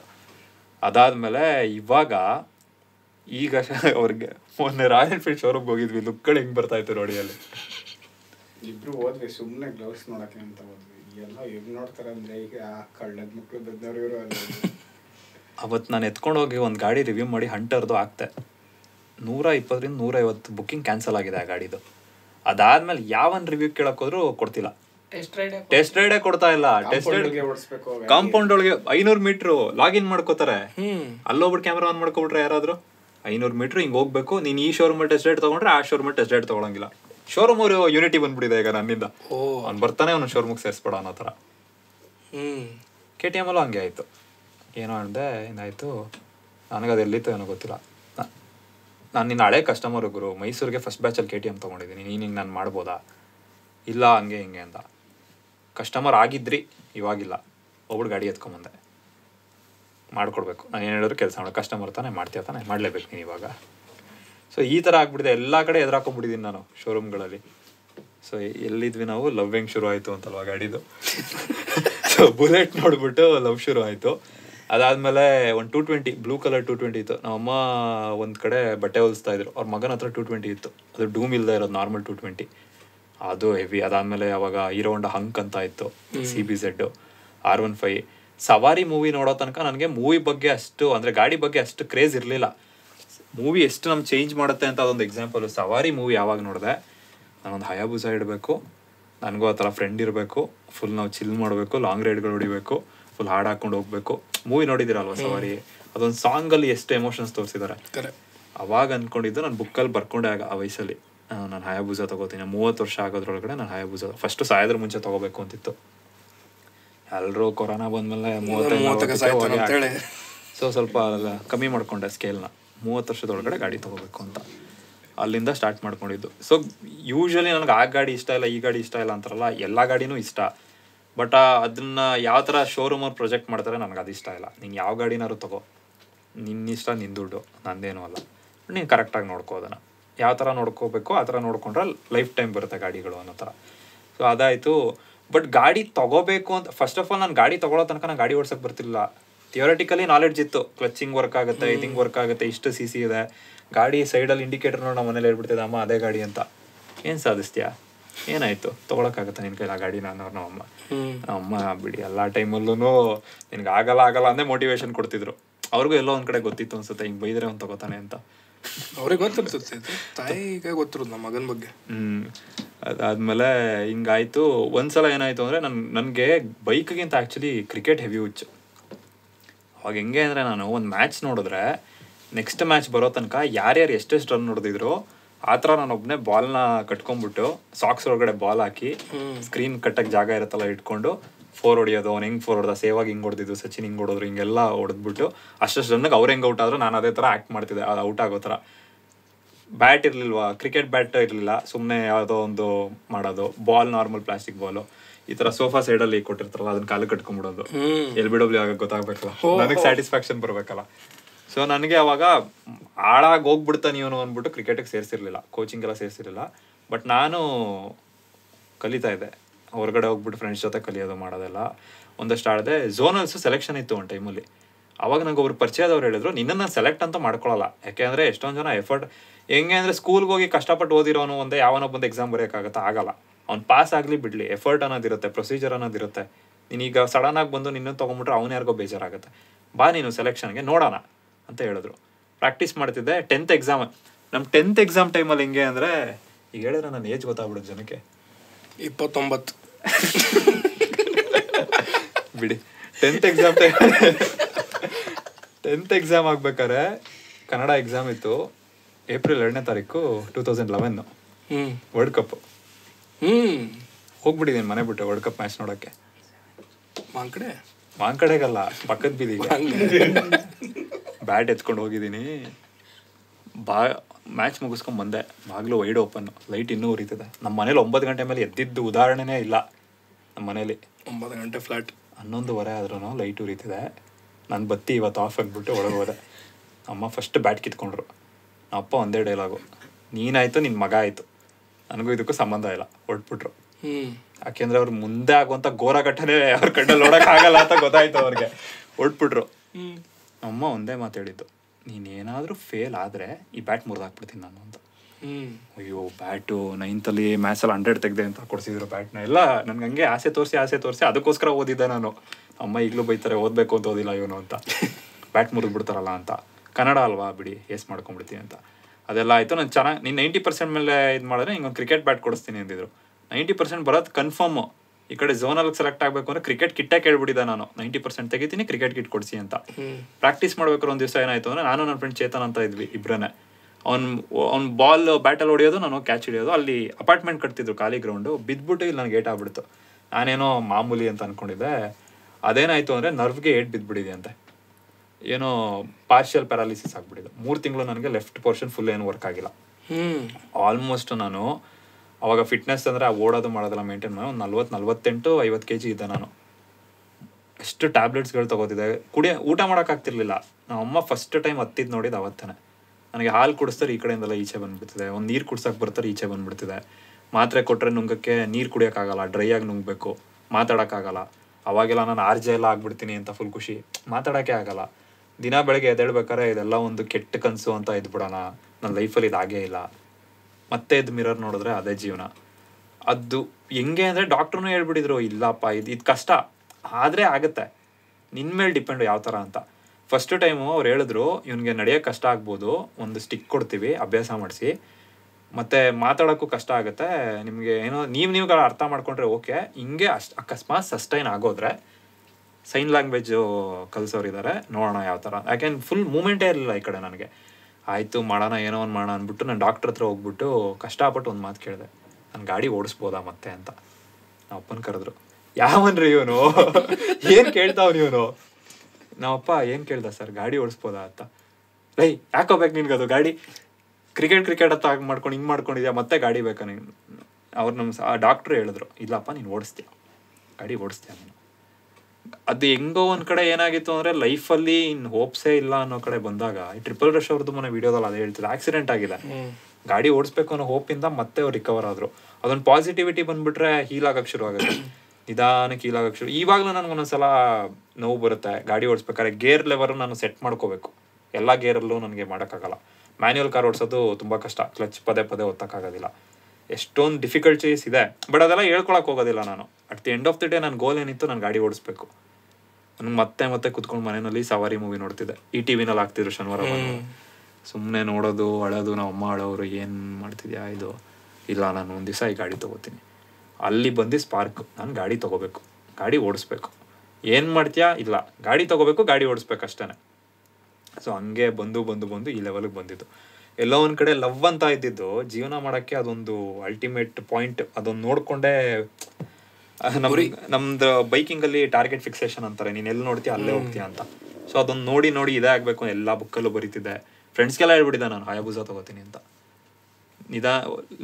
ಅದಾದಮೇಲೆ ಇವಾಗ ಈಗ ಅವ್ರಿಗೆ ಮೊನ್ನೆ ರಾಯಲ್ ಎನ್ಫೀಲ್ಡ್ ಶೋರೂಮ್ ಹೋಗಿದ್ವಿ ಲುಕ್ಗಳು ಹೆಂಗೆ ಬರ್ತಾ ಇತ್ತು ನೋಡಿ ಅಲ್ಲಿ ಇಬ್ರು ಹೋದ್ವಿ ಸುಮ್ಮನೆ ಗ್ಲೌಸ್ ನೋಡಕ್ಕೆ ಅಂತ ಹೋದ್ವಿ ಎಲ್ಲ ಹೆಂಗ್ ನೋಡ್ತಾರೆ ಅಂದ್ರೆ ಈಗ ಕಳ್ಳದ ಮಕ್ಕಳು ಬೆದ್ದವ್ರು ಇವರು ಅವತ್ತು ನಾನು ಎತ್ಕೊಂಡು ಹೋಗಿ ಒಂದು ಗಾಡಿ ರಿವ್ಯೂ ಮಾಡಿ ಹಂಟರ್ದು ಆಗ್ತೆ ನೂರ ಇಪ್ಪತ್ತರಿಂದ ನೂರ ಐವತ್ತು ಬುಕ್ಕಿಂಗ್ ಕ್ಯಾನ್ಸಲ್ ಆಗಿದೆ ಆ ಗಾಡಿದು ಅದಾದ್ಮೇಲೆ ಯಾವನ್ ರಿವ್ಯೂ ಕೇಳಕ್ ಕೊಡ್ತಿಲ್ಲ ಟೆಸ್ಟ್ ರೈಡೇ ಕೊಡ್ತಾ ಇಲ್ಲ ಟೆಸ್ಟ್ ರೈಡ್ ಕಾಂಪೌಂಡ್ ಒಳಗೆ ಐನೂರು ಮೀಟ್ರು ಲಾಗಿನ್ ಮಾಡ್ಕೋತಾರೆ ಅಲ್ಲೋಗ್ಬಿಟ್ಟು ಕ್ಯಾಮ್ರಾ ಆನ್ ಮಾಡ್ಕೊಬಿಟ್ರೆ ಯಾರಾದ್ರೂ ಐನೂರು ಮೀಟ್ರ್ ಹಿಂಗೆ ಹೋಗ್ಬೇಕು ನೀನು ಈ ಶೋರೂಮ್ ಟೆಸ್ಟ್ ರೇಟ್ ತೊಗೊಂಡ್ರೆ ಆ ಶೋರೂಮ್ ಟೆಸ್ಟ್ ರೇಟ್ ತೊಗೊಳಂಗಿಲ್ಲ ಶೋರೂಮ್ ಅವರು ಯೂನಿಟಿ ಬಂದ್ಬಿಟ್ಟಿದೆ ಈಗ ನನ್ನಿಂದ ಅವ್ನು ಬರ್ತಾನೆ ಅವ್ನು ಶೋರೂಮಿಗೆ ಸೇರಿಸ್ಬೇಡ ಅನ್ನೋ ಥರ ಕೆ ಟಿ ಎಮಲ್ಲೂ ಹಂಗೆ ಆಯಿತು ಏನೋ ಅಂದೆ ಏನಾಯಿತು ನನಗೆ ಅದು ಎಲ್ಲಿತ್ತು ಏನೋ ಗೊತ್ತಿಲ್ಲ ನಾನು ನಿನ್ನ ಹಳೆ ಕಸ್ಟಮರ್ ಗುರು ಮೈಸೂರಿಗೆ ಫಸ್ಟ್ ಬ್ಯಾಚಲ್ಲಿ ಕೆ ಟಿ ಎಮ್ ತೊಗೊಂಡಿದ್ದೀನಿ ನೀನು ಹಿಂಗೆ ನಾನು ಮಾಡ್ಬೋದಾ ಇಲ್ಲ ಹಂಗೆ ಹಿಂಗೆ ಅಂತ ಕಸ್ಟಮರ್ ಆಗಿದ್ರಿ ಇವಾಗಿಲ್ಲ ಒಬ್ಬಳು ಗಾಡಿ ಎತ್ಕೊಂಬಂದೆ ಮಾಡಿಕೊಡ್ಬೇಕು ನಾನು ಏನು ಹೇಳಿದ್ರು ಕೆಲಸ ಮಾಡೋ ಕಸ್ಟಮರ್ ತಾನೇ ಮಾಡ್ತೀಯ ತಾನೇ ಮಾಡಲೇಬೇಕು ನೀನು ಇವಾಗ ಸೊ ಈ ಥರ ಆಗ್ಬಿಟ್ಟಿದೆ ಎಲ್ಲ ಕಡೆ ಎದುರಾಕೊಂಡ್ಬಿಟ್ಟಿದ್ದೀನಿ ನಾನು ಶೋರೂಮ್ಗಳಲ್ಲಿ ಸೊ ಎಲ್ಲಿದ್ವಿ ನಾವು ಲವ್ ಹೆಂಗೆ ಶುರು ಆಯಿತು ಅಂತಲ್ವ ಗಾಡಿದು ಸೊ ಬುಲೆಟ್ ನೋಡಿಬಿಟ್ಟು ಲವ್ ಶುರು ಆಯಿತು ಅದಾದಮೇಲೆ ಒಂದು two twenty blue colour two twenty ಇತ್ತು ನಮ್ಮಮ್ಮ ಒಂದು ಕಡೆ ಬಟ್ಟೆ ಹೊಲಿಸ್ತಾ ಇದ್ರು ಅವ್ರ ಮಗನ ಹತ್ರ ಟೂ ಟ್ವೆಂಟಿ ಇತ್ತು ಅದು ಡೂಮ್ ಇಲ್ಲದೆ ಇರೋದು ನಾರ್ಮಲ್ ಟೂ ಟ್ವೆಂಟಿ ಅದು ಹೆವಿ ಅದಾದಮೇಲೆ ಅವಾಗ ಹೀರೋ ಹೊಂಡ ಹಂಕ್ ಅಂತ ಇತ್ತು C B Z R one five ಸವಾರಿ ಮೂವಿ ನೋಡೋ ತನಕ ನನಗೆ ಮೂವಿ ಬಗ್ಗೆ ಅಷ್ಟು ಅಂದರೆ ಗಾಡಿ ಬಗ್ಗೆ ಅಷ್ಟು ಕ್ರೇಜ್ ಇರಲಿಲ್ಲ ಮೂವಿ ಎಷ್ಟು ನಮ್ಮ ಚೇಂಜ್ ಮಾಡುತ್ತೆ ಅಂತ ಅದೊಂದು ಎಕ್ಸಾಂಪಲ್ ಸವಾರಿ ಮೂವಿ ಯಾವಾಗ ನೋಡಿದೆ ನಾನೊಂದು ಹಯಾಬೂಸ ಇಡಬೇಕು ನನಗೂ ಆ ಥರ ಫ್ರೆಂಡ್ ಇರಬೇಕು ಫುಲ್ ನಾವು ಚಿಲ್ ಮಾಡಬೇಕು ಲಾಂಗ್ ರೈಡ್ಗಳು ಹೊಡಿಬೇಕು ಫುಲ್ ಹಾಡು ಹಾಕೊಂಡು ಹೋಗ್ಬೇಕು ಮೂವಿ ನೋಡಿದಿರಲ್ವ ಸವಾರಿ ಅದೊಂದು ಸಾಂಗಲ್ಲಿ ಎಷ್ಟು ಎಮೋಷನ್ಸ್ ತೋರಿಸಿದ್ದಾರೆ ಅವಾಗ ಅಂದ್ಕೊಂಡಿದ್ದು ನಾನು ಬುಕ್ಕಲ್ಲಿ ಬರ್ಕೊಂಡೆ ಆಗ ಆ ವಯಸ್ಸಲ್ಲಿ ನಾನು ಹಯಾಬೂಜ ತಗೋತೀನಿ ಮೂವತ್ತು ವರ್ಷ ಆಗೋದ್ರೊಳಗಡೆ ನಾನು ಹಯಾಬೂಜ ಫಸ್ಟ್ ಸಾಯೋದ್ರ ಮುಂಚೆ ತಗೋಬೇಕು ಅಂತಿತ್ತು ಎಲ್ಲರೂ ಕೊರೋನಾ ಬಂದ್ಮೇಲೆ ಮೂವತ್ತು ಸೊ ಸ್ವಲ್ಪ ಕಮ್ಮಿ ಮಾಡ್ಕೊಂಡೆ ಸ್ಕೇಲ್ನ ಮೂವತ್ತು ವರ್ಷದೊಳಗಡೆ ಗಾಡಿ ತೊಗೋಬೇಕು ಅಂತ ಅಲ್ಲಿಂದ ಸ್ಟಾರ್ಟ್ ಮಾಡ್ಕೊಂಡಿದ್ದು ಸೊ ಯೂಶ್ವಲಿ ನನಗೆ ಆ ಗಾಡಿ ಇಷ್ಟ ಇಲ್ಲ ಈ ಗಾಡಿ ಇಷ್ಟ ಇಲ್ಲ ಅಂತಾರಲ್ಲ ಎಲ್ಲ ಗಾಡಿನೂ ಇಷ್ಟ ಬಟ್ ಅದನ್ನ ಯಾವ ಥರ ಶೋರೂಮರ್ ಪ್ರೊಜೆಕ್ಟ್ ಮಾಡ್ತಾರೆ ನನಗೆ ಅದು ಇಷ್ಟ ಇಲ್ಲ ನೀನು ಯಾವ ಗಾಡಿನಾರು ತಗೋ ನಿನ್ನ ಇಷ್ಟ ನಿನ್ನ ದುಡ್ಡು ನಂದೇನು ಅಲ್ಲ ನೀನು ಕರೆಕ್ಟಾಗಿ ನೋಡ್ಕೋ ಅದನ್ನು ಯಾವ ಥರ ನೋಡ್ಕೋಬೇಕು ಆ ಥರ ನೋಡ್ಕೊಂಡ್ರೆ ಲೈಫ್ ಟೈಮ್ ಬರುತ್ತೆ ಗಾಡಿಗಳು ಅನ್ನೋ ಥರ ಸೊ ಅದಾಯಿತು ಬಟ್ ಗಾಡಿ ತಗೋಬೇಕು ಅಂತ ಫಸ್ಟ್ ಆಫ್ ಆಲ್ ನಾನು ಗಾಡಿ ತಗೊಳ್ಳೋ ತನಕ ನಾನು ಗಾಡಿ ಓಡಿಸಕ್ ಬರ್ತಿಲ್ಲ ಥಿಯೋರಿಟಿಕಲಿ ನಾಲೆಡ್ಜ್ ಇತ್ತು ಕ್ಲಚಿಂಗ್ ವರ್ಕ್ ಆಗುತ್ತೆ ಇದಿಂಗ್ ವರ್ಕ್ ಆಗುತ್ತೆ ಇಷ್ಟು ಸಿ ಸಿ ಇದೆ ಗಾಡಿ ಸೈಡಲ್ಲಿ ಇಂಡಿಕೇಟರ್ ನೋಡಿ ನಮ್ಮ ಮನೇಲಿ ಹೇಳ್ಬಿಡ್ತಿದ್ದೆ ಅಮ್ಮ ಅದೇ ಗಾಡಿ ಅಂತ ಏನು ಸಾಧಿಸ್ತೀಯಾ ಏನಾಯ್ತು ತೊಗೊಳಕ್ಕಾಗತ್ತೆ ನಿನ್ ಕೈಲಿ ಆ ಗಾಡಿ ನಾನು ಅವ್ರು ಅಮ್ಮ ಬಿಡಿ ಎಲ್ಲ ಟೈಮಲ್ಲೂ ನಿನ್ಗೆ ಆಗಲ್ಲ ಆಗಲ್ಲ ಅಂದೇ ಮೋಟಿವೇಶನ್ ಕೊಡ್ತಿದ್ರು ಅವ್ರಿಗೂ ಎಲ್ಲೋ ಒಂದ್ ಕಡೆ ಗೊತ್ತಿತ್ತು ಅನ್ಸುತ್ತೆ ಹಿಂಗೆ ಬೈದ್ರೆ ಅವ್ನು ತಗೋತಾನೆ ಅಂತ ಅವ್ರಿಗೆ ಗೊತ್ತಿರ್ತೈತಿ ತಾಯಿಗೆ ಗೊತ್ತಿರೋದು ನಮ್ಮ ಮಗನ ಬಗ್ಗೆ ಹ್ಮ್ ಅದಾದ್ಮೇಲೆ ಹಿಂಗಾಯ್ತು ಒಂದ್ಸಲ ಏನಾಯ್ತು ಅಂದ್ರೆ ನನ್ ನನಗೆ ಬೈಕ್ಗಿಂತ ಆ್ಯಕ್ಚುಲಿ ಕ್ರಿಕೆಟ್ ಹೆವಿ ಹುಚ್ಚು ಅವಾಗ ಹೆಂಗೆ ಅಂದರೆ ನಾನು ಒಂದು ಮ್ಯಾಚ್ ನೋಡಿದ್ರೆ ನೆಕ್ಸ್ಟ್ ಮ್ಯಾಚ್ ಬರೋ ತನಕ ಯಾರ್ಯಾರು ಎಷ್ಟೆಷ್ಟು ರನ್ ನೋಡಿದಿದ್ರು ಆ ಥರ ನಾನು ಒಬ್ಬನೇ ಬಾಲ್ನ ಕಟ್ಕೊಂಡ್ಬಿಟ್ಟು ಸಾಕ್ಸ್ ಒಳಗಡೆ ಬಾಲ್ ಹಾಕಿ ಸ್ಕ್ರೀನ್ ಕಟ್ಟಕ್ಕೆ ಜಾಗ ಇರುತ್ತಲ್ಲ ಇಟ್ಕೊಂಡು ಫೋರ್ ಹೊಡಿಯೋದು ಅವ್ನು ಹೆಂಗೆ ಫೋರ್ ಹೊಡೆದ ಸೇವಾಗಿ ಹಿಂಗೆ ಹೊಡೆದಿದ್ದು ಸಚಿನ್ ಹಿಂಗೆ ಹೊಡೋದ್ರು ಹಿಂಗೆಲ್ಲ ಹೊಡೆದ್ಬಿಟ್ಟು ಅಷ್ಟಷ್ಟು ಜನಕ್ಕೆ ಅವ್ರು ಹೆಂಗೆ ಔಟ್ ಆದರೂ ನಾನು ಅದೇ ಥರ ಆ್ಯಕ್ಟ್ ಮಾಡ್ತಿದ್ದೆ ಅದು ಔಟ್ ಆಗೋ ಥರ ಬ್ಯಾಟ್ ಇರಲಿಲ್ವಾ ಕ್ರಿಕೆಟ್ ಬ್ಯಾಟ್ ಇರಲಿಲ್ಲ ಸುಮ್ಮನೆ ಯಾವುದೋ ಒಂದು ಮಾಡೋದು ಬಾಲ್ ನಾರ್ಮಲ್ ಪ್ಲಾಸ್ಟಿಕ್ ಬಾಲು ಈ ತರ ಸೋಫಾ ಸೈಡ್ ಅಲ್ಲಿ ಕೊಟ್ಟಿರ್ತಾರಲ್ಲ ಅದನ್ನ ಕಾಲು ಕಟ್ಕೊಂಡ್ಬಿಡೋದು ಎಲ್ ಬಿ ಡಬ್ಲ್ಯೂ ಆಗ ಗೊತ್ತಾಗ್ಬೇಕಲ್ಲ ನನಗೆ ಸ್ಯಾಟಿಸ್ಫ್ಯಾಕ್ಷನ್ ಬರ್ಬೇಕಲ್ಲ ಸೊ ನನಗೆ ಅವಾಗ ಹಾಳಾಗಿ ಹೋಗ್ಬಿಡ್ತಾನೆ ಇವನು ಅಂದ್ಬಿಟ್ಟು ಕ್ರಿಕೆಟಿಗೆ ಸೇರ್ಸಿರ್ಲಿಲ್ಲ ಕೋಚಿಂಗ್ ಎಲ್ಲ ಸೇರಿಸಿರಲಿಲ್ಲ ಬಟ್ ನಾನು ಕಲಿತಾ ಇದ್ದೆ ಹೊರಗಡೆ ಹೋಗ್ಬಿಟ್ಟು ಫ್ರೆಂಡ್ಸ್ ಜೊತೆ ಕಲಿಯೋದು ಮಾಡೋದೆಲ್ಲ ಒಂದಷ್ಟು ಆಡದೆ ಝೋನಲ್ಸು ಸೆಲೆಕ್ಷನ್ ಇತ್ತು ಒಂದು ಟೈಮಲ್ಲಿ ಅವಾಗ ನಂಗೆ ಒಬ್ರು ಪರಿಚಯದವರು ಹೇಳಿದ್ರು ನಿನ್ನನ್ನು ಸೆಲೆಕ್ಟ್ ಅಂತ ಮಾಡ್ಕೊಳ್ಳಲ್ಲ ಯಾಕೆಂದರೆ ಎಷ್ಟೊಂದು ಜನ ಎಫರ್ಟ್ ಹೆಂಗೆ ಅಂದರೆ ಸ್ಕೂಲ್ಗೆ ಹೋಗಿ ಕಷ್ಟಪಟ್ಟು ಓದಿರೋನು ಒಂದು ಬಂದು ಎಕ್ಸಾಮ್ ಬರೆಯೋಕ್ಕಾಗತ್ತೆ ಆಗಲ್ಲ ಅವ್ನು ಪಾಸ್ ಆಗಲಿ ಬಿಡಲಿ ಎಫರ್ಟ್ ಅನ್ನೋದಿರುತ್ತೆ ಪ್ರೊಸೀಜರ್ ಅನ್ನೋದಿರುತ್ತೆ ನೀನೀಗ ಸಡನ್ನಾಗಿ ಬಂದು ನಿನ್ನನ್ನು ತೊಗೊಂಬಿಟ್ರೆ ಅವನು ಯಾರಿಗೋ ಬೇಜಾರಾಗುತ್ತೆ ಬಾ ನೀನು ಸೆಲೆಕ್ಷನ್ಗೆ ನೋಡೋಣ ಅಂತ ಹೇಳಿದ್ರು ಪ್ರಾಕ್ಟೀಸ್ ಮಾಡ್ತಿದ್ದೆ ಟೆಂತ್ ಎಕ್ಸಾಮ್ ನಮ್ಮ ಟೆಂತ್ ಎಕ್ಸಾಮ್ ಟೈಮಲ್ಲಿ ಹೆಂಗೆ ಅಂದರೆ ಈಗ ಹೇಳಿದ್ರೆ ನನ್ನ ಏಜ್ ಗೊತ್ತಾಗ್ಬಿಡೋದು ಜನಕ್ಕೆ ಇಪ್ಪತ್ತೊಂಬತ್ತು ಬಿಡಿ ಟೆಂತ್ ಎಕ್ಸಾಮ್ ಟೆಂತ್ ಎಕ್ಸಾಮ್ ಆಗ್ಬೇಕಾದ್ರೆ ಕನ್ನಡ ಎಕ್ಸಾಮ್ ಇತ್ತು ಏಪ್ರಿಲ್ ಎರಡನೇ ತಾರೀಕು two thousand eleven world cup ಹ್ಞೂ ಹೋಗ್ಬಿಟ್ಟಿದ್ದೀನಿ ಮನೆ ಬಿಟ್ಟು ವರ್ಲ್ಡ್ ಕಪ್ ಮ್ಯಾಚ್ ನೋಡೋಕ್ಕೆ ಮಾಂಕಡೆ ಮಾಂಕಡೆಗಲ್ಲ ಪಕ್ಕದ ಬೀದಿಗೆ ಬ್ಯಾಟ್ ಎತ್ಕೊಂಡು ಹೋಗಿದ್ದೀನಿ ಬಾ ಮ್ಯಾಚ್ ಮುಗಿಸ್ಕೊಂಡ್ ಬಂದೆ ಬಾಗಿಲು ವೈಡ್ ಓಪನ್ ಲೈಟ್ ಇನ್ನೂ ಉರಿತದೆ ನಮ್ಮ ಮನೇಲಿ ಒಂಬತ್ತು ಗಂಟೆ ಮೇಲೆ ಎದ್ದಿದ್ದು ಉದಾಹರಣೆನೇ ಇಲ್ಲ ನಮ್ಮ ಮನೇಲಿ ಒಂಬತ್ತು ಗಂಟೆ ಫ್ಲಾಟ್ ಹನ್ನೊಂದುವರೆ ಆದ್ರೂ ಲೈಟ್ ಉರಿತಿದೆ ನಾನು ಬತ್ತಿ ಇವತ್ತು ಆಫ್ ಆಗಿಬಿಟ್ಟು ಒಳಗೆ ಹೋದೆ ಅಮ್ಮ ಫಸ್ಟ್ ಬ್ಯಾಟ್ ಕಿತ್ಕೊಂಡ್ರು ನಮ್ಮ ಅಪ್ಪ ಒಂದೇ ಡೈಲಾಗು ನೀನಾಯ್ತು ನಿನ್ನ ಮಗ ಆಯಿತು ನನಗೂ ಇದಕ್ಕೂ ಸಂಬಂಧ ಇಲ್ಲ ಹೊಟ್ಬಿಟ್ರು ಯಾಕೆಂದ್ರೆ ಅವ್ರು ಮುಂದೆ ಆಗುವಂಥ ಘೋರ ಘಟನೆ ಅವ್ರ ಕಣ್ಣಲ್ಲಿ ನೋಡೋಕ್ಕಾಗಲ್ಲ ಅಂತ ಗೊತ್ತಾಯ್ತು ಅವ್ರಿಗೆ ಹೊಟ್ಬಿಟ್ರು ಅಮ್ಮ ಒಂದೇ ಮಾತಾಡಿದ್ದು ನೀನೇನಾದರೂ ಫೇಲ್ ಆದರೆ ಈ ಬ್ಯಾಟ್ ಮುರಿದಾಕ್ಬಿಡ್ತೀನಿ ನಾನು ಅಂತ ಅಯ್ಯೋ ಬ್ಯಾಟು ನೈನ್ತಲ್ಲಿ ಮ್ಯಾಚಲ್ಲಿ ಹಂಡ್ರೆಡ್ ತೆಗ್ದೆ ಅಂತ ಕೊಡಿಸಿದ್ರು ಬ್ಯಾಟ್ನ ಎಲ್ಲ ನನಗೆ ಹಂಗೆ ಆಸೆ ತೋರಿಸಿ ಆಸೆ ತೋರಿಸಿ ಅದಕ್ಕೋಸ್ಕರ ಓದಿದ್ದೆ ನಾನು ಅಮ್ಮ ಈಗಲೂ ಬೈತಾರೆ ಓದಬೇಕು ಅಂತ ಓದಿಲ್ಲ ಇವನು ಅಂತ ಬ್ಯಾಟ್ ಮುರಿದು ಬಿಡ್ತಾರಲ್ಲ ಅಂತ ಕನ್ನಡ ಅಲ್ವಾ ಬಿಡಿ ಏಸ್ ಮಾಡ್ಕೊಂಡ್ಬಿಡ್ತೀನಿ ಅಂತ ಅದೆಲ್ಲ ಆಯಿತು ನಾನು ಚೆನ್ನಾಗಿ ನೀನು ನೈಂಟಿ ಪರ್ಸೆಂಟ್ ಮೇಲೆ ಇದು ಮಾಡಿದ್ರೆ ಹಿಂಗೊಂದು ಕ್ರಿಕೆಟ್ ಬ್ಯಾಟ್ ಕೊಡಿಸ್ತೀನಿ ಅಂದಿದ್ರು ನೈಂಟಿ ಪರ್ಸೆಂಟ್ ಬರೋದು ಕನ್ಫರ್ಮು ಈ ಕಡೆ ಝೋನಲ್ಲಿ ಸೆಲೆಕ್ಟ್ ಆಗಬೇಕು ಅಂದ್ರೆ ಕ್ರಿಕೆಟ್ ಕಿಟ್ಟೆ ಕೇಳ್ಬಿಟ್ಟಿದ್ದೆ ನಾನು ನೈಂಟಿ ಪರ್ಸೆಂಟ್ ತೆಗಿತೀನಿ ಕ್ರಿಕೆಟ್ ಕಿಟ್ ಕೊಡಿಸಿ ಅಂತ ಪ್ರಾಕ್ಟೀಸ್ ಮಾಡ್ಬೇಕಾದ್ರೆ ಒಂದು ದಿವಸ ಏನಾಯ್ತು ಅಂದ್ರೆ ನಾನು ನನ್ನ ಫ್ರೆಂಡ್ ಚೇತನ್ ಅಂತ ಇದ್ವಿ ಇಬ್ಬರನ್ನೇ ಅವ್ನು ಅವ್ನು ಬಾಲ್ ಬ್ಯಾಟಲ್ ಹೊಡೆಯೋದು ನಾನು ಕ್ಯಾಚ್ ಹಿಡಿಯೋದು ಅಲ್ಲಿ ಅಪಾರ್ಟ್ಮೆಂಟ್ ಕಟ್ತಿದ್ರು ಖಾಲಿ ಗ್ರೌಂಡು ಬಿದ್ಬಿಟ್ಟು ಇಲ್ಲಿ ನನಗೆ ಏಟ್ ಆಗ್ಬಿಡ್ತು ನಾನೇನೋ ಮಾಮೂಲಿ ಅಂತ ಅನ್ಕೊಂಡಿದ್ದೆ ಅದೇನಾಯ್ತು ಅಂದರೆ ನರ್ವ್ಗೆ ಏಟ್ ಬಿದ್ಬಿಡಿದೆ ಅಂತೆ ಏನೋ ಪಾರ್ಷಿಯಲ್ ಪ್ಯಾರಾಲಿಸಿಸ್ ಆಗ್ಬಿಟ್ಟಿದೆ ಮೂರು ತಿಂಗಳು ನನಗೆ ಲೆಫ್ಟ್ ಪೋರ್ಷನ್ ಫುಲ್ ಏನು ವರ್ಕ್ ಆಗಿಲ್ಲ ಆಲ್ಮೋಸ್ಟ್ ನಾನು ಅವಾಗ ಫಿಟ್ನೆಸ್ ಅಂದರೆ ಆ ಓಡೋದು ಮಾಡೋದಲ್ಲ ಮೇಂಟೈನ್ ಮಾಡಿ ಒಂದು ನಲ್ವತ್ತು ನಲ್ವತ್ತೆಂಟು ಐವತ್ತು ಕೆ ಜಿ ಇದ್ದೆ ನಾನು ಎಷ್ಟು ಟ್ಯಾಬ್ಲೆಟ್ಸ್ಗಳು ತೊಗೋತಿದ್ದೆ ಕುಡಿಯ ಊಟ ಮಾಡೋಕ್ಕಾಗ್ತಿರ್ಲಿಲ್ಲ ನಮ್ಮ ಅಮ್ಮ ಫಸ್ಟ್ ಟೈಮ್ ಹತ್ತಿದ್ದು ನೋಡಿದ ಅವತ್ತೇ ನನಗೆ ಹಾಲು ಕುಡಿಸ್ತಾರೆ ಈ ಕಡೆಯಿಂದೆಲ್ಲ ಈಚೆ ಬಂದುಬಿಡ್ತಿದೆ ಒಂದು ನೀರು ಕುಡ್ಸೋಕೆ ಬರ್ತಾರೆ ಈಚೆ ಬಂದುಬಿಡ್ತಿದೆ ಮಾತ್ರೆ ಕೊಟ್ಟರೆ ನುಂಗಕ್ಕೆ ನೀರು ಕುಡಿಯೋಕ್ಕಾಗಲ್ಲ ಡ್ರೈ ಆಗಿ ನುಂಗಬೇಕು ಮಾತಾಡೋಕ್ಕಾಗಲ್ಲ ಅವಾಗೆಲ್ಲ ನಾನು ಆರ್ಜೆ ಎಲ್ಲ ಆಗ್ಬಿಡ್ತೀನಿ ಅಂತ ಫುಲ್ ಖುಷಿ ಮಾತಾಡೋಕ್ಕೆ ಆಗಲ್ಲ ದಿನ ಬೆಳಗ್ಗೆ ಎದ್ದೇಳ್ಬೇಕಾದ್ರೆ ಇದೆಲ್ಲ ಒಂದು ಕೆಟ್ಟ ಕನಸು ಅಂತ ಇದ್ಬಿಡೋಣ ನನ್ನ ಲೈಫಲ್ಲಿ ಇದಾಗೇ ಇಲ್ಲ ಮತ್ತೆ ಇದು ಮಿರರ್ ನೋಡಿದ್ರೆ ಅದೇ ಜೀವನ ಅದು ಹೆಂಗೆ ಅಂದರೆ ಡಾಕ್ಟ್ರೂ ಹೇಳ್ಬಿಟ್ಟಿದ್ರು ಇಲ್ಲಪ್ಪ ಇದು ಇದು ಕಷ್ಟ ಆದರೆ ಆಗುತ್ತೆ ನಿನ್ನ ಮೇಲೆ ಡಿಪೆಂಡ್ ಯಾವ ಥರ ಅಂತ ಫಸ್ಟ್ ಟೈಮು ಅವ್ರು ಹೇಳಿದ್ರು ಇವನಿಗೆ ನಡೆಯೋ ಕಷ್ಟ ಆಗ್ಬೋದು ಒಂದು ಸ್ಟಿಕ್ ಕೊಡ್ತೀವಿ ಅಭ್ಯಾಸ ಮಾಡಿಸಿ ಮತ್ತು ಮಾತಾಡೋಕ್ಕೂ ಕಷ್ಟ ಆಗುತ್ತೆ ನಿಮಗೆ ಏನೋ ನೀವು ನೀವು ಅರ್ಥ ಮಾಡ್ಕೊಂಡ್ರೆ ಓಕೆ ಹಿಂಗೆ ಅಷ್ಟು ಅಕಸ್ಮಾತ್ ಸಸ್ಟೈನ್ ಆಗೋದ್ರೆ ಸೈನ್ ಲ್ಯಾಂಗ್ವೇಜು ಕಲಿಸೋರಿದ್ದಾರೆ ನೋಡೋಣ ಯಾವ ಥರ ಯಾಕೆಂದ್ರೆ ಫುಲ್ ಮೂಮೆಂಟೇ ಇರಲಿಲ್ಲ ಈ ಕಡೆ ನನಗೆ ಆಯಿತು ಮಾಡೋಣ ಏನೋ ಒಂದು ಮಾಡೋಣ ಅಂದ್ಬಿಟ್ಟು ನಾನು ಡಾಕ್ಟ್ರ್ ಹತ್ರ ಹೋಗ್ಬಿಟ್ಟು ಕಷ್ಟಪಟ್ಟು ಒಂದು ಮಾತು ಕೇಳಿದೆ ನಾನು ಗಾಡಿ ಓಡಿಸ್ಬೋದಾ ಮತ್ತೆ ಅಂತ ನಮ್ಮ ಅಪ್ಪನ ಕರೆದ್ರು ಯಾವನ್ರಿ ಇವನು ಏನು ಕೇಳ್ತಾವ್ ಇವನು ನಾವಪ್ಪ ಏನು ಕೇಳ್ದ ಸರ್ ಗಾಡಿ ಓಡಿಸ್ಬೋದಾ ಅಂತ ಲೈ ನಿನ್ಗೆ ಅದು ಗಾಡಿ ಕ್ರಿಕೆಟ್ ಕ್ರಿಕೆಟ್ ಅಂತ ಹಾಗೆ ಮಾಡ್ಕೊಂಡು ಹಿಂಗೆ ಮಾಡ್ಕೊಂಡಿದ್ಯಾ ಮತ್ತೆ ಗಾಡಿ ಬೇಕಾ ನೀನು ಅವ್ರು ನಮ್ಮ ಆ ಡಾಕ್ಟ್ರು ಹೇಳಿದ್ರು ಇಲ್ಲಪ್ಪ ನೀನು ಓಡಿಸ್ತೀಯ ಗಾಡಿ ಓಡಿಸ್ತೀಯ ಅದು ಹೆಂಗೋ ಒಂದ್ ಕಡೆ ಏನಾಗಿತ್ತು ಲೈಫ್ ಲೈಫಲ್ಲಿ ಇನ್ ಹೋಪ್ಸೇ ಇಲ್ಲ ಅನ್ನೋ ಕಡೆ ಬಂದಾಗ ಟ್ರಿಪಲ್ ರಶ್ ಅವ್ರದ್ದು ಮನೆ ವಿಡಿಯೋದಲ್ಲಿ ಅದೇ ಹೇಳ್ತಿದ್ರು ಆಕ್ಸಿಡೆಂಟ್ ಆಗಿದೆ ಗಾಡಿ ಓಡಿಸ್ಬೇಕು ಅನ್ನೋ ಹೋಪ್ ಇಂದ ಮತ್ತೆ ಅವ್ರು ರಿಕವರ್ ಆದ್ರು ಅದೊಂದು ಪಾಸಿಟಿವಿಟಿ ಬಂದ್ಬಿಟ್ರೆ ಹೀಲ್ ಆಗಕ್ಕೆ ಶುರು ಆಗುತ್ತೆ ನಿಧಾನಕ್ಕೆ ಹೀಲ್ ಆಗಕ್ಕೆ ಶುರು ಇವಾಗಲೂ ನನಗೆ ಒಂದೊಂದ್ಸಲ ನೋವು ಬರುತ್ತೆ ಗಾಡಿ ಓಡಿಸ್ಬೇಕಾದ್ರೆ ಗೇರ್ ಲೆವರ್ ನಾನು ಸೆಟ್ ಮಾಡ್ಕೋಬೇಕು ಎಲ್ಲ ಗೇರಲ್ಲೂ ನನಗೆ ಮಾಡೋಕ್ಕಾಗಲ್ಲ ಮ್ಯಾನ್ಯಲ್ ಕಾರ್ ಓಡಿಸೋದು ತುಂಬಾ ಕಷ್ಟ ಕ್ಲಚ್ ಪದೇ ಪದೇ ಒತ್ತಕ್ಕಾಗೋದಿಲ್ಲ ಎಷ್ಟೊಂದು ಡಿಫಿಕಲ್ಟೀಸ್ ಇದೆ ಬಟ್ ಅದೆಲ್ಲ ಹೇಳ್ಕೊಳಕ್ಕೆ ಹೋಗೋದಿಲ್ಲ ನಾನು at the end of the day ನನ್ನ ಗೋಲ್ ಏನಿತ್ತು ನಾನು ಗಾಡಿ ಓಡಿಸ್ಬೇಕು ನನಗೆ ಮತ್ತೆ ಮತ್ತೆ ಕುತ್ಕೊಂಡು ಮನೆಯಲ್ಲಿ ಸವಾರಿ ಮೂವಿ ನೋಡ್ತಿದ್ದೆ ಈ ಟಿ ವಿನಲ್ಲಿ ಹಾಕ್ತಿದ್ರು ಶನಿವಾರ ಸುಮ್ಮನೆ ನೋಡೋದು ಅಳೋದು ನಾವು ಅಮ್ಮ ಅಳೋರು ಏನು ಮಾಡ್ತಿದ್ಯಾ ಇದು ಇಲ್ಲ ನಾನು ಒಂದು ದಿವಸ ಈ ಗಾಡಿ ತಗೋತೀನಿ ಅಲ್ಲಿ ಬಂದು ಸ್ಪಾರ್ಕ್ ನಾನು ಗಾಡಿ ತೊಗೋಬೇಕು ಗಾಡಿ ಓಡಿಸ್ಬೇಕು ಏನು ಮಾಡ್ತೀಯಾ ಇಲ್ಲ ಗಾಡಿ ತಗೋಬೇಕು ಗಾಡಿ ಓಡಿಸ್ಬೇಕು ಅಷ್ಟೇ ಸೊ ಹಂಗೆ ಬಂದು ಬಂದು ಬಂದು ಈ ಲೆವೆಲ್ಗೆ ಬಂದಿದ್ದು ಎಲ್ಲೋ ಒಂದು ಕಡೆ ಲವ್ ಅಂತ ಇದ್ದಿದ್ದು ಜೀವನ ಮಾಡೋಕ್ಕೆ ಅದೊಂದು ಅಲ್ಟಿಮೇಟ್ ಪಾಯಿಂಟ್ ಅದೊಂದು ನೋಡಿಕೊಂಡೇ ನಮ್ದು ಬೈಕಿಂಗ್ ಅಲ್ಲಿ ಟಾರ್ಗೆಟ್ ಫಿಕ್ಸೇಷನ್ ಅಂತಾರೆ ನೀನ್ ಎಲ್ಲಿ ನೋಡ್ತೀಯ ಅಲ್ಲೇ ಹೋಗ್ತೀಯ ಅಂತ ಸೊ ಅದೊಂದು ನೋಡಿ ನೋಡಿ ಇದೇ ಆಗ್ಬೇಕು ಎಲ್ಲಾ ಬುಕ್ಕಲ್ಲೂ ಬರೀತಿದ್ದೆ ಫ್ರೆಂಡ್ಸ್ಗೆಲ್ಲ ಹೇಳ್ಬಿಟ್ಟಿದ್ದೆ ನಾನು ಹಯಬೂಸ ತಗೋತೀನಿ ಅಂತ ನಿದಾ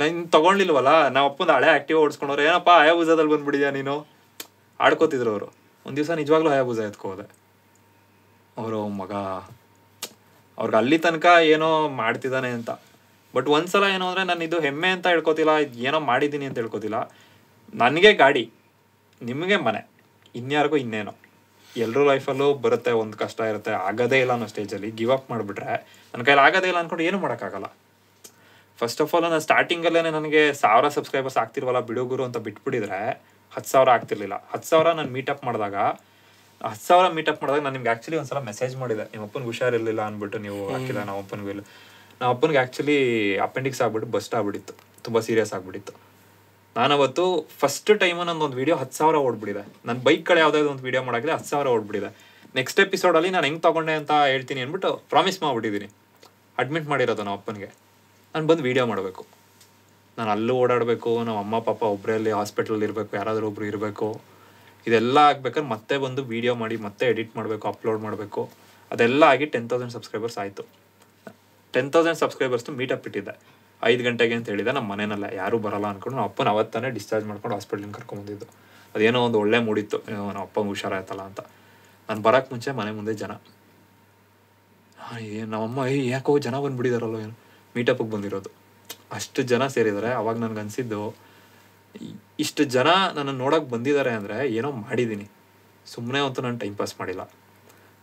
ನಾನು ತಗೊಂಡಿಲ್ವಲ್ಲ ನಾವು ಅಪ್ಪಂದು ಹಳೆ ಆಕ್ಟಿವ್ ಓಡಿಸ್ಕೊಂಡ್ರೆ ಏನಪ್ಪ ಹಯಬೂಸದಲ್ಲಿ ಬಂದ್ಬಿಟ್ಟಿದ್ಯಾ ನೀನು ಆಡ್ಕೋತಿದ್ರು ಅವರು ಒಂದು ದಿವಸ ನಿಜವಾಗ್ಲೂ ಹಯಬೂಸ ಎತ್ಕೋದೆ ಅವರು ಮಗ ಅವ್ರಿಗೆ ಅಲ್ಲಿ ತನಕ ಏನೋ ಮಾಡ್ತಿದ್ದಾನೆ ಅಂತ ಬಟ್ ಒಂದ್ಸಲ ಏನು ಅಂದರೆ ನಾನು ಇದು ಹೆಮ್ಮೆ ಅಂತ ಹೇಳ್ಕೊತಿಲ್ಲ ಏನೋ ಮಾಡಿದ್ದೀನಿ ಅಂತ ಹೇಳ್ಕೊತಿಲ್ಲ ನನಗೆ ಗಾಡಿ ನಿಮಗೆ ಮನೆ ಇನ್ಯಾರಿಗೂ ಇನ್ನೇನೋ ಎಲ್ಲರೂ ಲೈಫಲ್ಲೂ ಬರುತ್ತೆ ಒಂದು ಕಷ್ಟ ಇರುತ್ತೆ ಆಗೋದೇ ಇಲ್ಲ ಅನ್ನೋ ಸ್ಟೇಜಲ್ಲಿ ಗಿವ್ ಅಪ್ ಮಾಡಿಬಿಟ್ರೆ ನನ್ನ ಕೈಲಿ ಆಗೋದೇ ಇಲ್ಲ ಅಂದ್ಕೊಂಡು ಏನು ಮಾಡೋಕ್ಕಾಗಲ್ಲ ಫಸ್ಟ್ ಆಫ್ ಆಲ್ ನಾನು ಸ್ಟಾರ್ಟಿಂಗಲ್ಲೇ ನನಗೆ ಸಾವಿರ ಸಬ್ಸ್ಕ್ರೈಬರ್ಸ್ ಆಗ್ತಿರ್ವಲ್ಲ ಬಿಡುಗುರು ಅಂತ ಬಿಟ್ಬಿಟ್ಟಿದ್ರೆ ಹತ್ತು ಸಾವಿರ ಆಗ್ತಿರ್ಲಿಲ್ಲ ಹತ್ತು ಸಾವಿರ ನಾನು ಮೀಟಪ್ ಮಾಡಿದಾಗ ಹತ್ತು ಸಾವಿರ ಮೀಟಪ್ ಮಾಡಿದಾಗ ನಾನು ನಿಮ್ಗೆ ಆ್ಯಕ್ಚುಲಿ ಸಲ ಮೆಸೇಜ್ ಮಾಡಿದೆ ನಿಮ್ಮ ಅಪ್ಪನಿಗೆ ಹುಷಾರಿರಲಿಲ್ಲ ಅಂದ್ಬಿಟ್ಟು ನೀವು ಹಾಕಿಲ್ಲ ನಾವು ಅಪ್ಪನಿಗೆ ಇಲ್ಲ ನಮ್ಮ ಅಪ್ಪನಿಗೆ ಆ್ಯಕ್ಚುಲಿ ಅಪೆಂಡಿಕ್ಸ್ ಆಗ್ಬಿಟ್ಟು ಬಸ್ಟ್ ಆಗ್ಬಿಟ್ಟಿತ್ತು ತುಂಬ ಸೀರಿಯಸ್ ಆಗ್ಬಿಟ್ಟಿತ್ತು ನಾನವತ್ತು ಫಸ್ಟ್ ಟೈಮು ಒಂದು ವೀಡಿಯೋ ಹತ್ತು ಸಾವಿರ ಓಡ್ಬಿಡಿದೆ ನನ್ನ ಕಡೆ ಯಾವುದಾದ್ರು ಒಂದು ವೀಡಿಯೋ ಮಾಡೋಕ್ಕಿದೆ ಹತ್ತು ಸಾವಿರ ಓಡ್ಬಿಡಿದೆ ನೆಕ್ಸ್ಟ್ ಎಪಿಸೋಡಲ್ಲಿ ನಾನು ಹೆಂಗೆ ತೊಗೊಂಡೆ ಅಂತ ಹೇಳ್ತೀನಿ ಅಂದ್ಬಿಟ್ಟು ಪ್ರಾಮಿಸ್ ಮಾಡಿಬಿಟ್ಟಿದ್ದೀನಿ ಅಡ್ಮಿಟ್ ಮಾಡಿರೋದು ನಾವು ಅಪ್ಪನಿಗೆ ನಾನು ಬಂದು ವೀಡಿಯೋ ಮಾಡಬೇಕು ನಾನು ಅಲ್ಲೂ ಓಡಾಡಬೇಕು ನಮ್ಮ ಅಮ್ಮ ಪಾಪ ಒಬ್ಬರಲ್ಲಿ ಹಾಸ್ಪಿಟ್ಲಲ್ಲಿ ಇರಬೇಕು ಯಾರಾದರೂ ಒಬ್ರು ಇರಬೇಕು ಇದೆಲ್ಲ ಆಗ್ಬೇಕಾದ್ರೆ ಮತ್ತೆ ಬಂದು ವೀಡಿಯೋ ಮಾಡಿ ಮತ್ತೆ ಎಡಿಟ್ ಮಾಡಬೇಕು ಅಪ್ಲೋಡ್ ಮಾಡಬೇಕು ಅದೆಲ್ಲ ಆಗಿ ಟೆನ್ ತೌಸಂಡ್ ಸಬ್ಸ್ಕ್ರೈಬರ್ಸ್ ಆಯಿತು ಟೆನ್ ತೌಸಂಡ್ ಮೀಟ್ ಮೀಟಪ್ ಇಟ್ಟಿದ್ದೆ ಐದು ಗಂಟೆಗೆ ಅಂತ ಹೇಳಿದ ನಮ್ಮ ಮನೆಯಲ್ಲ ಯಾರೂ ಬರಲ್ಲ ಅಂದ್ಕೊಂಡು ನಮ್ಮ ಅಪ್ಪನ ಅವತ್ತಾನೆ ಡಿಸ್ಚಾರ್ಜ್ ಮಾಡ್ಕೊಂಡು ಹಾಸ್ಪಿಟ್ಲಿಗೆ ಕರ್ಕೊಂಬಂದಿದ್ದು ಅದೇನೋ ಒಂದು ಒಳ್ಳೆ ಮೂಡಿತ್ತು ನಮ್ಮ ಅಪ್ಪಂಗೆ ಹುಷಾರಾಯ್ತಲ್ಲ ಅಂತ ನಾನು ಬರೋಕ್ಕೆ ಮುಂಚೆ ಮನೆ ಮುಂದೆ ಜನ ನಮ್ಮಮ್ಮ ಏ ಯಾಕೋ ಜನ ಬಂದುಬಿಡಿದಾರಲ್ಲೋ ಏನು ಮೀಟಪ್ಪಿಗೆ ಬಂದಿರೋದು ಅಷ್ಟು ಜನ ಸೇರಿದ್ದಾರೆ ಅವಾಗ ನನಗನ್ಸಿದ್ದು ಇಷ್ಟು ಜನ ನನ್ನ ನೋಡೋಕೆ ಬಂದಿದ್ದಾರೆ ಅಂದರೆ ಏನೋ ಮಾಡಿದ್ದೀನಿ ಸುಮ್ಮನೆ ಅಂತೂ ನಾನು ಟೈಮ್ ಪಾಸ್ ಮಾಡಿಲ್ಲ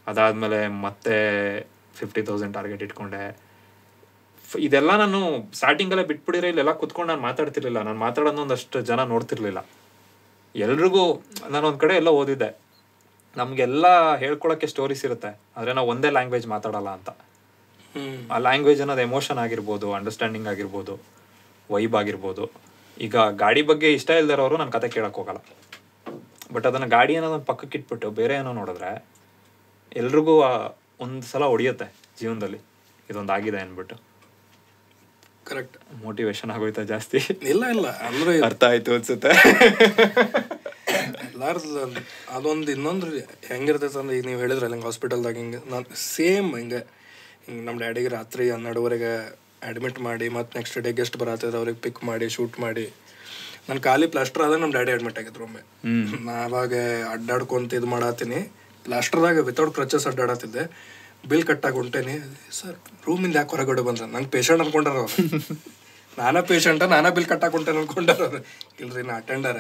ಅದಾದಮೇಲೆ ಮತ್ತೆ ಫಿಫ್ಟಿ ತೌಸಂಡ್ ಟಾರ್ಗೆಟ್ ಇಟ್ಕೊಂಡೆ ಇದೆಲ್ಲ ನಾನು ಸ್ಟಾರ್ಟಿಂಗಲ್ಲೇ ಬಿಟ್ಬಿಡಿರೋ ಇಲ್ಲೆಲ್ಲ ಕುತ್ಕೊಂಡು ನಾನು ಮಾತಾಡ್ತಿರ್ಲಿಲ್ಲ ನಾನು ಮಾತಾಡೋದು ಒಂದಷ್ಟು ಜನ ನೋಡ್ತಿರ್ಲಿಲ್ಲ ಎಲ್ರಿಗೂ ನಾನು ಒಂದು ಕಡೆ ಎಲ್ಲ ಓದಿದ್ದೆ ನಮಗೆಲ್ಲ ಹೇಳ್ಕೊಳಕ್ಕೆ ಸ್ಟೋರೀಸ್ ಇರುತ್ತೆ ಆದರೆ ನಾವು ಒಂದೇ ಲ್ಯಾಂಗ್ವೇಜ್ ಮಾತಾಡಲ್ಲ ಅಂತ ಆ ಲ್ಯಾಂಗ್ವೇಜ್ ಅನ್ನೋದು ಎಮೋಷನ್ ಆಗಿರ್ಬೋದು ಅಂಡರ್ಸ್ಟ್ಯಾಂಡಿಂಗ್ ಆಗಿರ್ಬೋದು ವೈಬ್ ಆಗಿರ್ಬೋದು ಈಗ ಗಾಡಿ ಬಗ್ಗೆ ಇಷ್ಟ ಇಲ್ದಿರೋರು ನಾನು ಕತೆ ಕೇಳೋಕೆ ಹೋಗಲ್ಲ ಬಟ್ ಅದನ್ನು ಗಾಡಿ ಅನ್ನೋದನ್ನ ಪಕ್ಕಕ್ಕೆ ಇಟ್ಬಿಟ್ಟು ಬೇರೆ ಏನೋ ನೋಡಿದ್ರೆ ಎಲ್ರಿಗೂ ಒಂದು ಸಲ ಹೊಡೆಯುತ್ತೆ ಜೀವನದಲ್ಲಿ ಇದೊಂದು ಆಗಿದೆ ಅಂದ್ಬಿಟ್ಟು ಕರೆಕ್ಟ್ ಮೋಟಿವೇಶನ್ ಆಗೋಯ್ತಾ ಜಾಸ್ತಿ ಇಲ್ಲ ಇಲ್ಲ ಅಂದ್ರೆ ಅರ್ಥ ಆಯ್ತು ಅನ್ಸುತ್ತೆ ಎಲ್ಲಾರ್ದು ಅದೊಂದು ಇನ್ನೊಂದು ಹೆಂಗಿರ್ತೈತೆ ಅಂದ್ರೆ ಈಗ ನೀವು ಹೇಳಿದ್ರೆ ಹಿಂಗೆ ಹಾಸ್ಪಿಟಲ್ದಾಗ ಹಿಂಗೆ ನಾನು ಸೇಮ್ ಹಿಂಗೆ ಹಿಂಗೆ ನಮ್ಮ ಡ್ಯಾಡಿಗೆ ರಾತ್ರಿ ಹನ್ನೆರಡುವರೆಗೆ ಅಡ್ಮಿಟ್ ಮಾಡಿ ಮತ್ತೆ ನೆಕ್ಸ್ಟ್ ಡೇ ಗೆಸ್ಟ್ ಬರತ್ತದ ಅವ್ರಿಗೆ ಪಿಕ್ ಮಾಡಿ ಶೂಟ್ ಮಾಡಿ ನನ್ನ ಖಾಲಿ ಪ್ಲಾಸ್ಟರ್ ಆದ್ರೆ ನಮ್ಮ ಡ್ಯಾಡಿ ಅಡ್ಮಿಟ್ ಆಗಿದ್ರು ಒಮ್ಮೆ ನಾ ಅವಾಗ ಅಡ್ಡಾಡ್ಕೊಂತ ಇದು ಮಾಡತ್ತೀನಿ ಪ್ಲಾಸ್ಟರ್ದಾಗ ವಿತೌಟ್ ಕ್ರಚಸ್ ಅಡ್ಡಾಡತ್ತಿದ್ದೆ ಬಿಲ್ ಕಟ್ಟಾಗಿ ಹೊಂಟೇನೆ ಸರ್ ರೂಮಿಂದ ಯಾಕೆ ಹೊರಗಡೆ ಬಂದ್ರೆ ನಂಗೆ ಪೇಷಂಟ್ ಅನ್ಕೊಂಡಾರ ಅವ್ರು ನಾನಾ ಪೇಷಂಟ ನಾನಾ ಬಿಲ್ ಕಟ್ಟಾಗಿ ಹೊಂಟೇನೆ ಅನ್ಕೊಂಡಾರ ಇಲ್ಲರಿ ನಾ ಅಟೆಂಡರ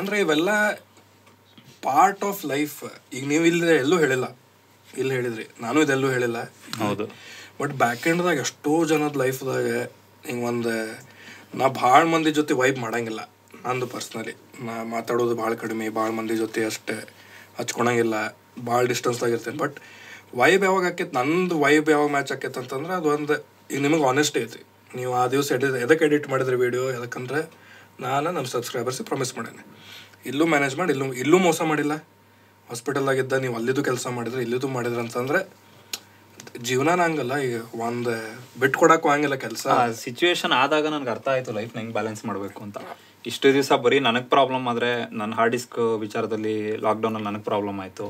ಅಂದರೆ ಇವೆಲ್ಲ ಪಾರ್ಟ್ ಆಫ್ ಲೈಫ್ ಈಗ ನೀವು ಇಲ್ಲದೆ ಎಲ್ಲೂ ಹೇಳಿಲ್ಲ ಇಲ್ಲಿ ಹೇಳಿದ್ರಿ ನಾನು ಇದೆಲ್ಲೂ ಹೇಳಿಲ್ಲ ಹೌದು ಬಟ್ ಬ್ಯಾಕ್ ಎಂಡ್ದಾಗ ಎಷ್ಟೋ ಜನದ ಲೈಫ್ದಾಗ ಹಿಂಗೆ ಒಂದು ನಾ ಭಾಳ ಮಂದಿ ಜೊತೆ ವೈಬ್ ಮಾಡೋಂಗಿಲ್ಲ ನಂದು ಪರ್ಸ್ನಲಿ ನಾ ಮಾತಾಡೋದು ಭಾಳ ಕಡಿಮೆ ಭಾಳ ಮಂದಿ ಜೊತೆ ಅಷ್ಟೇ ಹಚ್ಕೊಳಂಗಿಲ್ಲ ಭಾಳ ಡಿಸ್ಟೆನ್ಸ್ದಾಗ ಬಟ್ ವೈಬ್ ಯಾವಾಗ ಆಕೈತೆ ನಂದು ವೈಬ್ ಯಾವಾಗ ಮ್ಯಾಚ್ ಆಕೈತೆ ಅಂತಂದ್ರೆ ಅದು ಒಂದು ಈಗ ನಿಮಗೆ ಆನೆಸ್ಟ್ ಐತಿ ನೀವು ಆ ದಿವಸ ಎಡಿ ಎದಕ್ಕೆ ಎಡಿಟ್ ಮಾಡಿದ್ರಿ ವೀಡಿಯೋ ಯಾಕಂದ್ರೆ ನಾನು ನಮ್ಮ ಸಬ್ಸ್ಕ್ರೈಬರ್ಸಿಗೆ ಪ್ರಾಮಿಸ್ ಮಾಡೇನೆ ಇಲ್ಲೂ ಮ್ಯಾನೇಜ್ ಮಾಡಿ ಇಲ್ಲೂ ಇಲ್ಲೂ ಮೋಸ ಮಾಡಿಲ್ಲ ಹಾಸ್ಪಿಟಲ್ದಾಗಿದ್ದ ನೀವು ಅಲ್ಲಿದ್ದು ಕೆಲಸ ಮಾಡಿದ್ರೆ ಇಲ್ಲಿದ್ದು ಮಾಡಿದ್ರೆ ಅಂತಂದ್ರೆ ಜೀವನ ಹಂಗಲ್ಲ ಈಗ ಒಂದು ಬಿಟ್ಟು ಕೊಡಕ್ಕೆ ಹಂಗಿಲ್ಲ ಕೆಲಸ ಸಿಚುವೇಶನ್ ಆದಾಗ ನನಗೆ ಅರ್ಥ ಆಯಿತು ಲೈಫ್ ನಂಗೆ ಬ್ಯಾಲೆನ್ಸ್ ಮಾಡಬೇಕು ಅಂತ ಇಷ್ಟು ದಿವಸ ಬರೀ ನನಗೆ ಪ್ರಾಬ್ಲಮ್ ಆದರೆ ನನ್ನ ಹಾರ್ಡ್ ಡಿಸ್ಕ್ ವಿಚಾರದಲ್ಲಿ ಲಾಕ್ಡೌನಲ್ಲಿ ನನಗೆ ಪ್ರಾಬ್ಲಮ್ ಆಯಿತು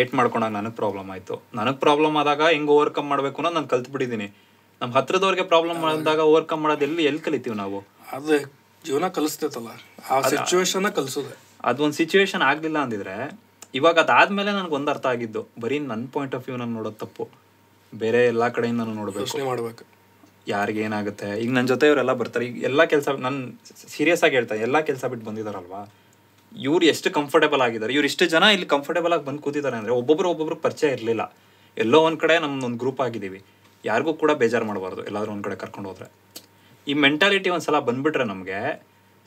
ಏಟ್ ಮಾಡ್ಕೊಂಡಾಗ ನನಗೆ ಪ್ರಾಬ್ಲಮ್ ಆಯ್ತು ನನಗೆ ಪ್ರಾಬ್ಲಮ್ ಆದಾಗ ಹೆಂಗ್ ಓವರ್ಕಮ್ ಮಾಡಬೇಕು ಅನ್ನೋ ನಾನು ಕಲ್ತ್ಬಿಟ್ಟಿದ್ದೀನಿ ನಮ್ಮ ಹತ್ರದವ್ರಿಗೆ ಪ್ರಾಬ್ಲಮ್ ಮಾಡಿದಾಗ ಓವರ್ಕಮ್ ಮಾಡೋದು ಎಲ್ಲಿ ಎಲ್ಲಿ ಕಲಿತೀವಿ ನಾವು ಅದೇ ಜೀವನ ಕಲಿಸ್ತೈತಲ್ಲ ಆ ಸಿಚುವೇಶನ್ ಕಲಿಸೋದು ಅದೊಂದು ಸಿಚುವೇಶನ್ ಆಗಲಿಲ್ಲ ಅಂದಿದ್ರೆ ಇವಾಗ ಅದಾದ್ಮೇಲೆ ನನಗೆ ಒಂದು ಅರ್ಥ ಆಗಿದ್ದು ಬರೀ ನನ್ನ ಪಾಯಿಂಟ್ ಆಫ್ ವ್ಯೂ ನಾನು ನೋಡೋದು ತಪ್ಪು ಬೇರೆ ಎಲ್ಲಾ ಕಡೆಯಿಂದ ನಾನು ನೋಡಬೇಕು ಮಾಡಬೇಕು ಯಾರಿಗೆ ಏನಾಗುತ್ತೆ ಈಗ ನನ್ನ ಜೊತೆ ಇವರೆಲ್ಲ ಬರ್ತಾರೆ ಈಗ ಎಲ್ಲ ಕೆಲಸ ನಾನು ಸೀರಿಯಸ್ ಆಗಿ ಹೇಳ್ತಾರೆ ಎಲ್ಲಾ ಕೆಲಸ ಬಿಟ್ಟು ಬಂದಿದಾರಲ್ವಾ ಇವ್ರು ಎಷ್ಟು ಕಂಫರ್ಟೇಬಲ್ ಆಗಿದ್ದಾರೆ ಇವ್ರು ಇಷ್ಟು ಜನ ಇಲ್ಲಿ ಕಂಫರ್ಟೇಬಲ್ ಆಗಿ ಬಂದು ಕೂತಿದ್ದಾರೆ ಅಂದರೆ ಒಬ್ಬೊಬ್ರು ಒಬ್ಬೊಬ್ರು ಪರಿಚಯ ಇರಲಿಲ್ಲ ಎಲ್ಲೋ ಒಂದು ಕಡೆ ನಮ್ದೊಂದು ಗ್ರೂಪ್ ಆಗಿದ್ದೀವಿ ಯಾರಿಗೂ ಕೂಡ ಬೇಜಾರು ಮಾಡಬಾರ್ದು ಎಲ್ಲಾದರೂ ಒಂದು ಕಡೆ ಕರ್ಕೊಂಡು ಹೋದ್ರೆ ಈ ಮೆಂಟಾಲಿಟಿ ಒಂದ್ಸಲ ಸಲ ಬಂದುಬಿಟ್ರೆ ನಮಗೆ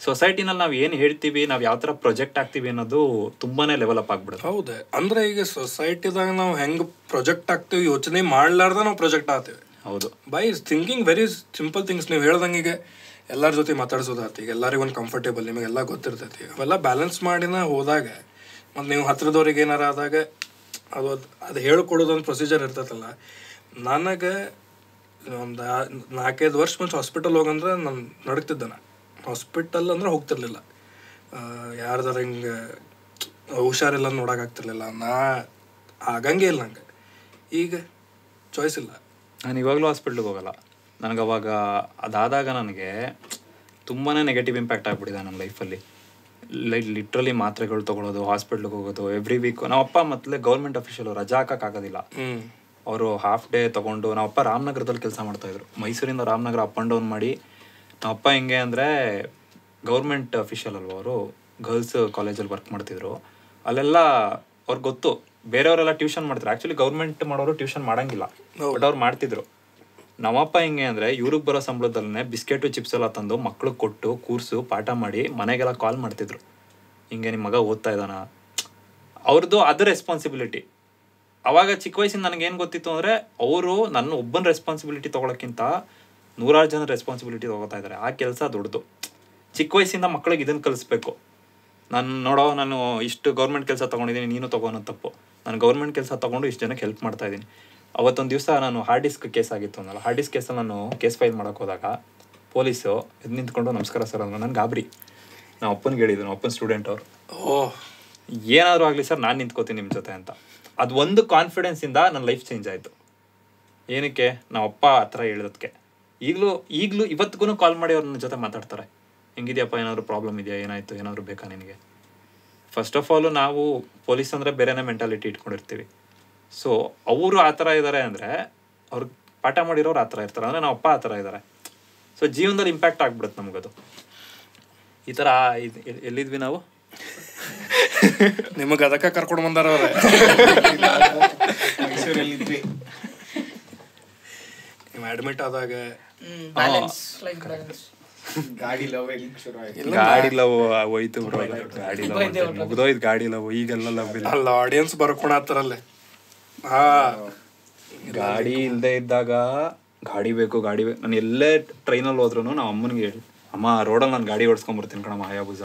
ಸೊಸೈಟಿನಲ್ಲಿ ನಾವು ಏನು ಹೇಳ್ತೀವಿ ನಾವು ಯಾವ ಥರ ಪ್ರೊಜೆಕ್ಟ್ ಆಗ್ತೀವಿ ಅನ್ನೋದು ತುಂಬಾನೇ ಲೆವೆಲಪ್ ಆಗ್ಬಿಡುತ್ತೆ ಹೌದು ಅಂದ್ರೆ ಈಗ ಸೊಸೈಟಿದಾಗ ನಾವು ಹೆಂಗೆ ಪ್ರೊಜೆಕ್ಟ್ ಆಗ್ತೀವಿ ಯೋಚನೆ ಮಾಡ್ಲಾರ್ದ ನಾವು ಪ್ರೊಜೆಕ್ಟ್ ಆಗ್ತೀವಿ ಹೌದು by thinking very simple things ನೀವು ಹೇಳ್ದಂಗೆ ಎಲ್ಲರ ಜೊತೆ ಮಾತಾಡ್ಸೋದಾತಿ ಈಗ ಎಲ್ಲರಿಗೂ ಒಂದು ಕಂಫರ್ಟೇಬಲ್ ನಿಮಗೆಲ್ಲ ಗೊತ್ತಿರ್ತೈತಿ ಅವೆಲ್ಲ ಬ್ಯಾಲೆನ್ಸ್ ಮಾಡಿನ ಹೋದಾಗ ಮತ್ತು ನೀವು ಹತ್ರದವ್ರಿಗೆ ಏನಾರ ಆದಾಗ ಅದು ಅದು ಅದು ಒಂದು ಪ್ರೊಸೀಜರ್ ಇರ್ತೈತಲ್ಲ ನನಗೆ ಒಂದು ನಾಲ್ಕೈದು ವರ್ಷ ಮುಂಚೆ ಹಾಸ್ಪಿಟಲ್ ಹೋಗಂದ್ರೆ ನಾನು ನಡಕ್ತಿದ್ದೆ ನಾನು ಹಾಸ್ಪಿಟಲ್ ಅಂದ್ರೆ ಹೋಗ್ತಿರ್ಲಿಲ್ಲ ಯಾರ್ದಾರ ಹಿಂಗೆ ಹುಷಾರಿಲ್ಲ ನೋಡೋಕ್ಕಾಗ್ತಿರ್ಲಿಲ್ಲ ನಾ ಆಗಂಗೆ ಇಲ್ಲ ನಂಗೆ ಈಗ ಚಾಯ್ಸ್ ಇಲ್ಲ ನಾನು ಇವಾಗಲೂ ಹಾಸ್ಪಿಟ್ಲಿಗೆ ಹೋಗಲ್ಲ ನನಗೆ ಅವಾಗ ಅದಾದಾಗ ನನಗೆ ತುಂಬಾ ನೆಗೆಟಿವ್ ಇಂಪ್ಯಾಕ್ಟ್ ಆಗಿಬಿಟ್ಟಿದೆ ನನ್ನ ಲೈಫಲ್ಲಿ ಲೈಕ್ ಲಿಟ್ರಲಿ ಮಾತ್ರೆಗಳು ತೊಗೊಳೋದು ಹಾಸ್ಪಿಟ್ಲಿಗೆ ಹೋಗೋದು ಎವ್ರಿ ವೀಕ್ ನಮ್ಮ ಮತ್ತೆ ಗೌರ್ಮೆಂಟ್ ಅಫಿಷಿಯಲ್ ರಜಾ ಹಾಕೋಕ್ಕಾಗೋದಿಲ್ಲ ಅವರು ಹಾಫ್ ಡೇ ತೊಗೊಂಡು ನಮ್ಮಪ್ಪ ರಾಮನಗರದಲ್ಲಿ ಕೆಲಸ ಮಾಡ್ತಾಯಿದ್ರು ಮೈಸೂರಿಂದ ರಾಮನಗರ ಅಪ್ ಆ್ಯಂಡ್ ಡೌನ್ ಮಾಡಿ ನಮ್ಮಪ್ಪ ಹೆಂಗೆ ಅಂದರೆ ಗೌರ್ಮೆಂಟ್ ಅಫಿಷಿಯಲ್ ಅಲ್ವ ಅವರು ಗರ್ಲ್ಸ್ ಕಾಲೇಜಲ್ಲಿ ವರ್ಕ್ ಮಾಡ್ತಿದ್ರು ಅಲ್ಲೆಲ್ಲ ಅವ್ರಿಗೆ ಗೊತ್ತು ಬೇರೆಯವರೆಲ್ಲ ಟ್ಯೂಷನ್ ಮಾಡ್ತಾರೆ ಆ್ಯಕ್ಚುಲಿ ಗೌರ್ಮೆಂಟ್ ಮಾಡೋರು ಟ್ಯೂಷನ್ ಮಾಡೋಂಗಿಲ್ಲ ಬಟ್ ಅವ್ರು ಮಾಡ್ತಿದ್ರು ನಮ್ಮಪ್ಪ ಹೆಂಗೆ ಅಂದರೆ ಇವ್ರಿಗೆ ಬರೋ ಸಂಬಳದಲ್ಲೇ ಬಿಸ್ಕೆಟು ಚಿಪ್ಸ್ ಎಲ್ಲ ತಂದು ಮಕ್ಳಿಗೆ ಕೊಟ್ಟು ಕೂರಿಸು ಪಾಠ ಮಾಡಿ ಮನೆಗೆಲ್ಲ ಕಾಲ್ ಮಾಡ್ತಿದ್ರು ಹಿಂಗೆ ನಿಮ್ಮ ಮಗ ಓದ್ತಾ ಇದ್ದಾನ ಅವ್ರದ್ದು ಅದು ರೆಸ್ಪಾನ್ಸಿಬಿಲಿಟಿ ಅವಾಗ ಚಿಕ್ಕ ವಯಸ್ಸಿನ ನನಗೇನು ಗೊತ್ತಿತ್ತು ಅಂದರೆ ಅವರು ನನ್ನ ಒಬ್ಬನ ರೆಸ್ಪಾನ್ಸಿಬಿಲಿಟಿ ತೊಗೊಳಕ್ಕಿಂತ ನೂರಾರು ಜನ ರೆಸ್ಪಾನ್ಸಿಬಿಲಿಟಿ ತೊಗೋತಾ ಇದ್ದಾರೆ ಆ ಕೆಲಸ ದೊಡ್ಡದು ಚಿಕ್ಕ ವಯಸ್ಸಿಂದ ಮಕ್ಳಿಗೆ ಇದನ್ನು ಕಲಿಸ್ಬೇಕು ನಾನು ನೋಡೋ ನಾನು ಇಷ್ಟು ಗೌರ್ಮೆಂಟ್ ಕೆಲಸ ತೊಗೊಂಡಿದ್ದೀನಿ ನೀನು ತೊಗೊಳೋ ತಪ್ಪು ನಾನು ಗೌರ್ಮೆಂಟ್ ಕೆಲಸ ತೊಗೊಂಡು ಇಷ್ಟು ಜನಕ್ಕೆ ಹೆಲ್ಪ್ ಮಾಡ್ತಾ ಇದ್ದೀನಿ ಅವತ್ತೊಂದು ದಿವಸ ನಾನು ಹಾರ್ಡ್ ಡಿಸ್ಕ್ ಕೇಸ್ ಆಗಿತ್ತು ಅನ್ನೋಲ್ಲ ಹಾರ್ಡ್ ಡಿಸ್ಕ್ ಕೇಸಲ್ಲಿ ನಾನು ಕೇಸ್ ಫೈಲ್ ಮಾಡೋಕೆ ಹೋದಾಗ ಪೊಲೀಸು ಇದು ನಿಂತ್ಕೊಂಡು ನಮಸ್ಕಾರ ಸರ್ ಅಂದ್ರೆ ನಾನು ಗಾಬರಿ ನಾವು ಅಪ್ಪನಿಗೆ ಹೇಳಿದ್ದು ನಮ್ಮ ಅಪ್ಪನ ಸ್ಟೂಡೆಂಟ್ ಅವರು ಓಹ್ ಏನಾದರೂ ಆಗಲಿ ಸರ್ ನಾನು ನಿಂತ್ಕೋತೀನಿ ನಿಮ್ಮ ಜೊತೆ ಅಂತ ಅದು ಒಂದು ಕಾನ್ಫಿಡೆನ್ಸಿಂದ ನನ್ನ ಲೈಫ್ ಚೇಂಜ್ ಆಯಿತು ಏನಕ್ಕೆ ನಾವು ಅಪ್ಪ ಆ ಥರ ಹೇಳಿದಕ್ಕೆ ಈಗಲೂ ಈಗಲೂ ಇವತ್ತಿಗೂ ಕಾಲ್ ಮಾಡಿ ಅವ್ರ ನನ್ನ ಜೊತೆ ಮಾತಾಡ್ತಾರೆ ಹೆಂಗಿದೆಯಪ್ಪ ಏನಾದರೂ ಪ್ರಾಬ್ಲಮ್ ಇದೆಯಾ ಏನಾಯಿತು ಏನಾದರೂ ಬೇಕಾ ನಿನಗೆ ಫಸ್ಟ್ ಆಫ್ ಆಲು ನಾವು ಪೊಲೀಸ್ ಅಂದರೆ ಬೇರೆನೇ ಮೆಂಟಾಲಿಟಿ ಇಟ್ಕೊಂಡಿರ್ತೀವಿ ಸೊ ಅವರು ಆ ಥರ ಇದ್ದಾರೆ ಅಂದರೆ ಅವ್ರು ಪಾಠ ಮಾಡಿರೋರು ಆ ಥರ ಇರ್ತಾರೆ ಅಂದರೆ ನಾವು ಅಪ್ಪ ಆ ಥರ ಇದ್ದಾರೆ ಸೊ ಜೀವನದಲ್ಲಿ ಇಂಪ್ಯಾಕ್ಟ್ ಆಗ್ಬಿಡುತ್ತೆ ನಮಗದು ಈ ಥರ ಎಲ್ಲಿದ್ವಿ ನಾವು ನಿಮಗೆ ಅದಕ್ಕೆ ಕರ್ಕೊಂಡು ಬಂದಾರ ಮೈಸೂರಲ್ಲಿದ್ವಿ ನೀವು ಅಡ್ಮಿಟ್ ಆದಾಗ ಗಾಡಿ ಲವ್ ಗಾಡಿ ಲವ್ ಹೋಯ್ತು ಬ್ರೋ ಗಾಡಿ ಲವ್ ಮುಗ್ದೋಯ್ತು ಗಾಡಿ ಲವ್ ಈಗೆಲ್ಲ ಲವ್ ಇಲ್ಲ ಅಲ್ಲ ಆಡಿಯನ್ಸ್ ಅಲ್ಲೇ ಗಾಡಿ ಇಲ್ಲದೆ ಇದ್ದಾಗ ಗಾಡಿ ಬೇಕು ಗಾಡಿ ಬೇಕು ನಾನು ಎಲ್ಲೇ ಟ್ರೈನಲ್ಲಿ ಹೋದ್ರು ನಾವು ಅಮ್ಮನಿಗೆ ಹೇಳಿ ಅಮ್ಮ ರೋಡಲ್ಲಿ ನಾನು ಗಾಡಿ ಓಡಿಸ್ಕೊಂಬರ್ತೀನಿ ಕಣಮ್ಮ ಹಯಾಬುಜ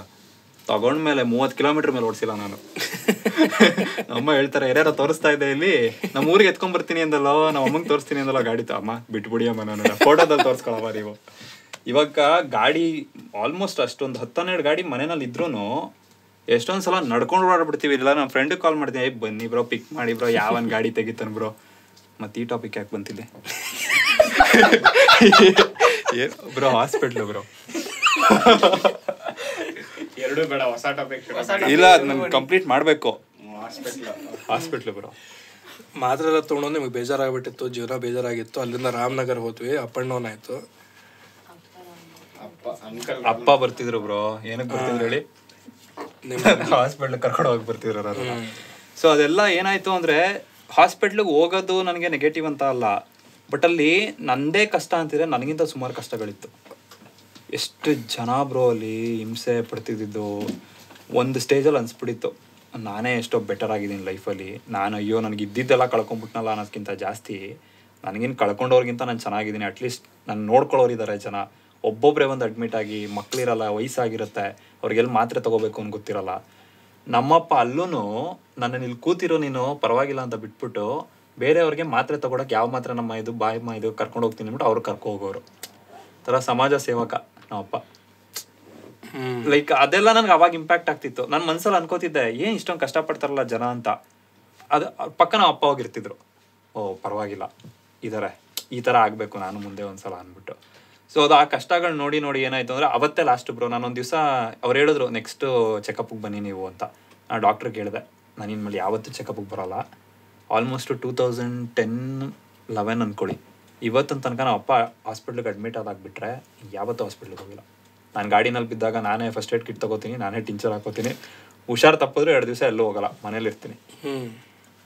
ತಗೊಂಡ್ಮೇಲೆ ಮೂವತ್ತು ಕಿಲೋಮೀಟರ್ ಮೇಲೆ ಓಡಿಸಿಲ್ಲ ನಾನು ಅಮ್ಮ ಹೇಳ್ತಾರೆ ಯಾರ್ಯಾರ ತೋರಿಸ್ತಾ ಇದೆ ಇಲ್ಲಿ ನಮ್ಮ ಊರಿಗೆ ಎತ್ಕೊಂಡ್ಬರ್ತೀನಿ ಅಂದಲ್ಲ ನಮ್ಮ ಅಮ್ಮಂಗೆ ತೋರಿಸ್ತೀನಿ ಅಂದಲ್ಲ ಗಾಡಿ ತಮ್ಮ ಬಿಟ್ಬಿಡಿ ಅಮ್ಮ ನಾನು ಫೋಟೋದಲ್ಲಿ ತೋರಿಸ್ಕೊಳವ ನೀವು ಇವಾಗ ಗಾಡಿ ಆಲ್ಮೋಸ್ಟ್ ಅಷ್ಟೊಂದು ಹತ್ತನ್ನೆರಡು ಗಾಡಿ ಮನೆಯಲ್ಲಿ ಇದ್ರೂ ಎಷ್ಟೊಂದು ಸಲ ನಡ್ಕೊಂಡು ಓಡಾಡ್ಬಿಡ್ತೀವಿ ಇಲ್ಲ ನಮ್ಮ ಫ್ರೆಂಡ್ ಕಾಲ್ ಮಾಡ್ತೀನಿ ಬನ್ನಿ ಬ್ರೋ ಪಿಕ್ ಮಾಡಿ ಬ್ರೋ ಯಾವನ್ ಗಾಡಿ ತೆಗಿತಾನೆ ಬ್ರೋ ಮತ್ತೆ ಈ ಟಾಪಿಕ್ ಯಾಕೆ ಬಂತಿದೆ ಬ್ರೋ ಹಾಸ್ಪಿಟ್ಲ್ ಬ್ರೋ ಎರಡು ಬೇಡ ಹೊಸ ಟಾಪಿಕ್ ಇಲ್ಲ ಅದು ನಮ್ಗೆ ಕಂಪ್ಲೀಟ್ ಮಾಡಬೇಕು ಹಾಸ್ಪಿಟ್ಲ್ ಬ್ರೋ ಮಾತ್ರ ಎಲ್ಲ ತೊಗೊಂಡು ನಿಮ್ಗೆ ಬೇಜಾರಾಗ್ಬಿಟ್ಟಿತ್ತು ಜೀವನ ಬೇಜಾರಾಗಿತ್ತು ಅಲ್ಲಿಂದ ರಾಮನಗರ್ ಹೋದ್ವಿ ಅಪ್ ಆ್ಯಂಡ್ ಡೌನ್ ಆಯಿತು ಅಪ್ಪ ಬರ್ತಿದ್ರು ಬ್ರೋ ಏನಕ್ಕೆ ಬರ್ತಿದ್ರು ಹೇಳಿ ಹಾಸ್ಪಿಟ್ಲ್ ಕರ್ಕೊಂಡು ಹೋಗಿ ಬರ್ತಿದ್ರು ಸೊ ಅದೆಲ್ಲ ಏನಾಯ್ತು ಅಂದ್ರೆ ಹಾಸ್ಪಿಟ್ಲಿಗೆ ಹೋಗೋದು ನನಗೆ ನೆಗೆಟಿವ್ ಅಂತ ಅಲ್ಲ ಬಟ್ ಅಲ್ಲಿ ನಂದೇ ಕಷ್ಟ ಅಂತಿದ್ರೆ ನನಗಿಂತ ಸುಮಾರು ಕಷ್ಟಗಳಿತ್ತು ಎಷ್ಟು ಜನ ಬ್ರೋ ಅಲ್ಲಿ ಹಿಂಸೆ ಪಡ್ತಿದ್ದು ಒಂದು ಸ್ಟೇಜಲ್ಲಿ ಅನಿಸ್ಬಿಡಿತ್ತು ನಾನೇ ಎಷ್ಟೋ ಬೆಟರ್ ಆಗಿದ್ದೀನಿ ಲೈಫಲ್ಲಿ ನಾನು ಅಯ್ಯೋ ನನಗೆ ಇದ್ದಿದ್ದೆಲ್ಲ ಕಳ್ಕೊಂಬಿಟ್ನಲ್ಲ ಅನ್ನೋದಕ್ಕಿಂತ ಜಾಸ್ತಿ ನನಗಿನ್ನು ಕಳ್ಕೊಂಡವ್ರಿಗಿಂತ ನಾನು ಚೆನ್ನಾಗಿದ್ದೀನಿ ಅಟ್ಲೀಸ್ಟ್ ನಾನು ನೋಡ್ಕೊಳ್ಳೋರಿದ್ದಾರೆ ಜನ ಒಬ್ಬೊಬ್ಬರೇ ಒಂದು ಅಡ್ಮಿಟ್ ಆಗಿ ಮಕ್ಳಿರಲ್ಲ ವಯಸ್ಸಾಗಿರುತ್ತೆ ಅವ್ರಿಗೆಲ್ಲಿ ಮಾತ್ರೆ ತಗೋಬೇಕು ಅಂತ ಗೊತ್ತಿರಲ್ಲ ನಮ್ಮಪ್ಪ ಅಲ್ಲೂ ನನ್ನನ್ನು ಇಲ್ಲಿ ಕೂತಿರೋ ನೀನು ಪರವಾಗಿಲ್ಲ ಅಂತ ಬಿಟ್ಬಿಟ್ಟು ಬೇರೆಯವ್ರಿಗೆ ಮಾತ್ರೆ ತಗೊಳಕ್ ಯಾವ ಮಾತ್ರ ನಮ್ಮ ಇದು ಬಾಯಿ ಮಾ ಇದು ಕರ್ಕೊಂಡು ಹೋಗ್ತೀನಿ ಅಂದ್ಬಿಟ್ಟು ಅವ್ರು ಕರ್ಕೊ ಹೋಗೋರು ತರ ಸಮಾಜ ಸೇವಕ ನಮ್ಮಪ್ಪ ಲೈಕ್ ಅದೆಲ್ಲ ನನಗೆ ಅವಾಗ ಇಂಪ್ಯಾಕ್ಟ್ ಆಗ್ತಿತ್ತು ನನ್ನ ಮನ್ಸಲ್ಲಿ ಅನ್ಕೋತಿದ್ದೆ ಏನ್ ಇಷ್ಟೊಂದು ಕಷ್ಟಪಡ್ತಾರಲ್ಲ ಜನ ಅಂತ ಅದು ಪಕ್ಕ ನಮ್ಮ ಅಪ್ಪ ಹೋಗಿರ್ತಿದ್ರು ಓ ಪರವಾಗಿಲ್ಲ ಇದಾರೆ ಈ ಥರ ಆಗಬೇಕು ನಾನು ಮುಂದೆ ಒಂದ್ಸಲ ಅಂದ್ಬಿಟ್ಟು ಸೊ ಅದು ಆ ಕಷ್ಟಗಳು ನೋಡಿ ನೋಡಿ ಏನಾಯ್ತು ಅಂದರೆ ಅವತ್ತೇ ಲಾಸ್ಟ್ ಬ್ರೋ ನಾನು ಒಂದು ದಿವಸ ಅವ್ರು ಹೇಳಿದ್ರು ನೆಕ್ಸ್ಟು ಚೆಕಪ್ಗೆ ಬನ್ನಿ ನೀವು ಅಂತ ನಾನು ಡಾಕ್ಟ್ರ್ ಕೇಳಿದೆ ನಾನು ಇನ್ಮೇಲೆ ಯಾವತ್ತೂ ಚೆಕಪ್ಗೆ ಬರೋಲ್ಲ almost two thousand ten eleven ಅಂದ್ಕೊಳ್ಳಿ ಇವತ್ತಿನ ತನಕ ನಾವು ಅಪ್ಪ ಹಾಸ್ಪಿಟ್ಲಿಗೆ ಅಡ್ಮಿಟ್ ಆದಾಗ್ಬಿಟ್ರೆ ಯಾವತ್ತೂ ಹಾಸ್ಪಿಟ್ಲಿಗೆ ಹೋಗಿಲ್ಲ ನಾನು ಗಾಡಿನಲ್ಲಿ ಬಿದ್ದಾಗ ನಾನೇ ಫಸ್ಟ್ ಏಡ್ ಕಿಟ್ ತಗೋತೀನಿ ನಾನೇ ಟಿಂಚರ್ ಹಾಕೋತೀನಿ ಹುಷಾರು ತಪ್ಪಿದ್ರೆ ಎರಡು ದಿವಸ ಎಲ್ಲೂ ಹೋಗಲ್ಲ ಇರ್ತೀನಿ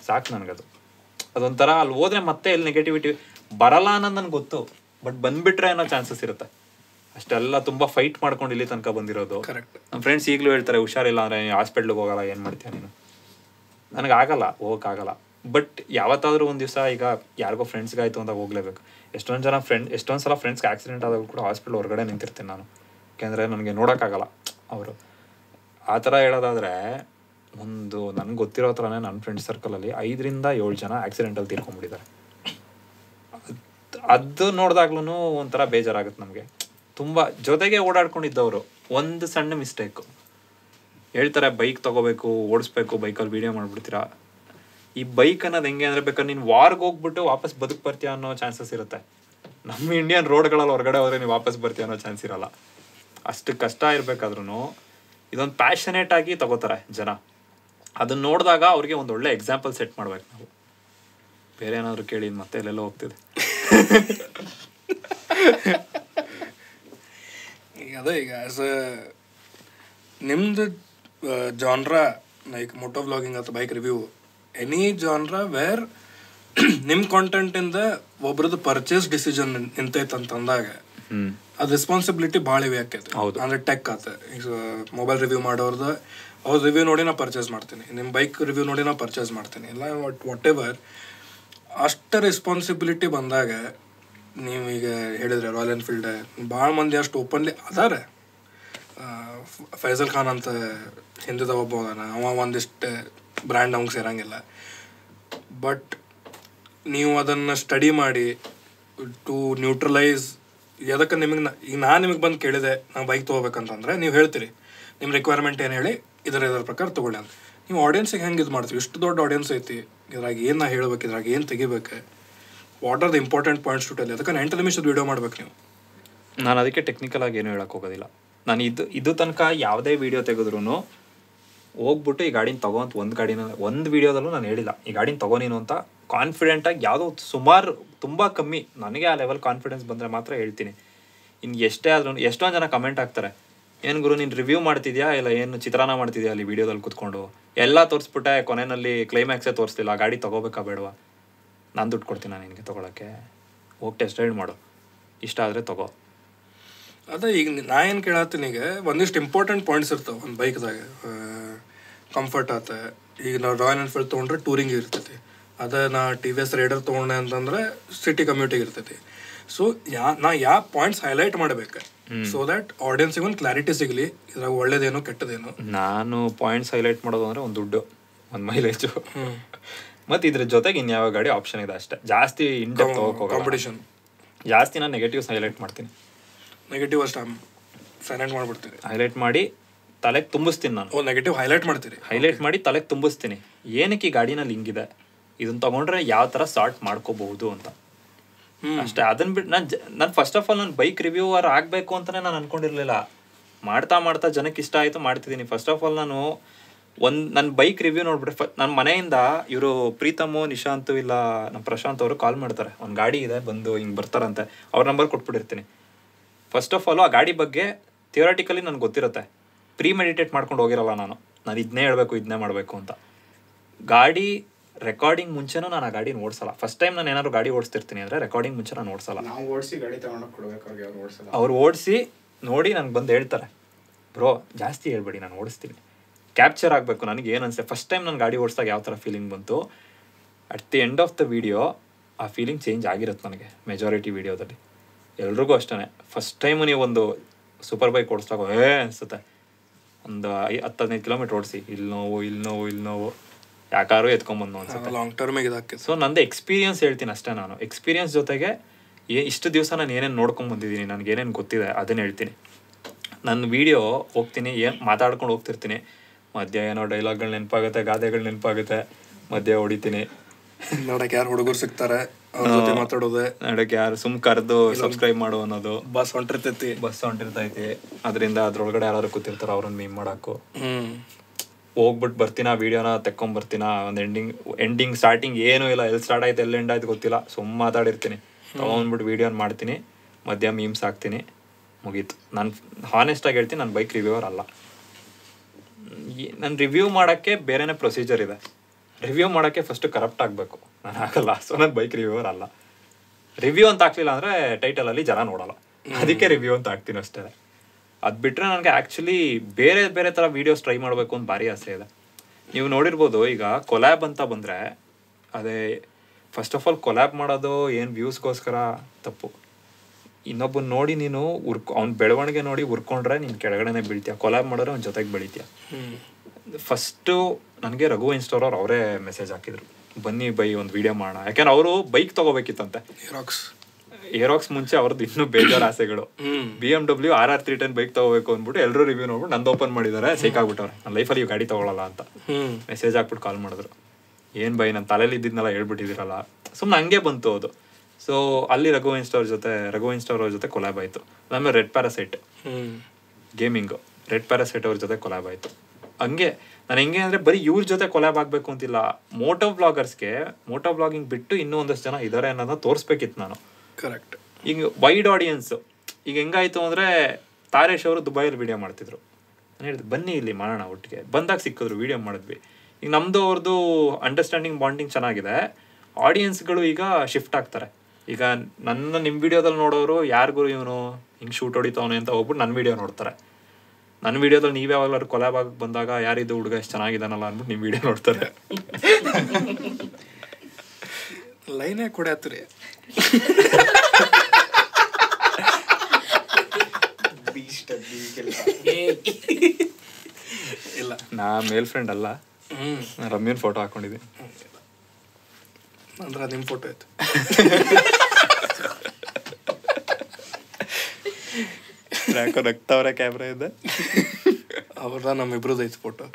ಸಾಕು ನನಗದು ಅದೊಂಥರ ಅಲ್ಲಿ ಹೋದ್ರೆ ಮತ್ತೆ ಇಲ್ಲಿ ನೆಗೆಟಿವಿಟಿ ಬರಲ್ಲ ಅನ್ನೋದು ನನಗೆ ಗೊತ್ತು ಬಟ್ ಬಂದ್ಬಿಟ್ರೆ ಅನ್ನೋ ಚಾನ್ಸಸ್ ಇರುತ್ತೆ ಅಷ್ಟೆಲ್ಲ ತುಂಬಾ ಫೈಟ್ ಮಾಡ್ಕೊಂಡು ಇಲ್ಲಿ ತನಕ ಬಂದಿರೋದು ನಮ್ಮ ಫ್ರೆಂಡ್ಸ್ ಈಗಲೂ ಹೇಳ್ತಾರೆ ಹುಷಾರಿಲ್ಲ ಅಂದ್ರೆ ಹಾಸ್ಪಿಟ್ಲಿಗೆ ಹೋಗಲ್ಲ ಏನು ಮಾಡ್ತೀಯ ನೀನು ನನಗೆ ಆಗಲ್ಲ ಹೋಗೋಕ್ಕಾಗಲ್ಲ ಬಟ್ ಯಾವತ್ತಾದರೂ ಒಂದು ದಿವಸ ಈಗ ಯಾರಿಗೋ ಫ್ರೆಂಡ್ಸ್ಗಾಯಿತು ಅಂತ ಹೋಗ್ಲೇಬೇಕು ಎಷ್ಟೊಂದು ಜನ ಫ್ರೆಂಡ್ ಎಷ್ಟೊಂದು ಸಲ ಫ್ರೆಂಡ್ಸ್ಗೆ ಆಕ್ಸಿಡೆಂಟ್ ಆದಾಗ ಕೂಡ ಹಾಸ್ಪಿಟ್ಲ್ ಹೊರಗಡೆ ನಿಂತಿರ್ತೀನಿ ನಾನು ಯಾಕೆಂದರೆ ನನಗೆ ನೋಡೋಕ್ಕಾಗಲ್ಲ ಅವರು ಆ ಥರ ಹೇಳೋದಾದರೆ ಒಂದು ನನಗೆ ಗೊತ್ತಿರೋ ಥರನೇ ನನ್ನ ಫ್ರೆಂಡ್ ಸರ್ಕಲಲ್ಲಿ ಐದರಿಂದ ಏಳು ಜನ ಆಕ್ಸಿಡೆಂಟಲ್ಲಿ ತೀರ್ಕೊಂಡ್ಬಿಟ್ಟಿದ್ದಾರೆ ಅದು ನೋಡಿದಾಗ್ಲೂ ಒಂಥರ ಬೇಜಾರಾಗುತ್ತೆ ನಮಗೆ ತುಂಬ ಜೊತೆಗೆ ಓಡಾಡ್ಕೊಂಡಿದ್ದವರು ಒಂದು ಸಣ್ಣ ಮಿಸ್ಟೇಕು ಹೇಳ್ತಾರೆ ಬೈಕ್ ತೊಗೋಬೇಕು ಓಡಿಸ್ಬೇಕು ಬೈಕಲ್ಲಿ ವೀಡಿಯೋ ಮಾಡಿಬಿಡ್ತೀರಾ ಈ ಬೈಕ್ ಅನ್ನೋದು ಹೆಂಗೆ ಅಂದರೆ ಬೇಕಾದ್ರೆ ನೀನು ವಾರ್ಗೆ ಹೋಗ್ಬಿಟ್ಟು ವಾಪಸ್ ಬದುಕು ಬರ್ತೀಯ ಅನ್ನೋ ಚಾನ್ಸಸ್ ಇರುತ್ತೆ ನಮ್ಮ ಇಂಡಿಯನ್ ರೋಡ್ಗಳಲ್ಲಿ ಹೊರಗಡೆ ಹೋದರೆ ನೀವು ವಾಪಸ್ ಬರ್ತೀಯ ಅನ್ನೋ ಚಾನ್ಸ್ ಇರಲ್ಲ ಅಷ್ಟು ಕಷ್ಟ ಇರಬೇಕಾದ್ರೂ ಇದೊಂದು ಪ್ಯಾಷನೇಟ್ ಆಗಿ ತಗೋತಾರೆ ಜನ ಅದನ್ನ ನೋಡಿದಾಗ ಅವ್ರಿಗೆ ಒಂದು ಒಳ್ಳೆ ಎಕ್ಸಾಂಪಲ್ ಸೆಟ್ ಮಾಡ್ಬೇಕು ನಾವು ಬೇರೆ ಏನಾದರೂ ಕೇಳಿ ಮತ್ತೆ ಎಲ್ಲೆಲ್ಲೋ ಹೋಗ್ತಿದೆ ಈಗ ಅದೇ ಈಗ ಆ್ಯಸ್ ಅ ನಿಮ್ದು ಜಾನ್ರ ಲೈಕ್ ಮೋಟೋ ವ್ಲಾಗಿಂಗ್ ಅಥವಾ bike review any genre where ನಿಮ್ಮ ಕಾಂಟೆಂಟಿಂದ ಒಬ್ರದ್ದು ಪರ್ಚೇಸ್ ಡಿಸಿಷನ್ ನಿಂತೈತೆ ಅಂತಂದಾಗ ಅದು ರೆಸ್ಪಾನ್ಸಿಬಿಲಿಟಿ ಭಾಳ ಇವೆ ಆಕೈತೆ ಅಂದರೆ ಟೆಕ್ ಆತ ಈಗ ಮೊಬೈಲ್ ರಿವ್ಯೂ ಮಾಡೋರ್ದು ಅವ್ರ ರಿವ್ಯೂ ನೋಡಿ ನಾ ಪರ್ಚೇಸ್ ಮಾಡ್ತೀನಿ ನಿಮ್ಮ ಬೈಕ್ ರಿವ್ಯೂ ನೋಡಿ ನಾ ಪರ್ಚೇಸ್ ಮಾಡ್ತೀನಿ ಇಲ್ಲ ವಾಟ್ ವಾಟ್ ಎವರ್ ಅಷ್ಟು ರೆಸ್ಪಾನ್ಸಿಬಿಲಿಟಿ ಬಂದಾಗ ನೀವೀಗ ಹೇಳಿದ್ರೆ ರಾಯಲ್ ಎನ್ಫೀಲ್ಡ್ ಭಾಳ ಮಂದಿ ಅಷ್ಟು ಓಪನ್ಲಿ ಅದಾರ ಫೈಜಲ್ ಖಾನ್ ಅಂತ ಹಿಂದದ ಒಬ್ಬ ಅದಾನ ಅವ ಒಂದಿಷ್ಟು ಬ್ರ್ಯಾಂಡ್ ಅವಂಗೆ ಸೇರಂಗಿಲ್ಲ ಬಟ್ ನೀವು ಅದನ್ನು ಸ್ಟಡಿ ಮಾಡಿ ಟು ನ್ಯೂಟ್ರಲೈಸ್ ಎದಕ್ಕೆ ನಿಮಗೆ ಈಗ ನಾನು ನಿಮಗೆ ಬಂದು ಕೇಳಿದೆ ನಾವು ಬೈಕ್ ತೊಗೋಬೇಕಂತಂದ್ರೆ ನೀವು ಹೇಳ್ತೀರಿ ನಿಮ್ಮ ರಿಕ್ವೈರ್ಮೆಂಟ್ ಏನು ಹೇಳಿ ಇದರ ಇದರ ಪ್ರಕಾರ ತೊಗೊಳ್ಳಿ ಅಂತ ನೀವು ಆಡಿಯನ್ಸಿಗೆ ಹೆಂಗೆ ಇದು ಮಾಡ್ತೀವಿ ಇಷ್ಟು ದೊಡ್ಡ ಆಡಿಯನ್ಸ್ ಐತಿ ಇದ್ರಾಗ ಏನು ನಾ ಹೇಳ್ಬೇಕು ಇದ್ರಾಗ ಏನು ತೆಗಿಬೇಕು what are the important points to tell ಅದಕ್ಕೆ ಎಂಟು ನಿಮಿಷದ ವೀಡಿಯೋ ಮಾಡ್ಬೇಕು ನೀವು ನಾನು ಅದಕ್ಕೆ ಟೆಕ್ನಿಕಲ್ ಆಗಿ ಏನು ಹೋಗೋದಿಲ್ಲ ನಾನು ಇದು ಇದು ತನಕ ಯಾವುದೇ ವೀಡಿಯೋ ತೆಗೆದ್ರೂ ಹೋಗ್ಬಿಟ್ಟು ಈ ಗಾಡಿನ ತಗೋ ಅಂತ ಒಂದು ಗಾಡಿನ ಒಂದು ವೀಡಿಯೋದಲ್ಲೂ ನಾನು ಹೇಳಿಲ್ಲ ಈ ಗಾಡಿನ ತಗೋನೀನು ಅಂತ ಕಾನ್ಫಿಡೆಂಟಾಗಿ ಯಾವುದೋ ಸುಮಾರು ತುಂಬ ಕಮ್ಮಿ ನನಗೆ ಆ ಲೆವೆಲ್ ಕಾನ್ಫಿಡೆನ್ಸ್ ಬಂದರೆ ಮಾತ್ರ ಹೇಳ್ತೀನಿ ಇನ್ನು ಎಷ್ಟೇ ಆದ್ರೂ ಎಷ್ಟೊಂದು ಜನ ಕಮೆಂಟ್ ಹಾಕ್ತಾರೆ ಏನು ಗುರು ನೀನು ರಿವ್ಯೂ ಮಾಡ್ತಿದ್ಯಾ ಇಲ್ಲ ಏನು ಚಿತ್ರಾನ್ನ ಮಾಡ್ತಿದ್ಯಾ ಅಲ್ಲಿ ವಿಡಿಯೋದಲ್ಲಿ ಕೂತ್ಕೊಂಡು ಎಲ್ಲ ತೋರಿಸ್ಬಿಟ್ಟೆ ಕೊನೆಯಲ್ಲಿ ಕ್ಲೈಮ್ಯಾಕ್ಸೇ ತೋರಿಸ್ತಿಲ್ಲ ಗಾಡಿ ತೊಗೋಬೇಕಾ ಬೇಡವಾ ನಾನು ದುಡ್ಡು ಕೊಡ್ತೀನಿ ನಾನು ನಿನಗೆ ತೊಗೊಳಕ್ಕೆ ಹೋಗಿ ಟೆಸ್ಟ್ ರೈಡ್ ಮಾಡು ಇಷ್ಟ ಆದರೆ ತಗೋ ಅದೇ ಈಗ ನಾ ಏನು ಕೇಳತ್ತೀನಿ ಈಗ ಒಂದಿಷ್ಟು ಇಂಪಾರ್ಟೆಂಟ್ ಪಾಯಿಂಟ್ಸ್ ಇರ್ತಾವೆ ಒಂದು ಬೈಕ್ದಾಗ ಕಂಫರ್ಟ್ ಆತ ಈಗ ನಾವು ರಾಯಲ್ ಎನ್ಫೀಲ್ಡ್ ತೊಗೊಂಡ್ರೆ ಟೂರಿಂಗ್ ಇರ್ತೈತಿ ಅದೇ ನಾ ಟಿ ವಿ ಎಸ್ ರೈಡರ್ ತೊಗೊಂಡೆ ಅಂತಂದರೆ ಸಿಟಿ ಕಮ್ಯೂಟಿಗೆ ಇರ್ತೈತಿ ಸೊ ಯಾ ನಾ ಯಾವ ಪಾಯಿಂಟ್ಸ್ ಹೈಲೈಟ್ ಮಾಡಬೇಕು ಸೊ ದಟ್ ಆಡಿಯನ್ಸ್ ಒಂದು ಕ್ಲಾರಿಟಿ ಸಿಗಲಿ ಇದ್ರಾಗ ಒಳ್ಳೇದೇನು ಕೆಟ್ಟದೇನು ನಾನು ಪಾಯಿಂಟ್ಸ್ ಹೈಲೈಟ್ ಮಾಡೋದು ಅಂದ್ರೆ ಒಂದು ದುಡ್ಡು ಒಂದು ಮೈಲೇಜು ಮತ್ತು ಇದ್ರ ಜೊತೆಗೆ ಇನ್ಯಾವ ಗಾಡಿ ಆಪ್ಷನ್ ಇದೆ ಅಷ್ಟೇ ಜಾಸ್ತಿ ಕಾಂಪಿಟೇಷನ್ ಜಾಸ್ತಿ ನಾನು ನೆಗೆಟಿವ್ ಹೈಲೈಟ್ ಮಾಡ್ತೀನಿ ನೆಗೆಟಿವ್ ಅಷ್ಟು ಸೈಲೆಂಟ್ ಮಾಡ್ಬಿಡ್ತೀನಿ ಹೈಲೈಟ್ ಮಾಡಿ ತಲೆಗೆ ತುಂಬಿಸ್ತೀನಿ ನಾನು ಓ ನೆಗೆಟಿವ್ ಹೈಲೈಟ್ ಮಾಡ್ತೀನಿ ಹೈಲೈಟ್ ಮಾಡಿ ತಲೆಗೆ ತುಂಬಿಸ್ತೀನಿ ಏನಕ್ಕೆ ಈ ಗಾಡಿನಲ್ಲಿ ಹಿಂಗಿದೆ ಇದನ್ನ ತಗೊಂಡ್ರೆ ಯಾವ ಥರ ಸಾರ್ಟ್ ಮಾಡ್ಕೋಬಹುದು ಅಂತ ಅಷ್ಟೇ ಅದನ್ನ ಬಿಟ್ಟು ನಾನು ನಾನು ಫಸ್ಟ್ ಆಫ್ ಆಲ್ ನಾನು ಬೈಕ್ ರಿವ್ಯೂವರ್ ಆಗಬೇಕು ಅಂತಲೇ ನಾನು ಅನ್ಕೊಂಡಿರಲಿಲ್ಲ ಮಾಡ್ತಾ ಮಾಡ್ತಾ ಜನಕ್ಕೆ ಇಷ್ಟ ಆಯಿತು ಮಾಡ್ತಿದ್ದೀನಿ ಫಸ್ಟ್ ಆಫ್ ಆಲ್ ನಾನು ಒಂದು ನನ್ನ ಬೈಕ್ ರಿವ್ಯೂ ನೋಡ್ಬಿಟ್ಟು ಫ ನನ್ನ ಮನೆಯಿಂದ ಇವರು ಪ್ರೀತಮು ನಿಶಾಂತು ಇಲ್ಲ ನಮ್ಮ ಪ್ರಶಾಂತ್ ಅವರು ಕಾಲ್ ಮಾಡ್ತಾರೆ ಒಂದು ಗಾಡಿ ಇದೆ ಬಂದು ಹಿಂಗೆ ಬರ್ತಾರಂತೆ ಅವ್ರ ನಂಬರ್ ಕೊಟ್ಬಿಟ್ಟಿರ್ತೀನಿ ಫಸ್ಟ್ ಆಫ್ ಆಲ್ ಆ ಗಾಡಿ ಬಗ್ಗೆ ಥಿಯೋರಾಟಿಕಲಿ ನನಗೆ ಗೊತ್ತಿರುತ್ತೆ ಪ್ರೀ ಮೆಡಿಟೇಟ್ ಮಾಡ್ಕೊಂಡು ಹೋಗಿರಲ್ಲ ನಾನು ನಾನು ಇದನ್ನೇ ಹೇಳಬೇಕು ಇದನ್ನೇ ಮಾಡಬೇಕು ಅಂತ ಗಾಡಿ ರೆಕಾರ್ಡಿಂಗ್ ಮುಂಚೆನೂ ನಾನು ಆ ಗಾಡಿ ಓಡಿಸಲ್ಲ ಫಸ್ಟ್ ಟೈಮ್ ನಾನು ಏನಾದ್ರು ಗಾಡಿ ಓಡಿಸ್ತಿರ್ತೀನಿ ಅಂದರೆ ರೆಕಾರ್ಡಿಂಗ್ ಮುಂಚೆ ನಾನು ಓಡಿಸಲ್ಲ ಓಡಿಸಿ ಗಾಡಿ ಕೊಡಬೇಕು ಅವ್ರು ಓಡಿಸಿ ನೋಡಿ ನನಗೆ ಬಂದು ಹೇಳ್ತಾರೆ ಬ್ರೋ ಜಾಸ್ತಿ ಹೇಳ್ಬೇಡಿ ನಾನು ಓಡಿಸ್ತೀನಿ ಕ್ಯಾಪ್ಚರ್ ಆಗಬೇಕು ನನಗೆ ಏನು ಅನಿಸುತ್ತೆ ಫಸ್ಟ್ ಟೈಮ್ ನಾನು ಗಾಡಿ ಓಡಿಸಿದಾಗ ಯಾವ ಥರ ಫೀಲಿಂಗ್ ಬಂತು at the end of the video ಆ ಫೀಲಿಂಗ್ ಚೇಂಜ್ ಆಗಿರುತ್ತೆ ನನಗೆ ಮೆಜಾರಿಟಿ ವೀಡಿಯೋದಲ್ಲಿ ಎಲ್ರಿಗೂ ಅಷ್ಟೇ ಫಸ್ಟ್ ಟೈಮು ನೀವು ಒಂದು ಸೂಪರ್ ಬೈಕ್ ಓಡಿಸ್ದಾಗ ಏ ಅನಿಸುತ್ತೆ ಒಂದು ಐ ಹದಿನೈದು ಕಿಲೋಮೀಟ್ರ್ ಓಡಿಸಿ ಇಲ್ಲಿ ನೋವು ಇಲ್ಲಿ ನೋವು ಇಲ್ಲಿ ನೋವು ಯಾಕಾರು ಎತ್ಕೊಂಬಂದು ಅನ್ಸುತ್ತೆ ಲಾಂಗ್ ಟರ್ಮಿಗೆ ಇದಕ್ಕೆ ಸೊ ನಂದು ಎಕ್ಸ್ಪೀರಿಯನ್ಸ್ ಹೇಳ್ತೀನಿ ಅಷ್ಟೇ ನಾನು ಎಕ್ಸ್ಪೀರಿಯನ್ಸ್ ಜೊತೆಗೆ ಏ ಇಷ್ಟು ದಿವಸ ನಾನು ಏನೇನು ನೋಡ್ಕೊಂಡು ಬಂದಿದ್ದೀನಿ ನನಗೆ ಏನೇನು ಗೊತ್ತಿದೆ ಅದನ್ನ ಹೇಳ್ತೀನಿ ನನ್ನ ವಿಡಿಯೋ ಹೋಗ್ತೀನಿ ಏನು ಮಾತಾಡ್ಕೊಂಡು ಹೋಗ್ತಿರ್ತೀನಿ ಮಧ್ಯ ಏನೋ ಡೈಲಾಗ್ಗಳು ನೆನಪಾಗುತ್ತೆ ಗಾದೆಗಳು ನೆನಪಾಗುತ್ತೆ ಮಧ್ಯ ಹೊಡಿತೀನಿ ನೋಡಕ್ಕೆ ಯಾರು ಹುಡುಗರು ಸಿಗ್ತಾರೆ ಮಾತಾಡೋದೆ ನೋಡಕ್ಕೆ ಯಾರು ಸುಮ್ ಕರೆದು ಸಬ್ಸ್ಕ್ರೈಬ್ ಮಾಡು ಅನ್ನೋದು ಬಸ್ ಹೊಂಟಿರ್ತೈತಿ ಬಸ್ ಹೊಂಟಿರ್ತೈತಿ ಅದರಿಂದ ಅದ್ರೊಳಗಡೆ ಯಾರು ಕೂತಿರ್ತಾರ ಅವ್ರನ್ನ ಮೀಮ್ ಮಾಡಾಕು ಹೋಗ್ಬಿಟ್ಟು ಬರ್ತೀನ ವೀಡಿಯೋನ ತೆಕ್ಕೊಂಬರ್ತೀನ ಒಂದು ಎಂಡಿಂಗ್ ಎಂಡಿಂಗ್ ಸ್ಟಾರ್ಟಿಂಗ್ ಏನೂ ಇಲ್ಲ ಎಲ್ಲಿ ಸ್ಟಾರ್ಟ್ ಆಯ್ತು ಎಲ್ಲಿ ಎಂಡ್ ಆಯ್ತು ಗೊತ್ತಿಲ್ಲ ಸುಮ್ಮ ಮಾತಾಡಿರ್ತೀನಿ ತೊಗೊಂಡ್ಬಿಟ್ಟು ವೀಡಿಯೋನ ಮಾಡ್ತೀನಿ ಮಧ್ಯ ಮೀಮ್ಸ್ ಹಾಕ್ತೀನಿ ಮುಗೀತು ನಾನು ಆಗಿ ಹೇಳ್ತೀನಿ ನನ್ನ ಬೈಕ್ ರಿವ್ಯೂವರ್ ಅಲ್ಲ ನಾನು ರಿವ್ಯೂ ಮಾಡೋಕ್ಕೆ ಬೇರೆನೇ ಪ್ರೊಸೀಜರ್ ಇದೆ ರಿವ್ಯೂ ಮಾಡೋಕ್ಕೆ ಫಸ್ಟ್ ಕರಪ್ಟ್ ಆಗಬೇಕು ನಾನು ಆಗಲ್ಲ ಸೊ ನಾನು ಬೈಕ್ ರಿವ್ಯೂವರ್ ಅಲ್ಲ ರಿವ್ಯೂ ಅಂತ ಹಾಕ್ಲಿಲ್ಲ ಅಂದರೆ ಟೈಟಲಲ್ಲಿ ಜನ ನೋಡಲ್ಲ ಅದಕ್ಕೆ ರಿವ್ಯೂ ಅಂತ ಹಾಕ್ತೀನಿ ಅಷ್ಟೇ ಅದು ಬಿಟ್ಟರೆ ನನಗೆ ಆ್ಯಕ್ಚುಲಿ ಬೇರೆ ಬೇರೆ ಥರ ವೀಡಿಯೋಸ್ ಟ್ರೈ ಮಾಡಬೇಕು ಅಂತ ಭಾರಿ ಆಸೆ ಇದೆ ನೀವು ನೋಡಿರ್ಬೋದು ಈಗ ಕೊಲ್ಯಾಬ್ ಅಂತ ಬಂದರೆ ಅದೇ ಫಸ್ಟ್ ಆಫ್ ಆಲ್ ಕೊಲ್ಯಾಬ್ ಮಾಡೋದು ಏನು ವ್ಯೂಸ್ಗೋಸ್ಕರ ತಪ್ಪು ಇನ್ನೊಬ್ಬನ ನೋಡಿ ನೀನು ಉರ್ಕ ಅವ್ನ ಬೆಳವಣಿಗೆ ನೋಡಿ ಉರ್ಕೊಂಡ್ರೆ ನೀನು ಕೆಳಗಡೆನೆ ಬೀಳ್ತೀಯ ಕೊಲ್ಯಾಬ್ ಮಾಡಿದ್ರೆ ಅವ್ನ ಜೊತೆಗೆ ಬೆಳಿತೀಯ ಫಸ್ಟು ನನಗೆ ರಘು ಇನ್ಸ್ಟೋರವ್ರು ಅವರೇ ಮೆಸೇಜ್ ಹಾಕಿದ್ರು ಬನ್ನಿ ಬೈ ಒಂದು ವೀಡಿಯೋ ಮಾಡೋಣ ಯಾಕೆಂದ್ರೆ ಅವರು ಬೈಕ್ ತೊಗೋಬೇಕಿತ್ತಂತೆ ಏರೋಕ್ಸ್ ಮುಂಚೆ ಅವ್ರದ್ದು ಇನ್ನೂ ಬೇಜಾರ ಆಸೆಗಳು B M W R R three ten bike ತಗೋಬೇಕು ಅಂದ್ಬಿಟ್ಟು ಎಲ್ಲರೂ ರಿವ್ಯೂ ನೋಡ್ಬಿಟ್ಟು ನಂದು ಓಪನ್ ಮಾಡಿದ್ದಾರೆ ಸಿಕ್ಕಾಗ್ಬಿಟ್ಟವ್ರೆ ನನ್ನ ಲೈಫಲ್ಲಿ ಗಾಡಿ ತಗೊಳ್ಳಲ್ಲ ಅಂತ ಮೆಸೇಜ್ ಹಾಕ್ಬಿಟ್ಟು ಕಾಲ್ ಮಾಡಿದ್ರು ಏನು ಬೈ ನನ್ನ ತಲೆಯಲ್ಲಿ ಇದ್ದಿದ್ನೆಲ್ಲ ಹೇಳ್ಬಿಟ್ಟಿದ್ದೀರಲ್ಲ ಸುಮ್ಮನೆ ಹಂಗೆ ಬಂತು ಅದು ಸೊ ಅಲ್ಲಿ ರಘು ಅವ್ರ ಜೊತೆ ರಘು ಇನ್ಸ್ಟೋರ್ ಅವ್ರ ಜೊತೆ ಕೊಲಾಬ್ ಆಯಿತು ಆಮೇಲೆ red parasite gaming red parasite ಅವ್ರ ಜೊತೆ ಕೊಲಾಬ್ ಆಯಿತು ಹಂಗೆ ನಾನು ಹೆಂಗೆ ಅಂದರೆ ಬರೀ ಇವ್ರ ಜೊತೆ ಕೊಲಾಬ್ ಆಗಬೇಕು ಅಂತಿಲ್ಲ ಮೋಟೋ ಬ್ಲಾಗರ್ಸ್ಗೆ ಮೋಟೋ ಬ್ಲಾಗಿಂಗ್ ಬಿಟ್ಟು ಇನ್ನೂ ಒಂದಷ್ಟು ಜನ ಇದ್ದಾರೆ ಅನ್ನೋದನ್ನ ತೋರಿಸ್ಬೇಕಿತ್ತು ನಾನು ಕರೆಕ್ಟ್ ಈಗ ವೈಡ್ ಆಡಿಯನ್ಸು ಈಗ ಹೆಂಗಾಯ್ತು ಅಂದರೆ ತಾರೇಶ್ ಅವರು ದುಬೈಯಲ್ಲಿ ವೀಡಿಯೋ ಮಾಡ್ತಿದ್ರು ನಾನು ಬನ್ನಿ ಇಲ್ಲಿ ಮಾಡೋಣ ಒಟ್ಟಿಗೆ ಬಂದಾಗ ಸಿಕ್ಕಿದ್ರು ವೀಡಿಯೋ ಮಾಡಿದ್ವಿ ಈಗ ನಮ್ಮದು ಅವ್ರದ್ದು ಅಂಡರ್ಸ್ಟ್ಯಾಂಡಿಂಗ್ ಬಾಂಡಿಂಗ್ ಚೆನ್ನಾಗಿದೆ ಆಡಿಯನ್ಸ್ಗಳು ಈಗ ಶಿಫ್ಟ್ ಆಗ್ತಾರೆ ಈಗ ನನ್ನ ನಿಮ್ಮ ವಿಡಿಯೋದಲ್ಲಿ ನೋಡೋರು ಯಾರಿಗೂ ಇವನು ಹಿಂಗೆ ಶೂಟ್ ಹೊಡಿತಾವನೆ ಅಂತ ಹೋಗ್ಬಿಟ್ಟು ನನ್ನ ವಿಡಿಯೋ ನೋಡ್ತಾರೆ ನನ್ನ ವಿಡಿಯೋದಲ್ಲಿ ನೀವು ಯಾವಾಗಲಾದ್ರು ಕೊಲಾಬ್ ಆಗಿ ಬಂದಾಗ ಯಾರಿದ್ದು ಹುಡುಗ ಎಷ್ಟು ಚೆನ್ನಾಗಿದ್ದಾನಲ್ಲ ಅಂದ್ಬಿಟ್ಟು ನಿಮ್ಮ ವಿಡಿಯೋ ನೋಡ್ತಾರೆ ಲೈನೇ ಕೊಡ್ಯಾತ್ರಿ ಬೀಸ್ಟ್ ಇಲ್ಲ ನಾ ಮೇಲ್ ಫ್ರೆಂಡ್ ಅಲ್ಲ ನಾ ರಮ್ಯನ್ ಫೋಟೋ ಹಾಕೊಂಡಿದ್ದೀನಿ ಅಂದ್ರೆ ನಿಮ್ಮ ಫೋಟೋ ಆಯ್ತು ಯಾಕೋ ಅವರ ಕ್ಯಾಮ್ರಾ ಇದೆ ಅವ್ರದ ನಮ್ಮಿಬ್ರದ್ದು ಐತೆ ಫೋಟೋ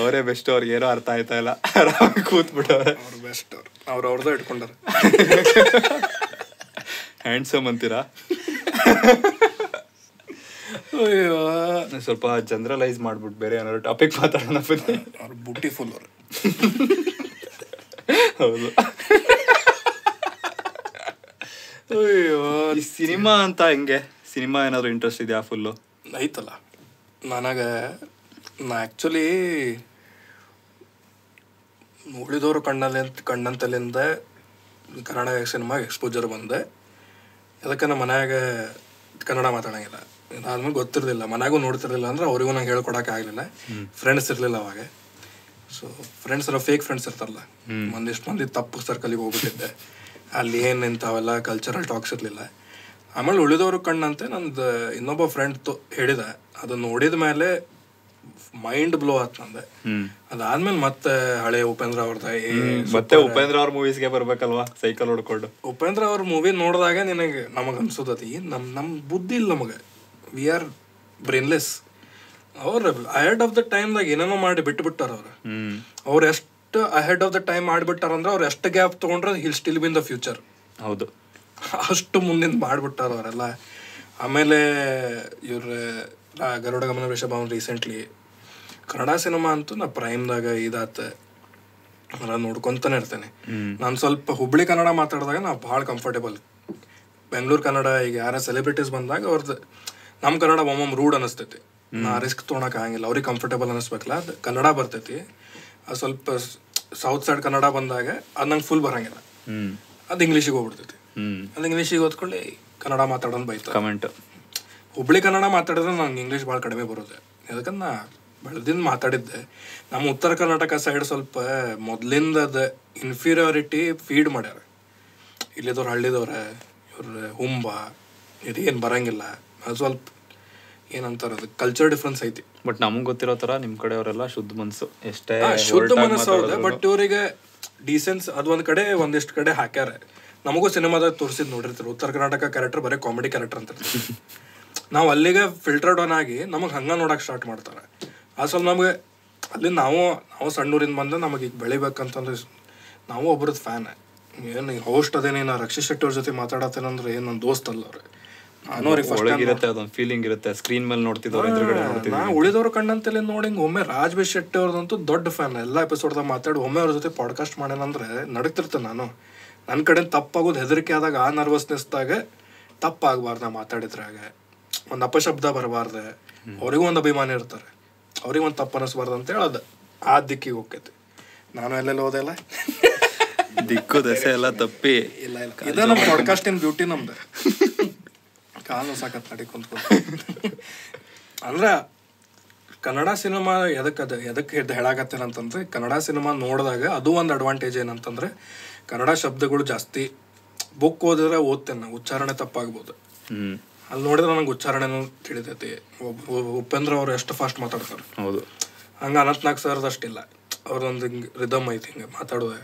ಅವರೇ ಬೆಸ್ಟ್ ಅವ್ರಿಗೆ ಏನೋ ಅರ್ಥ ಆಯ್ತಾ ಇಲ್ಲ ಆರಾಮಾಗಿ ಕೂತ್ಬಿಟ್ಟವ್ರೆ ಅವ್ರು ಬೆಸ್ಟ್ ಅವ್ರು ಅವ್ರು ಅವ್ರದ್ದು ಇಟ್ಕೊಂಡಾರೆ ಹ್ಯಾಂಡ್ಸಮ್ ಅಂತೀರಾ ಅಯ್ಯೋ ಸ್ವಲ್ಪ ಜನರಲೈಸ್ ಮಾಡ್ಬಿಟ್ಟು ಬೇರೆ ಏನಾದ್ರು ಟಾಪಿಕ್ ಮಾತಾಡೋಣ ಅವ್ರು ಬ್ಯೂಟಿಫುಲ್ ಅವರು ಹೌದು ಅಯ್ಯೋ ಸಿನಿಮಾ ಅಂತ ಹೆಂಗೆ ಸಿನಿಮಾ ಏನಾದ್ರು ಇಂಟ್ರೆಸ್ಟ್ ಇದೆಯಾ ಫುಲ್ಲು ಆಯ್ತಲ್ಲ ನನಗೆ ಆ್ಯಕ್ಚುಲಿ ಉಳಿದವರು ಕಣ್ಣಲ್ಲಿ ಕಣ್ಣಂತಲಿಂದ ಕನ್ನಡ ಸಿನಿಮಾಗ ಎಕ್ಸ್ಪೋಜರ್ ಬಂದೆ ಅದಕ್ಕೆ ನಮ್ಮ ಮನೆಯಾಗ ಕನ್ನಡ ಮಾತಾಡೋಂಗಿಲ್ಲ ಇದಾದ್ಮೇಲೆ ಗೊತ್ತಿರಲಿಲ್ಲ ಮನೆಯಾಗೂ ನೋಡ್ತಿರ್ಲಿಲ್ಲ ಅಂದ್ರೆ ಅವರಿಗೂ ನಂಗೆ ಹೇಳ್ಕೊಡಕ್ಕೆ ಆಗಲಿಲ್ಲ ಫ್ರೆಂಡ್ಸ್ ಇರಲಿಲ್ಲ ಅವಾಗ ಸೊ ಫ್ರೆಂಡ್ಸ್ ಎಲ್ಲ ಫೇಕ್ ಫ್ರೆಂಡ್ಸ್ ಇರ್ತಾರಲ್ಲ ಒಂದಿಷ್ಟು ಮಂದಿ ತಪ್ಪು ಸರ್ಕಲಿಗೆ ಹೋಗ್ಬಿಟ್ಟಿದ್ದೆ ಅಲ್ಲಿ ಏನು ಇಂಥವೆಲ್ಲ ಕಲ್ಚರಲ್ ಟಾಕ್ಸ್ ಇರಲಿಲ್ಲ ಆಮೇಲೆ ಉಳಿದವರು ಕಣ್ಣಂತೆ ನಂದು ಇನ್ನೊಬ್ಬ ಫ್ರೆಂಡ್ ತೊ ಹೇಳಿದ ಅದು ನೋಡಿದ ಮೇಲೆ ಮೈಂಡ್ ಬ್ಲೋ ಆತ್ ನಂದೆ ಅದಾದ್ಮೇಲೆ ಮತ್ತೆ ಹಳೆ ಉಪೇಂದ್ರ ಅವ್ರದ ಮತ್ತೆ ಉಪೇಂದ್ರ ಅವ್ರ ಮೂವೀಸ್ಗೆ ಬರ್ಬೇಕಲ್ವಾ ಸೈಕಲ್ ಹೊಡ್ಕೊಂಡು ಉಪೇಂದ್ರ ಅವ್ರ ಮೂವಿ ನೋಡಿದಾಗ ನಿನಗೆ ನಮಗೆ ಅನ್ಸುತ್ತೈತಿ ನಮ್ ನಮ್ ಬುದ್ಧಿ ಇಲ್ಲ ನಮಗೆ ವಿ ಆರ್ ಬ್ರೇನ್ಲೆಸ್ ಅವ್ರ ಅಹೆಡ್ ಆಫ್ ದ ಟೈಮ್ದಾಗ ಏನೇನೋ ಮಾಡಿ ಬಿಟ್ಬಿಟ್ಟಾರ ಅವ್ರು ಅವ್ರು ಎಷ್ಟು ಅಹೆಡ್ ಆಫ್ ದ ಟೈಮ್ ಮಾಡಿಬಿಟ್ಟಾರ ಅಂದ್ರೆ ಅವ್ರು ಎಷ್ಟು ಗ್ಯಾಪ್ ತೊಗೊಂಡ್ರೆ he'll still been the future ಹೌದು ಅಷ್ಟು ಮುಂದಿನ ಮಾಡಿಬಿಟ್ಟಾರ ಅವರೆಲ್ಲ ಆಮೇಲೆ ಇವ್ರ ಗರುಡ ಗಮನ ವೃಷಭ ಅವ್ನು ರೀಸೆಂಟ್ಲಿ ಕನ್ನಡ ಸಿನಿಮಾ ಅಂತೂ ನಾ ಪ್ರೈಮ್ದಾಗ ಇದಾತ ನೋಡ್ಕೊಂತಾನೆ ಇರ್ತೇನೆ ನಾನು ಸ್ವಲ್ಪ ಹುಬ್ಳಿ ಕನ್ನಡ ಮಾತಾಡಿದಾಗ ನಾ ಭಾಳ ಕಂಫರ್ಟೇಬಲ್ ಬೆಂಗಳೂರು ಕನ್ನಡ ಈಗ ಯಾರ ಸೆಲೆಬ್ರಿಟೀಸ್ ಬಂದಾಗ ಅವ್ರದ್ದು ನಮ್ಮ ಕನ್ನಡ ಒಮ್ಮೊಮ್ಮೆ ರೂಡ್ ಅನಿಸ್ತೈತಿ ನಾ ರಿಸ್ಕ್ ತೊಗೊಳಕ್ಕೆ ಆಗಂಗಿಲ್ಲ ಅವ್ರಿಗೆ ಕಂಫರ್ಟೇಬಲ್ ಅನ್ನಿಸ್ಬೇಕಲ್ಲ ಅದು ಕನ್ನಡ ಬರ್ತೈತಿ ಅದು ಸ್ವಲ್ಪ ಸೌತ್ ಸೈಡ್ ಕನ್ನಡ ಬಂದಾಗ ಅದು ನಂಗೆ ಫುಲ್ ಬರಂಗಿಲ್ಲ ಅದು ಇಂಗ್ಲೀಷಿಗೆ ಹೋಗ್ಬಿಡ್ತೈತಿ ಅದು ಇಂಗ್ಲೀಷಿಗೆ ಓದ್ಕೊಳ್ಳಿ ಕನ್ನಡ ಮಾತಾಡೋದು ಬೈತ ಕಮೆಂಟ್ ಹುಬ್ಳಿ ಕನ್ನಡ ಮಾತಾಡಿದ್ರೆ ನಂಗೆ ಇಂಗ್ಲೀಷ್ ಭಾಳ ಕಡಿಮೆ ಬರುತ್ತೆ ಯಾಕಂದ್ರೆ ನಾ ಬೆಳೆದಿಂದ ಮಾತಾಡಿದ್ದೆ ನಮ್ಮ ಉತ್ತರ ಕರ್ನಾಟಕ ಸೈಡ್ ಸ್ವಲ್ಪ ಮೊದಲಿಂದ ಅದು ಇನ್ಫೀರಿಯಾರಿಟಿ ಫೀಡ್ ಮಾಡ್ಯಾರ ಇಲ್ಲಿದವ್ರು ಹಳ್ಳಿದವ್ರೆ ಇವ್ರ ಹುಂಬ ಇದೇನು ಬರಂಗಿಲ್ಲ ಅದು ಸ್ವಲ್ಪ ಏನಂತಾರೆ ಅದು ಕಲ್ಚರ್ ಡಿಫ್ರೆನ್ಸ್ ಐತಿ ಬಟ್ ನಮ್ಗೆ ಗೊತ್ತಿರೋ ಥರ ನಿಮ್ಮ ಕಡೆಯವರೆಲ್ಲ ಶುದ್ಧ ಮನಸ್ಸು ಎಷ್ಟೇ ಶುದ್ಧ ಮನಸ್ಸು ಹೌದು ಬಟ್ ಇವರಿಗೆ ಡಿಸೆನ್ಸ್ ಅದು ಒಂದು ಕಡೆ ಒಂದಿಷ್ಟು ಕಡೆ ಹಾಕ್ಯಾರ ನಮಗೂ ಸಿನಿಮಾದಾಗ ತೋರಿಸಿದ್ ನೋಡಿರ್ತಾರೆ ಉತ್ತರ ಕರ್ನಾಟಕ ಕ್ಯಾರೆಕ್ಟರ್ ಬರೀ ಕಾಮಿಡಿ ಕ್ಯಾರೆಕ್ಟರ್ ಅಂತ ನಾವು ಅಲ್ಲಿಗೆ ಫಿಲ್ಟರ್ಡ್ ಆನ್ ಆಗಿ ನಮಗೆ ಹಂಗೆ ನೋಡಕ್ಕೆ ಸ್ಟಾರ್ಟ್ ಮಾಡ್ತಾರೆ ಆ ನಮಗೆ ಅಲ್ಲಿ ನಾವು ನಾವು ಸಣ್ಣೂರಿಂದ ಬಂದ ನಮಗೆ ಈಗ ಬೆಳಿಬೇಕಂತಂದ್ರೆ ನಾವು ಒಬ್ರದ್ದು ಫ್ಯಾನ್ ಏನು ಹೋಸ್ಟ್ ಅದೇನೇ ನಾ ರಕ್ಷಿತ್ ಶೆಟ್ಟಿ ಅವ್ರ ಜೊತೆ ಅಂದ್ರೆ ಏನು ನನ್ನ ದೋಸ್ತ್ ಅಲ್ಲ ನಾನು ಅವ್ರಿಗೆ ಫೀಲಿಂಗ್ ಇರುತ್ತೆ ಸ್ಕ್ರೀನ್ ಮೇಲೆ ನೋಡ್ತಿದ್ದವ್ರು ನಾ ಉಳಿದವ್ರ ಕಣ್ಣಂತೆಲ್ಲ ನೋಡಿ ಒಮ್ಮೆ ರಾಜ್ಬಿ ಶೆಟ್ಟಿ ಅವ್ರದಂತೂ ದೊಡ್ಡ ಫ್ಯಾನ್ ಎಲ್ಲ ಎಪಿಸೋಡ್ದಾಗ ಮಾತಾಡಿ ಒಮ್ಮೆ ಅವ್ರ ಜೊತೆ ಪಾಡ್ಕಾಸ್ಟ್ ಮಾಡ್ಯಾನಂದ್ರೆ ನಡಕ್ತಿರ್ತೇನೆ ನಾನು ನನ್ನ ಕಡೆ ತಪ್ಪಾಗೋದು ಹೆದರಿಕೆ ಆದಾಗ ಆ ನರ್ವಸ್ನೆಸ್ದಾಗ ತಪ್ಪಾಗಬಾರ್ದು ಮಾತಾಡಿದ್ರಾಗ ಒಂದು ಅಪಶಬ್ದ ಬರಬಾರ್ದು ಅವ್ರಿಗೂ ಒಂದು ಅಭಿಮಾನಿ ಇರ್ತಾರೆ ಅವ್ರಿಗೆ ಒಂದು ತಪ್ಪು ಅನಿಸ್ಬಾರ್ದು ಅಂತೇಳಿ ಅದು ಆ ದಿಕ್ಕಿಗೆ ಹೋಗ್ತೈತಿ ನಾನು ಎಲ್ಲೆಲ್ಲ ಅಲ್ಲ ದಿಕ್ಕು ದಸೆ ಎಲ್ಲ ತಪ್ಪಿ ಇಲ್ಲ ಇಲ್ಲ ಇದು ನಮ್ಮ ಪಾಡ್ಕಾಸ್ಟಿನ ಬ್ಯೂಟಿ ನಮ್ದು ಕಾಲು ಸಾಕತ್ ನಡಿ ಕುಂತ್ಕೊಂಡು ಅಂದ್ರೆ ಕನ್ನಡ ಸಿನಿಮಾ ಎದಕ್ಕೆ ಅದು ಎದಕ್ಕೆ ಇದು ಹೇಳಾಕತ್ತೇನಂತಂದ್ರೆ ಕನ್ನಡ ಸಿನಿಮಾ ನೋಡಿದಾಗ ಅದು ಒಂದು ಅಡ್ವಾಂಟೇಜ್ ಏನಂತಂದ್ರೆ ಕನ್ನಡ ಶಬ್ದಗಳು ಜಾಸ್ತಿ ಬುಕ್ ಓದಿದ್ರೆ ಓದ್ತೇನೆ ಉಚ್ಚಾರಣೆ ತಪ್ಪಾಗ್ಬೋದು ಅಲ್ಲಿ ನೋಡಿದ್ರೆ ನನಗೆ ಉಚ್ಚಾರಣೆನೂ ತಿಳಿತೈತಿ ಉಪೇಂದ್ರ ಅವ್ರು ಎಷ್ಟು ಫಾಸ್ಟ್ ಮಾತಾಡ್ತಾರೆ ಹೌದು ಹಂಗೆ ಅನಂತನಾಗ್ ಸರ್ದು ಅಷ್ಟಿಲ್ಲ ಅವ್ರದೊಂದು ಹಿಂಗೆ ರಿದಮ್ ಐತಿ ಹಿಂಗೆ ಮಾತಾಡೋದೆ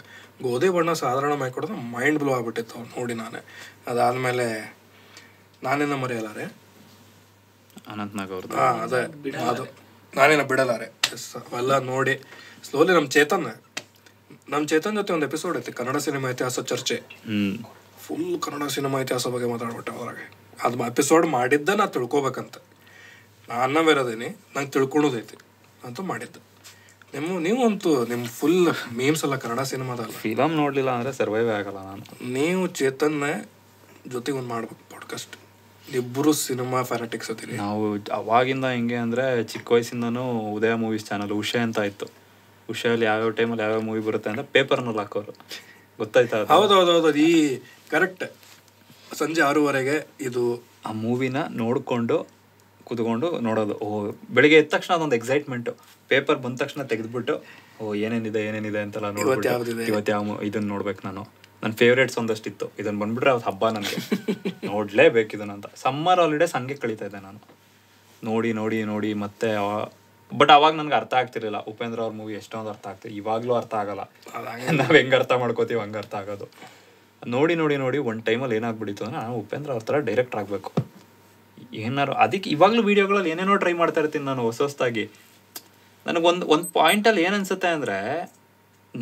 ಗೋಧಿ ಬಣ್ಣ ಸಾಧಾರಣ ಮಾಡಿಕೊಡೋದು ಮೈಂಡ್ ಬ್ಲೋ ಆಗ್ಬಿಟ್ಟಿತ್ತು ಅವ್ರು ನೋಡಿ ನಾನೇ ಅದಾದ್ಮೇಲೆ ನಾನೇನ ಮರೆಯಲಾರೆ ಅನಂತನಾಗ್ ಅವ್ರದ್ದು ಹಾಂ ಅದೇ ಅದು ನಾನೇನ ಬಿಡಲಾರೆ ಎಸ್ ಅವೆಲ್ಲ ನೋಡಿ ಸ್ಲೋಲಿ ನಮ್ಮ ಚೇತನ್ ನಮ್ಮ ಚೇತನ್ ಜೊತೆ ಒಂದು ಎಪಿಸೋಡ್ ಐತಿ ಕನ್ನಡ ಸಿನಿಮಾ ಇತಿಹಾಸ ಚರ್ಚೆ ಫುಲ್ ಕನ್ನಡ ಸಿನಿಮಾ ಇತಿಹಾಸ ಬಗ್ಗೆ ಮಾತಾಡ್ಬಿಟ್ಟೆ ಅವರಾಗೆ ಅದು ಎಪಿಸೋಡ್ ಮಾಡಿದ್ದ ನಾ ತಿಳ್ಕೊಬೇಕಂತ ನಾನು ಬೇರೆದೇನಿ ನಂಗೆ ತಿಳ್ಕೊಳೋದೈತಿ ಅಂತೂ ಮಾಡಿದ್ದು ನಿಮ್ಮ ನೀವಂತೂ ನಿಮ್ಮ ಫುಲ್ ಮೀಮ್ಸ್ ಅಲ್ಲ ಕನ್ನಡ ಸಿನಿಮಾದಲ್ಲ ಫಿಲಮ್ ನೋಡಲಿಲ್ಲ ಅಂದರೆ ಸರ್ವೈವ್ ಆಗಲ್ಲ ನಾನು ನೀವು ಚೇತನ್ನೇ ಜೊತೆಗೆ ಒಂದು ಮಾಡ್ಬೇಕು ಪಾಡ್ಕಾಸ್ಟ್ ಇಬ್ಬರು ಸಿನಿಮಾ ಫ್ಯಾನಟಿಕ್ಸ್ ಅದಿರಿ ನಾವು ಅವಾಗಿಂದ ಹೆಂಗೆ ಅಂದರೆ ಚಿಕ್ಕ ವಯಸ್ಸಿಂದನೂ ಉದಯ ಮೂವೀಸ್ ಚಾನಲ್ ಉಷೆ ಅಂತ ಇತ್ತು ಉಷೆಯಲ್ಲಿ ಯಾವ್ಯಾವ ಟೈಮಲ್ಲಿ ಯಾವ್ಯಾವ ಮೂವಿ ಬರುತ್ತೆ ಅಂದರೆ ಪೇಪರ್ನಲ್ಲಿ ಹಾಕೋರು ಗೊತ್ತಾಯ್ತಾ ಹೌದು ಹೌದು ಹೌದು ಈ ಕರೆಕ್ಟ್ ಸಂಜೆ ಆರೂವರೆಗೆ ಇದು ಆ ಮೂವಿನ ನೋಡಿಕೊಂಡು ಕುತ್ಕೊಂಡು ನೋಡೋದು ಓ ಬೆಳಿಗ್ಗೆ ಎದ್ದ ತಕ್ಷಣ ಅದೊಂದು ಎಕ್ಸೈಟ್ಮೆಂಟು ಪೇಪರ್ ಬಂದ ತಕ್ಷಣ ತೆಗೆದ್ಬಿಟ್ಟು ಓ ಏನೇನಿದೆ ಏನೇನಿದೆ ಅಂತೆಲ್ಲ ನೋಡಿ ಇವತ್ತು ಯಾವ ಇದನ್ನ ನೋಡ್ಬೇಕು ನಾನು ನನ್ನ ಫೇವ್ರೇಟ್ಸ್ ಒಂದಷ್ಟಿತ್ತು ಇದನ್ನು ಬಂದ್ಬಿಟ್ರೆ ಅವತ್ತು ಹಬ್ಬ ನನಗೆ ನೋಡಲೇಬೇಕು ಇದನ್ನಂತ ಸಮ್ಮರ್ ಹಾಲಿಡೇಸ್ ಹಂಗೆ ಕಳೀತಾ ಇದ್ದೆ ನಾನು ನೋಡಿ ನೋಡಿ ನೋಡಿ ಮತ್ತೆ ಬಟ್ ಅವಾಗ ನನಗೆ ಅರ್ಥ ಆಗ್ತಿರ್ಲಿಲ್ಲ ಉಪೇಂದ್ರ ಅವ್ರ ಮೂವಿ ಎಷ್ಟೊಂದು ಅರ್ಥ ಆಗ್ತಿಲ್ಲ ಇವಾಗ್ಲೂ ಅರ್ಥ ಆಗಲ್ಲ ನಾವು ಹೆಂಗ ಅರ್ಥ ಮಾಡ್ಕೋತೀವಿ ಹಂಗೆ ಅರ್ಥ ಆಗೋದು ನೋಡಿ ನೋಡಿ ನೋಡಿ ಒಂದು ಟೈಮಲ್ಲಿ ಏನಾಗ್ಬಿಡಿತು ಅಂದ್ರೆ ನಾನು ಉಪೇಂದ್ರ ಅವ್ರ ಥರ ಡೈರೆಕ್ಟ್ ಆಗಬೇಕು ಏನಾರು ಅದಕ್ಕೆ ಇವಾಗಲೂ ವೀಡಿಯೋಗಳಲ್ಲಿ ಏನೇನೋ ಟ್ರೈ ಮಾಡ್ತಾ ಇರ್ತೀನಿ ನಾನು ಹೊಸ ಹೊಸದಾಗಿ ನನಗೊಂದು ಒಂದು ಪಾಯಿಂಟಲ್ಲಿ ಏನು ಅನಿಸುತ್ತೆ ಅಂದರೆ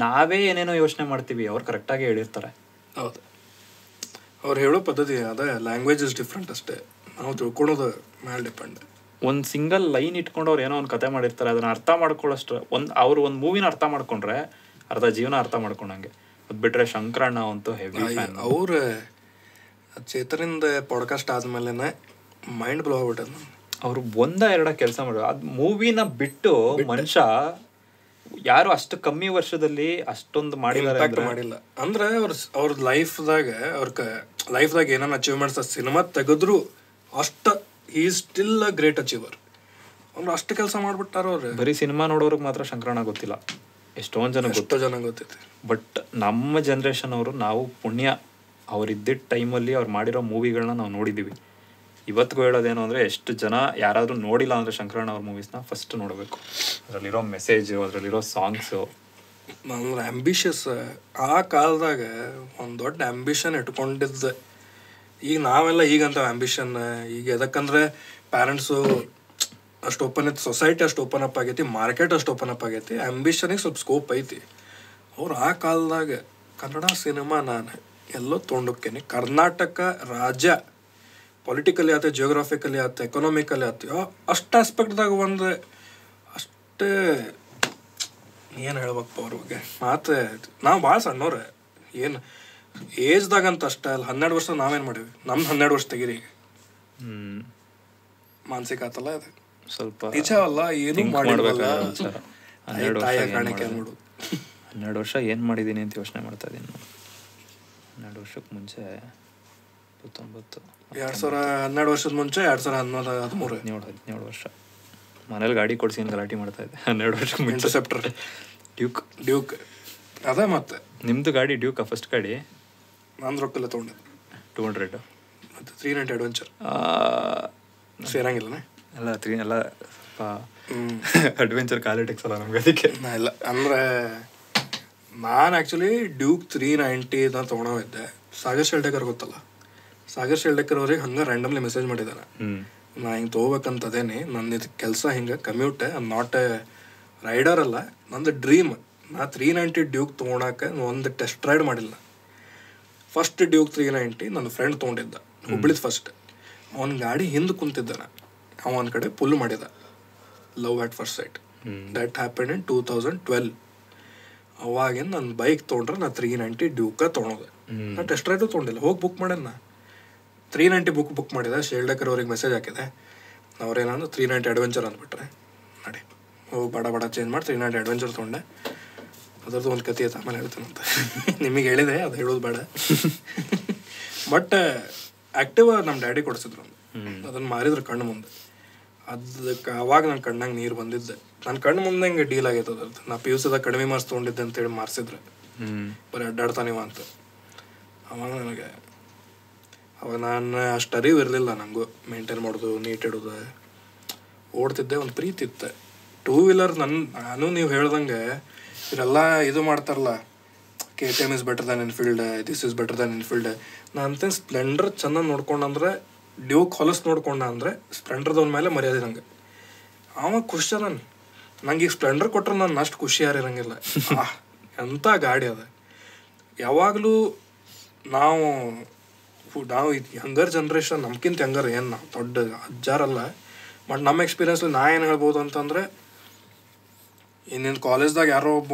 ನಾವೇ ಏನೇನೋ ಯೋಚನೆ ಮಾಡ್ತೀವಿ ಅವ್ರು ಕರೆಕ್ಟಾಗಿ ಹೇಳಿರ್ತಾರೆ ಹೌದು ಅವ್ರು ಹೇಳೋ ಪದ್ಧತಿ ಅದೇ ಲ್ಯಾಂಗ್ವೇಜ್ ಇಸ್ ಡಿಫ್ರೆಂಟ್ ಅಷ್ಟೇ ನಾವು ತಿಳ್ಕೊಳ್ಳೋದು ಮೇಲೆ ಡಿಪೆಂಡ್ ಒಂದು ಸಿಂಗಲ್ ಲೈನ್ ಇಟ್ಕೊಂಡು ಅವ್ರು ಏನೋ ಒಂದು ಕತೆ ಮಾಡಿರ್ತಾರೆ ಅದನ್ನು ಅರ್ಥ ಮಾಡ್ಕೊಳ್ಳೋಷ್ಟು ಒಂದು ಅವರು ಒಂದು ಮೂವಿನ ಅರ್ಥ ಮಾಡ್ಕೊಂಡ್ರೆ ಅರ್ಧ ಜೀವನ ಅರ್ಥ ಮಾಡ್ಕೊಂಡಂಗೆ ಅದ್ ಬಿಟ್ರೆ ಶಂಕರಣ್ಣ ಅಂತೂ ಹೆವಿ ಅವ್ರ ಚೇತರಿಂದ ಪಾಡ್ಕಾಸ್ಟ್ ಆದ್ಮೇಲೆ ಮೈಂಡ್ ಬ್ಲೋ ಆಗ್ಬಿಟ್ಟದ ಅವ್ರು ಒಂದ ಎರಡ ಕೆಲಸ ಮಾಡ್ ಅದ್ ಮೂವಿನ ಬಿಟ್ಟು ಮನುಷ್ಯ ಯಾರು ಅಷ್ಟು ಕಮ್ಮಿ ವರ್ಷದಲ್ಲಿ ಅಷ್ಟೊಂದು ಮಾಡಿದ್ರೆ ಮಾಡಿಲ್ಲ ಅಂದ್ರೆ ಅವ್ರ ಅವ್ರ ಲೈಫ್ದಾಗ ಅವ್ರ ಲೈಫ್ದಾಗ ಏನೇನು ಅಚೀವ್ಮೆಂಟ್ಸ್ ಸಿನಿಮಾ ತೆಗೆದ್ರು ಅಷ್ಟ ಈ ಸ್ಟಿಲ್ ಅ ಗ್ರೇಟ್ ಅಚೀವರ್ ಅವ್ರು ಅಷ್ಟು ಕೆಲಸ ಮಾಡ್ಬಿಟ್ಟಾರ ಅವ್ರು ಬರೀ ಸಿನಿಮಾ ನೋಡೋರ್ಗೆ ಮಾತ್ರ ಶಂಕರಣ್ಣ ಗೊತ್ತಿಲ್ಲ ಎಷ್ಟೊಂದು ಜನ ಗೊತ್ತೋ ಜನ ಗೊತ್ತೈತೆ ಬಟ್ ನಮ್ಮ ಜನ್ರೇಷನ್ ಅವರು ನಾವು ಪುಣ್ಯ ಅವರಿದ್ದಿದ್ದ ಟೈಮಲ್ಲಿ ಅವ್ರು ಮಾಡಿರೋ ಮೂವಿಗಳನ್ನ ನಾವು ನೋಡಿದ್ದೀವಿ ಇವತ್ತಿಗೂ ಹೇಳೋದೇನು ಅಂದರೆ ಎಷ್ಟು ಜನ ಯಾರಾದರೂ ನೋಡಿಲ್ಲ ಅಂದರೆ ಶಂಕರಣ್ಣ ಅವ್ರ ಮೂವೀಸ್ನ ಫಸ್ಟ್ ನೋಡಬೇಕು ಅದರಲ್ಲಿರೋ ಮೆಸೇಜು ಅದರಲ್ಲಿರೋ ಸಾಂಗ್ಸು ಅಂದ್ರೆ ಅಂಬಿಷಸ್ ಆ ಕಾಲದಾಗ ಒಂದು ದೊಡ್ಡ ಆ್ಯಂಬಿಷನ್ ಇಟ್ಕೊಂಡಿದ್ದೆ ಈಗ ನಾವೆಲ್ಲ ಈಗಂತ ಅಂಬಿಷನ್ ಈಗ ಎದಕ್ಕಂದ್ರೆ ಪ್ಯಾರೆಂಟ್ಸು ಅಷ್ಟು ಓಪನ್ ಐತಿ ಸೊಸೈಟಿ ಅಷ್ಟು ಓಪನ್ ಅಪ್ ಆಗೈತಿ ಮಾರ್ಕೆಟ್ ಅಷ್ಟು ಓಪನ್ ಅಪ್ ಆಗೈತಿ ಆ್ಯಂಬಿಷನಿಗೆ ಸ್ವಲ್ಪ ಸ್ಕೋಪ್ ಐತಿ ಅವ್ರು ಆ ಕಾಲದಾಗ ಕನ್ನಡ ಸಿನಿಮಾ ನಾನು ಎಲ್ಲೋ ತೊಗೊಂಡೋಗ್ತೀನಿ ಕರ್ನಾಟಕ ರಾಜ್ಯ ಪೊಲಿಟಿಕಲಿ ಆಯ್ತು ಜಿಯೋಗ್ರಾಫಿಕಲಿ ಆಯ್ತು ಎಕನಾಮಿಕಲಿ ಆಯ್ತು ಅಷ್ಟು ಆಸ್ಪೆಕ್ಟ್ದಾಗ ಒಂದು ಅಷ್ಟೇ ಏನು ಹೇಳ್ಬೇಕು ಅವ್ರ ಬಗ್ಗೆ ಮಾತು ನಾವು ಭಾಳ ಸಣ್ಣವ್ರೆ ಏನು ಏಜ್ದಾಗ ಅಂತ ಅಷ್ಟೇ ಅಲ್ಲ ಹನ್ನೆರಡು ವರ್ಷ ನಾವೇನು ಮಾಡೀವಿ ನಮ್ದು ಹನ್ನೆರಡು ವರ್ಷ ತೆಗೀರಿ ಮಾನಸಿಕ ಆತಲ್ಲ ಅದು ಸ್ವಲ್ಪ ನಿಜ ಅಲ್ಲ ಏನು ಹನ್ನೆರಡು ವರ್ಷ ನೋಡು ಹನ್ನೆರಡು ವರ್ಷ ಏನು ಮಾಡಿದ್ದೀನಿ ಅಂತ ಯೋಚನೆ ಮಾಡ್ತಾ ಇದ್ದೀನಿ ಹನ್ನೆರಡು ವರ್ಷಕ್ಕೆ ಮುಂಚೆ ಇಪ್ಪತ್ತೊಂಬತ್ತು ಎರಡು ಸಾವಿರ ಹನ್ನೆರಡು ವರ್ಷದ ಮುಂಚೆ ಎರಡು ಸಾವಿರ ಹನ್ನೊಂದು ಹದಿಮೂರು ಹದಿನೇಳು ಹದಿನೇಳು ವರ್ಷ ಮನೇಲಿ ಗಾಡಿ ಕೊಡಿಸಿ ಗಲಾಟೆ ಮಾಡ್ತಾ ಇದ್ದೆ ಹನ್ನೆರಡು ವರ್ಷಕ್ಕೆ ಮುಂಚೆ ಸೆಪ್ಟರ್ ಡ್ಯೂಕ್ ಡ್ಯೂಕ್ ಅದೇ ಮತ್ತೆ ನಿಮ್ಮದು ಗಾಡಿ ಡ್ಯೂಕ ಫಸ್ಟ್ ಗಾಡಿ ನಾನು ರೊಕ್ಕಲ್ಲ ತೊಗೊಂಡೆ two hundred three hundred adventure ಸೇರಂಗಿಲ್ಲನೇ ಎಲ್ಲ ತ್ರೀ ಎಲ್ಲ ಅಡ್ವೆಂಚರ್ ಕ್ವಾಲಿಟಿಕ್ಸ್ ಅಲ್ಲ ನಮ್ಗೆ ಅದಕ್ಕೆ ಇಲ್ಲ ಅಂದ್ರೆ ನಾನು ಆ್ಯಕ್ಚುಲಿ ಡ್ಯೂಕ್ ತ್ರೀ ನೈಂಟಿ ಇದನ್ನ ತೊಗೊಂಡಿದ್ದೆ ಸಾಗರ್ ಶೆಲ್ಡೇಕರ್ ಗೊತ್ತಲ್ಲ ಸಾಗರ್ ಶೆಲ್ಡೇಕರ್ ಅವ್ರಿಗೆ ಹಂಗೆ ರ್ಯಾಂಡಮ್ಲಿ ಮೆಸೇಜ್ ಮಾಡಿದ್ದಾನೆ ನಾ ಹಿಂಗೆ ತೊಗೋಬೇಕಂತದೇನಿ ನನ್ನ ಇದು ಕೆಲಸ ಹಿಂಗೆ commute I not a rider ಅಲ್ಲ ನಂದು ಡ್ರೀಮ್ ನಾ ತ್ರೀ ನೈಂಟಿ ಡ್ಯೂಕ್ ತೊಗೊಳಕ್ಕೆ ಒಂದು ಟೆಸ್ಟ್ ರೈಡ್ ಮಾಡಿಲ್ಲ ಫಸ್ಟ್ ಡ್ಯೂಕ್ ತ್ರೀ ನೈಂಟಿ ನನ್ನ ಫ್ರೆಂಡ್ ತೊಗೊಂಡಿದ್ದ ಹುಬ್ಳಿದ್ ಫಸ್ಟ್ ಅವನ ಗಾಡಿ ಹಿಂದೆ ಕುಂತಿದ್ದಾನೆ ಅವ ಒಂದು ಕಡೆ ಪುಲ್ ಮಾಡಿದ love at first sight that happen in two thousand twelve ಅವಾಗೇನು ನನ್ನ ಬೈಕ್ ತೊಗೊಂಡ್ರೆ ನಾ ತ್ರೀ ನೈಂಟಿ ಡ್ಯೂಕ ತೊಗೊಂಡೆ ನಾ ಟೆಸ್ಟ್ ರೈಟು ತೊಗೊಂಡಿಲ್ಲ ಹೋಗಿ ಬುಕ್ ಮಾಡ್ಯಾನ ತ್ರೀ ನೈಂಟಿ ಬುಕ್ ಬುಕ್ ಮಾಡಿದೆ ಶೇಲ್ಡಕರ್ ಅವ್ರಿಗೆ ಮೆಸೇಜ್ ಹಾಕಿದೆ ಅವ್ರೇನಂದ್ರೆ ತ್ರೀ ನೈಂಟಿ ಅಡ್ವೆಂಚರ್ ಅಂದ್ಬಿಟ್ರೆ ನೋಡಿ ಹೋಗಿ ಬಡ ಬಡ ಚೇಂಜ್ ಮಾಡಿ ತ್ರೀ ನೈಂಟಿ ಅಡ್ವೆಂಚರ್ ತೊಗೊಂಡೆ ಅದರದ್ದು ಒಂದು ಕತೆ ಆಮೇಲೆ ಹೇಳ್ತೀನಂತೆ ನಿಮಗೆ ಹೇಳಿದೆ ಅದು ಹೇಳೋದು ಬೇಡ ಬಟ್ ಆ್ಯಕ್ಟಿವ್ ನಮ್ಮ ಡ್ಯಾಡಿ ಕೊಡಿಸಿದ್ರು ಅದನ್ನು ಮಾರಿದ್ರು ಕಣ್ಣು ಮುಂದೆ ಅದಕ್ಕೆ ಅವಾಗ ನನ್ನ ಕಣ್ಣಂಗೆ ನೀರು ಬಂದಿದ್ದೆ ನನ್ನ ಕಣ್ಣು ಮುಂದೆ ಹಿಂಗೆ ಡೀಲ್ ಆಗೈತೆ ಅದ್ರ ನಾ ಪಿ ಯು ಸಿದಾಗ ಕಡಿಮೆ ಮಾರ್ಕ್ಸ್ ತೊಗೊಂಡಿದ್ದೆ ಅಂತೇಳಿ ಮಾರ್ಸಿದ್ರೆ ಬರೀ ಅಡ್ಡಾಡ್ತಾನಿವ ಅಂತ ಅವಾಗ ನನಗೆ ಅವಾಗ ನಾನು ಅಷ್ಟು ಅರಿವು ಇರಲಿಲ್ಲ ನನಗೂ ಮೇಂಟೈನ್ ಮಾಡೋದು ನೀಟ್ ಇಡೋದು ಓಡ್ತಿದ್ದೆ ಒಂದು ಪ್ರೀತಿ ಇತ್ತು ಟೂ ವೀಲರ್ ನನ್ನ ನಾನು ನೀವು ಹೇಳ್ದಂಗೆ ಇವರೆಲ್ಲ ಇದು ಮಾಡ್ತಾರಲ್ಲ K T M is better than Enfield this is better than Enfield ನಾನು ಸ್ಪ್ಲೆಂಡರ್ ಚೆನ್ನಾಗಿ ನೋಡ್ಕೊಂಡಂದ್ರೆ ಡ್ಯೂಕ್ ಕಾಲಸ್ ನೋಡ್ಕೊಂಡ ಅಂದರೆ ಸ್ಪ್ಲೆಂಡರ್ದವ್ನ ಮೇಲೆ ಮರ್ಯಾದೆ ನಂಗೆ ಅವ ಖುಷಿ ನಂಗೆ ಈಗ ಸ್ಪ್ಲೆಂಡರ್ ಕೊಟ್ರೆ ನನ್ನ ಅಷ್ಟು ಖುಷಿ ಇರಂಗಿಲ್ಲ ಎಂಥ ಗಾಡಿ ಅದ ಯಾವಾಗಲೂ ನಾವು ನಾವು ಇದು ಯಂಗರ್ ಜನ್ರೇಷನ್ ನಮ್ಕಿಂತ ಯಂಗರ್ ಏನು ನಾವು ದೊಡ್ಡ ಅಜ್ಜಾರಲ್ಲ ಬಟ್ ನಮ್ಮ ಎಕ್ಸ್ಪೀರಿಯನ್ಸ್ಲಿ ನಾ ಏನು ಹೇಳ್ಬೋದು ಅಂತಂದರೆ ಇನ್ನೇನು ಕಾಲೇಜ್ದಾಗ ಯಾರೋ ಒಬ್ಬ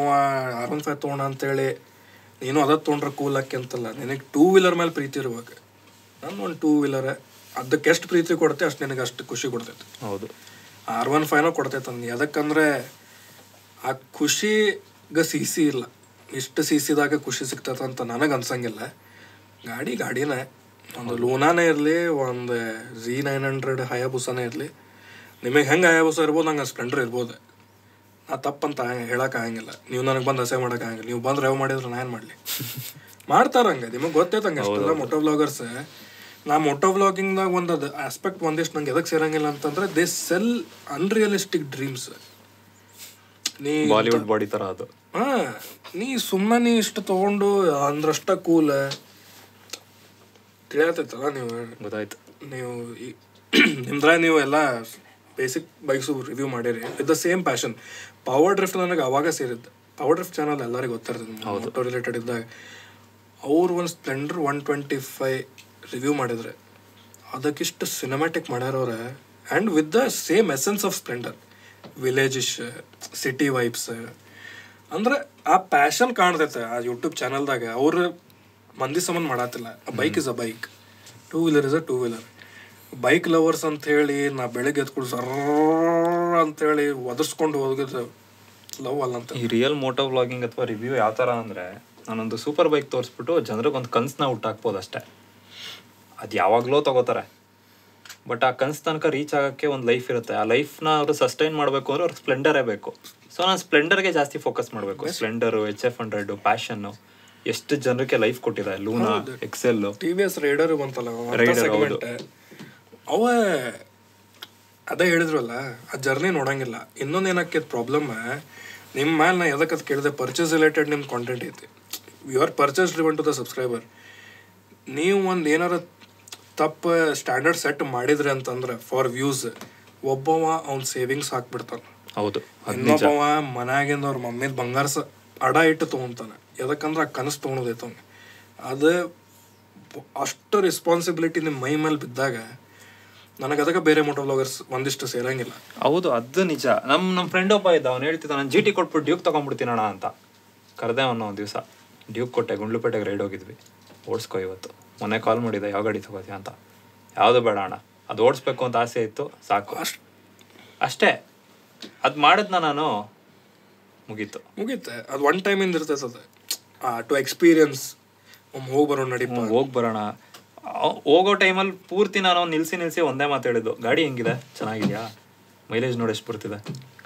ಆರ್ ಒನ್ ಫೈವ್ ತೊಗೊಂಡ ಅಂತೇಳಿ ನೀನು ಅದ ತೊಗೊಂಡ್ರೆ ಕೂಲ್ ಅಂತಲ್ಲ ನಿನಗೆ ಟೂ ವೀಲರ್ ಮೇಲೆ ಪ್ರೀತಿ ಇರ್ಬೇಕು ನಾನು ಒಂದು ಟೂ ವೀಲರೇ ಅದಕ್ಕೆ ಎಷ್ಟು ಪ್ರೀತಿ ಕೊಡುತ್ತೆ ಅಷ್ಟು ನಿನಗೆ ಅಷ್ಟು ಖುಷಿ ಕೊಡ್ತೈತೆ ಹೌದು ಆರ್ ಒನ್ ಫೈನಲ್ ಕೊಡ್ತೈತೆ ಅಂದ್ ಯಾಕಂದ್ರೆ ಆ ಖುಷಿಗೆ ಸಿ ಸಿ ಇಲ್ಲ ಇಷ್ಟು ಸಿ ಸಿದಾಗ ಖುಷಿ ಸಿಗ್ತೈತೆ ಅಂತ ನನಗೆ ಅನ್ಸಂಗಿಲ್ಲ ಗಾಡಿ ಗಾಡಿನೇ ಒಂದು ಲೋನಾನೇ ಇರಲಿ ಒಂದು ಜಿ ನೈನ್ ಹಂಡ್ರೆಡ್ ಹಯಾಬುಸಾನೇ ಇರಲಿ ನಿಮಗೆ ಹೆಂಗೆ ಹಯಾಬುಸ ಇರ್ಬೋದು ನಂಗೆ ಸ್ಪ್ಲೆಂಡರ್ ಇರ್ಬೋದು ನಾ ತಪ್ಪಂತ ಆಗಂಗಿಲ್ಲ ನೀವು ನನಗೆ ಬಂದು ಹಸೆ ಆಗಂಗಿಲ್ಲ ನೀವು ಬಂದು ರೇವ್ ಮಾಡಿದ್ರೆ ನಾನು ಏನು ಮಾಡಲಿ ಮಾಡ್ತಾರಂಗೆ ನಿಮಗೆ ಗೊತ್ತೈತೆ ಹಂಗೆ ಅಷ್ಟೆಲ್ಲ ಮೊಟೋ ಬ್ಲಾಗರ್ಸ್ ನಾ ಮೋಟೋ ವ್ಲಾಗಿಂಗ್ದಾಗ ಒಂದು ಅದು ಆಸ್ಪೆಕ್ಟ್ ಒಂದಿಷ್ಟು ನಂಗೆ ಎದಕ್ಕೆ ಸೇರಂಗಿಲ್ಲ ಅಂತಂದ್ರೆ ದೇ ಸೆಲ್ ಅನ್ರಿಯಲಿಸ್ಟಿಕ್ ಡ್ರೀಮ್ಸ್ ನೀ ಬಾಲಿವುಡ್ ಬಾಡಿ ಥರ ಅದು ಹಾಂ ನೀ ಸುಮ್ಮನೆ ನೀ ಇಷ್ಟು ತೊಗೊಂಡು ಅಂದ್ರಷ್ಟ ಕೂಲ ತಿಳಿಯತ್ತಲ್ಲ ನೀವು ಗೊತ್ತಾಯ್ತು ನೀವು ನಿಮ್ದ್ರ ನೀವು ಎಲ್ಲ ಬೇಸಿಕ್ ಬೈಕ್ಸು ರಿವ್ಯೂ ಮಾಡಿರಿ with the same passion Power Drift ನನಗೆ ಅವಾಗ ಸೇರಿದ್ದೆ ಪವರ್ ಡ್ರಿಫ್ಟ್ ಚಾನಲ್ ಎಲ್ಲರಿಗೂ ಗೊತ್ತಿರ್ತದೆ ಮೋಟೋ ರಿಲೇಟೆಡ್ ಇದ್ದಾಗ ಅವ್ರು ಒಂದು Splendor one twenty five review ಮಾಡಿದರೆ ಅದಕ್ಕಿಷ್ಟು ಸಿನಿಮ್ಯಾಟಿಕ್ ಮಾಡ್ಯಾರವ್ರೆ and with the same essence of Splendor villagish city vibes ಅಂದ್ರೆ ಆ ಪ್ಯಾಷನ್ ಕಾಣ್ತೈತೆ ಆ ಯೂಟ್ಯೂಬ್ ಚಾನಲ್ದಾಗ ಅವ್ರ ಮಂದಿ ಸಂಬಂಧ ಮಾಡತ್ತಿಲ್ಲ bike is a bike two wheeler is a two wheeler bike lovers ಹೇಳಿ ನಾ ಬೆಳಗ್ಗೆ ಎತ್ಕೊಂಡು ಸರ್ ಅಂತೇಳಿ ಒದರ್ಸ್ಕೊಂಡು ಹೋಗಿದ್ರೆ ಲವ್ ಅಲ್ಲ ಅಂತ ಈ ರಿಯಲ್ ಮೋಟೋ ವ್ಲಾಗಿಂಗ್ ಅಥವಾ ರಿವ್ಯೂ ಯಾವ ಥರ ಅಂದರೆ ನಾನೊಂದು ಸೂಪರ್ ಬೈಕ್ ತೋರಿಸ್ಬಿಟ್ಟು ಜನರಿಗೆ ಒಂದು ಕನ್ಸನ್ನ ಹುಟ್ಟಾಕ್ಬೋದು ಅಷ್ಟೇ ಅದು ಯಾವಾಗಲೋ ತಗೋತಾರೆ ಬಟ್ ಆ ಕನ್ಸ್ ತನಕ ರೀಚ್ ಆಗೋಕ್ಕೆ ಒಂದು ಲೈಫ್ ಇರುತ್ತೆ ಆ ಲೈಫ್ನ ಅವರು ಸಸ್ಟೈನ್ ಮಾಡಬೇಕು ಅಂದ್ರೆ ಅವ್ರಿಗೆ ಸ್ಪ್ಲೆಂಡರೇ ಬೇಕು ಸೊ ನಾನು ಸ್ಪ್ಲೆಂಡರ್ಗೆ ಜಾಸ್ತಿ ಫೋಕಸ್ ಮಾಡಬೇಕು Splendor H F hundred Passion ಎಷ್ಟು ಜನಕ್ಕೆ ಲೈಫ್ ಕೊಟ್ಟಿದೆ Luna XL T V S rider ಬಂತಲ್ಲ ರೈಡರ್ ಅವ ಅದೇ ಹೇಳಿದ್ರಲ್ಲ ಆ ಜರ್ನಿ ನೋಡಂಗಿಲ್ಲ ಇನ್ನೊಂದು ಏನಕ್ಕೆ ಪ್ರಾಬ್ಲಮ್ ನಿಮ್ಮ ಮೇಲೆ ನಾ ಯಾವ್ದಕ್ಕೆ ಅದು ಕೇಳಿದೆ ಪರ್ಚೇಸ್ ರಿಲೇಟೆಡ್ ನಿಮ್ಮ ಕಾಂಟೆಂಟ್ ಐತಿ ಯು ಆರ್ ಪರ್ಚೇಸ್ ಡಿವೆಂಟ್ ಟು ದ ಸಬ್ಸ್ಕ್ರೈಬರ್ ನೀವು ಒಂದು ಏನಾರ ತಪ್ಪು ಸ್ಟ್ಯಾಂಡರ್ಡ್ ಸೆಟ್ ಮಾಡಿದ್ರೆ ಅಂತಂದ್ರೆ ಫಾರ್ ವ್ಯೂಸ್ ಒಬ್ಬವ ಅವ್ನ ಸೇವಿಂಗ್ಸ್ ಹಾಕ್ಬಿಡ್ತಾನೆ ಹೌದು ಇನ್ನೊಬ್ಬವ ಮನ್ಯಾಗಿಂದ ಅವ್ರ ಮಮ್ಮಿದ ಬಂಗಾರ ಅಡ ಇಟ್ಟು ತೊಗೊಂತಾನೆ ಯಾಕಂದ್ರೆ ಆ ಕನಸು ತೊಗೊಳೋದೈತವ್ನು ಅದು ಅಷ್ಟು ರೆಸ್ಪಾನ್ಸಿಬಿಲಿಟಿ ನಿಮ್ಮ ಮೈ ಮೇಲೆ ಬಿದ್ದಾಗ ನನಗೆ ಅದಕ್ಕೆ ಬೇರೆ ಮೋಟೋ ಬ್ಲಾಗರ್ಸ್ ಒಂದಿಷ್ಟು ಸೇರಂಗಿಲ್ಲ ಹೌದು ಅದು ನಿಜ ನಮ್ಮ ನಮ್ಮ ಫ್ರೆಂಡ್ ಒಬ್ಬ ಇದ್ದ ಅವ್ನು ಹೇಳ್ತಿದ್ದ ನಾನು ಜಿ ಟಿ ಕೊಟ್ಬಿಟ್ಟು ಡ್ಯೂಕ್ ತೊಗೊಂಡ್ಬಿಡ್ತೀನಣ್ಣ ಅಂತ ಕರೆದೆ ಅವನು ಒಂದು ದಿವಸ ಡ್ಯೂಕ್ ಕೊಟ್ಟೆ ಗುಂಡ್ಲುಪೇಟೆಗೆ ರೈಡ್ ಹೋಗಿದ್ವಿ ಓಡಿಸ್ಕೊ ಇವತ್ತು ಮೊನ್ನೆ ಕಾಲ್ ಮಾಡಿದ್ದೆ ಯಾವ ಗಾಡಿ ತೊಗೋತೀಯ ಅಂತ ಯಾವುದು ಬೇಡ ಅಣ್ಣ ಅದು ಓಡಿಸ್ಬೇಕು ಅಂತ ಆಸೆ ಇತ್ತು ಸಾಕು ಅಷ್ಟು ಅಷ್ಟೇ ಅದು ಮಾಡಿದ್ನ ನಾನು ಮುಗೀತು ಮುಗೀತೆ ಅದು ಒನ್ ಟೈಮ್ ಇಂದ ಇರ್ತದೆ ಟು ಎಕ್ಸ್ಪೀರಿಯನ್ಸ್ ಒಮ್ಮೆ ಹೋಗಿ ಬರೋಣ ನಡಿ ಹೋಗಿ ಬರೋಣ ಹೋಗೋ ಟೈಮಲ್ಲಿ ಪೂರ್ತಿ ನಾನು ನಿಲ್ಸಿ ನಿಲ್ಸಿ ಒಂದೇ ಮಾತಾಡಿದ್ದು ಗಾಡಿ ಹೆಂಗಿದೆ ಚೆನ್ನಾಗಿದೆಯಾ ಮೈಲೇಜ್ ನೋಡಿ ಎಷ್ಟು ಬರ್ತಿದೆ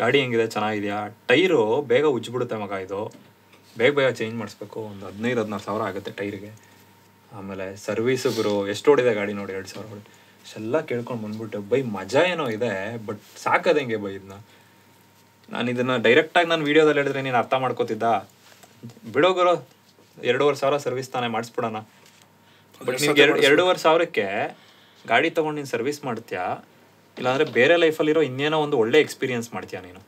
ಗಾಡಿ ಹೆಂಗಿದೆ ಚೆನ್ನಾಗಿದೆಯಾ ಟೈರು ಬೇಗ ಉಜ್ಜಿಬಿಡುತ್ತೆ ಮಗ ಇದು ಬೇಗ ಬೇಗ ಚೇಂಜ್ ಮಾಡಿಸ್ಬೇಕು ಒಂದು ಹದಿನೈದು ಹದಿನಾರು ಸಾವಿರ ಆಗುತ್ತೆ ಟೈರಿಗೆ ಆಮೇಲೆ ಸರ್ವಿಸ್ ಗುರು ಎಷ್ಟು ಓಡಿದೆ ಗಾಡಿ ನೋಡಿ ಎರಡು ಸಾವಿರ ಹೊಡಿ ಇಷ್ಟೆಲ್ಲ ಕೇಳ್ಕೊಂಡು ಬಂದ್ಬಿಟ್ಟು ಬೈ ಮಜಾ ಏನೋ ಇದೆ ಬಟ್ ಸಾಕದೆ ಹೆಂಗೆ ಬೈ ಇದನ್ನ ನಾನು ಇದನ್ನು ಡೈರೆಕ್ಟಾಗಿ ನಾನು ವೀಡಿಯೋದಲ್ಲಿ ಹೇಳಿದ್ರೆ ನೀನು ಅರ್ಥ ಮಾಡ್ಕೋತಿದ್ದ ಬಿಡೋ ಗುರು ಎರಡೂವರೆ ಸಾವಿರ ಸರ್ವಿಸ್ ತಾನೇ ಮಾಡಿಸ್ಬಿಡೋಣ ಬಟ್ ನಿಮ್ಗೆ ಎರಡು ಎರಡೂವರೆ ಸಾವಿರಕ್ಕೆ ಗಾಡಿ ತೊಗೊಂಡು ನೀನು ಸರ್ವಿಸ್ ಮಾಡ್ತೀಯಾ ಇಲ್ಲಾಂದ್ರೆ ಬೇರೆ ಲೈಫಲ್ಲಿರೋ ಇನ್ನೇನೋ ಒಂದು ಒಳ್ಳೆ ಎಕ್ಸ್ಪೀರಿಯೆನ್ಸ್ ಮಾಡ್ತೀಯಾ ನೀನು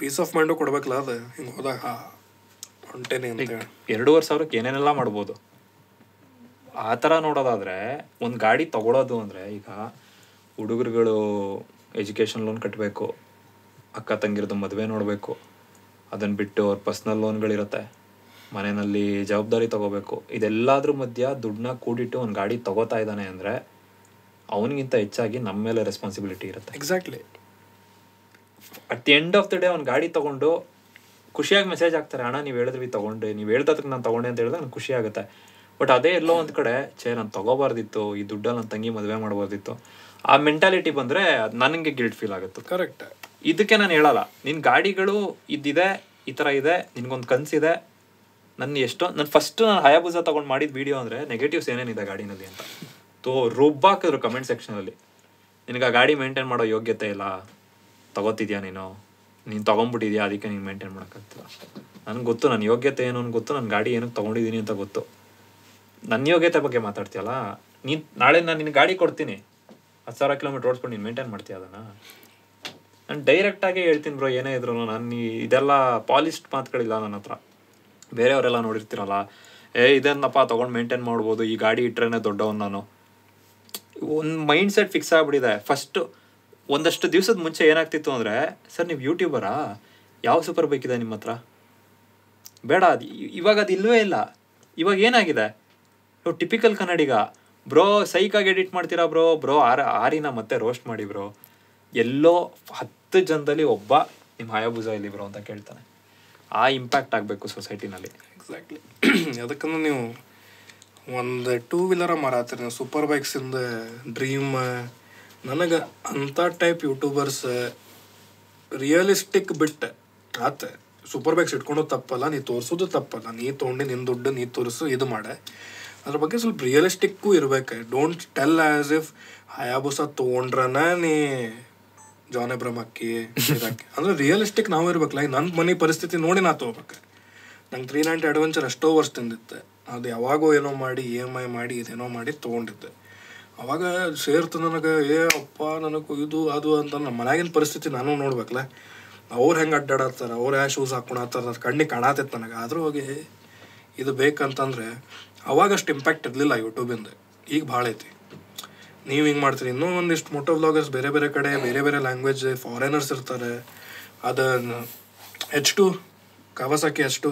ಪೀಸ್ ಆಫ್ ಮೈಂಡು ಕೊಡ್ಬೇಕಲ್ಲ ಅದು ಹಿಂಗೆ ಹೋದಾಗ ಎರಡೂವರೆ ಸಾವಿರಕ್ಕೆ ಏನೇನೆಲ್ಲ ಮಾಡ್ಬೋದು ಆ ಥರ ನೋಡೋದಾದರೆ ಒಂದು ಗಾಡಿ ತೊಗೊಳೋದು ಅಂದರೆ ಈಗ ಹುಡುಗರುಗಳು ಎಜುಕೇಷನ್ ಲೋನ್ ಕಟ್ಟಬೇಕು ಅಕ್ಕ ತಂಗಿರದು ಮದುವೆ ನೋಡಬೇಕು ಅದನ್ನು ಬಿಟ್ಟು ಅವ್ರ ಪರ್ಸ್ನಲ್ ಲೋನ್ಗಳಿರುತ್ತೆ ಮನೆಯಲ್ಲಿ ಜವಾಬ್ದಾರಿ ತಗೋಬೇಕು ಇದೆಲ್ಲದ್ರ ಮಧ್ಯ ದುಡ್ಡನ್ನ ಕೂಡಿಟ್ಟು ಒಂದು ಗಾಡಿ ತಗೋತಾ ಇದ್ದಾನೆ ಅಂದರೆ ಅವನಿಗಿಂತ ಹೆಚ್ಚಾಗಿ ನಮ್ಮ ಮೇಲೆ ರೆಸ್ಪಾನ್ಸಿಬಿಲಿಟಿ ಇರುತ್ತೆ exactly at the end of the day ಅವ್ನು ಗಾಡಿ ತೊಗೊಂಡು ಖುಷಿಯಾಗಿ ಮೆಸೇಜ್ ಹಾಕ್ತಾರೆ ಅಣ್ಣ ನೀವು ಹೇಳಿದ್ರಿ ತಗೊಂಡೆ ನೀವು ಹೇಳ್ದತ್ರ ನಾನು ತಗೊಂಡೆ ಅಂತ ಹೇಳಿದ್ರೆ ನನಗೆ ಖುಷಿ ಆಗುತ್ತೆ ಬಟ್ ಅದೇ ಎಲ್ಲೋ ಒಂದು ಕಡೆ ಚೇ ನಾನು ತಗೋಬಾರ್ದಿತ್ತು ಈ ದುಡ್ಡಲ್ಲಿ ನನ್ನ ತಂಗಿ ಮದುವೆ ಮಾಡಬಾರ್ದಿತ್ತು ಆ ಮೆಂಟಾಲಿಟಿ ಬಂದರೆ ನನಗೆ ಗಿಲ್ಟ್ ಫೀಲ್ ಆಗುತ್ತೆ ಕರೆಕ್ಟ್ ಇದಕ್ಕೆ ನಾನು ಹೇಳಲ್ಲ ನಿನ್ನ ಗಾಡಿಗಳು ಇದ್ದಿದೆ ಈ ಥರ ಇದೆ ನಿನಗೊಂದು ಕನಸಿದೆ ನನ್ನ ಎಷ್ಟೋ ನನ್ನ ಫಸ್ಟ್ ನಾನು ಹಯಾಬುಜಾ ತೊಗೊಂಡು ಮಾಡಿದ ವಿಡಿಯೋ ಅಂದರೆ ನೆಗೆಟಿವ್ಸ್ ಏನೇನಿದೆ ಗಾಡಿನಲ್ಲಿ ಅಂತ ತೋ ರುಬ್ಬಾಕಿದ್ರು ಕಮೆಂಟ್ ಸೆಕ್ಷನಲ್ಲಿ ನಿನಗೆ ಆ ಗಾಡಿ ಮೇಂಟೈನ್ ಮಾಡೋ ಯೋಗ್ಯತೆ ಇಲ್ಲ ತಗೋತಿದ್ಯಾ ನೀನು ನೀನು ತೊಗೊಂಡ್ಬಿಟ್ಟಿದ್ಯಾ ಅದಕ್ಕೆ ನೀನು ಮೇಂಟೈನ್ ಮಾಡೋಕ್ಕಾಗ್ತಿಲ್ಲ ನನಗೆ ಗೊತ್ತು ನನ್ನ ಯೋಗ್ಯತೆ ಏನು ಗೊತ್ತು ನನ್ನ ಗಾಡಿ ಏನಕ್ಕೆ ತೊಗೊಂಡಿದ್ದೀನಿ ಅಂತ ಗೊತ್ತು ನನ್ನ ಯೋಗ್ಯತೆ ಬಗ್ಗೆ ಮಾತಾಡ್ತೀಯಲ್ಲ ನೀನು ನಾಳೆ ನಾನು ನಿನ್ನ ಗಾಡಿ ಕೊಡ್ತೀನಿ ಹತ್ತು ಸಾವಿರ ಕಿಲೋಮೀಟ್ರ್ ಓಡಿಸ್ಕೊಂಡು ನೀನು ಮೇಂಟೈನ್ ಮಾಡ್ತೀಯ ಅದನ್ನು ನಾನು ಡೈರೆಕ್ಟಾಗೇ ಹೇಳ್ತೀನಿ ಬ್ರೋ ಏನೇ ಇದ್ರು ನಾನು ಇದೆಲ್ಲ ಪಾಲಿಶ್ಡ್ ಮಾತುಗಳಿಲ್ಲ ನನ್ನ ಹತ್ರ ಬೇರೆಯವರೆಲ್ಲ ನೋಡಿರ್ತೀರಲ್ಲ ಏ ಇದನ್ನಪ್ಪ ತೊಗೊಂಡು ಮೇಂಟೈನ್ ಮಾಡ್ಬೋದು ಈ ಗಾಡಿ ಇಟ್ಟರೆ ದೊಡ್ಡವನು ನಾನು ಒಂದು ಮೈಂಡ್ ಸೆಟ್ ಫಿಕ್ಸ್ ಆಗಿಬಿಟ್ಟಿದೆ ಫಸ್ಟು ಒಂದಷ್ಟು ದಿವಸದ ಮುಂಚೆ ಏನಾಗ್ತಿತ್ತು ಅಂದರೆ ಸರ್ ನೀವು ಯೂಟ್ಯೂಬರಾ ಯಾವ ಸೂಪರ್ ಬೈಕ್ ಇದೆ ನಿಮ್ಮ ಹತ್ರ ಬೇಡ ಅದು ಇವಾಗ ಅದು ಇಲ್ಲವೇ ಇಲ್ಲ ಇವಾಗ ಏನಾಗಿದೆ ನೀವು ಟಿಪಿಕಲ್ ಕನ್ನಡಿಗ ಬ್ರೋ ಸೈಕಾಗಿ ಎಡಿಟ್ ಮಾಡ್ತೀರಾ ಬ್ರೋ ಬ್ರೋ ಆರ ಆರಿನ ಮತ್ತೆ ರೋಸ್ಟ್ ಮಾಡಿ ಬ್ರೋ ಎಲ್ಲೋ ಹತ್ತು ಜನದಲ್ಲಿ ಒಬ್ಬ ನಿಮ್ಮ ಹಯಾಭುಜ ಇಲ್ಲಿ ಬ್ರೋ ಅಂತ ಕೇಳ್ತಾನೆ ಆ ಇಂಪ್ಯಾಕ್ಟ್ ಆಗಬೇಕು ಸೊಸೈಟಿನಲ್ಲಿ ಎಕ್ಸಾಕ್ಟ್ಲಿ ಅದಕ್ಕಂದ್ರೆ ನೀವು ಒಂದು ಟೂ ವೀಲರ ಮಾರಾತ್ರಿ ಸೂಪರ್ ಬೈಕ್ಸಿಂದ ಡ್ರೀಮ್ ನನಗೆ ಅಂಥ ಟೈಪ್ ಯೂಟ್ಯೂಬರ್ಸ್ ರಿಯಲಿಸ್ಟಿಕ್ ಬಿಟ್ಟ ಆತ ಸೂಪರ್ ಬೈಕ್ಸ್ ಇಟ್ಕೊಂಡು ತಪ್ಪಲ್ಲ ನೀ ತೋರಿಸೋದು ತಪ್ಪಲ್ಲ ನೀ ತೊಗೊಂಡು ನಿನ್ನ ದುಡ್ಡು ನೀ ತೋರಿಸು ಇದು ಮಾಡೆ ಅದ್ರ ಬಗ್ಗೆ ಸ್ವಲ್ಪ ರಿಯಲಿಸ್ಟಿಕ್ಕು ಇರ್ಬೇಕು don't tell us if Hayabusa ನೀ ಜಾನ್ ಬ್ರಹ್ಮಕ್ಕಿ ಇದಕ್ಕೆ ಅಂದ್ರೆ ರಿಯಲಿಸ್ಟಿಕ್ ನಾವು ಇರ್ಬೇಕು ಲೈಕ್ ನನ್ನ ಮನೆ ಪರಿಸ್ಥಿತಿ ನೋಡಿ ನಾ ತಗೋಬೇಕು ನಂಗೆ ತ್ರೀ ನೈಂಟಿ ಅಡ್ವೆಂಚರ್ ವರ್ಷ ತಿಂದಿತ್ತೆ ಅದು ಯಾವಾಗೋ ಏನೋ ಮಾಡಿ ಇ ಎಮ್ ಐ ಮಾಡಿ ಇದೇನೋ ಮಾಡಿ ತೊಗೊಂಡಿದ್ದೆ ಅವಾಗ ಸೇರ್ತು ನನಗೆ ಏ ಅಪ್ಪ ನನಗೆ ಇದು ಅದು ಅಂತ ನಮ್ಮ ಮನ್ಯಾಗಿನ ಪರಿಸ್ಥಿತಿ ನಾನು ನೋಡ್ಬೇಕಲ್ಲ ಅವ್ರು ಹೆಂಗೆ ಅಡ್ಡಾಡತ್ತಾರ ಅವ್ರು ಯಾವ ಶೂಸ್ ಹತ್ತಾರ ಕಣ್ಣಿಗೆ ಕಾಣತ್ತೆ ನನಗೆ ಆದ್ರೂ ಹೋಗಿ ಇದು ಬೇಕಂತಂದ್ರೆ ಅವಾಗಷ್ಟು ಇಂಪ್ಯಾಕ್ಟ್ ಇರಲಿಲ್ಲ ಯೂಟ್ಯೂಬಿಂದ ಈಗ ಭಾಳ ಐತಿ ನೀವು ಹಿಂಗೆ ಮಾಡ್ತೀರಿ ಇನ್ನೂ ಒಂದಿಷ್ಟು ಮೋಟೋ ವ್ಲಾಗರ್ಸ್ ಬೇರೆ ಬೇರೆ ಕಡೆ ಬೇರೆ ಬೇರೆ ಲ್ಯಾಂಗ್ವೇಜ್ ಫಾರಿನರ್ಸ್ ಇರ್ತಾರೆ ಅದು ಎಚ್ ಟು ಕವಸಕ್ಕೆ ಎಚ್ ಟು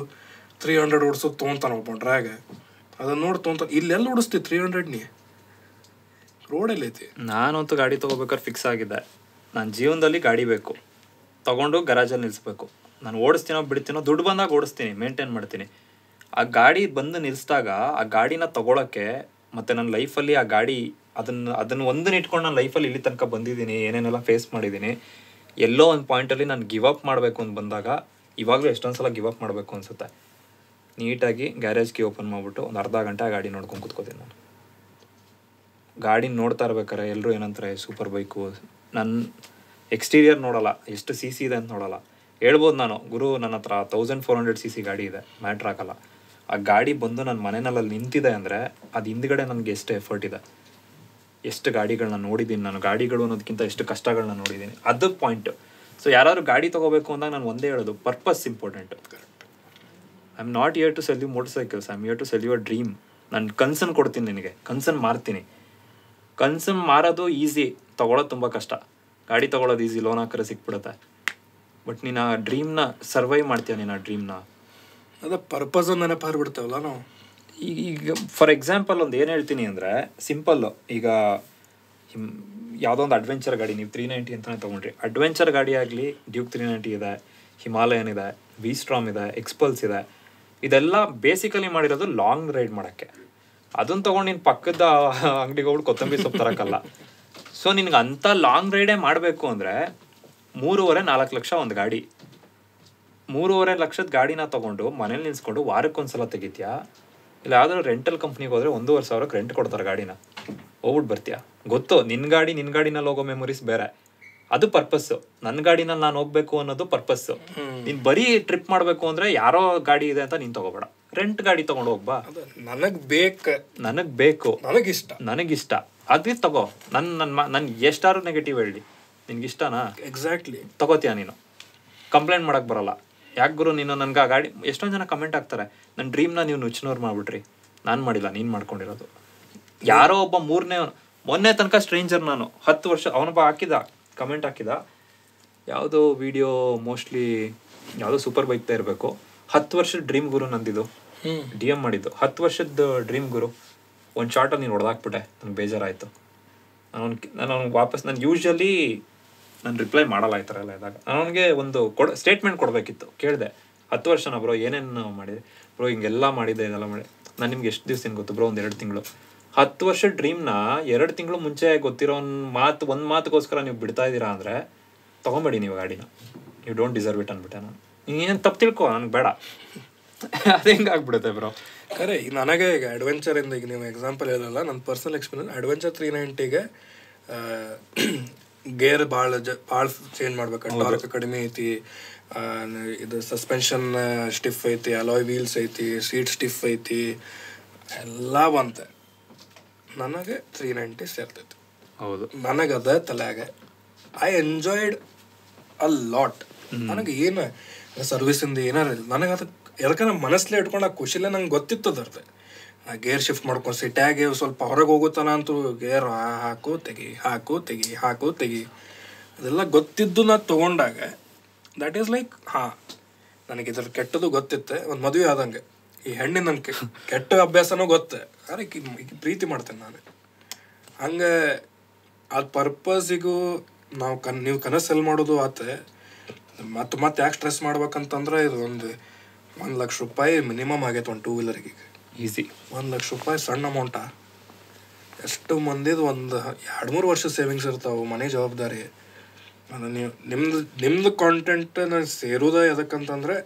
ತ್ರೀ ಹಂಡ್ರೆಡ್ ಓಡಿಸೋದು ತೊಗೊತಾನೆ ಒಬ್ಬ ಡ್ರ್ಯಾಗ ಅದನ್ನು ನೋಡಿ ತೊಗೊಂತಾನೆ ಇಲ್ಲೆಲ್ಲ ಓಡಿಸ್ತಿ ತ್ರೀ ಹಂಡ್ರೆಡ್ ನೀ ರೋಡ್ ಎಲ್ಲೈತಿ ನಾನಂತೂ ಗಾಡಿ ತೊಗೋಬೇಕಾದ್ರೆ ಫಿಕ್ಸ್ ಆಗಿದೆ ನನ್ನ ಜೀವನದಲ್ಲಿ ಗಾಡಿ ಬೇಕು ತೊಗೊಂಡು ಗರಾಜಲ್ಲಿ ನಿಲ್ಲಿಸ್ಬೇಕು ನಾನು ಓಡಿಸ್ತೀನೋ ಬಿಡ್ತೀನೋ ದುಡ್ಡು ಬಂದಾಗ ಓಡಿಸ್ತೀನಿ ಮೇಂಟೈನ್ ಮಾಡ್ತೀನಿ ಆ ಗಾಡಿ ಬಂದು ನಿಲ್ಲಿಸಿದಾಗ ಆ ಗಾಡಿನ ತಗೊಳಕ್ಕೆ ಮತ್ತು ನನ್ನ ಲೈಫಲ್ಲಿ ಆ ಗಾಡಿ ಅದನ್ನು ಅದನ್ನು ಒಂದನ್ನ ಇಟ್ಕೊಂಡು ನಾನು ಲೈಫಲ್ಲಿ ಇಲ್ಲಿ ತನಕ ಬಂದಿದ್ದೀನಿ ಏನೇನೆಲ್ಲ ಫೇಸ್ ಮಾಡಿದ್ದೀನಿ ಎಲ್ಲೋ ಒಂದು ಪಾಯಿಂಟಲ್ಲಿ ನಾನು ಗಿವ್ ಅಪ್ ಮಾಡಬೇಕು ಅಂತ ಬಂದಾಗ ಇವಾಗಲೂ ಎಷ್ಟೊಂದು ಸಲ ಗಿವ್ ಅಪ್ ಮಾಡಬೇಕು ಅನಿಸುತ್ತೆ ನೀಟಾಗಿ ಗ್ಯಾರೇಜ್ ಕೀ ಓಪನ್ ಮಾಡಿಬಿಟ್ಟು ಒಂದು ಅರ್ಧ ಗಂಟೆ ಆ ಗಾಡಿ ನೋಡ್ಕೊಂಡು ಕೂತ್ಕೋತೀನಿ ನಾನು ಗಾಡಿ ನೋಡ್ತಾ ಇರ್ಬೇಕಾರೆ ಎಲ್ಲರೂ ಏನಂತಾರೆ ಸೂಪರ್ ಬೈಕು ನನ್ನ ಎಕ್ಸ್ಟೀರಿಯರ್ ನೋಡೋಲ್ಲ ಎಷ್ಟು ಸಿ ಸಿ ಇದೆ ಅಂತ ನೋಡೋಲ್ಲ ಹೇಳ್ಬೋದು ನಾನು ಗುರು ನನ್ನ ಹತ್ರ thousand four hundred C C ಗಾಡಿ ಇದೆ ಮ್ಯಾಟ್ರ್ ಹಾಕಲ್ಲ ಆ ಗಾಡಿ ಬಂದು ನನ್ನ ಮನೆಯಲ್ಲಿ ನಿಂತಿದೆ ಅಂದರೆ ಅದು ಹಿಂದ್ಗಡೆ ನನಗೆ ಎಷ್ಟು ಎಫರ್ಟ್ ಇದೆ ಎಷ್ಟು ಗಾಡಿಗಳನ್ನ ನೋಡಿದ್ದೀನಿ ನಾನು ಗಾಡಿಗಳು ಅನ್ನೋದಕ್ಕಿಂತ ಎಷ್ಟು ಕಷ್ಟಗಳನ್ನ ನೋಡಿದ್ದೀನಿ ಅದು ಪಾಯಿಂಟ್ ಸೊ ಯಾರಾದರೂ ಗಾಡಿ ತೊಗೋಬೇಕು ಅಂದಾಗ ನಾನು ಒಂದೇ ಹೇಳೋದು purpose important I am not here to sell you motorcycles I am here to sell your dream ನಾನು ಕನ್ಸನ್ ಕೊಡ್ತೀನಿ ನಿನಗೆ ಕನ್ಸನ್ ಮಾರ್ತೀನಿ ಕನ್ಸನ್ ಮಾರೋದು ಈಸಿ ತೊಗೊಳೋದು ತುಂಬ ಕಷ್ಟ ಗಾಡಿ ತೊಗೊಳೋದು ಈಸಿ ಲೋನ್ ಹಾಕಿದ್ರೆ ಸಿಕ್ಬಿಡುತ್ತೆ ಬಟ್ ನೀನು ಆ ಡ್ರೀಮ್ನ ಸರ್ವೈವ್ ಮಾಡ್ತೀಯ ನೀನು ಆ ಡ್ರೀಮ್ನ ಅದ ಪರ್ಪಸ್ ನೆನಪು ನಾವು ಈಗ ಈಗ ಫಾರ್ ಎಕ್ಸಾಂಪಲ್ ಒಂದು ಏನು ಹೇಳ್ತೀನಿ ಅಂದರೆ ಸಿಂಪಲ್ಲು ಈಗ ಯಾವುದೋ ಒಂದು ಅಡ್ವೆಂಚರ್ ಗಾಡಿ ನೀವು ತ್ರೀ ನೈಂಟಿ ಅಂತಲೇ ತೊಗೊಂಡ್ರಿ ಅಡ್ವೆಂಚರ್ ಗಾಡಿ ಆಗಲಿ ಡ್ಯೂಕ್ ತ್ರೀ ನೈಂಟಿ ಇದೆ ಹಿಮಾಲಯನ್ ಇದೆ ವಿ ಸ್ಟ್ರಾಮ್ ಇದೆ ಎಕ್ಸ್ಪಲ್ಸ್ ಇದೆ ಇದೆಲ್ಲ ಬೇಸಿಕಲಿ ಮಾಡಿರೋದು ಲಾಂಗ್ ರೈಡ್ ಮಾಡೋಕ್ಕೆ ಅದನ್ನು ತೊಗೊಂಡು ನಿನ್ನ ಪಕ್ಕದ ಅಂಗಡಿಗೆ ಹೋಗ್ಬಿಟ್ಟು ಕೊತ್ತಂಬರಿ ಸೊಪ್ಪು ತರೋಕ್ಕಲ್ಲ ಸೊ ನಿನಗೆ ಅಂಥ ಲಾಂಗ್ ರೈಡೇ ಮಾಡಬೇಕು ಅಂದರೆ ಮೂರುವರೆ ನಾಲ್ಕು ಲಕ್ಷ ಒಂದು ಗಾಡಿ ಮೂರುವರೆ ಲಕ್ಷದ ಗಾಡಿನ ತಗೊಂಡು ಮನೇಲಿ ನಿಲ್ಸ್ಕೊಂಡು ವಾರಕ್ಕೊಂದ್ಸಲ ತೆಗಿತೀಯಾ ಇಲ್ಲ ಯಾವ್ದಾದ್ರು ರೆಂಟಲ್ ಕಂಪ್ನಿಗೆ ಹೋದ್ರೆ ಒಂದೂವರೆ ಸಾವಿರಕ್ಕೆ ರೆಂಟ್ ಕೊಡ್ತಾರೆ ಗಾಡಿನ ಹೋಗ್ಬಿಟ್ಟು ಬರ್ತೀಯಾ ಗೊತ್ತು ನಿನ್ ಗಾಡಿ ನಿನ್ ಗಾಡಿನಲ್ಲಿ ಹೋಗೋ ಮೆಮೊರೀಸ್ ಬೇರೆ ಅದು ಪರ್ಪಸ್ಸು ನನ್ನ ಗಾಡಿನಲ್ಲಿ ನಾನು ಹೋಗ್ಬೇಕು ಅನ್ನೋದು ಪರ್ಪಸ್ಸು ನೀನ್ ಬರೀ ಟ್ರಿಪ್ ಮಾಡಬೇಕು ಅಂದರೆ ಯಾರೋ ಗಾಡಿ ಇದೆ ಅಂತ ನೀನ್ ತಗೋಬೇಡ ರೆಂಟ್ ಗಾಡಿ ತಗೊಂಡು ಹೋಗ್ಬಾ ನನಗೆ ಬೇಕು ನನಗೆ ಬೇಕು ನನಗಿಷ್ಟ ನನಗಿಷ್ಟ ಅದೇ ತಗೋ ನನ್ನ ನನ್ನ ಎಷ್ಟಾರು ನೆಗೆಟಿವ್ ಹೇಳಿ ನಿನ್ಗಿಷ್ಟನಾ ಎಕ್ಸಾಕ್ಟ್ಲಿ ತಗೋತೀಯ ನೀನು ಕಂಪ್ಲೇಂಟ್ ಮಾಡೋಕ್ಕೆ ಬರಲ್ಲ ಯಾಕೆ ಗುರು ನೀನು ನನಗೆ ಆ ಗಾಡಿ ಎಷ್ಟೊಂದು ಜನ ಕಮೆಂಟ್ ಹಾಕ್ತಾರೆ ನನ್ನ ಡ್ರೀಮ್ನ ನೀವು ನುಚ್ಚಿನವ್ರು ಮಾಡಿಬಿಟ್ರಿ ನಾನು ಮಾಡಿಲ್ಲ ನೀನು ಮಾಡ್ಕೊಂಡಿರೋದು ಯಾರೋ ಒಬ್ಬ ಮೂರನೇ ಮೊನ್ನೆ ತನಕ ಸ್ಟ್ರೇಂಜರ್ ನಾನು ಹತ್ತು ವರ್ಷ ಅವನೊಬ್ಬ ಹಾಕಿದ ಕಮೆಂಟ್ ಹಾಕಿದ ಯಾವುದೋ ವಿಡಿಯೋ ಮೋಸ್ಟ್ಲಿ ಯಾವುದೋ ಸೂಪರ್ ಬೈಕ್ ಬೈಕ್ತಾ ಇರಬೇಕು ಹತ್ತು ವರ್ಷದ ಡ್ರೀಮ್ ಗುರು ನಂದಿದ್ದು ಡಿ ಎಮ್ ಮಾಡಿದ್ದು ಹತ್ತು ವರ್ಷದ ಡ್ರೀಮ್ ಗುರು ಒಂದು ಶಾರ್ಟಲ್ಲಿ ನೀನು ಹೊಡೆದಾಕ್ಬಿಟ್ಟೆ ನನಗೆ ಬೇಜಾರಾಯಿತು ನಾನು ನಾನು ವಾಪಸ್ ನಾನು ಯೂಶ್ವಲಿ ನಾನು ರಿಪ್ಲೈ ಮಾಡಲ್ಲ ಈ ಥರ ಎಲ್ಲ ಇದ್ದಾಗ ನನಗೆ ಒಂದು ಕೊಡ ಸ್ಟೇಟ್ಮೆಂಟ್ ಕೊಡಬೇಕಿತ್ತು ಕೇಳಿದೆ ಹತ್ತು ವರ್ಷನ ಬ್ರೋ ಏನೇನು ಮಾಡಿದೆ ಬ್ರೋ ಹಿಂಗೆಲ್ಲ ಮಾಡಿದೆ ಇದೆಲ್ಲ ಮಾಡಿ ನಾನು ನಿಮ್ಗೆ ಎಷ್ಟು ದಿವ್ಸ ಏನು ಗೊತ್ತು ಬ್ರೋ ಒಂದು ಎರಡು ತಿಂಗಳು ಹತ್ತು ವರ್ಷ ಡ್ರೀಮ್ನ ಎರಡು ತಿಂಗಳು ಮುಂಚೆ ಗೊತ್ತಿರೋ ಒಂದು ಮಾತು ಒಂದು ಮಾತುಗೋಸ್ಕರ ನೀವು ಬಿಡ್ತಾ ಇದ್ದೀರಾ ಅಂದರೆ ತೊಗೊಂಬೇಡಿ ನೀವು ಗಾಡಿನ ಯು ಡೋಂಟ್ ಡಿಸರ್ವ್ ಇಟ್ ಅಂದ್ಬಿಟ್ಟೆ ನಾನು ಏನು ತಪ್ಪು ತಿಳ್ಕೊ ನನಗೆ ಬೇಡ ಅದು ಹೆಂಗೆ ಬ್ರೋ ಖರೆ ನನಗೆ ಈಗ ಅಡ್ವೆಂಚರಿಂದ ಈಗ ನೀವು ಎಕ್ಸಾಂಪಲ್ ಹೇಳಲ್ಲ ನನ್ನ ಪರ್ಸನಲ್ ಎಕ್ಸ್ಪೀರಿಯನ್ಸ್ ಅಡ್ವೆಂಚರ್ ತ್ರೀ ನೈಂಟಿಗೆ ಗೇರ್ ಭಾಳ ಜ ಭಾಳ ಚೇಂಜ್ ಮಾಡ್ಬೇಕು ಟಾರ್ಕ್ ಕಡಿಮೆ ಐತಿ ಇದು ಸಸ್ಪೆನ್ಷನ್ ಸ್ಟಿಫ್ ಐತಿ ಅಲಾಯ್ ವೀಲ್ಸ್ ಐತಿ ಸೀಟ್ ಸ್ಟಿಫ್ ಐತಿ ಎಲ್ಲ ಬಂತೆ ನನಗೆ ತ್ರೀ ನೈಂಟಿ ಸೇರ್ತೈತಿ ಹೌದು ನನಗದ ತಲೆಯಾಗ ಐ ಎಂಜಾಯ್ಡ್ ಅ ಲಾಟ್ ನನಗೆ ಏನು ಸರ್ವಿಸಿಂದ ಏನಾರ ಇಲ್ಲ ನನಗೆ ಅದಕ್ಕೆ ಯಾಕಂದ್ರೆ ಮನಸ್ಸಲ್ಲೇ ಇಟ್ಕೊಂಡು ಆ ಖುಷಿಲೇ ನಂಗೆ ಗೊತ್ತಿತ್ತು ಅದರ್ದೆ ಗೇರ್ ಶಿಫ್ಟ್ ಮಾಡ್ಕೊಂಡು ಸಿಟ್ಯಾಗೆ ಸ್ವಲ್ಪ ಹೊರಗೆ ಹೋಗುತ್ತಾನ ಅಂತೂ ಗೇರ್ ಹಾಕು ತೆಗಿ ಹಾಕು ತೆಗಿ ಹಾಕು ತೆಗಿ ಅದೆಲ್ಲ ಗೊತ್ತಿದ್ದು ನಾ ತೊಗೊಂಡಾಗ ದ್ಯಾಟ್ ಈಸ್ ಲೈಕ್ ಹಾಂ ನನಗೆ ಇದ್ರ ಕೆಟ್ಟದು ಗೊತ್ತಿತ್ತೆ ಒಂದು ಮದುವೆ ಆದಂಗೆ ಈ ಹೆಣ್ಣಿನ ನನಗೆ ಕೆಟ್ಟ ಅಭ್ಯಾಸನೂ ಗೊತ್ತೆ ಆದರೆ ಪ್ರೀತಿ ಮಾಡ್ತೇನೆ ನಾನು ಹಂಗೆ ಆ ಪರ್ಪಸಿಗೂ ನಾವು ಕನ್ ನೀವು ಕನಸು ಮಾಡೋದು ಆತೆ ಮತ್ತೆ ಮತ್ತೆ ಯಾಕೆ ಸ್ಟ್ರೆಸ್ ಮಾಡ್ಬೇಕಂತಂದ್ರೆ ಇದು ಒಂದು ಒಂದು ಲಕ್ಷ ರೂಪಾಯಿ ಮಿನಿಮಮ್ ಆಗೈತೆ ಒಂದು ಟೂ ವೀಲರಿಗೆ ಈಸಿ ಒಂದು ಲಕ್ಷ ರೂಪಾಯಿ ಸಣ್ಣ ಅಮೌಂಟಾ ಎಷ್ಟು ಮಂದಿದು ಒಂದು ಎರಡು ಮೂರು ವರ್ಷ ಸೇವಿಂಗ್ಸ್ ಇರ್ತಾವೆ ಮನೆ ಜವಾಬ್ದಾರಿ ಅದು ನೀವು ನಿಮ್ದು ನಿಮ್ಮದು ಕಾಂಟೆಂಟ್ ನಾನು ಸೇರೋದು ಯಾಕಂತಂದರೆ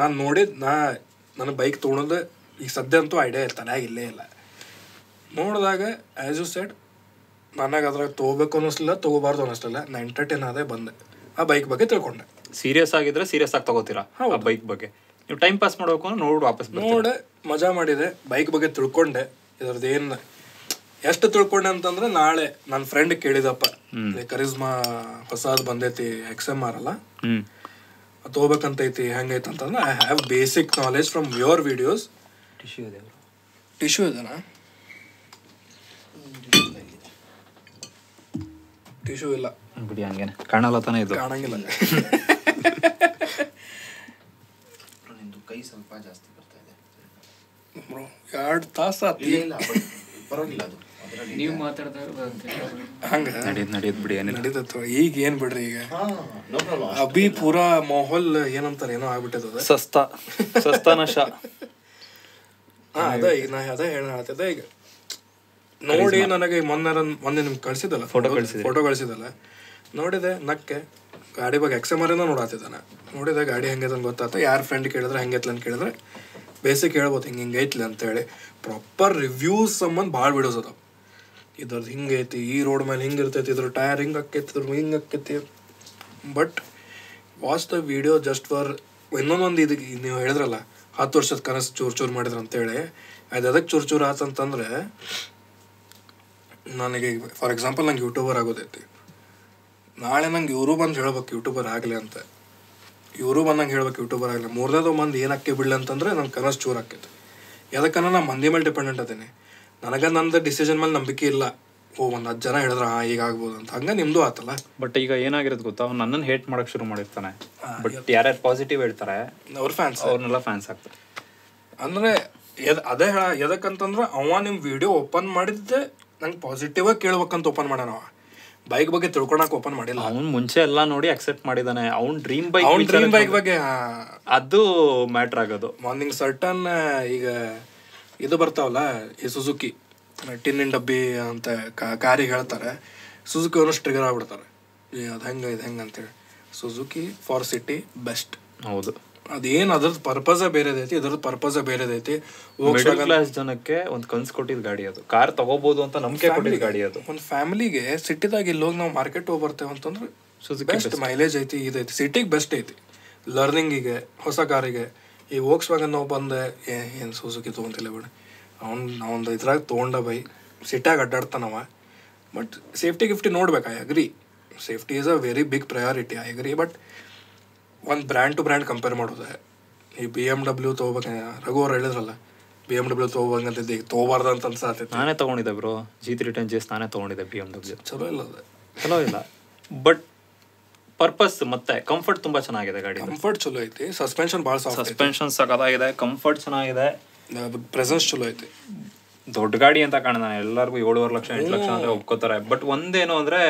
ನಾನು ನೋಡಿದ ನಾ ನನ್ನ ಬೈಕ್ ತೊಗೊಳೋದು ಈಗ ಸದ್ಯ ಅಂತೂ ಐಡಿಯಾ ಇರ್ತಾನೆ ಇಲ್ಲೇ ಇಲ್ಲ ನೋಡಿದಾಗ ಆ್ಯಸ್ ಯು ಸೆಡ್ ನನಗೆ ಅದ್ರಾಗ ತೊಗೋಬೇಕು ಅನ್ನಿಸ್ಲಿಲ್ಲ ತೊಗೋಬಾರ್ದು ಅನ್ನಿಸ್ಲಿಲ್ಲ ನಾ ಎಂಟರ್ಟೈನ್ ಆದೆ ಬಂದೆ ಆ ಬೈಕ್ ಬಗ್ಗೆ ತಿಳ್ಕೊಂಡೆ ಸೀರಿಯಸ್ ಆಗಿದ್ರೆ ಸೀರಿಯಸ್ ಆಗಿ ತಗೋತೀರಾ ಆ ಬೈಕ್ ಬಗ್ಗೆ ನೀವು ಟೈಮ್ ಪಾಸ್ ಮಾಡೋಕು ನೋಡಿ ವಾಪಸ್ ನೋಡೆ ಮಜಾ ಮಾಡಿದೆ ಬೈಕ್ ಬಗ್ಗೆ ತಿಳ್ಕೊಂಡೆ ಇದ್ರದ್ದು ಏನು ಎಷ್ಟು ತಿಳ್ಕೊಂಡೆ ಅಂತಂದ್ರೆ ನಾಳೆ ನನ್ನ ಫ್ರೆಂಡ್ ಕೇಳಿದಪ್ಪ ಕರಿಸ್ಮಾ ಹೊಸಾದ್ ಬಂದೈತಿ ಎಕ್ಸ್ ಎಮ್ ಆರ್ ಅಲ್ಲ ತಗೋಬೇಕಂತೈತಿ ಹೆಂಗೈತೆ ಅಂತಂದ್ರೆ I have basic knowledge from your videos tissue ಇದೆ ಟಿಶ್ಯೂ ಇದೆನಾ ಟಿಶ್ಯೂ ಇಲ್ಲ ಬಿಡಿ ಹಂಗೇನೆ ಕಾಣಲ್ಲ ತಾನೇ ಇದು ಕಾಣಂಗಿಲ್ಲ ಕೈ ಸ್ವಲ್ಪ ಜಾಸ್ತಿ ಬರ್ತಾ ಇದೆ ಎರಡು ತಾಸು ಇಲ್ಲ ಪರವಾಗಿಲ್ಲ ಅದು ನೀವು ಮಾತಾಡ್ತಾರ ಈಗ ಏನ್ ಬಿಡ್ರಿ ಈಗ ಅಬಿ ಪೂರಾ ಮಾಹೋಲ್ ಏನಂತಾರ ಏನೋ ಆಗ್ಬಿಟ್ಟದ ಸಸ್ತಾ ಸಸ್ತಾ ನಶ ಹಾ ಅದ ಈಗ ನಾ ಅದ ಹೇಳ ಈಗ ನೋಡಿ ನನಗೆ ಮೊನ್ನೆ ಮೊನ್ನೆ ನಿಮ್ಗೆ ಕಳ್ಸಿದಲ್ಲ ಫೋಟೋ ಕಳ್ಸಿದ ಫೋಟೋ ಕಳ್ಸಿದಲ್ಲ ನೋಡಿದೆ ನಕ್ಕೆ ಗಾಡಿ ಬಗ್ಗೆ ಎಕ್ಸಮರನ ನೋಡಾತಿದ್ದಾನೆ ನೋಡಿದ ಗಾಡಿ ಹೆಂಗೈತೆ ಅಂತ ಗೊತ್ತಾಯ್ತು ಯಾರ ಫ್ರೆಂಡ್ ಕೇಳಿದ್ರೆ ಹೆಂಗೈತ್ಲ ಅಂತ ಕೇಳಿದ್ರೆ ಬೇಸಿಕ್ ಹೇಳ್ಬೋದು ಹಿಂಗೆ ಹಿಂಗೆ ಐತ್ಲಿ ಅಂತೇಳಿ ಪ್ರಾಪರ್ ರಿವ್ಯೂಸ್ ಸಂಬಂಧ ಭಾಳ ವಿಡಿಯೋಸ್ ಅದಾವ ಇದ್ರದ್ದು ಹಿಂಗೆ ಐತಿ ಈ ರೋಡ್ ಮೇಲೆ ಹಿಂಗೆ ಇರ್ತೈತಿ ಇದ್ರ ಟೈರ್ ಹಿಂಗೆ ಹಾಕೈತಿ ಇದ್ರ ಹಿಂಗೆ ಹಾಕೈತಿ but watch the video just for ಇನ್ನೊಂದೊಂದು ಇದಕ್ಕೆ ನೀವು ಹೇಳಿದ್ರಲ್ಲ ಹತ್ತು ವರ್ಷದ ಕನಸು ಚೂರು ಚೂರು ಮಾಡಿದ್ರು ಅಂತೇಳಿ ಅದು ಅದಕ್ಕೆ ಚೂರು ಚೂರು ಆತಂತಂದರೆ ನನಗೆ ಫಾರ್ ಎಕ್ಸಾಂಪಲ್ ನಂಗೆ ಯೂಟ್ಯೂಬರ್ ಆಗೋದೈತಿ ನಾಳೆ ನಂಗೆ ಇವರು ಬಂದು ಹೇಳ್ಬೇಕು ಯೂಟ್ಯೂಬರ್ ಆಗಲಿ ಅಂತ ಇವರು ಬಂದಂಗೆ ಹೇಳ್ಬೇಕು ಯೂಟ್ಯೂಬರ್ ಆಗಲಿ ಮೂರನೇದು ಮಂದಿ ಏನಕ್ಕೆ ಬಿಡ್ಲಿ ಅಂತಂದ್ರೆ ನನ್ನ ಕನಸು ಚೂರು ಆಕೈತೆ ಯಾಕಂದ್ರೆ ನಾನು ಮಂದಿ ಮೇಲೆ ಡಿಪೆಂಡೆಂಟ್ ಅದೇನೆ ನನಗೆ ನಂದು ಡಿಸಿಷನ್ ಮೇಲೆ ನಂಬಿಕೆ ಇಲ್ಲ ಓ ಒಂದು ಹತ್ತು ಜನ ಹೇಳಿದ್ರೆ ಈಗ ಆಗ್ಬೋದು ಅಂತ ಹಂಗ ನಿಮ್ಮದು ಆತಲ್ಲ ಬಟ್ ಈಗ ಏನಾಗಿರೋದು ಗೊತ್ತಾ ಅವ್ನು ನನ್ನನ್ನು ಹೇಟ್ ಮಾಡಕ್ ಶುರು ಮಾಡಿರ್ತಾನೆ ಬಟ್ ಯಾರ್ಯಾರು ಪಾಸಿಟಿವ್ ಹೇಳ್ತಾರೆ ಅವ್ರ ಫ್ಯಾನ್ಸ್ ಅವ್ರನ್ನೆಲ್ಲ ಫ್ಯಾನ್ಸ್ ಆಗ್ತಾರೆ ಅಂದ್ರೆ ಅದೇ ಹೇಳ ಎದಕ್ಕಂತಂದ್ರೆ ಅವ ನಿಮ್ಮ ವಿಡಿಯೋ ಓಪನ್ ಮಾಡಿದ್ದೆ ನಂಗೆ ಆಗಿ ಕೇಳ್ಬೇಕಂತ ಓಪನ್ ಮಾಡೋಣ ಬೈಕ್ ಬಗ್ಗೆ ತಿಳ್ಕೊಳಕ್ ಓಪನ್ ಮಾಡಿಲ್ಲ ಅವ್ನು ಮುಂಚೆ ಎಲ್ಲ ನೋಡಿ ಅಕ್ಸೆಪ್ಟ್ ಮಾಡಿದಾನೆ ಅವ್ನ್ ಡ್ರೀಮ್ ಬೈಕ್ ಅವ್ನ್ ಡ್ರೀಮ್ ಬೈಕ್ ಬಗ್ಗೆ ಅದು ಮ್ಯಾಟ್ರ್ ಆಗೋದು ಮಾರ್ನಿಂಗ್ ಸರ್ಟನ್ ಈಗ ಇದು ಬರ್ತಾವಲ್ಲ ಈ ಸುಜುಕಿ ಟಿನ್ನಿನ್ ಡಬ್ಬಿ ಅಂತ ಕಾರಿಗೆ ಹೇಳ್ತಾರೆ ಸುಜುಕಿ ಅವನು ಸ್ಟ್ರಿಗರ್ ಆಗ್ಬಿಡ್ತಾರೆ ಅದು ಹೆಂಗೆ ಇದು ಹೆಂಗೆ ಅಂತೇಳಿ ಸುಜುಕಿ ಫಾರ್ ಸಿಟಿ ಬೆಸ್ಟ್ ಹೌದು ಅದೇನು ಅದ್ರದ್ದು ಪರ್ಪಸೇ ಬೇರೆದೈತಿ ಅದ್ರದ್ದು ಪರ್ಪಸೇ ಬೇರೆದೈತಿ ಮಿಡಲ್ ಕ್ಲಾಸ್ ಜನಕ್ಕೆ ಒಂದು ಕನ್ಸು ಕೊಟ್ಟಿದ್ದ ಗಾಡಿ ಅದು ಕಾರ್ ತಗೋಬಹುದು ಅಂತ ನಂಬಿಕೆ ಕೊಟ್ಟಿದ್ದ ಗಾಡಿ ಅದು ಒಂದು ಫ್ಯಾಮಿಲಿಗೆ ಸಿಟಿದಾಗ ಇಲ್ಲಿ ಹೋಗಿ ನಾವು ಮಾರ್ಕೆಟ್ ಹೋಗಿ ಬರ್ತೇವೆ ಅಂತಂದ್ರೆ ಬೆಸ್ಟ್ ಮೈಲೇಜ್ ಐತಿ ಇದೈತಿ ಸಿಟಿಗೆ ಬೆಸ್ಟ್ ಐತಿ ಲರ್ನಿಂಗಿಗೆ ಹೊಸ ಕಾರಿಗೆ ಈ ಹೋಗ್ಸ್ ವ್ಯಾಗನ್ ನಾವು ಬಂದೆ ಏನು ಸೂಸುಕಿ ತೊಗೊಂತಿಲ್ಲ ಬಿಡಿ ಅವ್ನು ಅವ್ನು ಇದ್ರಾಗ ತೊಗೊಂಡ ಬೈ ಸಿಟ್ಯಾಗ ಅಡ್ಡಾಡ್ತಾನವ ಬಟ್ ಸೇಫ್ಟಿ ಗಿಫ್ಟಿ ನೋಡ್ಬೇಕು I agree safety is a very big priority I agree but ಒಂದು ಬ್ರ್ಯಾಂಡ್ ಟು ಬ್ರ್ಯಾಂಡ್ ಕಂಪೇರ್ ಮಾಡೋದೆ ಈ ಬಿ ಎಮ್ ಡಬ್ಲ್ಯೂ ತಗೋಬೇಕ ರಘು ಅವ್ರು ಹೇಳಿದ್ರಲ್ಲ ಬಿ ಎಮ್ ಡಬ್ಲ್ಯೂ ತೊಗೋಬೇಕಂತಿದ್ದೆ ಈಗ ತೊಗೋಬಾರ್ದು ಅಂತ ಅನ್ಸತ್ತೆ ನಾನೇ ತೊಗೊಂಡಿದ್ದೆ ಬ್ರೋ ಜಿ ತ್ರಿ ಟೆನ್ ಜೇಸ್ ನಾನೇ ತೊಗೊಂಡಿದ್ದೆ ಬಿ ಎಮ್ ಡಬ್ಲ್ಯೂ ಚಲೋ ಇಲ್ಲ ಚಲೋ ಇಲ್ಲ ಬಟ್ ಪರ್ಪಸ್ ಮತ್ತೆ ಕಂಫರ್ಟ್ ತುಂಬ ಚೆನ್ನಾಗಿದೆ ಗಾಡಿ ಕಂಫರ್ಟ್ ಚಲೋ ಐತಿ ಸಸ್ಪೆನ್ಷನ್ ಭಾಳ ಸಸ್ಪೆನ್ಷನ್ ಸಕದಾಗಿದೆ ಕಂಫರ್ಟ್ ಚೆನ್ನಾಗಿದೆ ಪ್ರೆಸೆನ್ಸ್ ಚಲೋ ಐತಿ ದೊಡ್ಡ ಗಾಡಿ ಅಂತ ಕಾಣ್ತಾನೆ ಎಲ್ಲರಿಗೂ ಏಳುವರೆ ಲಕ್ಷ ಎಂಟು ಲಕ್ಷ ಅಂದರೆ ಒಪ್ಕೋತಾರೆ ಬಟ್ ಒಂದೇನು ಅಂದರೆ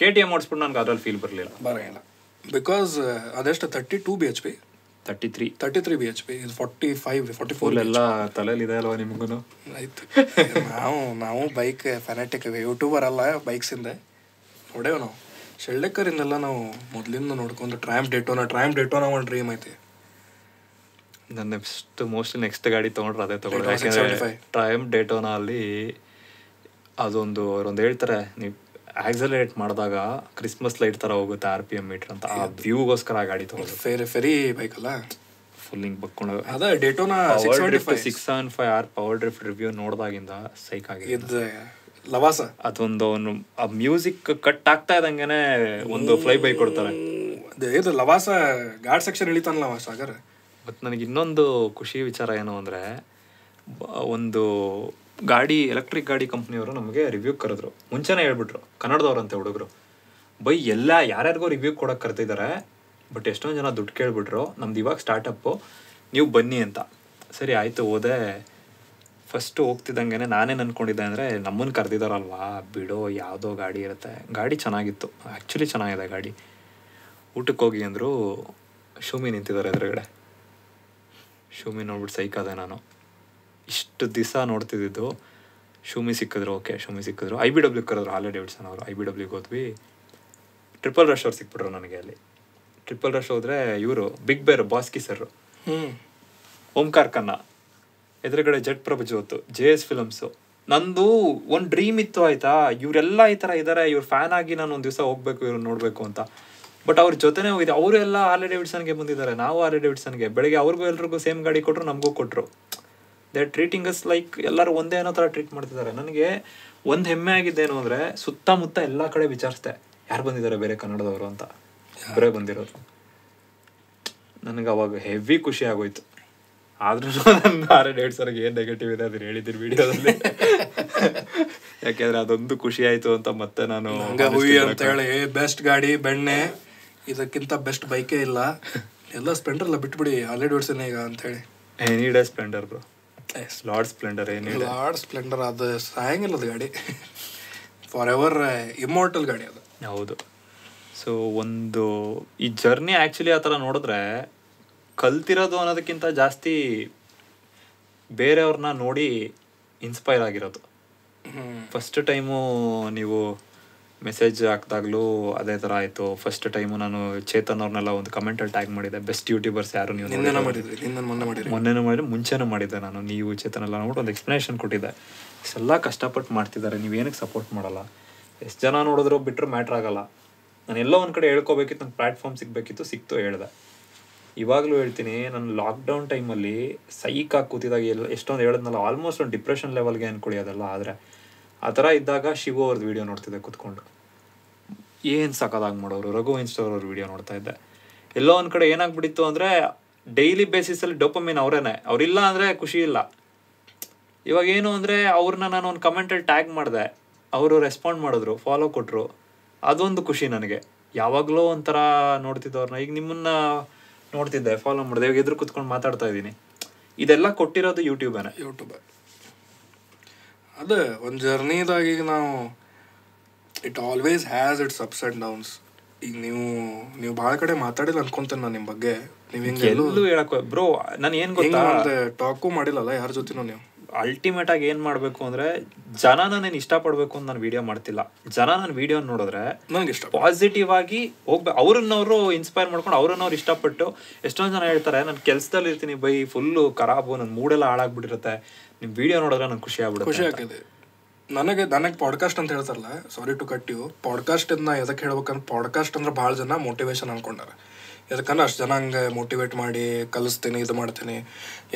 ಕೆ ಟಿ ಎಮ್ ಓಡಿಸ್ಬಿಟ್ಟು ನನಗೆ ಅದ್ರಲ್ಲಿ ಫೀಲ್ ಬರಲಿಲ್ಲ ಬರೋಲ್ಲ ಬಿಕಾಸ್ ಅದೆಷ್ಟು thirty two B H P thirty three thirty three B H P ಇದು ಫಾರ್ಟಿ ಫೈವ್ ಫಾರ್ಟಿ ಫೋರ್ ಎಲ್ಲ ತಲೆಯಲ್ಲಿ ಇದೆ ಅಲ್ವಾ ನಿಮಗೂ ಆಯ್ತು ನಾವು ನಾವು ಬೈಕ್ ಫೆನಾಟಿಕ್ ಯೂಟ್ಯೂಬರ್ ಅಲ್ಲ ಬೈಕ್ಸಿಂದ ಹೊಡೆವು ನಾವು ಶೆಳ್ಳೆಕ್ಕರಿಂದೆಲ್ಲ ನಾವು ಮೊದಲಿಂದ ನೋಡ್ಕೊಂಡು ಟ್ರೈಂಪ್ ಡೇಟೋನ ಟ್ರ್ಯಾಂಪ್ ಡೇಟೋನ ಒಂದು ಡ್ರೀಮ್ ಐತಿ ನನ್ನ ನೆಕ್ಸ್ಟ್ ಮೋಸ್ಟ್ಲಿ ನೆಕ್ಸ್ಟ್ ಗಾಡಿ ತೊಗೊಂಡ್ರೆ ಅದೇ ತೊಗೊಂಡ್ರೆ ಯಾಕೆಂದರೆ ಡೇಟೋನ ಅಲ್ಲಿ ಅದೊಂದು ಅವ್ರೊಂದು ಹೇಳ್ತಾರೆ ನೀವು ಆಕ್ಸಲೇಟ್ ಮಾಡಿದಾಗ ಕ್ರಿಸ್ಮಸ್ ಲೈಟ್ ತರ ಹೋಗುತ್ತೆ ಆರ್ ಪಿ ಎಮ್ ಮೀಟರ್ ಅಂತ ಆ ವ್ಯೂಗೋಸ್ಕರ ಆ ಗಾಡಿ ತಗೊಂಡು ಫೇರಿ ಫೆರಿ ಬೈಕ್ ಅಲ್ಲ ಫುಲ್ ಹಿಂಗ್ ಬಕ್ಕೊಂಡು ಅದ Daytona six seven five R Power Drift review ನೋಡಿದಾಗಿಂದ ಸೈಕ್ ಆಗಿದೆ ಲವಾಸ ಅದೊಂದು ಅವನು ಆ ಮ್ಯೂಸಿಕ್ ಕಟ್ ಆಗ್ತಾ ಇದ್ದಂಗೆನೆ ಒಂದು ಫ್ಲೈ ಬೈ ಕೊಡ್ತಾರೆ ಇದು ಲವಾಸ ಗಾರ್ಡ್ ಸೆಕ್ಷನ್ ಇಳಿತಾನಲ್ಲ ಲವಾಸಾಗರ ಹಾಗಾದ್ರೆ ಮತ್ತು ನನಗೆ ಇನ್ನೊಂದು ಖುಷಿ ವಿಚಾರ ಏನು ಅಂದರೆ ಒಂದು ಗಾಡಿ ಎಲೆಕ್ಟ್ರಿಕ್ ಗಾಡಿ ಕಂಪ್ನಿಯವರು ನಮಗೆ ರಿವ್ಯೂ ಕರೆದ್ರು ಮುಂಚೆನೇ ಹೇಳ್ಬಿಟ್ರು ಕನ್ನಡದವ್ರಂತೆ ಹುಡುಗರು ಬೈ ಎಲ್ಲ ಯಾರ್ಯಾರಿಗೂ ರಿವ್ಯೂ ಕೊಡೋಕೆ ಕರೆತಿದ್ದಾರೆ ಬಟ್ ಎಷ್ಟೊಂದು ಜನ ದುಡ್ಡು ಕೇಳಿಬಿಟ್ರು ನಮ್ದು ಇವಾಗ ಸ್ಟಾರ್ಟಪ್ಪು ನೀವು ಬನ್ನಿ ಅಂತ ಸರಿ ಆಯಿತು ಹೋದೆ ಫಸ್ಟು ಹೋಗ್ತಿದ್ದಂಗೆ ನಾನೇನು ಅಂದ್ಕೊಂಡಿದ್ದೆ ಅಂದರೆ ನಮ್ಮನ್ನು ಕರೆದಿದ್ದಾರಲ್ವಾ ಬಿಡೋ ಯಾವುದೋ ಗಾಡಿ ಇರುತ್ತೆ ಗಾಡಿ ಚೆನ್ನಾಗಿತ್ತು ಆ್ಯಕ್ಚುಲಿ ಚೆನ್ನಾಗಿದೆ ಗಾಡಿ ಊಟಕ್ಕೆ ಹೋಗಿ ಅಂದರು ಶೂಮಿ ನಿಂತಿದ್ದಾರೆ ಎದುರುಗಡೆ ಶೂಮಿ ನೋಡ್ಬಿಟ್ಟು ಸೈಕಾದೆ ನಾನು ಇಷ್ಟು ದಿವಸ ನೋಡ್ತಿದ್ದಿದ್ದು ಶೂಮಿ ಸಿಕ್ಕಿದ್ರು ಓಕೆ ಶೂಮಿ ಸಿಕ್ಕಿದ್ರು ಐ ಬಿ ಡಬ್ಲ್ಯೂ ಕರೆದ್ರು ಹಾಲೆ ಡೇವಿಡ್ಸನ್ ಅವರು ಐ ಬಿ ಡಬ್ಲ್ಯೂಗೆ ಹೋದ್ವಿ ಟ್ರಿಪಲ್ ರಶ್ ಅವ್ರು ಸಿಕ್ಬಿಟ್ರು ನನಗೆ ಅಲ್ಲಿ ಟ್ರಿಪಲ್ ರಶ್ ಹೋದರೆ ಇವರು ಬಿಗ್ ಬೇರ್ ಬಾಸ್ಕಿ ಸರ್ ಓಂಕಾರ್ ಖನ್ನ ಎದುರುಗಡೆ ಜಟ್ ಪ್ರಭು ಜೋತು ಜೆ ಎಸ್ ಫಿಲಮ್ಸು ನಂದು ಒಂದು ಡ್ರೀಮ್ ಇತ್ತು ಆಯಿತಾ ಇವರೆಲ್ಲ ಈ ಥರ ಇದ್ದಾರೆ ಇವ್ರ ಫ್ಯಾನ್ ಆಗಿ ನಾನು ಒಂದು ದಿವಸ ಹೋಗ್ಬೇಕು ಇವ್ರನ್ನ ನೋಡಬೇಕು ಅಂತ ಬಟ್ ಅವ್ರ ಜೊತೆನೇ ಹೋಗಿದೆ ಅವರು ಎಲ್ಲ ಹಾಲೆ ಡೇವಿಡ್ಸನ್ಗೆ ಬಂದಿದ್ದಾರೆ ನಾವು ಹಾಲೇ ಡೇವಿಡ್ಸನ್ಗೆ ಬೆಳಗ್ಗೆ ಅವ್ರಿಗೂ ಎಲ್ರಿಗೂ ಸೇಮ್ ಗಾಡಿ ಕೊಟ್ಟರು ನಮಗೂ ಕೊಟ್ಟರು ದೇ ಟ್ರೀಟಿಂಗ್ ಅಸ್ ಲೈಕ್ ಎಲ್ಲರೂ ಒಂದೇ ಅನ್ನೋ ಥರ ಟ್ರೀಟ್ ಮಾಡ್ತಿದ್ದಾರೆ ನನಗೆ ಒಂದು ಹೆಮ್ಮೆ ಆಗಿದ್ದೇನು ಅಂದರೆ ಸುತ್ತಮುತ್ತ ಎಲ್ಲ ಕಡೆ ವಿಚಾರಿಸ್ತೆ ಯಾರು ಬಂದಿದ್ದಾರೆ ಬೇರೆ ಕನ್ನಡದವರು ಅಂತ ಬೇರೆ ಬಂದಿರೋರು ನನಗೆ ಅವಾಗ ಹೆವಿ ಖುಷಿ ಆಗೋಯ್ತು ಆದ್ರೂ ನನ್ನ ಆರ್ ಎರಡು ಸರ್ಗೆ ಏನು ನೆಗೆಟಿವ್ ಇದೆ ಅದನ್ನ ಹೇಳಿದ್ದೀನಿ ವಿಡಿಯೋದಲ್ಲಿ ಯಾಕೆಂದ್ರೆ ಅದೊಂದು ಖುಷಿ ಆಯ್ತು ಅಂತ ಮತ್ತೆ ನಾನು ಅಂತ ಹೇಳಿ ಬೆಸ್ಟ್ ಗಾಡಿ ಬೆಣ್ಣೆ ಇದಕ್ಕಿಂತ ಬೆಸ್ಟ್ ಬೈಕೇ ಇಲ್ಲ ಎಲ್ಲ ಸ್ಪೆಂಡರ್ ಎಲ್ಲ ಬಿಟ್ಬಿಡಿ ಹಂಡ್ರೆಡ್ ವರ್ಷನೇ ಈಗ ಅಂತ ಹೇಳಿ any day Splendor bro lord Splendor ಏನು ಲಾರ್ಡ್ ಸ್ಪ್ಲೆಂಡರ್ ಅದು ಸಾಯಂಗಿಲ್ಲ ಅದು ಗಾಡಿ ಫಾರ್ ಎವರ್ ಇಮೋರ್ಟಲ್ ಗಾಡಿ ಅದು ಹೌದು ಸೊ ಒಂದು ಈ ಜರ್ನಿ ಆ್ಯಕ್ಚುಲಿ ಆ ಥರ ನೋಡಿದ್ರೆ ಕಲ್ತಿರೋದು ಅನ್ನೋದಕ್ಕಿಂತ ಜಾಸ್ತಿ ಬೇರೆಯವ್ರನ್ನ ನೋಡಿ ಇನ್ಸ್ಪೈರ್ ಆಗಿರೋದು ಫಸ್ಟ್ ಟೈಮು ನೀವು ಮೆಸೇಜ್ ಹಾಕಿದಾಗಲೂ ಅದೇ ಥರ ಆಯಿತು ಫಸ್ಟ್ ಟೈಮು ನಾನು ಚೇತನ್ ಅವ್ರನ್ನೆಲ್ಲ ಒಂದು ಕಮೆಂಟಲ್ಲಿ ಟ್ಯಾಗ್ ಮಾಡಿದೆ ಬೆಸ್ಟ್ ಯೂಟ್ಯೂಬರ್ಸ್ ಯಾರು ನೀವು ಮೊನ್ನೆನೂ ಮಾಡಿದ್ರೆ ಮುಂಚೆನೂ ಮಾಡಿದೆ ನಾನು ನೀವು ಚೇತನ್ ಎಲ್ಲ ಒಂದು ಎಕ್ಸ್ಪ್ಲನೇಷನ್ ಕೊಟ್ಟಿದ್ದೆ ಇಷ್ಟೆಲ್ಲ ಕಷ್ಟಪಟ್ಟು ಮಾಡ್ತಿದ್ದಾರೆ ನೀವು ಏನಕ್ಕೆ ಸಪೋರ್ಟ್ ಮಾಡಲ್ಲ ಎಷ್ಟು ಜನ ನೋಡಿದ್ರು ಬಿಟ್ಟರೆ ಮ್ಯಾಟ್ರ್ ಆಗಲ್ಲ ನಾನು ಎಲ್ಲ ಒಂದು ಕಡೆ ಹೇಳ್ಕೋಬೇಕಿತ್ತು ನಂಗೆ ಪ್ಲಾಟ್ಫಾರ್ಮ್ ಸಿಗ್ಬೇಕಿತ್ತು ಸಿಕ್ತು ಹೇಳ್ದೆ ಇವಾಗಲೂ ಹೇಳ್ತೀನಿ ನಾನು ಲಾಕ್ಡೌನ್ ಟೈಮಲ್ಲಿ ಸೈಕಾಗಿ ಕೂತಿದಾಗ ಎಲ್ಲ ಎಷ್ಟೊಂದು ಹೇಳಿದ್ನಲ್ಲ ಆಲ್ಮೋಸ್ಟ್ ಒಂದು ಡಿಪ್ರೆಷನ್ ಲೆವೆಲ್ಗೆ ಅನ್ಕೊಳ್ಳಿ ಅದೆಲ್ಲ ಆದರೆ ಆ ಥರ ಇದ್ದಾಗ ಶಿವು ಅವ್ರದ್ದು ವೀಡಿಯೋ ನೋಡ್ತಿದ್ದೆ ಕುತ್ಕೊಂಡು ಏನು ಸಾಕಾದಾಗ ಮಾಡೋರು ರಘು ಇನ್ಸ್ಟೋರ್ ಅವ್ರ ವೀಡಿಯೋ ನೋಡ್ತಾ ಇದ್ದೆ ಎಲ್ಲೋ ಒಂದು ಕಡೆ ಏನಾಗ್ಬಿಟ್ಟಿತ್ತು ಅಂದರೆ ಡೈಲಿ ಬೇಸಿಸಲ್ಲಿ ಡೊಪಮಿನ್ ಅವರೇನೆ ಅವರಿಲ್ಲ ಅಂದರೆ ಖುಷಿ ಇಲ್ಲ ಇವಾಗ ಏನು ಅಂದರೆ ಅವ್ರನ್ನ ನಾನು ಒಂದು ಕಮೆಂಟಲ್ಲಿ ಟ್ಯಾಗ್ ಮಾಡಿದೆ ಅವರು ರೆಸ್ಪಾಂಡ್ ಮಾಡಿದ್ರು ಫಾಲೋ ಕೊಟ್ಟರು ಅದೊಂದು ಖುಷಿ ನನಗೆ ಯಾವಾಗಲೂ ಒಂಥರ ನೋಡ್ತಿದ್ದವ್ರನ್ನ ಈಗ ನಿಮ್ಮನ್ನ ನೋಡ್ತಿದ್ದೆ ಫಾಲೋ ಮಾಡಿದೆ ಇವಾಗ ಎದುರು ಕುತ್ಕೊಂಡು ಮಾತಾಡ್ತಾ ಇದ್ದೀನಿ ಇದೆಲ್ಲ ಕೊಟ್ಟಿರೋದು ಯೂಟ್ಯೂಬೇನೆ ಯೂಟ್ಯೂಬೇ ಅದೇ ಒಂದು ಜರ್ನಿದಾಗ ಈಗ ನಾವು it always has its ups and downs ಈಗ ನೀವು ನೀವು ಭಾಳ ಕಡೆ ಮಾತಾಡಿಲ್ಲ ಅನ್ಕೊಂತೇನೆ ನಾನು ನಿಮ್ಮ ಬಗ್ಗೆ ನೀವು ಹಿಂಗೆ ಬ್ರೋ ನಾನು ಏನು ಗೊತ್ತಾ ಟಾಕು ಮಾಡಿಲ್ಲಲ್ಲ ಯಾರ ಜೊತೆನೂ ನೀವು ಅಲ್ಟಿಮೇಟ್ ಆಗಿ ಏನ್ ಮಾಡ್ಬೇಕು ಅಂದ್ರೆ ಜನನ ಇಷ್ಟ ಪಡ್ಬೇಕು ಅಂತ ನಾನು ವಿಡಿಯೋ ಮಾಡ್ತಿಲ್ಲ ಜನ ನಾನು ವಿಡಿಯೋ ನೋಡಿದ್ರೆ ನನಗೆ ಇಷ್ಟ ಪಾಸಿಟಿವ್ ಆಗಿ ಹೋಗ್ಬೇಕು ಅವ್ರನ್ನವರು ಇನ್ಸ್ಪೈರ್ ಮಾಡ್ಕೊಂಡು ಅವ್ರನ್ನವ್ರು ಇಷ್ಟಪಟ್ಟು ಎಷ್ಟೊಂದು ಜನ ಹೇಳ್ತಾರೆ ನಾನು ಕೆಲ್ಸದಲ್ಲಿ ಇರ್ತೀನಿ ಬೈ ಫುಲ್ ಖರಾಬು ನನ್ನ ಮೂಡೆಲ್ಲ ಹಾಳಾಗ್ಬಿಟ್ಟಿರುತ್ತೆ ನಿಮ್ಮ ವಿಡಿಯೋ ನೋಡಿದ್ರೆ ನನಗೆ ಖುಷಿ ಆಗ್ಬಿಡುತ್ತೆ ಖುಷಿ ಆಗ್ತದೆ ನನಗೆ ನನಗೆ ಪಾಡ್ಕಾಸ್ಟ್ ಅಂತ ಹೇಳ್ತಾರಲ್ಲ sorry to cut you podcast ಇದನ್ನ ಎದಕ್ಕೆ ಹೇಳ್ಬೇಕಂದ್ರೆ ಪಾಡ್ಕಾಸ್ಟ್ ಅಂದ್ರೆ ಭಾಳ ಜನ ಮೋಟಿವೇಶನ್ ಅನ್ಕೊಂಡಾರೆ ಯಾಕಂದ್ರೆ ಅಷ್ಟು ಜನ ಹಂಗೆ ಮೋಟಿವೇಟ್ ಮಾಡಿ ಕಲಿಸ್ತೀನಿ ಇದು ಮಾಡ್ತೀನಿ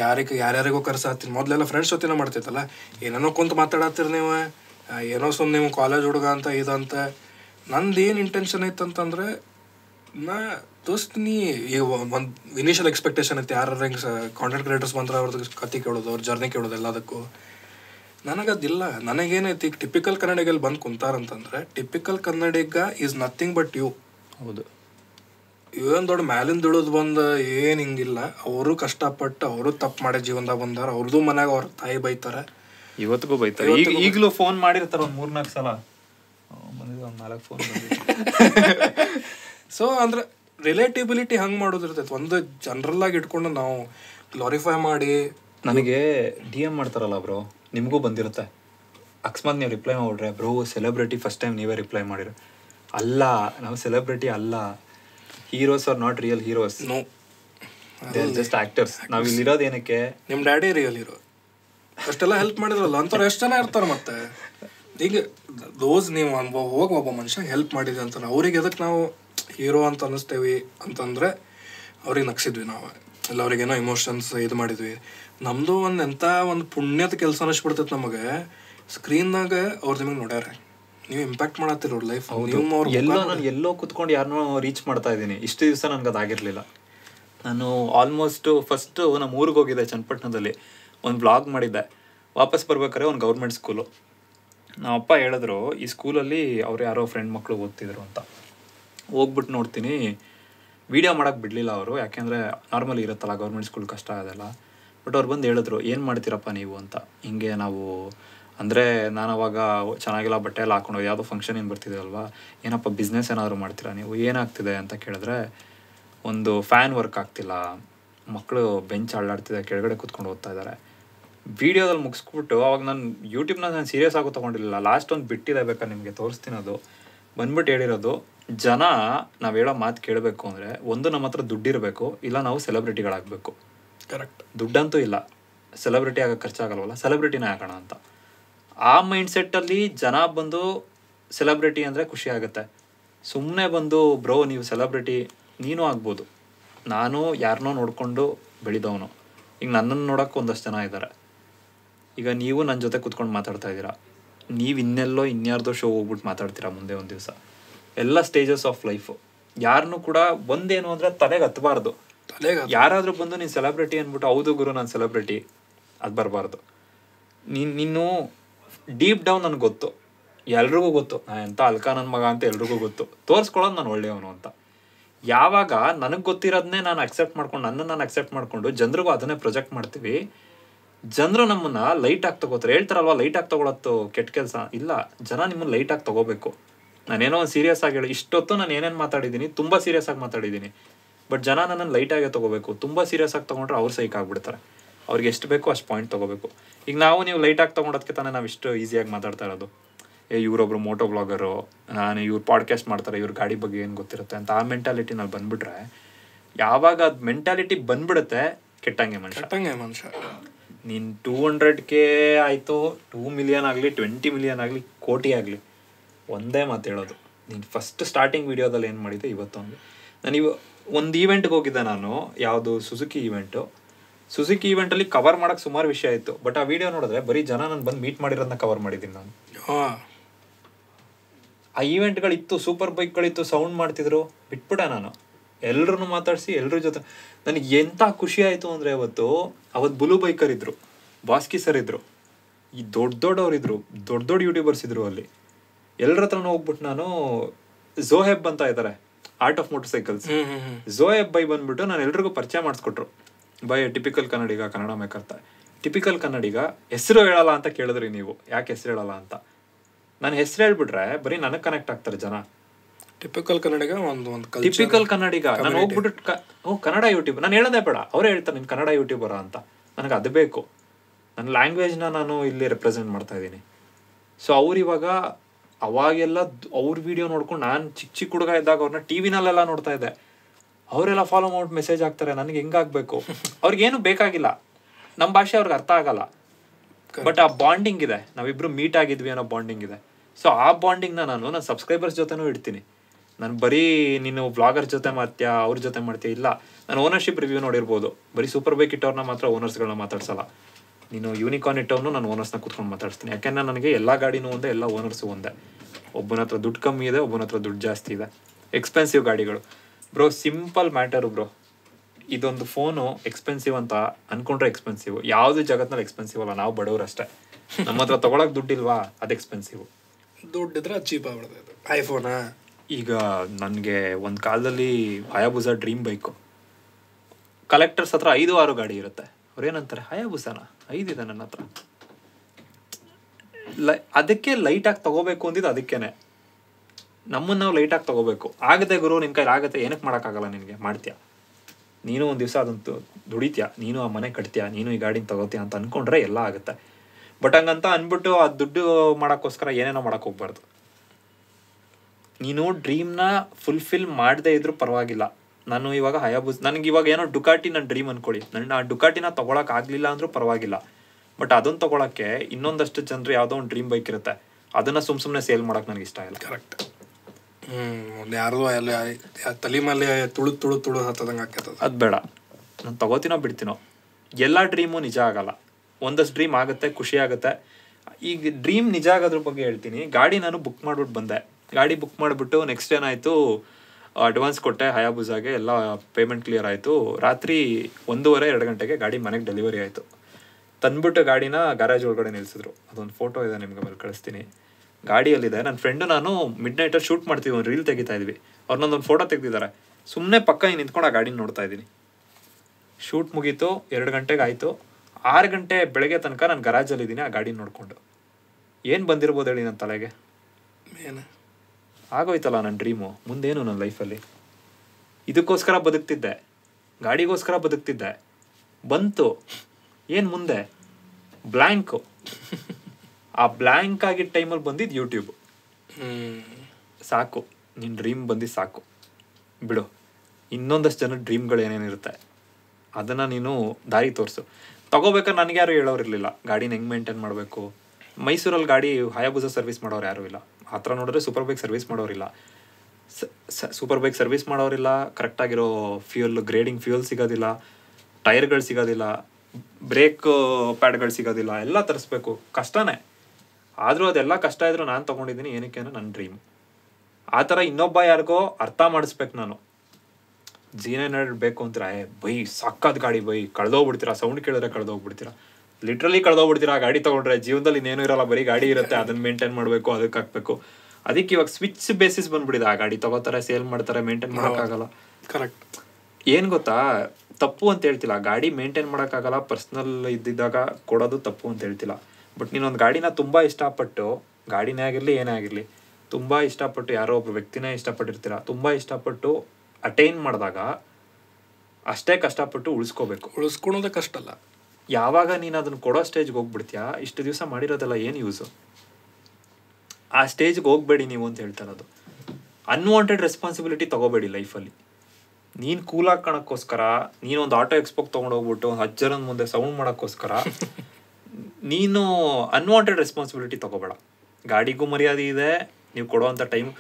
ಯಾರಿಗೆ ಯಾರ್ಯಾರಿಗೂ ಕರ್ಸಾತೀನಿ ಮೊದಲೆಲ್ಲ ಫ್ರೆಂಡ್ಸ್ ಜೊತೆನೇ ಮಾಡ್ತೈತಲ್ಲ ಏನೇನೋ ಕುಂತು ಮಾತಾಡತ್ತೀರಿ ನೀವು ಏನೋ ಸುಮ್ಮನೆ ನೀವು ಕಾಲೇಜ್ ಹುಡುಗ ಅಂತ ಇದಂತ ನಂದು ಏನು ಇಂಟೆನ್ಷನ್ ಐತೆ ಅಂತಂದರೆ ನಾ ತೋರಿಸ್ತೀನಿ ಈ ಒಂದು ಇನಿಷಿಯಲ್ ಎಕ್ಸ್ಪೆಕ್ಟೇಷನ್ ಐತೆ ಯಾರು ಹೆಂಗೆ ಕಾಂಟೆಂಟ್ ಕ್ರಿಯೇಟರ್ಸ್ ಬಂದ್ರೆ ಅವ್ರದ್ದು ಕತೆ ಕೇಳೋದು ಅವ್ರ ಜರ್ನಿ ಕೇಳೋದು ಎಲ್ಲದಕ್ಕೂ ನನಗದಿಲ್ಲ ನನಗೇನೈತಿ ಈಗ ಟಿಪಿಕಲ್ ಕನ್ನಡಿಗಲ್ಲಿ ಬಂದು ಕುಂತಾರಂತಂದ್ರೆ Typical Kannadiga is nothing but you ಹೌದು ಏನು ದೊಡ್ಡ ಮ್ಯಾಲಿಂದ ಇಳಿದು ಬಂದು ಏನು ಹಿಂಗಿಲ್ಲ ಅವರು ಕಷ್ಟಪಟ್ಟು ಅವರು ತಪ್ಪು ಮಾಡಿ ಜೀವನದಾಗ ಬಂದಾರ ಅವ್ರದ್ದು ಮನೆಯಾಗ ಅವ್ರ ತಾಯಿ ಬೈತಾರೆ ಇವತ್ತಿಗೂ ಬೈತಾರೆ ಈಗ ಈಗಲೂ ಫೋನ್ ಮಾಡಿರ್ತಾರೆ ಒಂದು ನಾಲ್ಕು ಸಲ ಬಂದಿದ್ದು ಒಂದು ನಾಲ್ಕು ಫೋನ್ ಸೊ ಅಂದ್ರೆ ರಿಲೇಟಿಬಿಲಿಟಿ ಹಂಗೆ ಮಾಡೋದಿರ್ತೈತೆ ಒಂದು ಜನರಲ್ ಆಗಿ ಇಟ್ಕೊಂಡು ನಾವು ಗ್ಲಾರಿಫೈ ಮಾಡಿ ನನಗೆ ಡಿ ಎಮ್ ಮಾಡ್ತಾರಲ್ಲ ಬ್ರೋ ನಿಮಗೂ ಬಂದಿರುತ್ತೆ ಅಕಸ್ಮಾತ್ ನೀವು ರಿಪ್ಲೈ ಮಾಡ್ರೆ ಬ್ರೋ ಸೆಲೆಬ್ರಿಟಿ ಫಸ್ಟ್ ಟೈಮ್ ನೀವೇ ರಿಪ್ಲೈ ಮಾಡಿರಿ ಅಲ್ಲ ನಾವು ಸೆಲೆಬ್ರಿಟಿ ಅಲ್ಲ heroes are not real heroes no they are just actors ನಾವು ಇಲ್ಲಿರೋದು ಏನಕ್ಕೆ ನಿಮ್ಮ ಡ್ಯಾಡಿ ರಿಯಲ್ ಹೀರೋ ಅಷ್ಟೆಲ್ಲ ಹೆಲ್ಪ್ ಮಾಡಿದ್ರಲ್ಲ ಅಂಥವ್ರು ಎಷ್ಟು ಜನ ಇರ್ತಾರೆ ಮತ್ತೆ ಈಗ ದೋಸ್ ನೀವು ಹೋಗಿ ಒಬ್ಬ ಮನುಷ್ಯ ಹೆಲ್ಪ್ ಮಾಡಿದೆ ಅಂತ ಅವ್ರಿಗೆ ಎದಕ್ಕೆ ನಾವು ಹೀರೋ ಅಂತ ಅನ್ನಿಸ್ತೇವೆ ಅಂತಂದ್ರೆ ಅವ್ರಿಗೆ ನಗ್ಸಿದ್ವಿ ನಾವು ಇಲ್ಲ ಅವ್ರಿಗೇನೋ ಇಮೋಷನ್ಸ್ ಇದು ಮಾಡಿದ್ವಿ ನಮ್ಮದು ಒಂದು ಎಂಥ ಒಂದು ಪುಣ್ಯದ ಕೆಲಸ ಅನ್ನಿಸ್ಬಿಡ್ತೈತೆ ನಮಗೆ ಸ್ಕ್ರೀನ್ನಾಗ ಅವ್ರ ನಿಮಗೆ ನೋಡ್ಯಾರ ನೀವು ಇಂಪ್ಯಾಕ್ಟ್ ಮಾಡತ್ತಿರ ಅವ್ರ ಲೈಫ್ ಎಲ್ಲೋ ನಾನು ಎಲ್ಲೋ ಕುತ್ಕೊಂಡು ಯಾರನ್ನೋ ರೀಚ್ ಮಾಡ್ತಾ ಇದ್ದೀನಿ ಇಷ್ಟು ದಿವಸ ನನಗೆ ಆಗಿರಲಿಲ್ಲ ನಾನು ಆಲ್ಮೋಸ್ಟ್ ಫಸ್ಟು ನಮ್ಮ ಊರಿಗೆ ಹೋಗಿದ್ದೆ ಚನ್ನಪಟ್ಟಣದಲ್ಲಿ ಒಂದು ಬ್ಲಾಗ್ ಮಾಡಿದ್ದೆ ವಾಪಸ್ ಬರ್ಬೇಕಾದ್ರೆ ಒಂದು ಗೌರ್ಮೆಂಟ್ ಸ್ಕೂಲು ನಮ್ಮ ಅಪ್ಪ ಹೇಳಿದ್ರು ಈ ಸ್ಕೂಲಲ್ಲಿ ಅವ್ರು ಯಾರೋ ಫ್ರೆಂಡ್ ಮಕ್ಕಳು ಓದ್ತಿದ್ರು ಅಂತ ಹೋಗ್ಬಿಟ್ಟು ನೋಡ್ತೀನಿ ವೀಡಿಯೋ ಮಾಡೋಕ್ಕೆ ಬಿಡಲಿಲ್ಲ ಅವರು ಯಾಕೆಂದರೆ ನಾರ್ಮಲ್ ಇರುತ್ತಲ್ಲ ಗೌರ್ಮೆಂಟ್ ಸ್ಕೂಲ್ ಕಷ್ಟ ಆಗೋದಲ್ಲ ಬಟ್ ಅವ್ರು ಬಂದು ಹೇಳಿದ್ರು ಏನು ಮಾಡ್ತೀರಪ್ಪ ನೀವು ಅಂತ ಹಿಂಗೆ ನಾವು ಅಂದರೆ ನಾನು ಅವಾಗ ಚೆನ್ನಾಗಿಲ್ಲ ಬಟ್ಟೆ ಎಲ್ಲ ಹಾಕೊಂಡು ಯಾವುದೋ ಫಂಕ್ಷನಿಂದ ಬರ್ತಿದೆ ಅಲ್ವಾ ಏನಪ್ಪ ಬಿಸ್ನೆಸ್ ಏನಾದರೂ ಮಾಡ್ತೀರಾ ನೀವು ಏನಾಗ್ತಿದೆ ಅಂತ ಕೇಳಿದ್ರೆ ಒಂದು ಫ್ಯಾನ್ ವರ್ಕ್ ಆಗ್ತಿಲ್ಲ ಮಕ್ಕಳು ಬೆಂಚ್ ಅಳ್ಳಾಡ್ತಿದೆ ಕೆಳಗಡೆ ಕೂತ್ಕೊಂಡು ಓದ್ತಾ ಇದ್ದಾರೆ ವಿಡಿಯೋದಲ್ಲಿ ಮುಗಿಸ್ಬಿಟ್ಟು ಅವಾಗ ನಾನು ಯೂಟ್ಯೂಬ್ನ ನಾನು ಸೀರಿಯಸ್ ಆಗೋ ತೊಗೊಂಡಿರಲಿಲ್ಲ ಲಾಸ್ಟ್ ಒಂದು ಬಿಟ್ಟಿದೆ ಬೇಕಾ ನಿಮಗೆ ತೋರಿಸ್ತೀನೋದು ಬಂದ್ಬಿಟ್ಟು ಹೇಳಿರೋದು ಜನ ನಾವು ಹೇಳೋ ಮಾತು ಕೇಳಬೇಕು ಅಂದರೆ ಒಂದು ನಮ್ಮ ಹತ್ರ ದುಡ್ಡಿರಬೇಕು ಇಲ್ಲ ನಾವು ಸೆಲೆಬ್ರಿಟಿಗಳಾಗಬೇಕು ಕರೆಕ್ಟ್ ದುಡ್ಡಂತೂ ಇಲ್ಲ ಸೆಲೆಬ್ರಿಟಿ ಆಗೋ ಖರ್ಚಾಗಲ್ವಲ್ಲ ಸೆಲೆಬ್ರಿಟಿನೇ ಆಗೋಣ ಅಂತ ಆ ಮೈಂಡ್ಸೆಟ್ಟಲ್ಲಿ ಜನ ಬಂದು ಸೆಲೆಬ್ರಿಟಿ ಅಂದರೆ ಖುಷಿ ಆಗುತ್ತೆ ಸುಮ್ಮನೆ ಬಂದು ಬ್ರೋ ನೀವು ಸೆಲೆಬ್ರಿಟಿ ನೀನು ಆಗ್ಬೋದು ನಾನು ಯಾರನ್ನೋ ನೋಡಿಕೊಂಡು ಬೆಳೆದವನು ಈಗ ನನ್ನನ್ನು ನೋಡೋಕ್ಕೆ ಒಂದಷ್ಟು ಜನ ಇದ್ದಾರೆ ಈಗ ನೀವು ನನ್ನ ಜೊತೆ ಕುತ್ಕೊಂಡು ಮಾತಾಡ್ತಾ ಇದ್ದೀರಾ ನೀವು ಇನ್ನೆಲ್ಲೋ ಇನ್ಯಾರ್ದೋ ಶೋ ಹೋಗ್ಬಿಟ್ಟು ಮಾತಾಡ್ತೀರಾ ಮುಂದೆ ಒಂದು ದಿವಸ ಎಲ್ಲ ಸ್ಟೇಜಸ್ ಆಫ್ ಲೈಫು ಯಾರನ್ನೂ ಕೂಡ ಒಂದೇನು ಅಂದರೆ ತಲೆಗೆ ಹತ್ತಬಾರ್ದು ತಲೆಗೆ ಯಾರಾದರೂ ಬಂದು ನೀನು ಸೆಲೆಬ್ರಿಟಿ ಅಂದ್ಬಿಟ್ಟು ಹೌದು ಗುರು ನಾನು ಸೆಲೆಬ್ರಿಟಿ ಅದು ಬರಬಾರ್ದು ನೀನು ನೀನು ಡೀಪ್ ಡೌನ್ ನನಗೆ ಗೊತ್ತು ಎಲ್ರಿಗೂ ಗೊತ್ತು ನಾನು ಎಂಥ ಅಲ್ಕ ನನ್ನ ಮಗ ಅಂತ ಎಲ್ರಿಗೂ ಗೊತ್ತು ತೋರಿಸ್ಕೊಳ್ಳೋದು ನಾನು ಒಳ್ಳೆಯವನು ಅಂತ ಯಾವಾಗ ನನಗೆ ಗೊತ್ತಿರೋದನ್ನೇ ನಾನು ಅಕ್ಸೆಪ್ಟ್ ಮಾಡ್ಕೊಂಡು ನನ್ನ ನಾನು ಅಕ್ಸೆಪ್ಟ್ ಮಾಡಿಕೊಂಡು ಜನರಿಗೂ ಅದನ್ನೇ ಪ್ರೊಜೆಕ್ಟ್ ಮಾಡ್ತೀವಿ ಜನರು ನಮ್ಮನ್ನು ಲೈಟಾಗಿ ತಗೋತಾರೆ ಹೇಳ್ತಾರಲ್ವ ಆಗಿ ತಗೊಳತ್ತು ಕೆಟ್ಟ ಕೆಲಸ ಇಲ್ಲ ಜನ ನಿಮ್ಮನ್ನು ಆಗಿ ತಗೋಬೇಕು ನಾನೇನೋ ಒಂದು ಸೀರಿಯಸ್ ಆಗಿ ಹೇಳಿ ಇಷ್ಟೊತ್ತು ನಾನು ಏನೇನು ಮಾತಾಡಿದ್ದೀನಿ ತುಂಬ ಸೀರಿಯಸ್ ಆಗಿ ಮಾತಾಡಿದ್ದೀನಿ ಬಟ್ ಜನ ನನ್ನನ್ನು ಲೈಟಾಗೆ ತಗೋಬೇಕು ತುಂಬ ಸೀರಿಯಸ್ ಆಗಿ ತೊಗೊಂಡ್ರೆ ಅವ್ರು ಸೈಕ್ ಆಗಿಬಿಡ್ತಾರೆ ಅವ್ರಿಗೆ ಎಷ್ಟು ಬೇಕೋ ಅಷ್ಟು ಪಾಯಿಂಟ್ ತೊಗೋಬೇಕು ಈಗ ನಾವು ನೀವು ಲೈಟಾಗಿ ತೊಗೊಂಡೋದಕ್ಕೆ ತಾನೇ ನಾವು ಇಷ್ಟು ಈಸಿಯಾಗಿ ಮಾತಾಡ್ತಾ ಇರೋದು ಏ ಇವರೊಬ್ರು ಮೋಟೋ ಬ್ಲಾಗರು ನಾನು ಇವ್ರು ಪಾಡ್ಕಾಸ್ಟ್ ಮಾಡ್ತಾರೆ ಇವ್ರ ಗಾಡಿ ಬಗ್ಗೆ ಏನು ಗೊತ್ತಿರುತ್ತೆ ಅಂತ ಆ ನಾವು ಬಂದ್ಬಿಟ್ರೆ ಯಾವಾಗ ಅದು ಮೆಂಟಾಲಿಟಿ ಬಂದ್ಬಿಡುತ್ತೆ ಕೆಟ್ಟಂಗೆ ಮನುಷ್ಯ ಮನುಷ್ಯ ನೀನು ಟೂ ಹಂಡ್ರೆಡ್ ಕೆ ಆಯಿತು ಟೂ ಮಿಲಿಯನ್ ಆಗಲಿ ಟ್ವೆಂಟಿ ಮಿಲಿಯನ್ ಆಗಲಿ ಕೋಟಿ ಆಗಲಿ ಒಂದೇ ಮಾತು ಹೇಳೋದು ನೀನು ಫಸ್ಟ್ ಸ್ಟಾರ್ಟಿಂಗ್ ವಿಡಿಯೋದಲ್ಲಿ ಏನು ಮಾಡಿದ್ದೆ ಇವತ್ತೊಂದು ನಾನು ಇವ ಒಂದು ಈವೆಂಟ್ಗೆ ಹೋಗಿದ್ದೆ ನಾನು ಯಾವುದು ಸುಜುಕಿ ಈವೆಂಟು ಈವೆಂಟ್ ಅಲ್ಲಿ ಕವರ್ ಮಾಡಕ್ ಸುಮಾರು ವಿಷಯ ಇತ್ತು ಬಟ್ ಆ ವಿಡಿಯೋ ನೋಡಿದ್ರೆ ಬರೀ ಜನ ನಾನು ಬಂದು ಮೀಟ್ ಮಾಡಿರೋದನ್ನ ಕವರ್ ಮಾಡಿದ್ದೀನಿ ನಾನು ಆ ಗಳಿತ್ತು ಸೂಪರ್ ಬೈಕ್ ಬೈಕ್ಗಳಿತ್ತು ಸೌಂಡ್ ಮಾಡ್ತಿದ್ರು ಬಿಟ್ಬಿಡ ನಾನು ಎಲ್ಲರೂ ಮಾತಾಡಿಸಿ ಎಲ್ಲರ ಜೊತೆ ನನಗೆ ಎಂತ ಖುಷಿ ಆಯ್ತು ಅಂದ್ರೆ ಇವತ್ತು ಅವತ್ತು ಬುಲು ಬೈಕರ್ ಇದ್ರು ಬಾಸ್ಕಿ ಸರ್ ಇದ್ರು ಈ ದೊಡ್ಡ ಇದ್ರು ದೊಡ್ಡ ದೊಡ್ಡ ಯೂಟ್ಯೂಬರ್ಸ್ ಇದ್ರು ಅಲ್ಲಿ ಎಲ್ಲರ ಹೋಗ್ಬಿಟ್ ಹೋಗ್ಬಿಟ್ಟು ನಾನು ಝೋಹೆಬ್ ಅಂತ ಇದ್ದಾರೆ Art of Motorcycles Zoheb ಬೈ ಬಂದ್ಬಿಟ್ಟು ನಾನು ಎಲ್ರಿಗೂ ಪರಿಚಯ ಮಾಡಿಸ್ಕೊಟ್ರು ಬೈ ಟಿಪಿಕಲ್ ಕನ್ನಡಿಗ ಕನ್ನಡ ಮೇಕರ್ತ ಟಿಪಿಕಲ್ ಕನ್ನಡಿಗ ಹೆಸರು ಹೇಳಲ್ಲ ಅಂತ ಕೇಳಿದ್ರಿ ನೀವು ಯಾಕೆ ಹೆಸರು ಹೇಳಲ್ಲ ಅಂತ ನಾನು ಹೆಸರು ಹೇಳ್ಬಿಟ್ರೆ ಬರೀ ನನಗೆ ಕನೆಕ್ಟ್ ಆಗ್ತಾರೆ ಜನ ಟಿಪಿಕಲ್ ಕನ್ನಡಿಗ ಒಂದು ಒಂದು ಟಿಪಿಕಲ್ ಕನ್ನಡಿಗ ನಾನು ಹೋಗ್ಬಿಟ್ಟು ಓ ಕನ್ನಡ ಯೂಟ್ಯೂಬ್ ನಾನು ಹೇಳೋದೇ ಬೇಡ ಅವರೇ ಹೇಳ್ತಾರೆ ನೀನು ಕನ್ನಡ ಯೂಟ್ಯೂಬರ ಅಂತ ನನಗೆ ಅದು ಬೇಕು ನನ್ನ ಲ್ಯಾಂಗ್ವೇಜ್ನ ನಾನು ಇಲ್ಲಿ ರೆಪ್ರೆಸೆಂಟ್ ಮಾಡ್ತಾ ಇದ್ದೀನಿ ಸೊ ಅವ್ರು ಇವಾಗ ಅವಾಗೆಲ್ಲ ಅವ್ರ ವಿಡಿಯೋ ನೋಡ್ಕೊಂಡು ನಾನು ಚಿಕ್ಕ ಚಿಕ್ಕ ಹುಡುಗ ಇದ್ದಾಗ ಅವ್ರನ್ನ ಟಿ ವಿನಲ್ಲೆಲ್ಲ ನೋಡ್ತಾ ಇದ್ದೆ ಅವರೆಲ್ಲ ಫಾಲೋ ಮಾಡಿ ಮೆಸೇಜ್ ಆಗ್ತಾರೆ ನನಗೆ ಹೆಂಗಾಗಬೇಕು ಅವ್ರಿಗೇನು ಬೇಕಾಗಿಲ್ಲ ನಮ್ಮ ಭಾಷೆ ಅವ್ರಿಗೆ ಅರ್ಥ ಆಗಲ್ಲ ಬಟ್ ಆ ಬಾಂಡಿಂಗ್ ಇದೆ ನಾವಿಬ್ರು ಮೀಟ್ ಆಗಿದ್ವಿ ಅನ್ನೋ ಬಾಂಡಿಂಗ್ ಇದೆ ಸೊ ಆ ಬಾಂಡಿಂಗ್ನ ನಾನು ನನ್ನ ಸಬ್ಸ್ಕ್ರೈಬರ್ಸ್ ಜೊತೆನೂ ಇಡ್ತೀನಿ ನಾನು ಬರೀ ನೀನು ಬ್ಲಾಗರ್ ಜೊತೆ ಮಾಡ್ತೀಯಾ ಅವ್ರ ಜೊತೆ ಮಾಡ್ತೀಯ ಇಲ್ಲ ನಾನು ಓನರ್ಶಿಪ್ ರಿವ್ಯೂ ನೋಡಿರ್ಬೋದು ಬರೀ ಸೂಪರ್ ಬೈಕ್ ಇಟ್ಟವ್ರನ್ನ ಮಾತ್ರ ಓನರ್ಸ್ಗಳನ್ನ ಮಾತಾಡ್ಸಲ್ಲ ನೀನು ಯೂನಿಕಾರ್ನ್ ಇಟ್ಟವನು ನಾನು ಓನರ್ಸ್ನ ಕೂತ್ಕೊಂಡು ಮಾತಾಡ್ತೀನಿ ಯಾಕೆಂದ್ರೆ ನನಗೆ ಎಲ್ಲ ಗಾಡಿನೂ ಒಂದೇ ಎಲ್ಲ ಓನರ್ಸು ಒಂದೇ ಒಬ್ಬನ ಹತ್ರ ದುಡ್ಡು ಕಮ್ಮಿ ಇದೆ ಒಬ್ಬನ ಹತ್ರ ದುಡ್ಡು ಜಾಸ್ತಿ ಇದೆ ಎಕ್ಸ್ಪೆನ್ಸಿವ್ ಗಾಡಿಗಳು ಬ್ರೋ ಸಿಂಪಲ್ ಮ್ಯಾಟರು ಬ್ರೋ ಇದೊಂದು ಫೋನು ಎಕ್ಸ್ಪೆನ್ಸಿವ್ ಅಂತ ಅನ್ಕೊಂಡ್ರೆ ಎಕ್ಸ್ಪೆನ್ಸಿವ್ ಯಾವುದು ಜಗತ್ನಲ್ಲಿ ಎಕ್ಸ್ಪೆನ್ಸಿವ್ ಅಲ್ಲ ನಾವು ಬಡವ್ರು ಅಷ್ಟೇ ನಮ್ಮ ಹತ್ರ ತಗೊಳಕ್ ದುಡ್ಡಿಲ್ವಾ ಅದು ಎಕ್ಸ್ಪೆನ್ಸಿವ್ ದುಡ್ಡಿದ್ರೆ ಚೀಪ್ ಆಗ್ಬಿಡುತ್ತೆ ಐಫೋನಾ ಈಗ ನನಗೆ ಒಂದು ಕಾಲದಲ್ಲಿ ಹಯಾಬುಸ ಡ್ರೀಮ್ ಬೈಕು ಕಲೆಕ್ಟರ್ಸ್ ಹತ್ರ ಐದು ಆರು ಗಾಡಿ ಇರುತ್ತೆ ಅವ್ರು ಏನಂತಾರೆ ಹಯಾಬುಸನ ಐದಿದೆ ನನ್ನ ಹತ್ರ ಲೈ ಅದಕ್ಕೆ ಲೈಟಾಗಿ ತಗೋಬೇಕು ಅಂದಿದ್ದು ಅದಕ್ಕೇನೆ ನಮ್ಮನ್ನು ನಾವು ಲೈಟಾಗಿ ತಗೋಬೇಕು ಆಗದೆ ಗುರು ನಿಮ್ಮ ಕೈಲಿ ಆಗುತ್ತೆ ಏನಕ್ಕೆ ಮಾಡೋಕ್ಕಾಗಲ್ಲ ನಿನಗೆ ಮಾಡ್ತೀಯಾ ನೀನು ಒಂದು ದಿವಸ ಅದಂತೂ ದುಡಿತೀಯ ನೀನು ಆ ಮನೆ ಕಟ್ತೀಯಾ ನೀನು ಈ ಗಾಡಿನ ತಗೋತೀಯ ಅಂತ ಅನ್ಕೊಂಡ್ರೆ ಎಲ್ಲ ಆಗುತ್ತೆ ಬಟ್ ಹಂಗಂತ ಅಂದ್ಬಿಟ್ಟು ಆ ದುಡ್ಡು ಮಾಡೋಕ್ಕೋಸ್ಕರ ಏನೇನೋ ಮಾಡಕ್ ಹೋಗ್ಬಾರ್ದು ನೀನು ಡ್ರೀಮ್ನ ಫುಲ್ಫಿಲ್ ಮಾಡದೇ ಇದ್ರೂ ಪರವಾಗಿಲ್ಲ ನಾನು ಇವಾಗ ಹಯಾಬುಸ್ ನನಗೆ ಇವಾಗ ಏನೋ ಡುಕಾಟಿ ನನ್ನ ಡ್ರೀಮ್ ಅಂದ್ಕೊಳ್ಳಿ ನನ್ನ ಆ ಡುಕಾಟಿನ ತಗೊಳಕ್ ಆಗಲಿಲ್ಲ ಅಂದರೂ ಪರವಾಗಿಲ್ಲ ಬಟ್ ಅದನ್ನು ತೊಗೊಳಕ್ಕೆ ಇನ್ನೊಂದಷ್ಟು ಜನರು ಯಾವುದೋ ಒಂದು ಡ್ರೀಮ್ ಬೈಕ್ ಇರುತ್ತೆ ಅದನ್ನು ಸುಮ್ಮ ಸುಮ್ಮನೆ ಸೇಲ್ ಮಾಡೋಕೆ ನನಗೆ ಇಷ್ಟ ಇಲ್ಲ ಕರೆಕ್ಟ್ ಹ್ಞೂ ಅಲ್ಲಿ ತಲೆ ಮೇಲೆ ತುಳು ತುಳು ತುಳು ಹತ್ತದಂಗೆ ಆಕೈತದ ಅದು ಬೇಡ ನಾನು ತಗೋತೀನೋ ಬಿಡ್ತೀನೋ ಎಲ್ಲ ಡ್ರೀಮು ನಿಜ ಆಗಲ್ಲ ಒಂದಷ್ಟು ಡ್ರೀಮ್ ಆಗುತ್ತೆ ಖುಷಿ ಆಗುತ್ತೆ ಈಗ ಡ್ರೀಮ್ ನಿಜ ಆಗೋದ್ರ ಬಗ್ಗೆ ಹೇಳ್ತೀನಿ ಗಾಡಿ ನಾನು ಬುಕ್ ಮಾಡಿಬಿಟ್ಟು ಬಂದೆ ಗಾಡಿ ಬುಕ್ ಮಾಡಿಬಿಟ್ಟು ನೆಕ್ಸ್ಟ್ ಏನಾಯಿತು ಅಡ್ವಾನ್ಸ್ ಕೊಟ್ಟೆ ಹಯಾಬುಜಾಗೆ ಎಲ್ಲ ಪೇಮೆಂಟ್ ಕ್ಲಿಯರ್ ಆಯಿತು ರಾತ್ರಿ ಒಂದೂವರೆ ಎರಡು ಗಂಟೆಗೆ ಗಾಡಿ ಮನೆಗೆ ಡೆಲಿವರಿ ಆಯಿತು ತಂದ್ಬಿಟ್ಟು ಗಾಡಿನ ಗ್ಯಾರೇಜ್ ಒಳಗಡೆ ನಿಲ್ಲಿಸಿದ್ರು ಅದೊಂದು ಫೋಟೋ ಇದೆ ನಿಮ್ಗೆ ಮೇಲೆ ಕಳಿಸ್ತೀನಿ ಗಾಡಿಯಲ್ಲಿದೆ ನನ್ನ ಫ್ರೆಂಡು ನಾನು ಮಿಡ್ ನೈಟಲ್ಲಿ ಶೂಟ್ ಮಾಡ್ತೀವಿ ಒಂದು ರೀಲ್ ತೆಗಿತಾ ಇದ್ವಿ ಅವ್ರನ್ನೊಂದೊಂದು ಫೋಟೋ ತೆಗ್ದಿದ್ದಾರೆ ಸುಮ್ಮನೆ ಪಕ್ಕ ನಿಂತ್ಕೊಂಡು ಆ ಗಾಡಿನ ನೋಡ್ತಾ ಇದ್ದೀನಿ ಶೂಟ್ ಮುಗೀತು ಎರಡು ಗಂಟೆಗೆ ಆಯಿತು ಆರು ಗಂಟೆ ಬೆಳಗ್ಗೆ ತನಕ ನಾನು ಗರಾಜಲ್ಲಿದ್ದೀನಿ ಆ ಗಾಡಿನ ನೋಡಿಕೊಂಡು ಏನು ಬಂದಿರ್ಬೋದು ಹೇಳಿ ನನ್ನ ತಲೆಗೆ ಏನು ಆಗೋಯ್ತಲ್ಲ ನನ್ನ ಡ್ರೀಮು ಮುಂದೇನು ನನ್ನ ಲೈಫಲ್ಲಿ ಇದಕ್ಕೋಸ್ಕರ ಬದುಕ್ತಿದ್ದೆ ಗಾಡಿಗೋಸ್ಕರ ಬದುಕ್ತಿದ್ದೆ ಬಂತು ಏನು ಮುಂದೆ ಬ್ಲ್ಯಾಂಕು ಆ ಬ್ಲ್ಯಾಂಕ್ ಆಗಿದ್ದ ಟೈಮಲ್ಲಿ ಬಂದಿದ್ದು ಯೂಟ್ಯೂಬ್ ಸಾಕು ನಿನ್ನ ಡ್ರೀಮ್ ಬಂದಿದ್ದು ಸಾಕು ಬಿಡು ಇನ್ನೊಂದಷ್ಟು ಜನ ಡ್ರೀಮ್ಗಳು ಏನೇನಿರುತ್ತೆ ಅದನ್ನು ನೀನು ದಾರಿ ತೋರಿಸು ತಗೋಬೇಕಾದ್ರೆ ನನಗೆ ಯಾರು ಹೇಳೋರಿರಲಿಲ್ಲ ಗಾಡಿನ ಹೆಂಗೆ ಮೇಂಟೈನ್ ಮಾಡಬೇಕು ಮೈಸೂರಲ್ಲಿ ಗಾಡಿ ಹಯಾಬುಸ ಸರ್ವಿಸ್ ಮಾಡೋರು ಯಾರೂ ಇಲ್ಲ ಆ ಥರ ನೋಡಿದ್ರೆ ಸೂಪರ್ ಬೈಕ್ ಸರ್ವಿಸ್ ಮಾಡೋರಿಲ್ಲ ಸೂಪರ್ ಬೈಕ್ ಸರ್ವಿಸ್ ಮಾಡೋರಿಲ್ಲ ಕರೆಕ್ಟಾಗಿರೋ ಫ್ಯೂಯಲ್ ಗ್ರೇಡಿಂಗ್ ಫ್ಯೂಯಲ್ ಸಿಗೋದಿಲ್ಲ ಟೈರ್ಗಳು ಸಿಗೋದಿಲ್ಲ ಬ್ರೇಕ್ ಪ್ಯಾಡ್ಗಳು ಸಿಗೋದಿಲ್ಲ ಎಲ್ಲ ತರಿಸ್ಬೇಕು ಕಷ್ಟನೇ ಆದರೂ ಅದೆಲ್ಲ ಕಷ್ಟ ಇದ್ರೂ ನಾನು ತೊಗೊಂಡಿದ್ದೀನಿ ಏನಕ್ಕೆ ಅಂದ್ರೆ ನನ್ನ ಡ್ರೀಮ್ ಆ ಥರ ಇನ್ನೊಬ್ಬ ಯಾರಿಗೋ ಅರ್ಥ ಮಾಡಿಸ್ಬೇಕು ನಾನು ಜೀನ ನಡಬೇಕು ಬೇಕು ಅಂತಾರೆ ಬೈ ಸಾಕಾದ ಗಾಡಿ ಬೈ ಕಳೆದೋಗ್ಬಿಡ್ತೀರಾ ಸೌಂಡ್ ಕೇಳಿದ್ರೆ ಕಳೆದೋಗ್ಬಿಡ್ತೀರಾ ಲಿಟ್ರಲಿ ಕಳೆದೋಗ್ಬಿಡ್ತೀರಾ ಗಾಡಿ ತೊಗೊಂಡ್ರೆ ಜೀವನದಲ್ಲಿ ಇನ್ನೇನು ಇರಲ್ಲ ಬರೀ ಗಾಡಿ ಇರುತ್ತೆ ಅದನ್ನು ಮೇಂಟೈನ್ ಮಾಡಬೇಕು ಅದಕ್ಕೆ ಹಾಕ್ಬೇಕು ಅದಕ್ಕೆ ಇವಾಗ ಸ್ವಿಚ್ ಬೇಸಿಸ್ ಬಂದ್ಬಿಡಿದೆ ಆ ಗಾಡಿ ತಗೋತಾರೆ ಸೇಲ್ ಮಾಡ್ತಾರೆ ಮೇಂಟೈನ್ ಮಾಡೋಕ್ಕಾಗಲ್ಲ ಕರೆಕ್ಟ್ ಏನು ಗೊತ್ತಾ ತಪ್ಪು ಅಂತ ಹೇಳ್ತಿಲ್ಲ ಗಾಡಿ ಮೇಂಟೈನ್ ಮಾಡೋಕ್ಕಾಗಲ್ಲ ಪರ್ಸ್ನಲ್ ಇದ್ದಿದ್ದಾಗ ಕೊಡೋದು ತಪ್ಪು ಅಂತ ಹೇಳ್ತಿಲ್ಲ ಬಟ್ ನೀನೊಂದು ಗಾಡಿನ ತುಂಬ ಇಷ್ಟಪಟ್ಟು ಗಾಡಿನೇ ಆಗಿರಲಿ ಏನೇ ಆಗಿರಲಿ ತುಂಬ ಇಷ್ಟಪಟ್ಟು ಯಾರೋ ಒಬ್ಬ ವ್ಯಕ್ತಿನೇ ಇಷ್ಟಪಟ್ಟಿರ್ತೀರ ತುಂಬ ಇಷ್ಟಪಟ್ಟು ಅಟೈನ್ ಮಾಡಿದಾಗ ಅಷ್ಟೇ ಕಷ್ಟಪಟ್ಟು ಉಳಿಸ್ಕೋಬೇಕು ಉಳಿಸ್ಕೊಳೋದೇ ಕಷ್ಟ ಅಲ್ಲ ಯಾವಾಗ ನೀನು ಅದನ್ನು ಕೊಡೋ ಸ್ಟೇಜ್ಗೆ ಹೋಗ್ಬಿಡ್ತೀಯಾ ಇಷ್ಟು ದಿವಸ ಮಾಡಿರೋದೆಲ್ಲ ಏನು ಯೂಸು ಆ ಸ್ಟೇಜ್ಗೆ ಹೋಗ್ಬೇಡಿ ನೀವು ಅಂತ ಹೇಳ್ತಾ ಇರೋದು ಅನ್ವಾಂಟೆಡ್ ರೆಸ್ಪಾನ್ಸಿಬಿಲಿಟಿ ತೊಗೋಬೇಡಿ ಲೈಫಲ್ಲಿ ನೀನು ಕೂಲಾಗಿ ಕಾಣೋಕ್ಕೋಸ್ಕರ ನೀನೊಂದು ಆಟೋ ಎಕ್ಸ್ಪೋಕ್ ತೊಗೊಂಡೋಗ್ಬಿಟ್ಟು ಒಂದು ಮುಂದೆ ಸೌಂಡ್ ಮಾಡೋಕ್ಕೋಸ್ಕರ ನೀನು ಅನ್ವಾಂಟೆಡ್ ರೆಸ್ಪಾನ್ಸಿಬಿಲಿಟಿ ತೊಗೋಬೇಡ ಗಾಡಿಗೂ ಮರ್ಯಾದೆ ಇದೆ ನೀವು ಕೊಡುವಂಥ ಟೈಮ್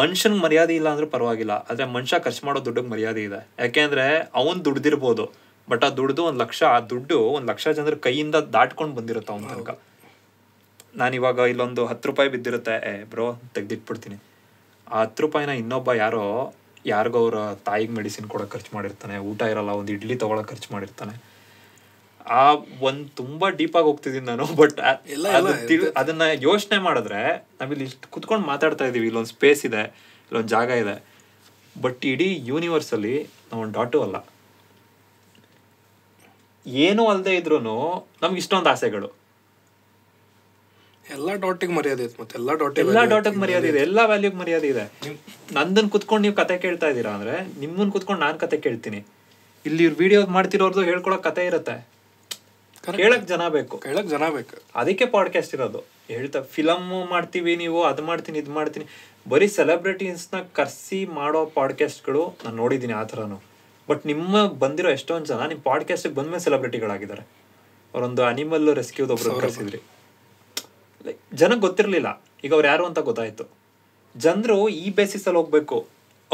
ಮನುಷ್ಯನ ಮರ್ಯಾದೆ ಇಲ್ಲ ಅಂದ್ರೆ ಪರವಾಗಿಲ್ಲ ಆದರೆ ಮನುಷ್ಯ ಖರ್ಚು ಮಾಡೋ ದುಡ್ಡಿಗೆ ಮರ್ಯಾದೆ ಇದೆ ಯಾಕೆಂದರೆ ಅವನು ದುಡ್ದಿರ್ಬೋದು ಬಟ್ ಆ ದುಡ್ದು ಒಂದು ಲಕ್ಷ ಆ ದುಡ್ಡು ಒಂದು ಲಕ್ಷ ಜನರ ಕೈಯಿಂದ ದಾಟ್ಕೊಂಡು ಬಂದಿರುತ್ತೆ ಅವನ ತನಕ ನಾನಿವಾಗ ಇಲ್ಲೊಂದು ಹತ್ತು ರೂಪಾಯಿ ಬಿದ್ದಿರುತ್ತೆ ಏ ಬ್ರೋ ತೆಗ್ದಿಟ್ಬಿಡ್ತೀನಿ ಆ ಹತ್ತು ರೂಪಾಯಿನ ಇನ್ನೊಬ್ಬ ಯಾರೋ ಯಾರಿಗೋ ಅವರ ತಾಯಿಗೆ ಮೆಡಿಸಿನ್ ಕೊಡೋಕೆ ಖರ್ಚು ಮಾಡಿರ್ತಾನೆ ಊಟ ಇರಲ್ಲ ಒಂದು ಇಡ್ಲಿ ತೊಗೊಳಕ್ಕೆ ಖರ್ಚು ಮಾಡಿರ್ತಾನೆ ಆ ಒಂದ್ ತುಂಬಾ ಡೀಪ್ ಆಗಿ ಹೋಗ್ತಿದೀನಿ ನಾನು ಬಟ್ ಅದನ್ನ ಯೋಚನೆ ಮಾಡಿದ್ರೆ ನಾವಿಲ್ಲಿ ಇಷ್ಟು ಕುತ್ಕೊಂಡು ಮಾತಾಡ್ತಾ ಇದೀವಿ ಇಲ್ಲೊಂದು ಸ್ಪೇಸ್ ಇದೆ ಇಲ್ಲೊಂದು ಜಾಗ ಇದೆ ಬಟ್ ಇಡೀ ನಾವ್ ನಾವೊಂದು ಡಾಟು ಅಲ್ಲ ಏನು ಅಲ್ಲದೆ ಇದ್ರು ನಮ್ಗೆ ಇಷ್ಟೊಂದು ಆಸೆಗಳು ಎಲ್ಲ ಡಾಟಿಗೆ ಮರ್ಯಾದೆ ಇದೆ ಮತ್ತೆ ಎಲ್ಲ ಡಾಟ್ ಎಲ್ಲ ಡಾಟಿಗೆ ಮರ್ಯಾದೆ ಇದೆ ಎಲ್ಲ ವ್ಯಾಲ್ಯೂಗೆ ಮರ್ಯಾದೆ ಇದೆ ನಂದನ್ ಕುತ್ಕೊಂಡು ನೀವು ಕತೆ ಕೇಳ್ತಾ ಇದೀರಾ ಅಂದ್ರೆ ನಿಮ್ಮನ್ನ ಕುತ್ಕೊಂಡು ನಾನು ಕತೆ ಕೇಳ್ತೀನಿ ಇಲ್ಲಿ ಇವ್ರು ವಿಡಿಯೋ ಮಾಡ್ತಿರೋರ್ದು ಹೇಳ್ಕೊಳಕ್ ಕತೆ ಇರುತ್ತೆ ಕೇಳಕ್ ಜನ ಬೇಕು ಕೇಳಕ್ ಜನ ಬೇಕು ಅದಕ್ಕೆ ಪಾಡ್ಕಾಸ್ಟ್ ಇರೋದು ಹೇಳ್ತಾ ಫಿಲಮ್ ಮಾಡ್ತೀವಿ ನೀವು ಅದ್ ಮಾಡ್ತೀನಿ ಇದು ಮಾಡ್ತೀನಿ ಬರೀ ಸೆಲೆಬ್ರಿಟೀಸ್ನ ನ ಕರ್ಸಿ ಮಾಡೋ ಪಾಡ್ಕಾಸ್ಟ್ಗಳು ನಾನು ನೋಡಿದ್ದೀನಿ ಆ ಥರನು ಬಟ್ ನಿಮ್ಮ ಬಂದಿರೋ ಎಷ್ಟೊಂದು ಜನ ನಿಮ್ಮ ಪಾಡ್ಕಾಸ್ಟ್ ಬಂದ್ಮೇಲೆ ಸೆಲೆಬ್ರಿಟಿಗಳಾಗಿದ್ದಾರೆ ಅವರೊಂದು ಅನಿಮಲ್ ರೆಸ್ಕ್ಯೂದ್ ಒಬ್ರು ಕರೆಸಿದ್ರಿ ಲೈಕ್ ಜನಕ್ಕೆ ಗೊತ್ತಿರಲಿಲ್ಲ ಈಗ ಅವ್ರು ಯಾರು ಅಂತ ಗೊತ್ತಾಯ್ತು ಜನರು ಈ ಬೇಸಿಸಲ್ಲಿ ಹೋಗ್ಬೇಕು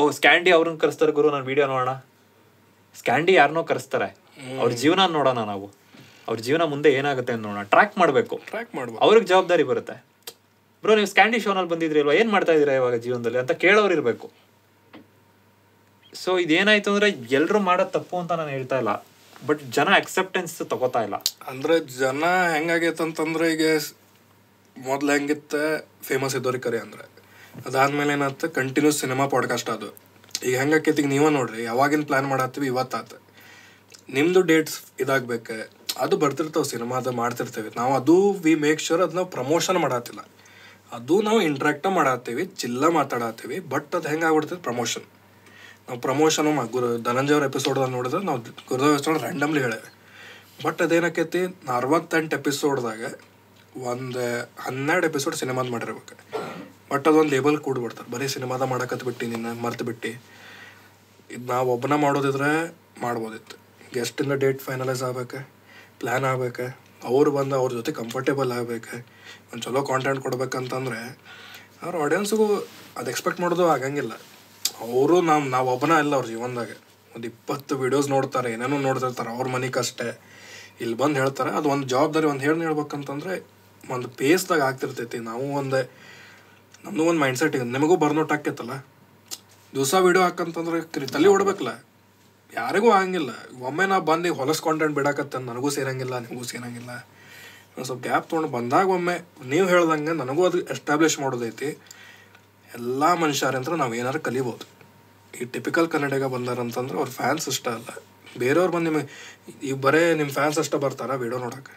ಓ ಸ್ಕ್ಯಾಂಡಿ ಅವ್ರನ್ನ ಕರೆಸ್ತಾರೆ ಗುರು ನಾನು ವಿಡಿಯೋ ನೋಡೋಣ ಸ್ಕ್ಯಾಂಡಿ ಯಾರನ್ನೋ ಕರೆಸ್ತಾರೆ ಅವ್ರ ಜೀವನ ನೋಡೋಣ ನಾವು ಅವ್ರ ಜೀವನ ಮುಂದೆ ಏನಾಗುತ್ತೆ ಅಂತ ನೋಡೋಣ ಟ್ರ್ಯಾಕ್ ಮಾಡಬೇಕು ಟ್ರ್ಯಾಕ್ ಮಾಡಬೇಕು ಅವ್ರಿಗೆ ಜವಾಬ್ದಾರಿ ಬರುತ್ತೆ ಬ್ರೋ ನೀವು ಸ್ಕ್ಯಾಂಡಿ ಶೋನಲ್ಲಿ ಬಂದಿದ್ರಿ ಅಲ್ವಾ ಏನು ಮಾಡ್ತಾ ಇದ್ದೀರಾ ಇವಾಗ ಜೀವನದಲ್ಲಿ ಅಂತ ಕೇಳೋರು ಇರಬೇಕು ಸೊ ಇದೇನಾಯ್ತು ಅಂದರೆ ಎಲ್ಲರೂ ಮಾಡೋ ತಪ್ಪು ಅಂತ ನಾನು ಹೇಳ್ತಾ ಇಲ್ಲ ಬಟ್ ಜನ ಅಕ್ಸೆಪ್ಟೆನ್ಸ್ ತಗೋತಾ ಇಲ್ಲ ಅಂದರೆ ಜನ ಅಂತಂದ್ರೆ ಈಗ ಮೊದಲು ಹೆಂಗಿತ್ತೆ ಫೇಮಸ್ ಇದ್ದವ್ರಿಗೆ ಕರೆ ಅಂದರೆ ಅದಾದ್ಮೇಲೆ ಏನಾಯ್ತು ಕಂಟಿನ್ಯೂಸ್ ಸಿನಿಮಾ ಪಾಡ್ಕಾಸ್ಟ್ ಅದು ಈಗ ಹೆಂಗಾಕೈತಿ ಈಗ ನೀವೇ ನೋಡ್ರಿ ಯಾವಾಗಿನ ಪ್ಲ್ಯಾನ್ ಮಾಡತ್ತೀವಿ ಇವತ್ತಾತ ನಿಮ್ಮದು ಡೇಟ್ಸ್ ಇದಾಗಬೇಕು ಅದು ಬರ್ತಿರ್ತಾವೆ ಅದು ಮಾಡ್ತಿರ್ತೇವೆ ನಾವು ಅದು ವಿ ಮೇಕ್ ಶ್ಯೂರ್ ಅದು ನಾವು ಪ್ರಮೋಷನ್ ಮಾಡತ್ತಿಲ್ಲ ಅದು ನಾವು ಇಂಟ್ರಾಕ್ಟ್ ಮಾಡತ್ತೀವಿ ಚಿಲ್ಲ ಮಾತಾಡತ್ತೀವಿ ಬಟ್ ಅದು ಹೆಂಗೆ ಆಗ್ಬಿಡ್ತದೆ ಪ್ರಮೋಷನ್ ನಾವು ಪ್ರಮೋಷನು ಮಾ ಗುರು ಧನಂಜಯವ್ರ ಎಪಿಸೋಡ್ದಾಗ ನೋಡಿದ್ರೆ ನಾವು ಗುರುದೇವ್ ಎಪಿಸೋಡ್ ರ್ಯಾಂಡಮ್ಲಿ ಹೇಳಿವೆ ಬಟ್ ಅದೇನಕೈತಿ ಅರವತ್ತೆಂಟು ಎಪಿಸೋಡ್ದಾಗ ಒಂದು ಹನ್ನೆರಡು ಎಪಿಸೋಡ್ ಸಿನಿಮಾದ ಮಾಡಿರ್ಬೇಕು ಬಟ್ ಅದೊಂದು ಲೇಬಲ್ ಕೂಡ್ಬಿಡ್ತಾರೆ ಬರೀ ಸಿನಿಮಾದ ಮಾಡಕತ್ ಬಿಟ್ಟು ನಿನ್ನ ಮರ್ತು ಬಿಟ್ಟು ಇದು ನಾವು ಒಬ್ಬನ ಮಾಡೋದಿದ್ರೆ ಮಾಡ್ಬೋದಿತ್ತು ಗೆಸ್ಟಿಂದ ಡೇಟ್ ಫೈನಲೈಸ್ ಆಗ್ಬೇಕು ಪ್ಲ್ಯಾನ್ ಆಗ್ಬೇಕು ಅವ್ರು ಬಂದು ಅವ್ರ ಜೊತೆ ಕಂಫರ್ಟೇಬಲ್ ಆಗ್ಬೇಕು ಒಂದು ಚಲೋ ಕಾಂಟೆಂಟ್ ಕೊಡ್ಬೇಕಂತಂದ್ರೆ ಅವ್ರ ಆಡಿಯನ್ಸ್ಗೂ ಅದು ಎಕ್ಸ್ಪೆಕ್ಟ್ ಮಾಡೋದು ಆಗಂಗಿಲ್ಲ ಅವರು ನಮ್ಮ ನಾವು ಒಬ್ಬನ ಇಲ್ಲ ಅವ್ರ ಜೀವನದಾಗ ಒಂದು ಇಪ್ಪತ್ತು ವೀಡಿಯೋಸ್ ನೋಡ್ತಾರೆ ಏನೇನೋ ನೋಡ್ತಿರ್ತಾರೆ ಅವ್ರ ಮನೆ ಅಷ್ಟೇ ಇಲ್ಲಿ ಬಂದು ಹೇಳ್ತಾರೆ ಅದು ಒಂದು ಜವಾಬ್ದಾರಿ ಒಂದು ಹೇಳಿ ಹೇಳ್ಬೇಕಂತಂದ್ರೆ ಒಂದು ಪೇಸ್ದಾಗ ಆಗ್ತಿರ್ತೈತಿ ನಾವು ಒಂದು ನಮ್ಮದು ಒಂದು ಮೈಂಡ್ಸೆಟ್ ಇದೆ ನಿಮಗೂ ಬರ್ನೋಟ್ ಹಾಕೈತಲ್ಲ ದಿವಸ ವೀಡಿಯೋ ಹಾಕಂತಂದ್ರೆ ತಲೆ ಹೊಡ್ಬೇಕಲ್ಲ ಯಾರಿಗೂ ಆಗಂಗಿಲ್ಲ ಒಮ್ಮೆ ನಾ ಬಂದು ಈಗ ಹೊಲಸು ಕಾಂಟೆಂಟ್ ನನಗೂ ಸೇರಂಗಿಲ್ಲ ನಿಮಗೂ ಸೇರಂಗಿಲ್ಲ ಒಂದು ಸ್ವಲ್ಪ ಗ್ಯಾಪ್ ತೊಗೊಂಡು ಬಂದಾಗ ಒಮ್ಮೆ ನೀವು ಹೇಳ್ದಂಗೆ ನನಗೂ ಅದು ಎಸ್ಟಾಬ್ಲಿಷ್ ಮಾಡೋದೈತಿ ಎಲ್ಲ ಮನುಷ್ಯರಂತ್ರ ನಾವು ಏನಾದ್ರು ಕಲಿಬೋದು ಈ ಟಿಪಿಕಲ್ ಕನ್ನಡಿಗ ಬಂದಾರಂತಂದ್ರೆ ಅವ್ರ ಫ್ಯಾನ್ಸ್ ಇಷ್ಟ ಅಲ್ಲ ಬೇರೆಯವ್ರು ಬಂದು ನಿಮಗೆ ಈಗ ಬರೇ ನಿಮ್ಮ ಫ್ಯಾನ್ಸ್ ಅಷ್ಟೇ ಬರ್ತಾರ ವಿಡಿಯೋ ನೋಡಕ್ಕೆ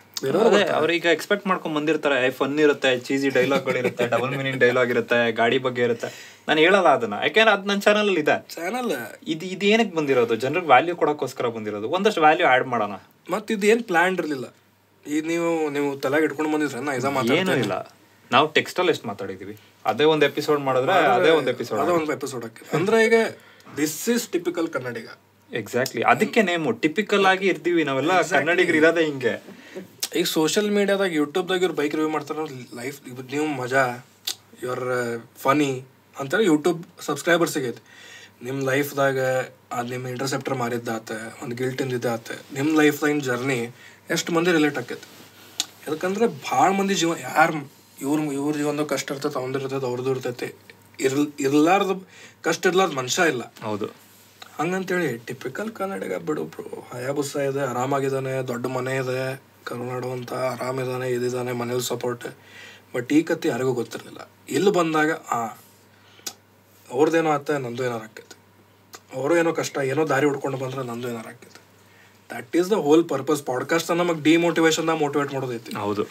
ಅವ್ರೀಗ ಎಕ್ಸ್ಪೆಕ್ಟ್ ಮಾಡ್ಕೊಂಡ್ ಬಂದಿರ್ತಾರೆ ಫನ್ ಇರುತ್ತೆ ಚೀಸಿ ಡೈಲಾಗ್ಗಳಿರುತ್ತೆ ಡಬಲ್ ಮೀನಿಂಗ್ ಡೈಲಾಗ್ ಇರುತ್ತೆ ಗಾಡಿ ಬಗ್ಗೆ ಇರುತ್ತೆ ನಾನು ಹೇಳಲ್ಲ ಅದನ್ನ ಯಾಕೆಂದ್ರೆ ಅದು ನನ್ನ ಚಾನಲ್ ಇದೆ ಚಾನಲ್ ಇದು ಇದು ಏನಕ್ಕೆ ಬಂದಿರೋದು ಜನರಿಗೆ ವ್ಯಾಲ್ಯೂ ಕೊಡೋಕ್ಕೋಸ್ಕರ ಬಂದಿರೋದು ಒಂದಷ್ಟು ವ್ಯಾಲ್ಯೂ ಆ್ಯಡ್ ಮಾಡೋಣ ಮತ್ತು ಇದು ಏನು ಪ್ಲ್ಯಾನ್ ಇರಲಿಲ್ಲ ಈಗ ನೀವು ನೀವು ತಲೆಗೆ ಇಟ್ಕೊಂಡು ಬಂದಿದ್ರೆ ನಾ ಇದು ಮಾತಾಡ್ತೀನಿ ಇಲ್ಲ ನಾವು ಟೆಕ್ಸ್ಟಲ್ ಎಷ್ಟು ಮಾತಾಡಿದೀವಿ ಅದೇ ಒಂದು ಎಪಿಸೋಡ್ ಮಾಡಿದ್ರೆ ಅದೇ ಒಂದು ಎಪಿಸೋಡ್ ಅದೇ ಒಂದು ಎಪಿಸೋಡ್ ಅಂದ್ರೆ ಈಗ this is Typical Kannadiga exactly ಅದಕ್ಕೆ ನೇಮು ಟಿಪಿಕಲ್ ಆಗಿ ಇರ್ತೀವಿ ನಾವೆಲ್ಲ ಕನ್ನಡಿಗರು ಇರೋದೆ ಹಿಂಗೆ ಈಗ ಸೋಷಿಯಲ್ ಮೀಡಿಯಾದಾಗ ಯೂಟ್ಯೂಬ್ದಾಗ ಇವ್ರು ಬೈಕ್ ರಿವ್ಯೂ ಮಾಡ್ತಾರೆ ಲೈಫ್ ನೀವು ಮಜಾ ಇವ್ರ ಫನಿ uh, ಅಂತೇಳಿ ಯೂಟ್ಯೂಬ್ ಸಬ್ಸ್ಕ್ರೈಬರ್ಸ್ ಸಿಗೈತಿ ನಿಮ್ಮ ಲೈಫ್ದಾಗ ಅದು ನಿಮ್ಮ ಇಂಟರ್ಸೆಪ್ಟರ್ ಮಾರಿದ್ದಾತ ಒಂದು ಗಿಲ್ಟ್ ಇಂದಿದ್ದಾತ ನಿಮ್ಮ ಲೈಫ್ ಲೈನ್ ಜರ್ನಿ ಎಷ್ಟು ಮಂದಿ ರಿಲೇಟ್ ಆಕೈತಿ ಯಾಕಂದ್ರೆ ಭಾಳ ಮಂದಿ ಜೀವನ ಯಾರು ಇವ್ರ ಇವ್ರ ಜೀವನದಾಗ ಕಷ್ಟ ಇರ್ತೈತೆ ಅವ್ರದ್ದು ಇರ್ತೈತೆ ಅವ್ರದ್ದು ಇರ್ತೈತಿ ಇರ್ ಇರ್ಲಾರ್ದು ಕಷ್ಟ ಇರ್ಲಾರ್ದು ಮನುಷ್ಯ ಇಲ್ಲ ಹೌದು ಹಂಗಂತೇಳಿ ಟಿಪಿಕಲ್ ಕನ್ನಡಿಗ ಬಿಡು ಬ್ರೋ ಹಯಾಬುಸ ಇದೆ ಆರಾಮಾಗಿದ್ದಾನೆ ದೊಡ್ಡ ಮನೆ ಇದೆ ಕರುನಾಡು ಅಂತ ಆರಾಮಿದ್ದಾನೆ ಇದಿದ್ದಾನೆ ಮನೇಲಿ ಸಪೋರ್ಟ್ ಬಟ್ ಈ ಕತೆ ಯಾರಿಗೂ ಗೊತ್ತಿರಲಿಲ್ಲ ಇಲ್ಲಿ ಬಂದಾಗ ಆ ಅವ್ರದ್ದೇನೋ ಆತ ನಂದು ಏನಾರು ಆಕೈತಿ ಅವರು ಏನೋ ಕಷ್ಟ ಏನೋ ದಾರಿ ಹುಡ್ಕೊಂಡು ಬಂದ್ರೆ ನಂದು ಏನಾರು ಆಕೈತಿ that is the whole purpose podcast ನಮಗೆ ಡಿಮೋಟಿವೇಶನ್ದಾಗ ಮೋಟಿವೇಟ್ ಮಾಡೋದೈತಿ ಹೌದು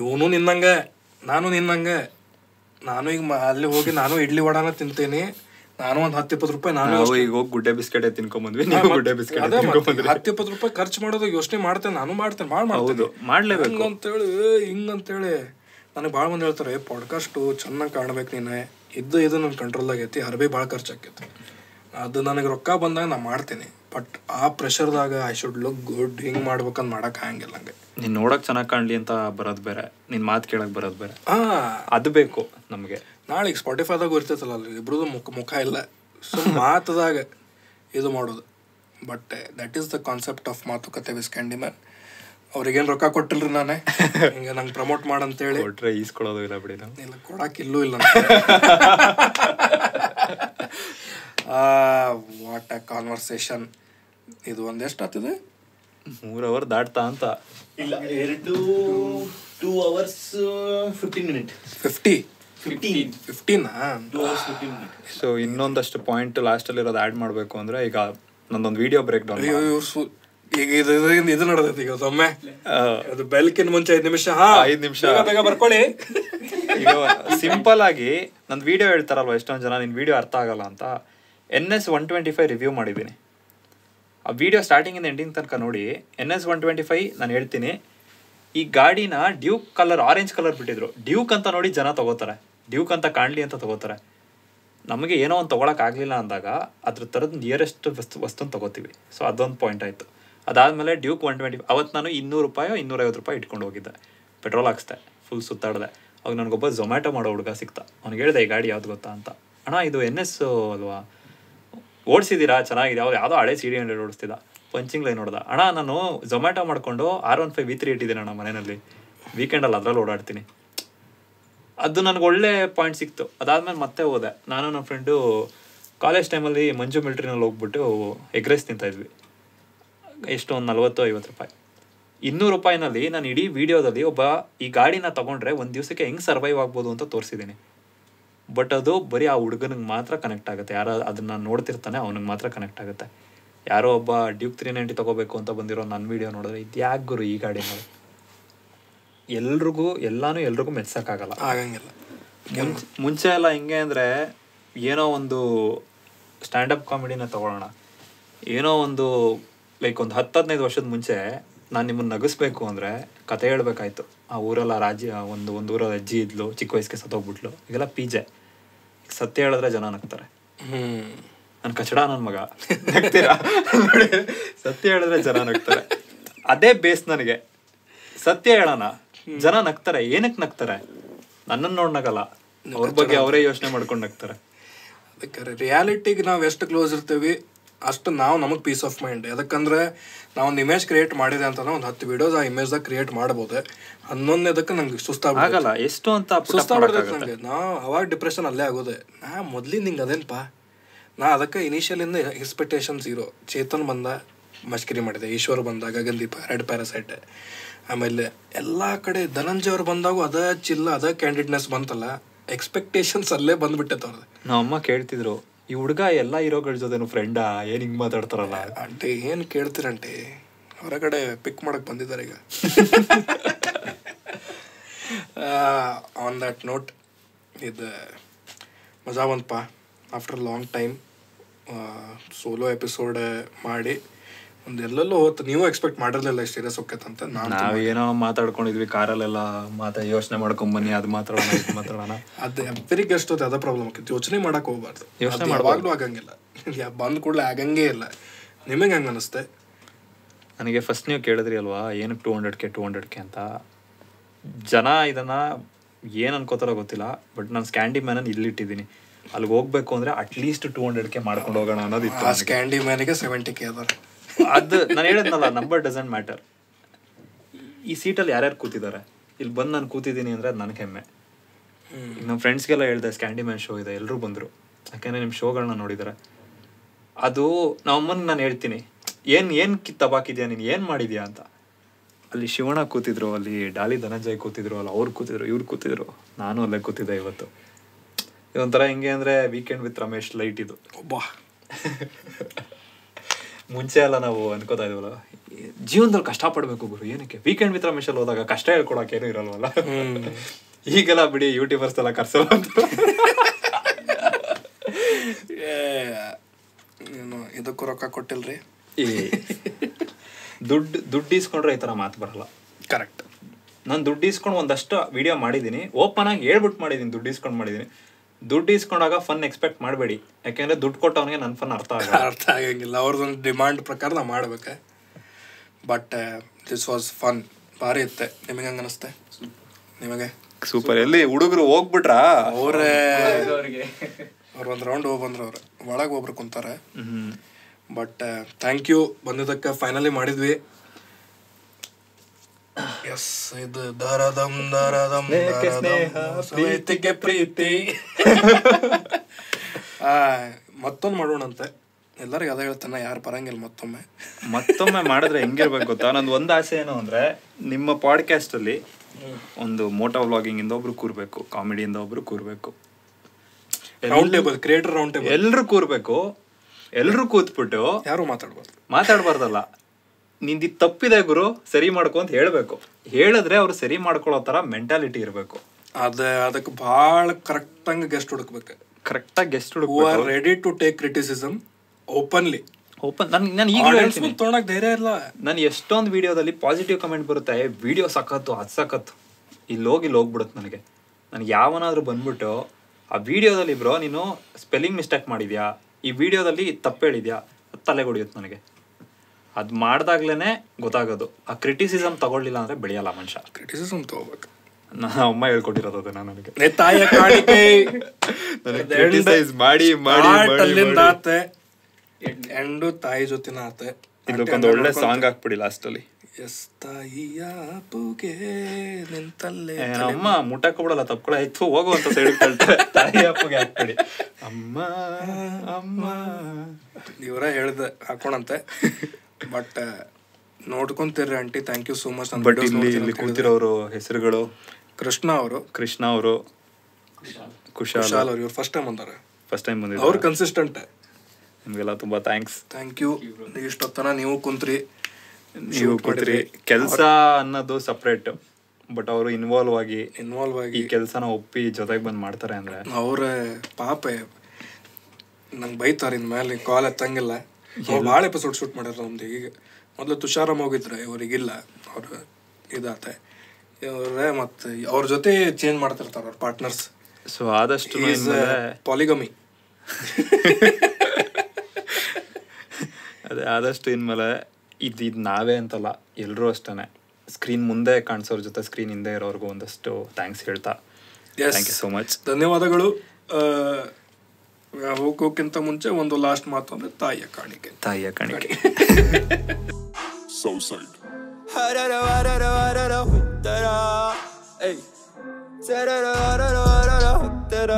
ಇವನು ನಿನ್ನಂಗೆ ನಾನು ನಿನ್ನಂಗೆ ನಾನು ಈಗ ಅಲ್ಲಿ ಹೋಗಿ ನಾನು ಇಡ್ಲಿ ವಡಾನ ತಿಂತೇನೆ ನಾನು ಒಂದು ಹತ್ತು ಇಪ್ಪತ್ತು ರೂಪಾಯಿ ನಾನು ಈಗ ಹೋಗಿ ಗುಡ್ಡೆ ಬಿಸ್ಕೆಟ್ ಬಂದ್ವಿ ನೀವು ಗುಡ್ಡೆ ಬಿಸ್ಕೆಟ್ ಹತ್ತು ಇಪ್ಪತ್ತು ರೂಪಾಯಿ ಖರ್ಚು ಮಾಡೋದು ಯೋಚನೆ ಮಾಡ್ತೇನೆ ನಾನು ಮಾಡ್ತೇನೆ ಭಾಳ ಮಾಡ್ತೇನೆ ಮಾಡ್ಲೇಬೇಕು ಅಂತೇಳಿ ಹಿಂಗಂತೇಳಿ ನನಗೆ ಭಾಳ ಮಂದಿ ಹೇಳ್ತಾರೆ ಪಾಡ್ಕಾಸ್ಟು ಚೆನ್ನಾಗಿ ಕಾಣ್ಬೇಕು ನೀನೇ ಇದ್ದು ಇದು ನನ್ನ ಐತಿ ಅರ್ಬಿ ಭಾಳ ಖರ್ಚಾಕೈತಿ ಅದು ನನಗೆ ರೊಕ್ಕ ಬಂದಾಗ ನಾನು ಮಾಡ್ತೀನಿ ಬಟ್ ಆ ಪ್ರೆಷರ್ದಾಗ ಐ ಶುಡ್ ಲುಕ್ ಗುಡ್ ಹಿಂಗೆ ಮಾಡ್ಬೇಕಂತ ಮಾಡಕ್ಕೆ ಹಂಗಿಲ್ಲ ಹಂಗೆ ನೀನು ನೋಡೋಕೆ ಚೆನ್ನಾಗಿ ಕಾಣಲಿ ಅಂತ ಬರೋದು ಬೇರೆ ನಿನ್ನ ಮಾತು ಕೇಳೋಕೆ ಬರೋದು ಬೇರೆ ಹಾಂ ಅದು ಬೇಕು ನಮಗೆ ನಾಳೆ ಸ್ಪಾಟಿಫೈದಾಗ ಇರ್ತೈತಲ್ಲ ಅಲ್ಲಿ ಇಬ್ಬರದು ಮುಖ ಮುಖ ಇಲ್ಲ ಸೊ ಮಾತದಾಗ ಇದು ಮಾಡೋದು but that is the concept of ಮಾತುಕತೆ ವಿಸ್ ಕ್ಯಾಂಡಿ ಅವ್ರಿಗೇನ್ ರೊಕ್ಕ ಕೊಟ್ಟಿಲ್ರಿ ನಾನೇ ಹಿಂಗೆ ನಂಗೆ ಪ್ರಮೋಟ್ ಹೇಳಿ ಕೊಟ್ರೆ ಈಸ್ಕೊಳ್ಳೋದು ಇಲ್ಲ ಬಿಡಿ ನಾವು ಇಲ್ಲ ಕೊಡಕ್ಕೆ ಇಲ್ಲೂ ಇಲ್ಲ ವಾಟ್ ಅ ಕಾನ್ವರ್ಸೇಷನ್ ಇದು ಒಂದೆಷ್ಟು ಆಗ್ತದೆ ಮೂರು ಅವರ್ ದಾಟ್ತಾ ಅಂತ ಇಲ್ಲ ಎರಡು two hours fifteen minute fifty so ಇನ್ನೊಂದಷ್ಟು ಪಾಯಿಂಟ್ ಲಾಸ್ಟಲ್ಲಿ ಇರೋದು ಆ್ಯಡ್ ಮಾಡಬೇಕು ಅಂದ್ರೆ ಈಗ ನಂದೊಂದು ವಿಡಿಯೋ ಬ್ರೇಕ್ ಡೌನ್ ಈಗ ಇದು ಇದು ನಡೆದೈತಿ ಈಗ ಒಮ್ಮೆ ಅದು ಬೆಲ್ಕಿನ ಮುಂಚೆ ಐದು ನಿಮಿಷ ಹಾ ಐದು ನಿಮಿಷ ಬೇಗ ಬರ್ಕೊಳ್ಳಿ ಈಗ ಸಿಂಪಲ್ ಆಗಿ ನನ್ನ ವಿಡಿಯೋ ಹೇಳ್ತಾರಲ್ವ ಎಷ್ಟೊಂದು ಜನ ನಿನ್ನ ವಿಡಿಯೋ ಅರ್ಥ ಆಗಲ್ಲ ಅಂತ N S one twenty five review ಮಾಡಿದ್ದೀನಿ ಆ ವಿಡಿಯೋ ಸ್ಟಾರ್ಟಿಂಗಿಂದ ಎಂಡಿಂಗ್ ತನಕ ನೋಡಿ N S one twenty five ನಾನು ಹೇಳ್ತೀನಿ ಈ ಗಾಡಿನ ಡ್ಯೂಕ್ ಕಲರ್ ಆರೆಂಜ್ ಕಲರ್ ಬಿಟ್ಟಿದ್ರು ಡ್ಯೂಕ್ ಅಂತ ನೋಡಿ ಜನ ತಗೋತಾರೆ ಡ್ಯೂಕ್ ಅಂತ ಕಾಣಲಿ ಅಂತ ತಗೋತಾರೆ ನಮಗೆ ಏನೋ ಒಂದು ತೊಗೊಳಕ್ಕಾಗಲಿಲ್ಲ ಅಂದಾಗ ಅದ್ರ ಥರದ ನಿಯರೆಸ್ಟ್ ವಸ್ತು ವಸ್ತುನ ತಗೋತೀವಿ ಸೊ ಅದೊಂದು ಪಾಯಿಂಟ್ ಆಯಿತು ಅದಾದಮೇಲೆ ಡ್ಯೂಕ್ ಒನ್ ಟ್ವೆಂಟಿ ಅವತ್ತು ನಾನು ಇನ್ನೂರು ರೂಪಾಯೋ ಇನ್ನೂರೈವತ್ತು ರೂಪಾಯಿ ಇಟ್ಕೊಂಡು ಹೋಗಿದ್ದೆ ಪೆಟ್ರೋಲ್ ಹಾಕ್ಸ್ದೆ ಫುಲ್ ಸುತ್ತಾಡಿದೆ ಅವಾಗ ನನಗೊಬ್ಬ ಝೊಮ್ಯಾಟೊ ಮಾಡೋ ಹುಡುಗ ಸಿಕ್ತ ಅವ್ನಿಗೆ ಹೇಳಿದೆ ಈ ಗಾಡಿ ಯಾವ್ದು ಗೊತ್ತಾ ಅಂತ ಅಣ್ಣ ಇದು ಎನ್ ಎಸ್ ಅಲ್ವಾ ಓಡಿಸಿದ್ದೀರಾ ಚೆನ್ನಾಗಿದೆ ಅವ್ರು ಯಾವುದೋ ಹಳೆ ಸಿ ಡಿ ಹಂಡ್ರೆಡ್ ಓಡಿಸ್ತಿದ್ದ ಪಂಚಿಂಗ್ ಲೈನ್ ನೋಡ್ದೆ ಅಣ್ಣ ನಾನು ಝೊಮ್ಯಾಟೊ ಮಾಡಿಕೊಂಡು R one five V three ಇಟ್ಟಿದ್ದೀನಿ ಅಣ್ಣ ಮನೆಯಲ್ಲಿ ವೀಕೆಂಡಲ್ಲಿ ಅದರಲ್ಲಿ ಓಡಾಡ್ತೀನಿ ಅದು ನನಗೆ ಒಳ್ಳೆ ಪಾಯಿಂಟ್ ಸಿಕ್ತು ಅದಾದಮೇಲೆ ಮತ್ತೆ ಹೋದೆ ನಾನು ನನ್ನ ಫ್ರೆಂಡು ಕಾಲೇಜ್ ಟೈಮಲ್ಲಿ ಮಂಜು ಮಿಲ್ಟ್ರಿನಲ್ಲಿ ಹೋಗ್ಬಿಟ್ಟು ಎಗ್ ರೈಸ್ ತಿಂತಾಯಿದ್ವಿ ಎಷ್ಟು ಒಂದು ನಲ್ವತ್ತು ಐವತ್ತು ರೂಪಾಯಿ ಇನ್ನೂರು ರೂಪಾಯಿನಲ್ಲಿ ನಾನು ಇಡೀ ವಿಡಿಯೋದಲ್ಲಿ ಒಬ್ಬ ಈ ಗಾಡಿನ ತೊಗೊಂಡ್ರೆ ಒಂದು ದಿವಸಕ್ಕೆ ಹೆಂಗೆ ಸರ್ವೈವ್ ಆಗ್ಬೋದು ಅಂತ ತೋರಿಸಿದ್ದೀನಿ ಬಟ್ ಅದು ಬರೀ ಆ ಹುಡುಗನಿಗೆ ಮಾತ್ರ ಕನೆಕ್ಟ್ ಆಗುತ್ತೆ ಯಾರು ಅದನ್ನು ನೋಡ್ತಿರ್ತಾನೆ ಅವನಿಗೆ ಮಾತ್ರ ಕನೆಕ್ಟ್ ಆಗುತ್ತೆ ಯಾರೋ ಒಬ್ಬ ಡ್ಯೂಕ್ ತ್ರೀ ನೈಂಟಿ ತೊಗೋಬೇಕು ಅಂತ ಬಂದಿರೋ ನನ್ನ ವೀಡಿಯೋ ನೋಡಿದ್ರೆ ಇದು ಗುರು ಈ ಗಾಡಿ ನೋಡಿ ಎಲ್ರಿಗೂ ಎಲ್ಲಾನು ಎಲ್ರಿಗೂ ಮೆಚ್ಚೋಕ್ಕಾಗಲ್ಲ ಆಗಂಗಿಲ್ಲ ಮುಂಚೆ ಎಲ್ಲ ಹೆಂಗೆ ಅಂದರೆ ಏನೋ ಒಂದು ಸ್ಟ್ಯಾಂಡಪ್ ಕಾಮಿಡಿನ ತೊಗೊಳ್ಳೋಣ ಏನೋ ಒಂದು ಲೈಕ್ ಒಂದು ಹತ್ತು ವರ್ಷದ ಮುಂಚೆ ನಾನು ನಿಮ್ಮನ್ನು ನಗಸ್ಬೇಕು ಅಂದ್ರೆ ಕತೆ ಹೇಳ್ಬೇಕಾಯ್ತು ಆ ಊರಲ್ಲ ರಾಜ್ಯ ಒಂದು ಒಂದು ಊರಲ್ಲಿ ಅಜ್ಜಿ ಇದ್ಲು ಚಿಕ್ಕ ವಯಸ್ಸಿಗೆ ಹೋಗ್ಬಿಟ್ಲು ಈಗೆಲ್ಲ ಪಿಜೆ ಈಗ ಸತ್ಯ ಹೇಳಿದ್ರೆ ಜನ ನಗ್ತಾರೆ ನನ್ ಕಚಡ ನನ್ ಮಗ ನಗ್ತೀರಾ ಸತ್ಯ ಹೇಳಿದ್ರೆ ಜನ ನಗ್ತಾರೆ ಅದೇ ಬೇಸ್ ನನಗೆ ಸತ್ಯ ಹೇಳೋಣ ಜನ ನಗ್ತಾರೆ ಏನಕ್ಕೆ ನಗ್ತಾರೆ ನನ್ನನ್ನು ನೋಡ್ ನಗಲ್ಲ ಅವ್ರ ಬಗ್ಗೆ ಅವರೇ ಯೋಚನೆ ಮಾಡ್ಕೊಂಡು ನಗ್ತಾರೆ ಅದಕ್ಕೆ ರಿಯಾಲಿಟಿಗೆ ನಾವು ಎಷ್ಟು ಕ್ಲೋಸ್ ಇರ್ತೀವಿ ಅಷ್ಟು ನಾವು ನಮಗೆ ಪೀಸ್ ಆಫ್ ಮೈಂಡ್ ನಾವು ಒಂದು ಇಮೇಜ್ ಕ್ರಿಯೇಟ್ ಮಾಡಿದೆ ಅಂತ ಒಂದು ಹತ್ತು ವಿಡಿಯೋಸ್ ಆ ಇಮೇಜ್ದಾಗ ಕ್ರಿಯೇಟ್ ಮಾಡಬಹುದು ಹನ್ನೊಂದನೇದಕ್ಕೆ ನಂಗೆ ಸುಸ್ತಾಗಲ್ಲ ಎಷ್ಟು ಅಂತ ಅವಾಗ ಡಿಪ್ರೆಷನ್ ಅಲ್ಲೇ ಆಗೋದೆ ನಾ ಮೊದ್ಲಿಂದ ಹಿಂಗೆ ಅದೇನ್ಪಾ ನಾ ಅದಕ್ಕೆ ಇನಿಷಿಯಲಿಂದ ಎಕ್ಸ್ಪೆಕ್ಟೇಷನ್ಸ್ ಇರೋ ಚೇತನ್ ಬಂದ ಮಶ್ಕರಿ ಮಾಡಿದೆ ಈಶ್ವರ್ ಬಂದಾಗ ಗಗನ್ದೀಪ ರೆಡ್ ಪ್ಯಾರಾಸೈಟ್ ಆಮೇಲೆ ಎಲ್ಲಾ ಕಡೆ ಧನಂಜಯ್ ಬಂದಾಗ ಅದ ಚಿಲ್ಲ ಅದ ಕ್ಯಾಂಡಿಡ್ನೆಸ್ ಬಂತಲ್ಲ ಎಕ್ಸ್ಪೆಕ್ಟೇಷನ್ಸ್ ಅಲ್ಲೇ ಬಂದ್ಬಿಟ್ಟೆ ಅವ್ರದ್ದು ನಮ್ಮ ಅಮ್ಮ ಕೇಳ್ತಿದ್ರು ಈ ಹುಡುಗ ಎಲ್ಲ ಹೀರೋಗಳ ಜೊತೆನು ಫ್ರೆಂಡಾ ಏನು ಹಿಂಗೆ ಮಾತಾಡ್ತಾರಲ್ಲ ಅಂಟಿ ಏನು ಕೇಳ್ತೀರಂಟೆ ಹೊರಗಡೆ ಪಿಕ್ ಮಾಡಕ್ಕೆ ಬಂದಿದ್ದಾರೆ ಈಗ ಆನ್ ದಟ್ ನೋಟ್ ಇದು ಮಜಾ ಬಂತಪ್ಪ after long time solo episode ಮಾಡಿ ಎಲ್ಲೆಲ್ಲೋ ಹೋತು ನೀವು ಎಕ್ಸ್ಪೆಕ್ಟ್ ಎಷ್ಟು ಸೀರಿಯಸ್ ಹೋಗ್ಯತ ಅಂತ ನಾವು ಏನೋ ಮಾತಾಡ್ಕೊಂಡಿದ್ವಿ ಕಾರಲ್ಲೆಲ್ಲ ಮಾತಾ ಯೋಚನೆ ಮಾಡ್ಕೊಂಡ್ ಬನ್ನಿ ಅದು ಮಾತ್ರ ಇದು ಮಾತಾಡೋಣ ಅದು ಎವ್ರಿಗೆ ಎಷ್ಟೊತ್ತು ಪ್ರಾಬ್ಲಮ್ ಆಗುತ್ತೆ ಯೋಚನೆ ಮಾಡಕ್ ಹೋಗ್ಬಾರ್ದು ಯೋಚನೆ ಮಾಡುವಾಗಲೂ ಆಗಂಗಿಲ್ಲ ಬಂದ ಕೂಡಲೇ ಆಗಂಗೇ ಇಲ್ಲ ನಿಮಗೆ ಹಂಗ ಅನಿಸುತ್ತೆ ನನಗೆ ಫಸ್ಟ್ ನೀವು ಕೇಳಿದ್ರಿ ಅಲ್ವಾ ಏನಕ್ಕೆ two hundred K two hundred K ಅಂತ ಜನ ಇದನ್ನ ಏನು ಅನ್ಕೋತಾರೋ ಗೊತ್ತಿಲ್ಲ ಬಟ್ ನಾನು ಸ್ಕ್ಯಾಂಡಿ ಮ್ಯಾನನ್ನು ಇಲ್ಲಿಟ್ಟಿದ್ದೀನಿ ಅಲ್ಲಿಗೆ ಹೋಗ್ಬೇಕು ಅಂದರೆ ಅಟ್ಲೀಸ್ಟ್ ಟೂ ಹಂಡ್ರೆಡ್ ಕೆ ಮಾಡ್ಕೊಂಡು ಹೋಗೋಣ ಅನ್ನೋದು ಇತ್ತು ಸ್ಕ್ಯಾಂಡಿ ಮ್ಯಾನಿಗೆ ಸೆವೆಂಟಿ ಕೆ ಅದರ ಅದು ನಾನು ಹೇಳಿದ್ನಲ್ಲ ನಂಬರ್ ಡಸಂಟ್ ಮ್ಯಾಟರ್ ಈ ಸೀಟಲ್ಲಿ ಯಾರ್ಯಾರು ಕೂತಿದ್ದಾರೆ ಇಲ್ಲಿ ಬಂದು ನಾನು ಕೂತಿದ್ದೀನಿ ಅಂದರೆ ಅದು ನನಗೆ ಹೆಮ್ಮೆ ನಮ್ಮ ಫ್ರೆಂಡ್ಸ್ಗೆಲ್ಲ ಹೇಳಿದೆ ಸ್ಕ್ಯಾಂಡಿ ಮ್ಯಾನ್ ಶೋ ಇದೆ ಎಲ್ಲರೂ ಬಂದರು ಯಾಕೆಂದರೆ ನಿಮ್ಮ ಶೋಗಳನ್ನ ನೋಡಿದ್ದಾರೆ ಅದು ಅಮ್ಮನಿಗೆ ನಾನು ಹೇಳ್ತೀನಿ ಏನು ಏನು ತಬಾಕಿದ್ಯಾ ನೀನು ಏನು ಮಾಡಿದ್ಯಾ ಅಂತ ಅಲ್ಲಿ ಶಿವಣ್ಣ ಕೂತಿದ್ರು ಅಲ್ಲಿ ಡಾಲಿ ಧನಂಜಯ್ ಕೂತಿದ್ರು ಅಲ್ಲಿ ಅವ್ರು ಕೂತಿದ್ರು ಇವ್ರು ಕೂತಿದ್ರು ನಾನು ಅಲ್ಲೇ ಕೂತಿದ್ದೆ ಇವತ್ತು ಇದೊಂಥರ ಹೆಂಗೆ ಅಂದರೆ ವೀಕೆಂಡ್ ವಿತ್ ರಮೇಶ್ ಲೈಟ್ ಇದು ಒಬ್ಬ ಮುಂಚೆ ಎಲ್ಲ ನಾವು ಅನ್ಕೋತಾ ಇದ್ವಲ್ಲ ಜೀವನದಲ್ಲಿ ಕಷ್ಟ ಪಡ್ಬೇಕು ಗುರು ಏನಕ್ಕೆ ವೀಕೆಂಡ್ ವಿತ್ ಮಿಷಲ್ ಹೋದಾಗ ಕಷ್ಟ ಹೇಳ್ಕೊಡಕ್ಕೆ ಏನು ಇರಲ್ವಲ್ಲ ಈಗೆಲ್ಲ ಬಿಡಿ ಯೂಟ್ಯೂಬರ್ಸ್ ಎಲ್ಲ ಕರ್ಸಲ್ಲ ಅಂತ ಇದಕ್ಕೂ ರೊಕ್ಕ ಕೊಟ್ಟಿಲ್ರಿ ದುಡ್ಡು ದುಡ್ಡು ಇಸ್ಕೊಂಡ್ರೆ ಈ ಥರ ಮಾತು ಬರಲ್ಲ ಕರೆಕ್ಟ್ ನಾನು ದುಡ್ಡು ಇಸ್ಕೊಂಡು ಒಂದಷ್ಟು ವಿಡಿಯೋ ಮಾಡಿದ್ದೀನಿ ಓಪನ್ ಆಗಿ ಹೇಳ್ಬಿಟ್ಟು ಮಾಡಿದ್ದೀನಿ ದುಡ್ಡು ಇಸ್ಕೊಂಡು ಮಾಡಿದ್ದೀನಿ ದುಡ್ಡು ಇಸ್ಕೊಂಡಾಗ ಫನ್ ಎಕ್ಸ್ಪೆಕ್ಟ್ ಮಾಡಬೇಡಿ ಯಾಕೆಂದ್ರೆ ದುಡ್ಡು ಅವನಿಗೆ ನನ್ನ ಫನ್ ಅರ್ಥ ಆಗಲ್ಲ ಅರ್ಥ ಆಗಂಗಿಲ್ಲ ಅವ್ರದ್ದೊಂದು ಡಿಮಾಂಡ್ ಪ್ರಕಾರ ನಾವು ಮಾಡ್ಬೇಕು ಬಟ್ ದಿಸ್ ವಾಸ್ ಫನ್ ಭಾರಿ ಇತ್ತೆ ನಿಮಗೆ ಹಂಗೆ ಅನಿಸ್ತೆ ನಿಮಗೆ ಸೂಪರ್ ಎಲ್ಲಿ ಹುಡುಗರು ಹೋಗ್ಬಿಟ್ರಾ ಅವರೇ ಅವ್ರ ಒಂದು ರೌಂಡ್ ಹೋಗಿ ಬಂದ್ರು ಅವ್ರು ಒಳಗೆ ಒಬ್ರು ಕುಂತಾರೆ ಬಟ್ ಥ್ಯಾಂಕ್ ಯು ಬಂದಿದ್ದಕ್ಕೆ ಫೈನಲಿ ಮಾಡಿದ್ವಿ ಎಸ್ ಇದು ದರದಂ ದರದಂ ಪ್ರೀತಿಗೆ ಪ್ರೀತಿ ಮತ್ತೊಂದು ಮಾಡೋಣಂತೆ ಎಲ್ಲರಿಗೂ ಅದೇ ಹೇಳ್ತಾನೆ ಯಾರು ಬರಂಗಿಲ್ಲ ಮತ್ತೊಮ್ಮೆ ಮತ್ತೊಮ್ಮೆ ಮಾಡಿದ್ರೆ ಹೆಂಗಿರ್ಬೇಕು ಗೊತ್ತಾ ನಂದು ಒಂದು ಆಸೆ ಏನು ಅಂದ್ರೆ ನಿಮ್ಮ ಅಲ್ಲಿ ಒಂದು ಮೋಟೋ ವ್ಲಾಗಿಂಗಿಂದ ಒಬ್ರು ಕೂರಬೇಕು ಕಾಮಿಡಿಯಿಂದ ಒಬ್ರು ಕೂರ್ಬೇಕು round table creator round table ಎಲ್ಲರೂ ಕೂರಬೇಕು ಎಲ್ಲರೂ ಕೂತ್ಬಿಟ್ಟು ಯಾರು ಮಾತಾಡ್ಬಾರ್ದು ಮಾತಾಡಬಾರ್ದಲ್ಲ ನಿಂದು ತಪ್ಪಿದೆ ಗುರು ಸರಿ ಮಾಡ್ಕೊ ಅಂತ ಹೇಳಬೇಕು ಹೇಳಿದ್ರೆ ಅವ್ರು ಸರಿ ಮಾಡ್ಕೊಳ್ಳೋ ಥರ ಮೆಂಟಾಲಿಟಿ ಇರಬೇಕು ಅದ ಅದಕ್ಕೆ ಭಾಳ ಕರೆಕ್ಟಾಗಿ ಗೆಸ್ಟ್ ಹುಡುಕ್ಬೇಕು ಕರೆಕ್ಟಾಗಿ ಗೆಸ್ಟ್ ಹುಡುಕು are ready to take criticism openly open ನಾನು ನಾನು ಈಗ ತೊಗೊಳಕ್ ಧೈರ್ಯ ಇಲ್ಲ ನಾನು ಎಷ್ಟೊಂದು ವಿಡಿಯೋದಲ್ಲಿ ಪಾಸಿಟಿವ್ ಕಮೆಂಟ್ ಬರುತ್ತೆ ವಿಡಿಯೋ ಸಕತ್ತು ಅದು ಸಕತ್ತು ಇಲ್ಲಿ ಹೋಗಿ ಇಲ್ಲಿ ಹೋಗ್ಬಿಡುತ್ತೆ ನನಗೆ ನನಗೆ ಯಾವನಾದರೂ ಬಂದ್ಬಿಟ್ಟು ಆ ವಿಡಿಯೋದಲ್ಲಿ ಬ್ರೋ ನೀನು ಸ್ಪೆಲ್ಲಿಂಗ್ ಮಿಸ್ಟೇಕ್ ಮಾಡಿದ್ಯಾ ಈ ವಿಡಿಯೋದಲ್ಲಿ ತಪ್ಪು ಹೇಳಿದ್ಯಾ ತಲೆಗೊಡಿಯುತ್ತೆ ನನಗೆ ಅದು ಮಾಡಿದಾಗ್ಲೇ ಗೊತ್ತಾಗೋದು ಆ ಕ್ರಿಟಿಸಿಸಮ್ ತಗೊಳ್ಳಿಲ್ಲ ಅಂದ್ರೆ ಬೆಳೆಯಲ್ಲ ಮನುಷ್ಯ ಕ್ರಿಟಿಸಿಸಮ್ ತಗೋಬೇಕು ನನ್ನ ಅಮ್ಮ ಹೇಳ್ಕೊಟ್ಟಿರೋದು ಅದನ್ನ ನನಗೆ ತಾಯಿಯ ಕ್ರಿಟಿಸೈಸ್ ಮಾಡಿ ಮಾಡಿ ಅಲ್ಲಿಂದ ಆತೆ ಎಂಡು ತಾಯಿ ಜೊತೆನ ಆತೆ ಇದಕ್ಕೊಂದು ಒಳ್ಳೆ ಸಾಂಗ್ ಹಾಕ್ಬಿಡಿ ಲಾಸ್ಟಲ್ಲಿ ಎಸ್ ತಾಯಿಯ ಪೂಗೆ ನಿಂತಲ್ಲೇ ಅಮ್ಮ ಮುಟ್ಟಕ್ಕೊಬಿಡಲ್ಲ ತಪ್ಕೊಳ ಆಯ್ತು ಹೋಗು ಅಂತ ಹೇಳಿಕೊಳ್ತಾರೆ ತಾಯಿಯ ಪೂಗೆ ಹಾಕ್ಬಿಡಿ ಅಮ್ಮ ಅಮ್ಮ ಇವರ ಹೇಳ್ದೆ ಹಾಕೋಣಂತೆ ಬಟ್ ನೋಡ್ಕೊಂತೀರ aunty thank you so much but ಇಲ್ಲಿ ಇಲ್ಲಿ ಕೂತಿರೋರು ಹೆಸರುಗಳು ಕೃಷ್ಣ ಅವರು ಕೃಷ್ಣ ಅವರು ಕುಶಾಲ್ ಅವರು ಇವ್ರು ಫಸ್ಟ್ ಟೈಮ್ ಬಂದಾರೆ ಫಸ್ಟ್ ಟೈಮ್ ಬಂದಿದ್ದಾರೆ ಅವ್ರು ಕನ್ಸಿಸ್ಟೆಂಟ್ ನಿಮಗೆಲ್ಲ ತುಂಬ ಥ್ಯಾಂಕ್ಸ್ ಥ್ಯಾಂಕ್ ಯು ಇಷ್ಟೊತ್ತನ ನೀವು ಕುಂತ್ರಿ ನೀವು ಕುಂತ್ರಿ ಕೆಲಸ ಅನ್ನೋದು ಸಪ್ರೇಟ್ ಬಟ್ ಅವರು ಇನ್ವಾಲ್ವ್ ಆಗಿ ಇನ್ವಾಲ್ವ್ ಆಗಿ ಈ ಕೆಲಸನ ಒಪ್ಪಿ ಜೊತೆಗೆ ಬಂದು ಮಾಡ್ತಾರೆ ಅಂದ್ರೆ ಅವ್ರ ಪಾಪ ನಂಗೆ ಬೈತಾರೆ ಇನ್ಮೇಲೆ ಕಾಲ್ ಎತ್ತಂಗಿಲ್ಲ ಭಾಳ ಎಪಿಸೋಡ್ ಶೂಟ್ ಮಾಡ್ಯಾರ ನಮ್ದು ಈಗ ಮೊದಲು ತುಷಾರಾಮ್ ಹೋಗಿದ್ರೆ ಇವ್ರಿಗಿಲ್ಲ ಅವ್ರು ಇದಾತ ಇವ್ರೆ ಮತ್ತು ಅವ್ರ ಜೊತೆ ಚೇಂಜ್ ಮಾಡ್ತಿರ್ತಾರೆ ಅವ್ರ ಪಾರ್ಟ್ನರ್ಸ್ ಸೊ ಆದಷ್ಟು ಪಾಲಿಗಮಿ ಅದೇ ಆದಷ್ಟು ಇನ್ಮೇಲೆ ಇದು ಇದು ನಾವೇ ಅಂತಲ್ಲ ಎಲ್ಲರೂ ಅಷ್ಟೇ ಸ್ಕ್ರೀನ್ ಮುಂದೆ ಕಾಣಿಸೋರ ಜೊತೆ ಸ್ಕ್ರೀನ್ ಹಿಂದೆ ಇರೋರ್ಗು ಒಂದಷ್ಟು ಥ್ಯಾಂಕ್ಸ್ ಹೇಳ್ತಾ ಥ್ಯಾಂಕ್ ಯು ಸೊ ಮಚ್ ಧನ್ಯವಾದಗಳು ಹೋಗೋಕ್ಕಿಂತ ಮುಂಚೆ ಒಂದು ಲಾಸ್ಟ್ ಮಾತು ಅಂದ್ರೆ ತಾಯಿಯ ಕಾಣಿಕೆ ತಾಯಿಯ ಕಾಣಿಕೆ ಸೌಸೈಡ್ ಹರರ ಹರರ ಸರರ ಹುತ್ತರ